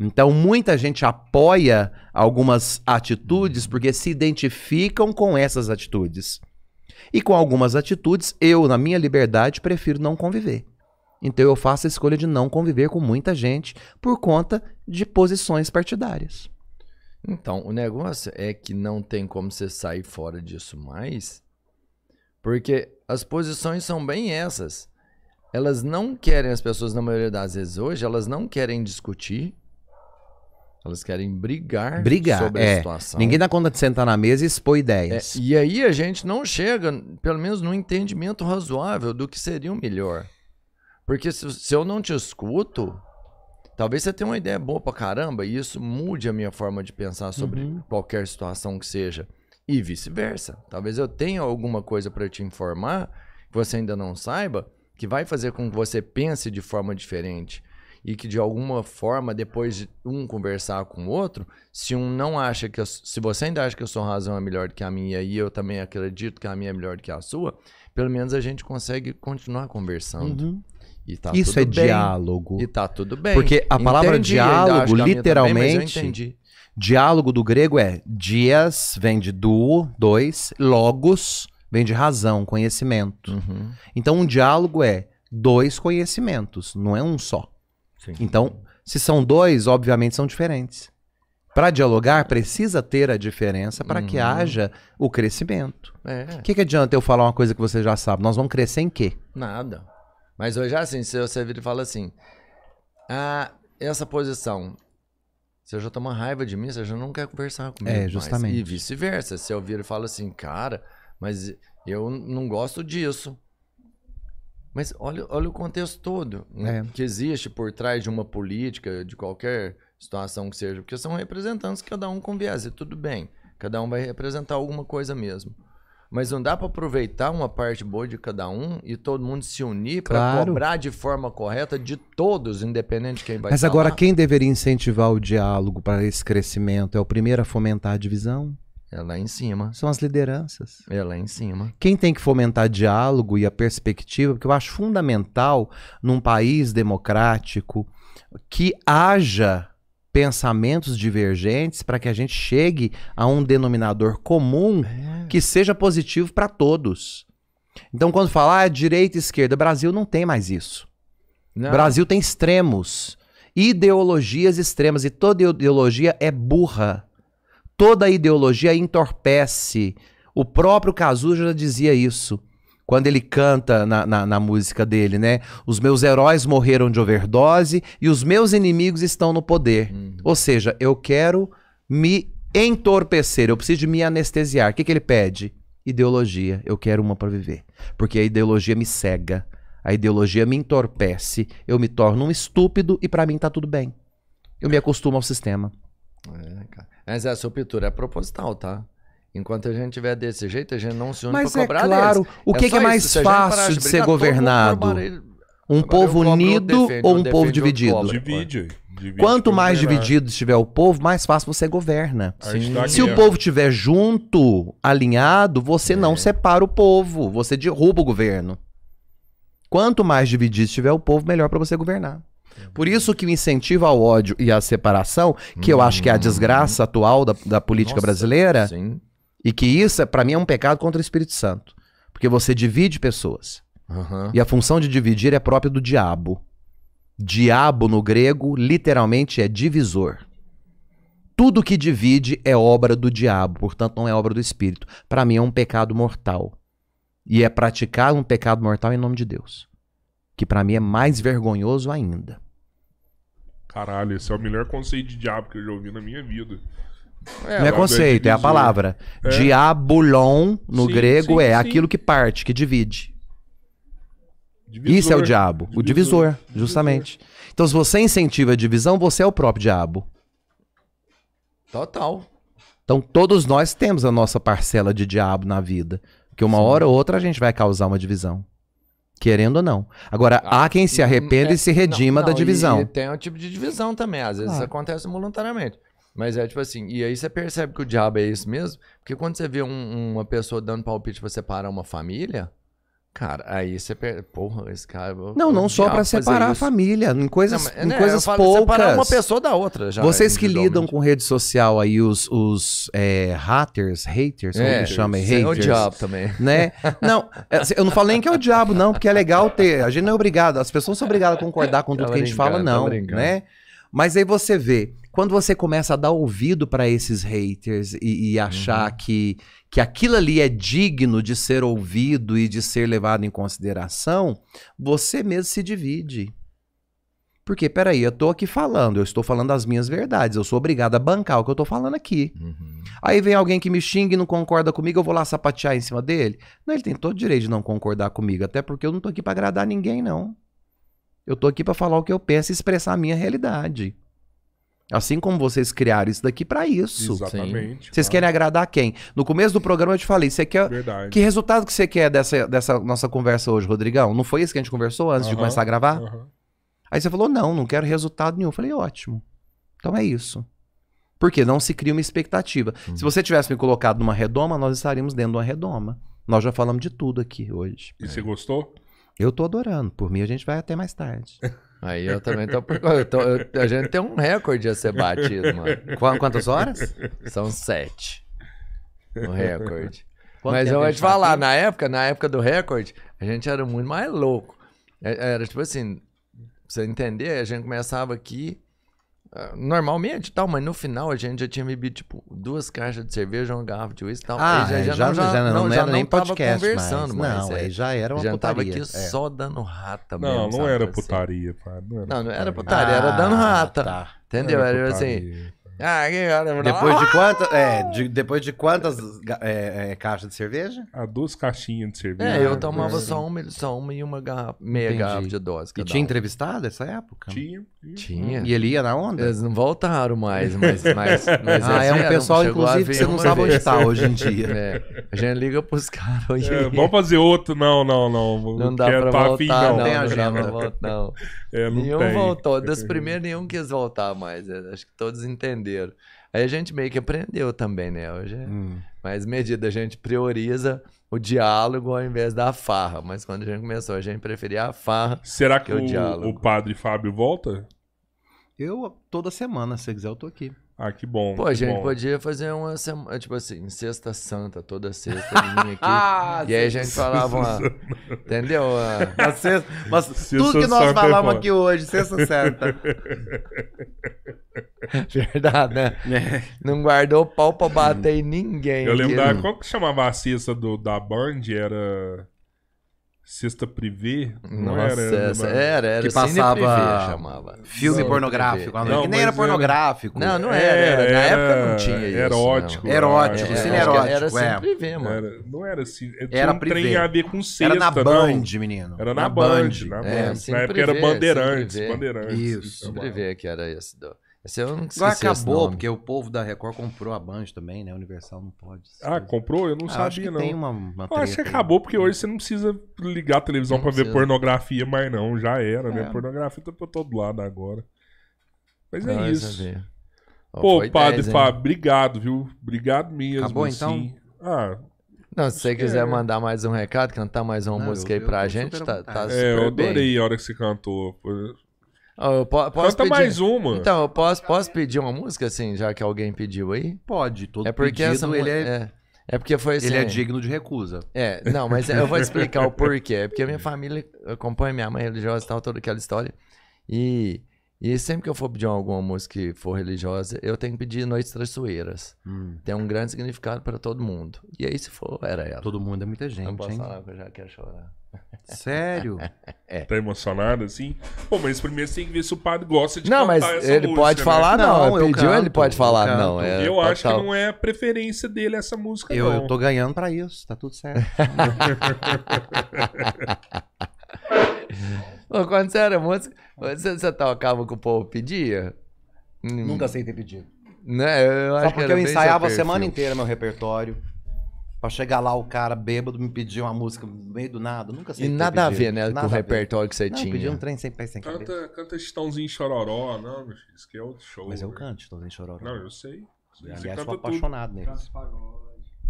Então, muita gente apoia algumas atitudes porque se identificam com essas atitudes. E com algumas atitudes, eu, na minha liberdade, prefiro não conviver. Então, eu faço a escolha de não conviver com muita gente por conta de posições partidárias. Então, o negócio é que não tem como você sair fora disso mais, porque as posições são bem essas. Elas não querem, as pessoas na maioria das vezes hoje, elas não querem discutir. Elas querem brigar, brigar sobre é. a situação. Ninguém dá conta de sentar na mesa e expor ideias. É, e aí a gente não chega, pelo menos, num entendimento razoável do que seria o melhor. Porque se, se eu não te escuto, talvez você tenha uma ideia boa pra caramba e isso mude a minha forma de pensar sobre uhum. qualquer situação que seja e vice-versa. Talvez eu tenha alguma coisa para te informar que você ainda não saiba, que vai fazer com que você pense de forma diferente e que de alguma forma depois de um conversar com o outro, se um não acha que eu, se você ainda acha que a sua razão é melhor que a minha e eu também acredito que a minha é melhor que a sua, pelo menos a gente consegue continuar conversando. Uhum. Tá Isso é bem. diálogo. E tá tudo bem. Porque a palavra entendi, diálogo, literalmente. Também, Diálogo do grego é dias, vem de duo, dois, logos, vem de razão, conhecimento. Uhum. Então, um diálogo é dois conhecimentos, não é um só. Sim. Então, se são dois, obviamente são diferentes. Para dialogar, precisa ter a diferença para uhum. que haja o crescimento. O é. que, que adianta eu falar uma coisa que você já sabe? Nós vamos crescer em quê? Nada. Mas hoje, é assim, se você vir e fala assim, ah, essa posição, você já toma tá raiva de mim, você já não quer conversar comigo. É, justamente. Mais. E vice-versa. Se eu vir e falo assim, cara, mas eu não gosto disso. Mas olha, olha o contexto todo né? é. que existe por trás de uma política, de qualquer situação que seja, porque são representantes, cada um com viés, e tudo bem. Cada um vai representar alguma coisa mesmo. Mas não dá para aproveitar uma parte boa de cada um e todo mundo se unir para claro. cobrar de forma correta de todos, independente de quem vai Mas agora, quem deveria incentivar o diálogo para esse crescimento? É o primeiro a fomentar a divisão? É lá em cima. São as lideranças. É lá em cima. Quem tem que fomentar diálogo e a perspectiva, porque eu acho fundamental num país democrático que haja pensamentos divergentes para que a gente chegue a um denominador comum é. que seja positivo para todos. Então, quando falar ah, é direita e esquerda, Brasil não tem mais isso. Não. Brasil tem extremos, ideologias extremas, e toda ideologia é burra. Toda ideologia entorpece. O próprio Cazuza já dizia isso quando ele canta na, na, na, música dele, né? Os meus heróis morreram de overdose e os meus inimigos estão no poder. Uhum. Ou seja, eu quero me entorpecer, eu preciso de me anestesiar. O que, que ele pede? Ideologia. Eu quero uma para viver. Porque a ideologia me cega, a ideologia me entorpece, eu me torno um estúpido e para mim tá tudo bem. Eu me acostumo ao sistema. É, cara. Mas essa é sua pintura é proposital, tá? Enquanto a gente tiver desse jeito, a gente não se une Mas é cobrar claro, o é que é, que é mais isso, fácil de, de ser governado? Um povo unido ou um povo dividido? Divide. divide Quanto mais governar. dividido estiver o povo, mais fácil você governa. Tá se o povo estiver junto, alinhado, você é. não separa o povo, você derruba o governo. Quanto mais dividido estiver o povo, melhor para você governar. Por isso que o incentivo ao ódio e à separação, que hum. eu acho que é a uhum. desgraça atual da, da política Nossa, brasileira, sim. E que isso, é, para mim, é um pecado contra o Espírito Santo. Porque você divide pessoas. Uhum. E a função de dividir é própria do diabo. Diabo no grego literalmente é divisor. Tudo que divide é obra do diabo, portanto não é obra do espírito. Para mim é um pecado mortal. E é praticar um pecado mortal em nome de Deus, que para mim é mais vergonhoso ainda. Caralho, esse é o melhor conceito de diabo que eu já ouvi na minha vida. É, não é conceito, é a palavra. É. Diabulon, no sim, grego, sim, é sim. aquilo que parte, que divide. Divisor, Isso é o diabo, divisor, o divisor, justamente. Então, se você incentiva a divisão, você é o próprio diabo. Total. Então, todos nós temos a nossa parcela de diabo na vida. Porque uma hora ou outra a gente vai causar uma divisão. Querendo ou não. Agora, ah, há quem se arrependa e, é, e se redima não, não, da divisão. E, tem um tipo de divisão também. Às vezes acontece voluntariamente. Mas é tipo assim, e aí você percebe que o diabo é isso mesmo, porque quando você vê um, uma pessoa dando palpite pra separar uma família, Cara, aí você per... Porra, esse cara. Não, não só para separar a família, em coisas, não, mas, em né, coisas falo, poucas. Separar uma pessoa da outra já. Vocês que lidam com rede social aí, os, os é, haters, haters, como é, que chama? É haters. É o diabo também. Né? Não, é, assim, eu não falo nem que é o diabo, não, porque é legal ter. A gente não é obrigado, as pessoas são obrigadas a concordar com tudo que a gente fala, não. Né? Mas aí você vê quando você começa a dar ouvido para esses haters e, e achar uhum. que, que aquilo ali é digno de ser ouvido e de ser levado em consideração, você mesmo se divide. Porque, peraí, eu estou aqui falando, eu estou falando as minhas verdades, eu sou obrigado a bancar o que eu estou falando aqui. Uhum. Aí vem alguém que me xinga e não concorda comigo, eu vou lá sapatear em cima dele. Não, ele tem todo o direito de não concordar comigo, até porque eu não estou aqui para agradar ninguém, não. Eu estou aqui para falar o que eu penso e expressar a minha realidade. Assim como vocês criaram isso daqui para isso. Exatamente. Vocês claro. querem agradar quem? No começo do programa eu te falei, você quer. Verdade. Que resultado que você quer dessa, dessa nossa conversa hoje, Rodrigão? Não foi isso que a gente conversou antes de começar a gravar? Aí você falou, não, não quero resultado nenhum. Eu falei, ótimo. Então é isso. Porque não se cria uma expectativa. Uhum. Se você tivesse me colocado numa redoma, nós estaríamos dentro de uma redoma. Nós já falamos de tudo aqui hoje. E é. você gostou? Eu tô adorando. Por mim, a gente vai até mais tarde. Aí eu também tô por tô, eu, A gente tem um recorde a ser batido, mano. Quantas horas? São sete. O recorde. Quanto Mas eu vou te falar, na época, na época do recorde, a gente era muito mais louco. É, era tipo assim, pra você entender, a gente começava aqui, ah, normalmente tal, mas no final a gente já tinha bebido, tipo, duas caixas de cerveja, uma garrafa de uísque e tal. Ah, aí já, é, já, não, já, já, não, não, não era nem podcast conversando, mas, não, é. aí já era uma já putaria. tava aqui é. só dando rata Não, mesmo, não, era assim. putaria, assim. pá, não era putaria, Não, era putaria, ah, era dando ah, rata. Tá. Entendeu? Era, era assim, ah, depois de quantas, é, de, depois de quantas é, é, caixas de cerveja? Ah, duas caixinhas de cerveja. É, eu tomava é. só, uma, só uma e uma garrafa, meia garrafa de dose. E tinha um. entrevistado essa época? Tinha. Tinha. E ele ia na onda? Eles não voltaram mais, mas... mas, mas ah, é assim, um pessoal, inclusive, que você não sabe onde está hoje em dia. É, a gente liga pros caras. Hoje. É, vamos fazer outro? Não, não, não. Não dá é pra voltar, fim, não. Não tem agenda. Não, não. não. É, não nenhum tem. voltou. Das primeiras, nenhum quis voltar mais. É, acho que todos entenderam aprenderam. Aí a gente meio que aprendeu também, né? Hoje é hum. medida. A gente prioriza o diálogo ao invés da farra. Mas quando a gente começou, a gente preferia a farra Será que, que o, o, diálogo. o padre Fábio volta? Eu, toda semana, se quiser, eu tô aqui. Ah, que bom. Pô, que a gente bom. podia fazer uma semana, é, tipo assim, sexta santa, toda sexta aqui. ah, e aí a gente falava uma, entendeu? Uma... Sexta, sexta tudo que nós é falamos aqui hoje, sexta santa. Verdade, né? É. Não guardou pau pra bater em ninguém. Eu lembro, da, qual que chamava a sexta do, da Band? Era... Sexta Privé? Não Nossa, era, essa era, era. Que passava... Privé, chamava. Filme não, pornográfico. Não, não, que nem era é- pornográfico. Não, não era. era, era na época não tinha isso. Erótico. Não. Erótico, é. cine erótico. Era Sexta é. Privé, mano. não era assim. Era um trem a ver com sexta, Era na Band, menino. Era na, na Band. Band. Na, é, Band. na época era Bandeirantes. Bandeirantes. Isso. Sem Privé que era esse. Do... Esse eu não Agora acabou, porque o povo da Record comprou a Band também, né? Universal não pode. Ser. Ah, comprou? Eu não ah, sabia, acho que não. Tem uma, uma eu acho que acabou, porque hoje você não precisa ligar a televisão para ver pornografia, mas não, já era, né? é. né? Pornografia tá pra todo lado agora. Mas é Nossa, isso. Ver. Pô, Padre 10, Fábio, obrigado, viu? Obrigado mesmo. Acabou assim. então? Ah, não, se você quiser é... mandar mais um recado, cantar mais uma não, música aí pra gente, tá, tá é, eu adorei a hora que você cantou. Eu posso Canta pedir... mais uma. Então, eu posso, posso pedir uma música, assim, já que alguém pediu aí? Pode, todo é porque pedido, essa, ele é... é... é... porque foi assim... Ele é digno de recusa. É, não, mas eu vou explicar o porquê. É porque a minha família acompanha minha mãe religiosa e tal, toda aquela história. E e sempre que eu for pedir alguma música que for religiosa, eu tenho que pedir Noites Traiçoeiras. Hum. Tem um grande significado para todo mundo. E aí, se for, era ela. Todo mundo é muita gente, Não posso hein? falar, que eu já quero chorar. Sério? é. Tá emocionado assim? Pô, mas primeiro você tem que ver se o padre gosta de não, cantar essa Não, mas ele pode né? falar não. não eu pediu, canto, ele pode falar eu não. É eu acho que não é a preferência dele essa música eu, não. Eu tô ganhando pra isso, tá tudo certo. Quando você era você, você tocava o que o povo pedia? Nunca aceitei pedir. Né? Eu Só acho porque que eu ensaiava a semana inteira meu repertório. Pra chegar lá, o cara bêbado me pedir uma música no meio do nada. Nunca sei. E nada a ver, né? Nada com o repertório que você não, tinha. Eu pedi um trem sem pé sem canta, cabeça. Canta Chitãozinho Chororó. Não, meu filho, isso aqui é outro show. Mas eu canto Chitãozinho Chororó. Não, eu sei. Você Aliás, sou apaixonado tudo. nele.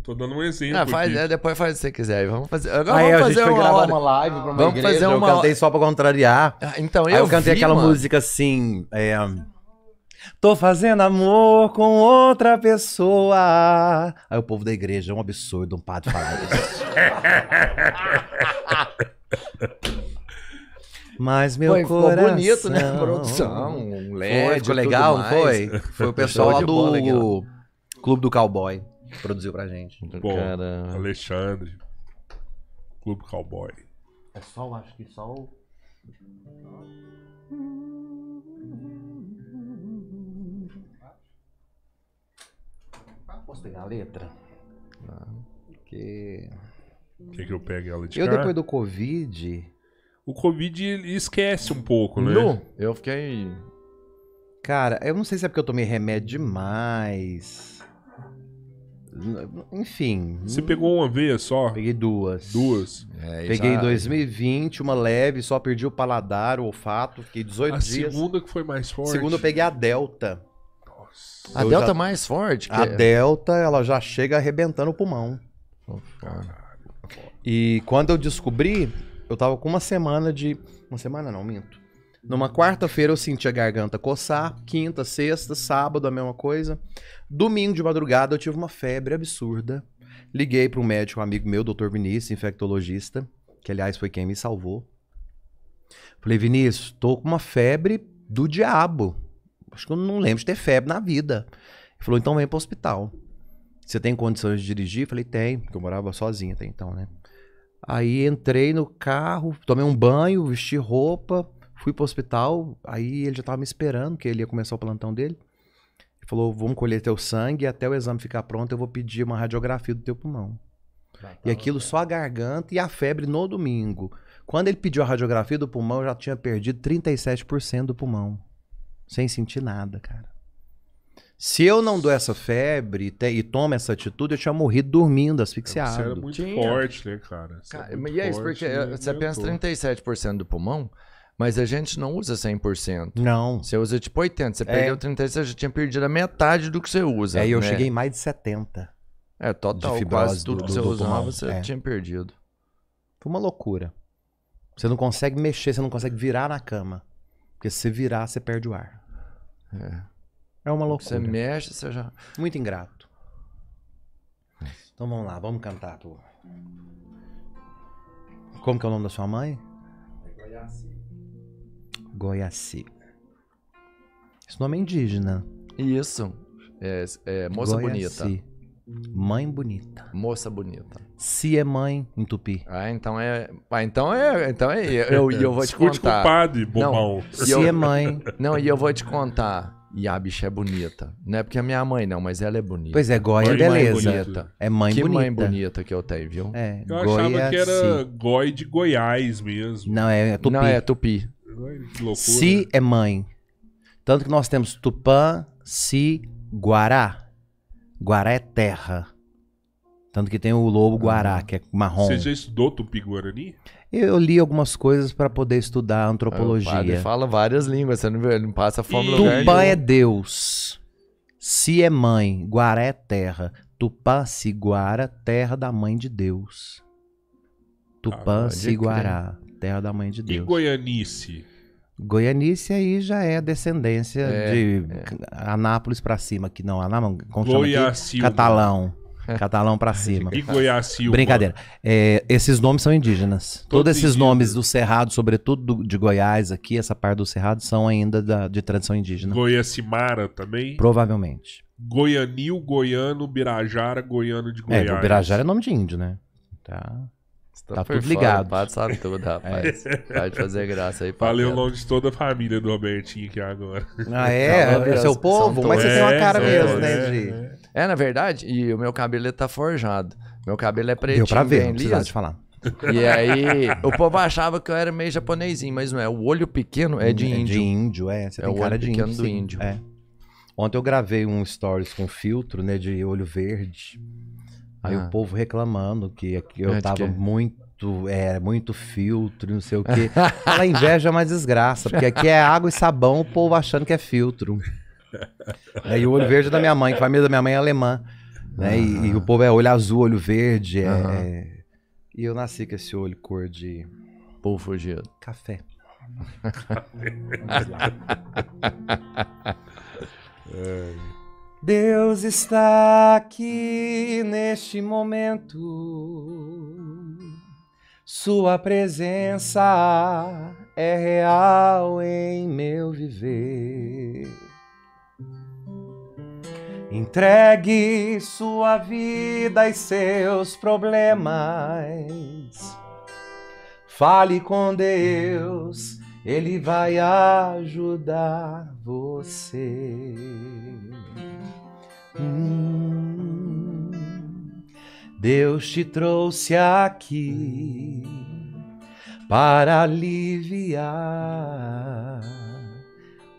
Tô dando um exemplo. Ah, faz, aqui. é, depois faz que você quiser. Vamos fazer. Agora aí, vamos fazer a gente uma, gravar uma live pra uma Vamos igreja, fazer uma. Eu cantei só pra contrariar. Ah, então, eu. Aí eu cantei vi, aquela mano. música assim. É, Tô fazendo amor com outra pessoa. Aí o povo da igreja é um absurdo um padre falar isso. Mas meu foi, coração... Foi bonito, né? Produção, um LED, foi, ficou legal, foi? Foi o pessoal do Clube do Cowboy. Produziu pra gente. Então, Pô, Caramba. Alexandre. Clube Cowboy. É só, acho que só o. Posso pegar a letra? O ah, porque. Quer que eu pegue ela de Eu, depois do Covid. O Covid ele esquece um pouco, né? Não, eu fiquei. Cara, eu não sei se é porque eu tomei remédio demais. Enfim. Você pegou uma veia só? Peguei duas. Duas. É, peguei em 2020, é uma leve, só perdi o paladar, o olfato, fiquei 18 a dias. A segunda que foi mais forte? Segunda eu peguei a Delta. Nossa. A Delta já... mais forte? A é? Delta, ela já chega arrebentando o pulmão. caralho. E quando eu descobri, eu tava com uma semana de... Uma semana não, minto. Numa quarta-feira eu senti a garganta coçar, quinta, sexta, sábado a mesma coisa. Domingo de madrugada eu tive uma febre absurda. Liguei para um médico, um amigo meu, doutor Vinícius, infectologista, que aliás foi quem me salvou. Falei, Vinícius, tô com uma febre do diabo. Acho que eu não lembro de ter febre na vida. Ele falou, então vem para o hospital. Você tem condições de dirigir? Falei, tem, porque eu morava sozinha até então, né? Aí entrei no carro, tomei um banho, vesti roupa, fui para o hospital. Aí ele já estava me esperando, que ele ia começar o plantão dele falou: vamos colher teu sangue e até o exame ficar pronto, eu vou pedir uma radiografia do teu pulmão. Tá e aquilo só a garganta e a febre no domingo. Quando ele pediu a radiografia do pulmão, eu já tinha perdido 37% do pulmão. Sem sentir nada, cara. Se eu não dou essa febre e, e tomo essa atitude, eu tinha morrido dormindo, asfixiado. Você era muito tinha. forte, né, cara? cara é muito e é isso, porque né? você pensa 37% do pulmão, mas a gente não usa 100%. Não. Você usa tipo 80%. Você é. perdeu 30%, você já tinha perdido a metade do que você usa. É, e eu né? cheguei em mais de 70%. É, total. De quase tudo do, que você usava, você é. tinha perdido. Foi uma loucura. Você não consegue mexer, você não consegue virar na cama. Porque se você virar, você perde o ar. É. É uma loucura. Você mexe, você já. Muito ingrato. Então vamos lá, vamos cantar, tu. Como que é o nome da sua mãe? É Goiás. Goiaci. Esse nome é indígena. Isso. É, é moça Goiaci. bonita. Mãe bonita. Moça bonita. Se é mãe, em tupi. Ah, então é. Ah, então é. Então é. Eu, eu, eu vou te contar. Padre, não, se eu, é mãe. Não, e eu vou te contar. E a bicha é bonita. Não é porque é minha mãe, não, mas ela é bonita. Pois é, Goia é beleza. É mãe que bonita. Que mãe bonita que eu tenho, viu? É, eu Goia, achava que era si. Goi de Goiás mesmo. Não, é, é Tupi. Não, é Tupi. Si né? é mãe. Tanto que nós temos Tupã, Si, Guará. Guará é terra. Tanto que tem o lobo ah. guará, que é marrom. Você já estudou tupi-guarani? Eu li algumas coisas para poder estudar ah, antropologia. Ele fala várias línguas, você não, vê, não passa fome e... lugar Tupã é Deus. Si é mãe, guará é terra. Tupã, Si Guará, terra da mãe de Deus. Tupã, ah, Si Guará terra da mãe de Deus. E goianice? Goianice aí já é descendência é, de é. Anápolis para cima, que não, Anápolis, como Catalão. É. Catalão para cima. E Goiás Silva. Brincadeira. É, esses nomes são indígenas. Todos, Todos esses indígenas. nomes do Cerrado, sobretudo do, de Goiás aqui, essa parte do Cerrado, são ainda da, de tradição indígena. Goiacimara também? Provavelmente. Goianil, Goiano, Birajara, Goiano de é, Goiás. É, o Birajara é nome de índio, né? Tá. Tá, tá tudo ligado. O padre sabe tudo, rapaz. É. Pode fazer graça aí. Valeu o nome de toda a família do Robertinho aqui agora. Ah, é? é seu povo? Mas você é, tem uma é, cara mesmo, né, é, é. é, na verdade, e o meu cabelo tá forjado. Meu cabelo é pretinho, Deu pra ver, não precisava te falar. E aí, o povo achava que eu era meio japonesinho, mas não é. O olho pequeno é de é índio. É de índio, é. Você é tem o cara olho de pequeno índio, do índio. É. Ontem eu gravei um stories com filtro, né, de olho verde. Aí ah. o povo reclamando que, eu é, tava muito, é, muito filtro, não sei o quê. Ela inveja é uma desgraça, porque aqui é água e sabão, o povo achando que é filtro. Aí o olho verde é da minha mãe, que a família da minha mãe é alemã. Né? E, e, o ah. povo é olho azul, olho verde. É, é, E eu nasci com esse olho cor de. Povo fugido. Café. Vamos é. Deus está aqui neste momento. Sua presença é real em meu viver. Entregue sua vida e seus problemas. Fale com Deus, Ele vai ajudar você. Hum. Deus te trouxe aqui para aliviar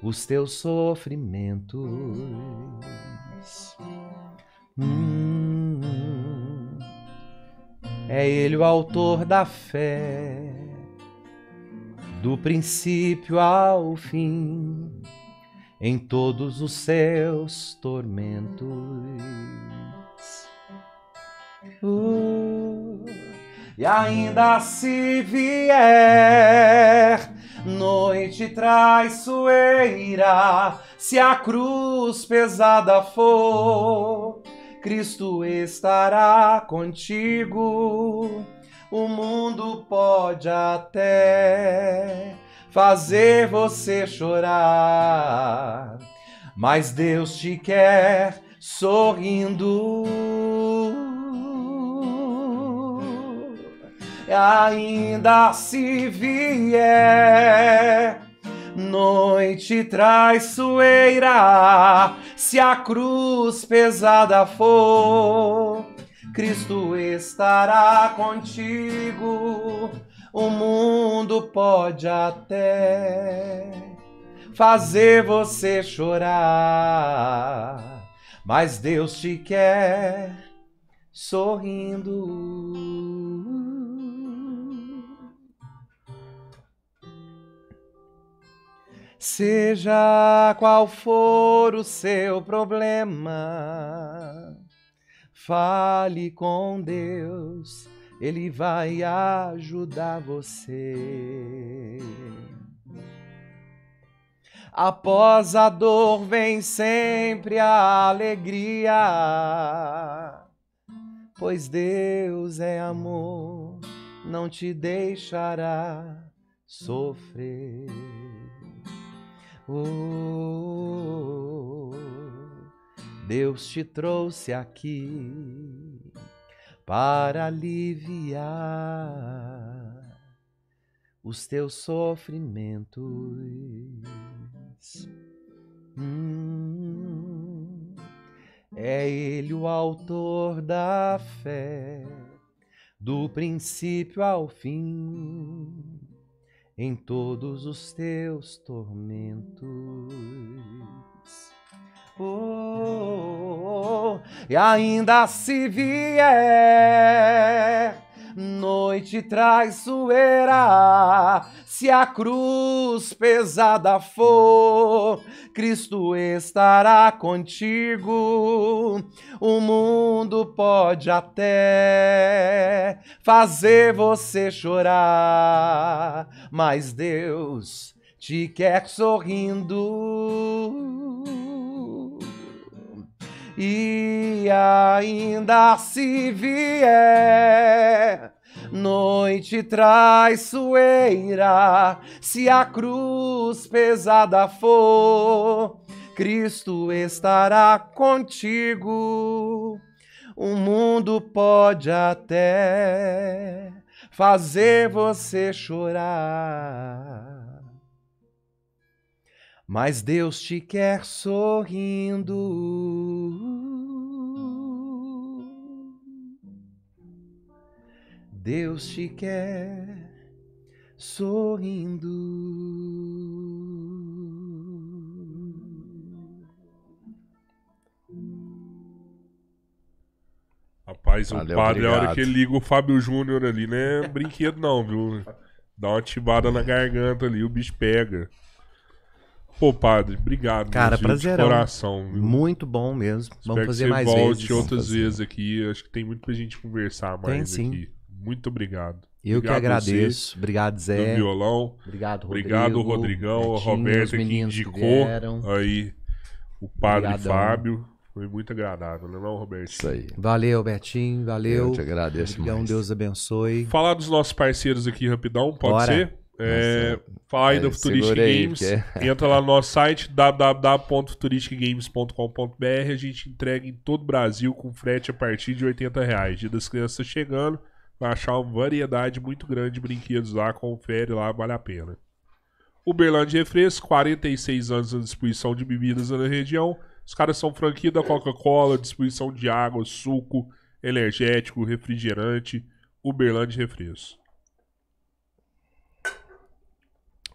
os teus sofrimentos. Hum. é Ele o autor da fé, do princípio ao fim em todos os seus tormentos. Uh, e ainda se vier noite traiçoeira, se a cruz pesada for, Cristo estará contigo. O mundo pode até fazer você chorar. Mas Deus te quer sorrindo. Ainda se vier noite traiçoeira, se a cruz pesada for, Cristo estará contigo o mundo pode até fazer você chorar, mas Deus te quer sorrindo. Seja qual for o seu problema, fale com Deus ele vai ajudar você. Após a dor vem sempre a alegria, pois Deus é amor, não te deixará sofrer. Oh, Deus te trouxe aqui para aliviar os teus sofrimentos. Hum, é Ele o autor da fé, do princípio ao fim, em todos os teus tormentos. Oh, e ainda se vier noite traiçoeira, se a cruz pesada for, Cristo estará contigo. O mundo pode até fazer você chorar, mas Deus te quer sorrindo. E ainda se vier noite traiçoeira, se a cruz pesada for, Cristo estará contigo. O mundo pode até fazer você chorar. Mas Deus te quer sorrindo. Deus te quer sorrindo. Rapaz, Valeu, o padre, obrigado. a hora que ele liga o Fábio Júnior ali, né? É brinquedo não, viu? Dá uma tibada na garganta ali, o bicho pega. Pô, padre, obrigado. Cara, prazer. coração. Viu? Muito bom mesmo. Espero Vamos fazer que você mais volte vezes. outras fazer. vezes aqui. Acho que tem muito pra gente conversar mais tem, sim. aqui. Muito obrigado. Eu obrigado que agradeço. Você, obrigado, Zé. Do violão. Obrigado, Rodrigo. Obrigado, Rodrigão. Betinho, Roberto que indicou. Que aí, o padre Obrigadão. Fábio. Foi muito agradável, né, não é, Roberto? Isso aí. Valeu, Albertinho, Valeu. Eu te agradeço Obrigão, Deus abençoe. Falar dos nossos parceiros aqui rapidão, pode Bora. ser? É, Nossa, fala aí do Futuristic Games. É. entra lá no nosso site www.futuristicgames.com.br. A gente entrega em todo o Brasil com frete a partir de 80 reais. Dia das crianças chegando, vai achar uma variedade muito grande de brinquedos lá. Confere lá, vale a pena. Uberlândia Refresco, 46 anos de distribuição de bebidas na região. Os caras são franquia da Coca-Cola, distribuição de água, suco, energético, refrigerante. Uberlândia Refresco.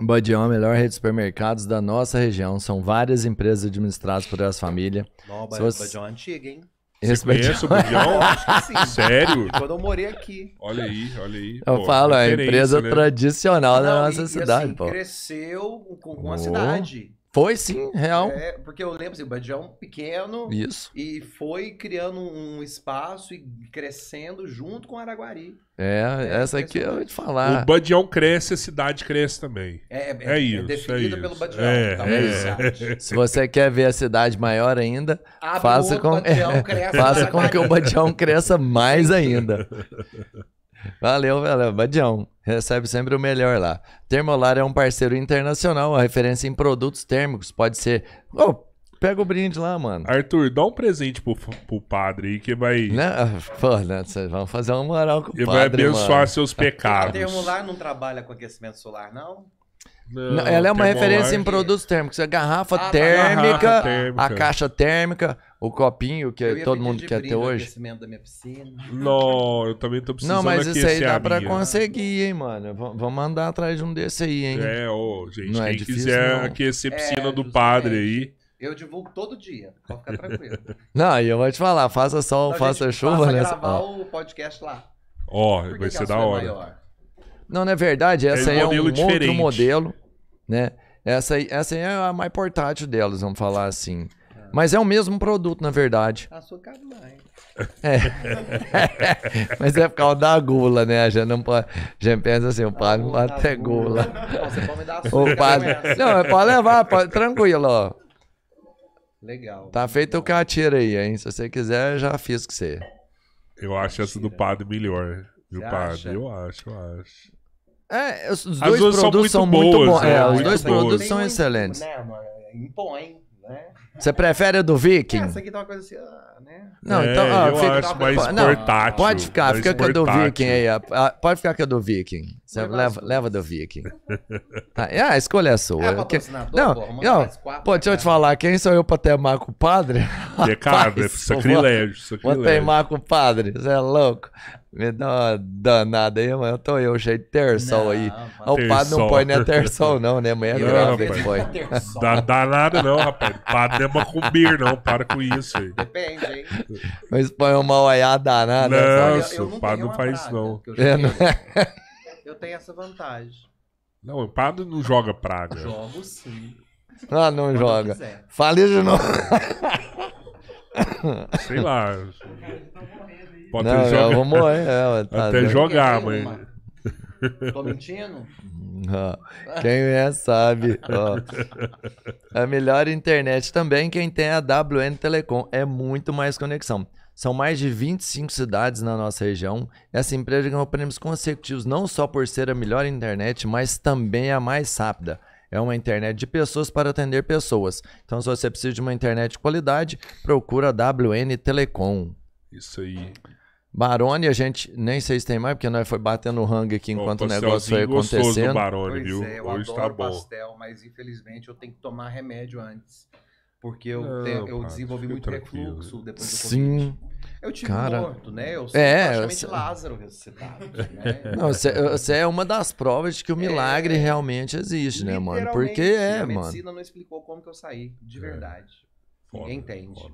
Badião é a melhor rede de supermercados da nossa região. São várias empresas administradas por essa família. Nossa, Suas... Bodião é antiga, hein? Esse conhece o é sim. Sério? quando eu morei aqui. Olha aí, olha aí. Eu pô, falo, é empresa né? tradicional Não, da nossa e, cidade, e assim, pô. cresceu com a cidade. Foi sim, real. É, porque eu lembro assim, o Badião é pequeno. Isso. E foi criando um espaço e crescendo junto com Araguari. É, é essa aqui eu ia te falar. O Badião cresce, a cidade cresce também. É, é, é, é isso. É definido é pelo tá Badião. É, é. Se você quer ver a cidade maior ainda, Abre faça, com, faça com que o Badião cresça mais ainda. Valeu, valeu. Badião. Recebe sempre o melhor lá. Termolar é um parceiro internacional, a referência em produtos térmicos. Pode ser. Oh, pega o brinde lá, mano. Arthur, dá um presente pro, pro padre aí que vai. Né? Ah, pô, né, Vamos fazer uma moral com o padre. E vai abençoar mano. seus pecados. A termolar não trabalha com aquecimento solar, não? Não, ela é uma referência em produtos térmicos. A é garrafa, ah, tá. térmica, garrafa térmica, a caixa térmica, o copinho que é todo mundo quer ter hoje. Da minha piscina. Não, eu também tô precisando Não, mas isso aí dá pra minha. conseguir, hein, mano. vamos andar atrás de um desse aí, hein. É, ô, gente, não é quem é difícil, quiser não. aquecer é, piscina é, do padre aí. Eu divulgo todo dia, pode ficar tranquilo. não, e eu vou te falar, faça sol, então, faça chuva, né? gravar ó. o podcast lá. Ó, vai ser da hora. Maior? Não, na verdade, essa é, um aí é um outro modelo, né? Essa aí, essa aí é a mais portátil delas, vamos falar assim. Mas é o mesmo produto, na verdade. Açúcar tá mais. É. Mas é por causa da gula, né? A gente não pode. A gente pensa assim, o tá padre não pode tá ter gula. Não, você pode me dar açúcar. O padre... Né? Não, pode levar, pode... tranquilo, ó. Legal. Tá feito o catira aí, hein? Se você quiser, já fiz com você. Eu acho essa do padre melhor. Do padre, eu acho, eu acho. É, os dois produtos são muito, são muito boas, bons. Né? É, os dois produtos são excelentes. Né, mano? Impõe. Né? Você prefere o do Viking? É, essa aqui tá uma coisa assim, ah, né? Não, é, então, ó, eu fica, acho mais portátil, não, Pode ficar, mais fica com a do Viking aí. Ó, ah, pode ficar com a do Viking. Você leva, leva, do Viking. tá, é, a escolha é sua. É que, não, não, quatro, pô, deixa eu te falar, quem sou eu pra teimar com o padre? Pecado, é né? sacrilégio, sacrilégio. Vou teimar com o padre, você é louco. Me dá uma danada aí, Eu tô eu cheio de é terçol aí. Ah, o padre não põe nem é terçol, não, né? Amanhã é grave, ele põe. É dá, nada não, rapaz. Padre não é comer, não. Para com isso aí. Depende, hein? Mas põe uma olhada danada. Não, eu, não padre não faz isso, não. Eu, é, não eu tenho essa vantagem. Não, o padre não joga praga. Jogo sim. Ah, não Quando joga. Falei de novo. Sei lá. Cara, estão Pode não, é, é tá Até jogar, é mãe. Tô mentindo? Quem é sabe. Ó. A melhor internet também quem tem é a WN Telecom. É muito mais conexão. São mais de 25 cidades na nossa região. Essa empresa ganhou prêmios consecutivos não só por ser a melhor internet, mas também a mais rápida. É uma internet de pessoas para atender pessoas. Então, se você precisa de uma internet de qualidade, procura a WN Telecom. Isso aí. Barone, a gente nem sei se tem mais, porque nós foi batendo o rango aqui enquanto o negócio foi acontecendo. Do Barone, pois viu? É, eu Hoje tá adoro tá pastel, bom. mas infelizmente eu tenho que tomar remédio antes. Porque eu, Não, te, eu cara, desenvolvi muito tranquilo. refluxo depois do Sim. Eu tive cara, morto, né? Eu sou é, praticamente eu... Lázaro ressuscitado. Né? Não, você é uma das provas de que o é. milagre é, realmente existe, né, mano? Porque é, mano. A medicina mano. não explicou como que eu saí, de é. verdade. Ninguém foda, entende.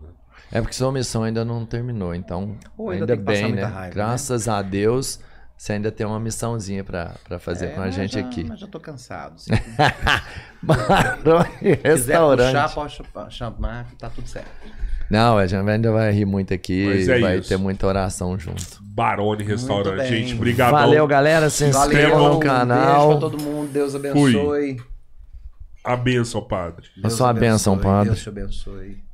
É porque sua missão ainda não terminou, então Ou ainda, ainda bem, né? Raiva, né? Graças né? a Deus você ainda tem uma missãozinha para fazer é, com a gente já, aqui. Mas já tô cansado. Maroni Restaurante. Quiser puxar, pode chamar, tá tudo certo. Não, a gente ainda vai rir muito aqui é vai isso. ter muita oração junto. Barone Restaurante, gente. Obrigado. Valeu, galera. Se inscreva no canal. Um beijo pra todo mundo. Deus abençoe. Fui. A bênção, padre. Deus a sua abençoe, bênção, padre. Deus te abençoe.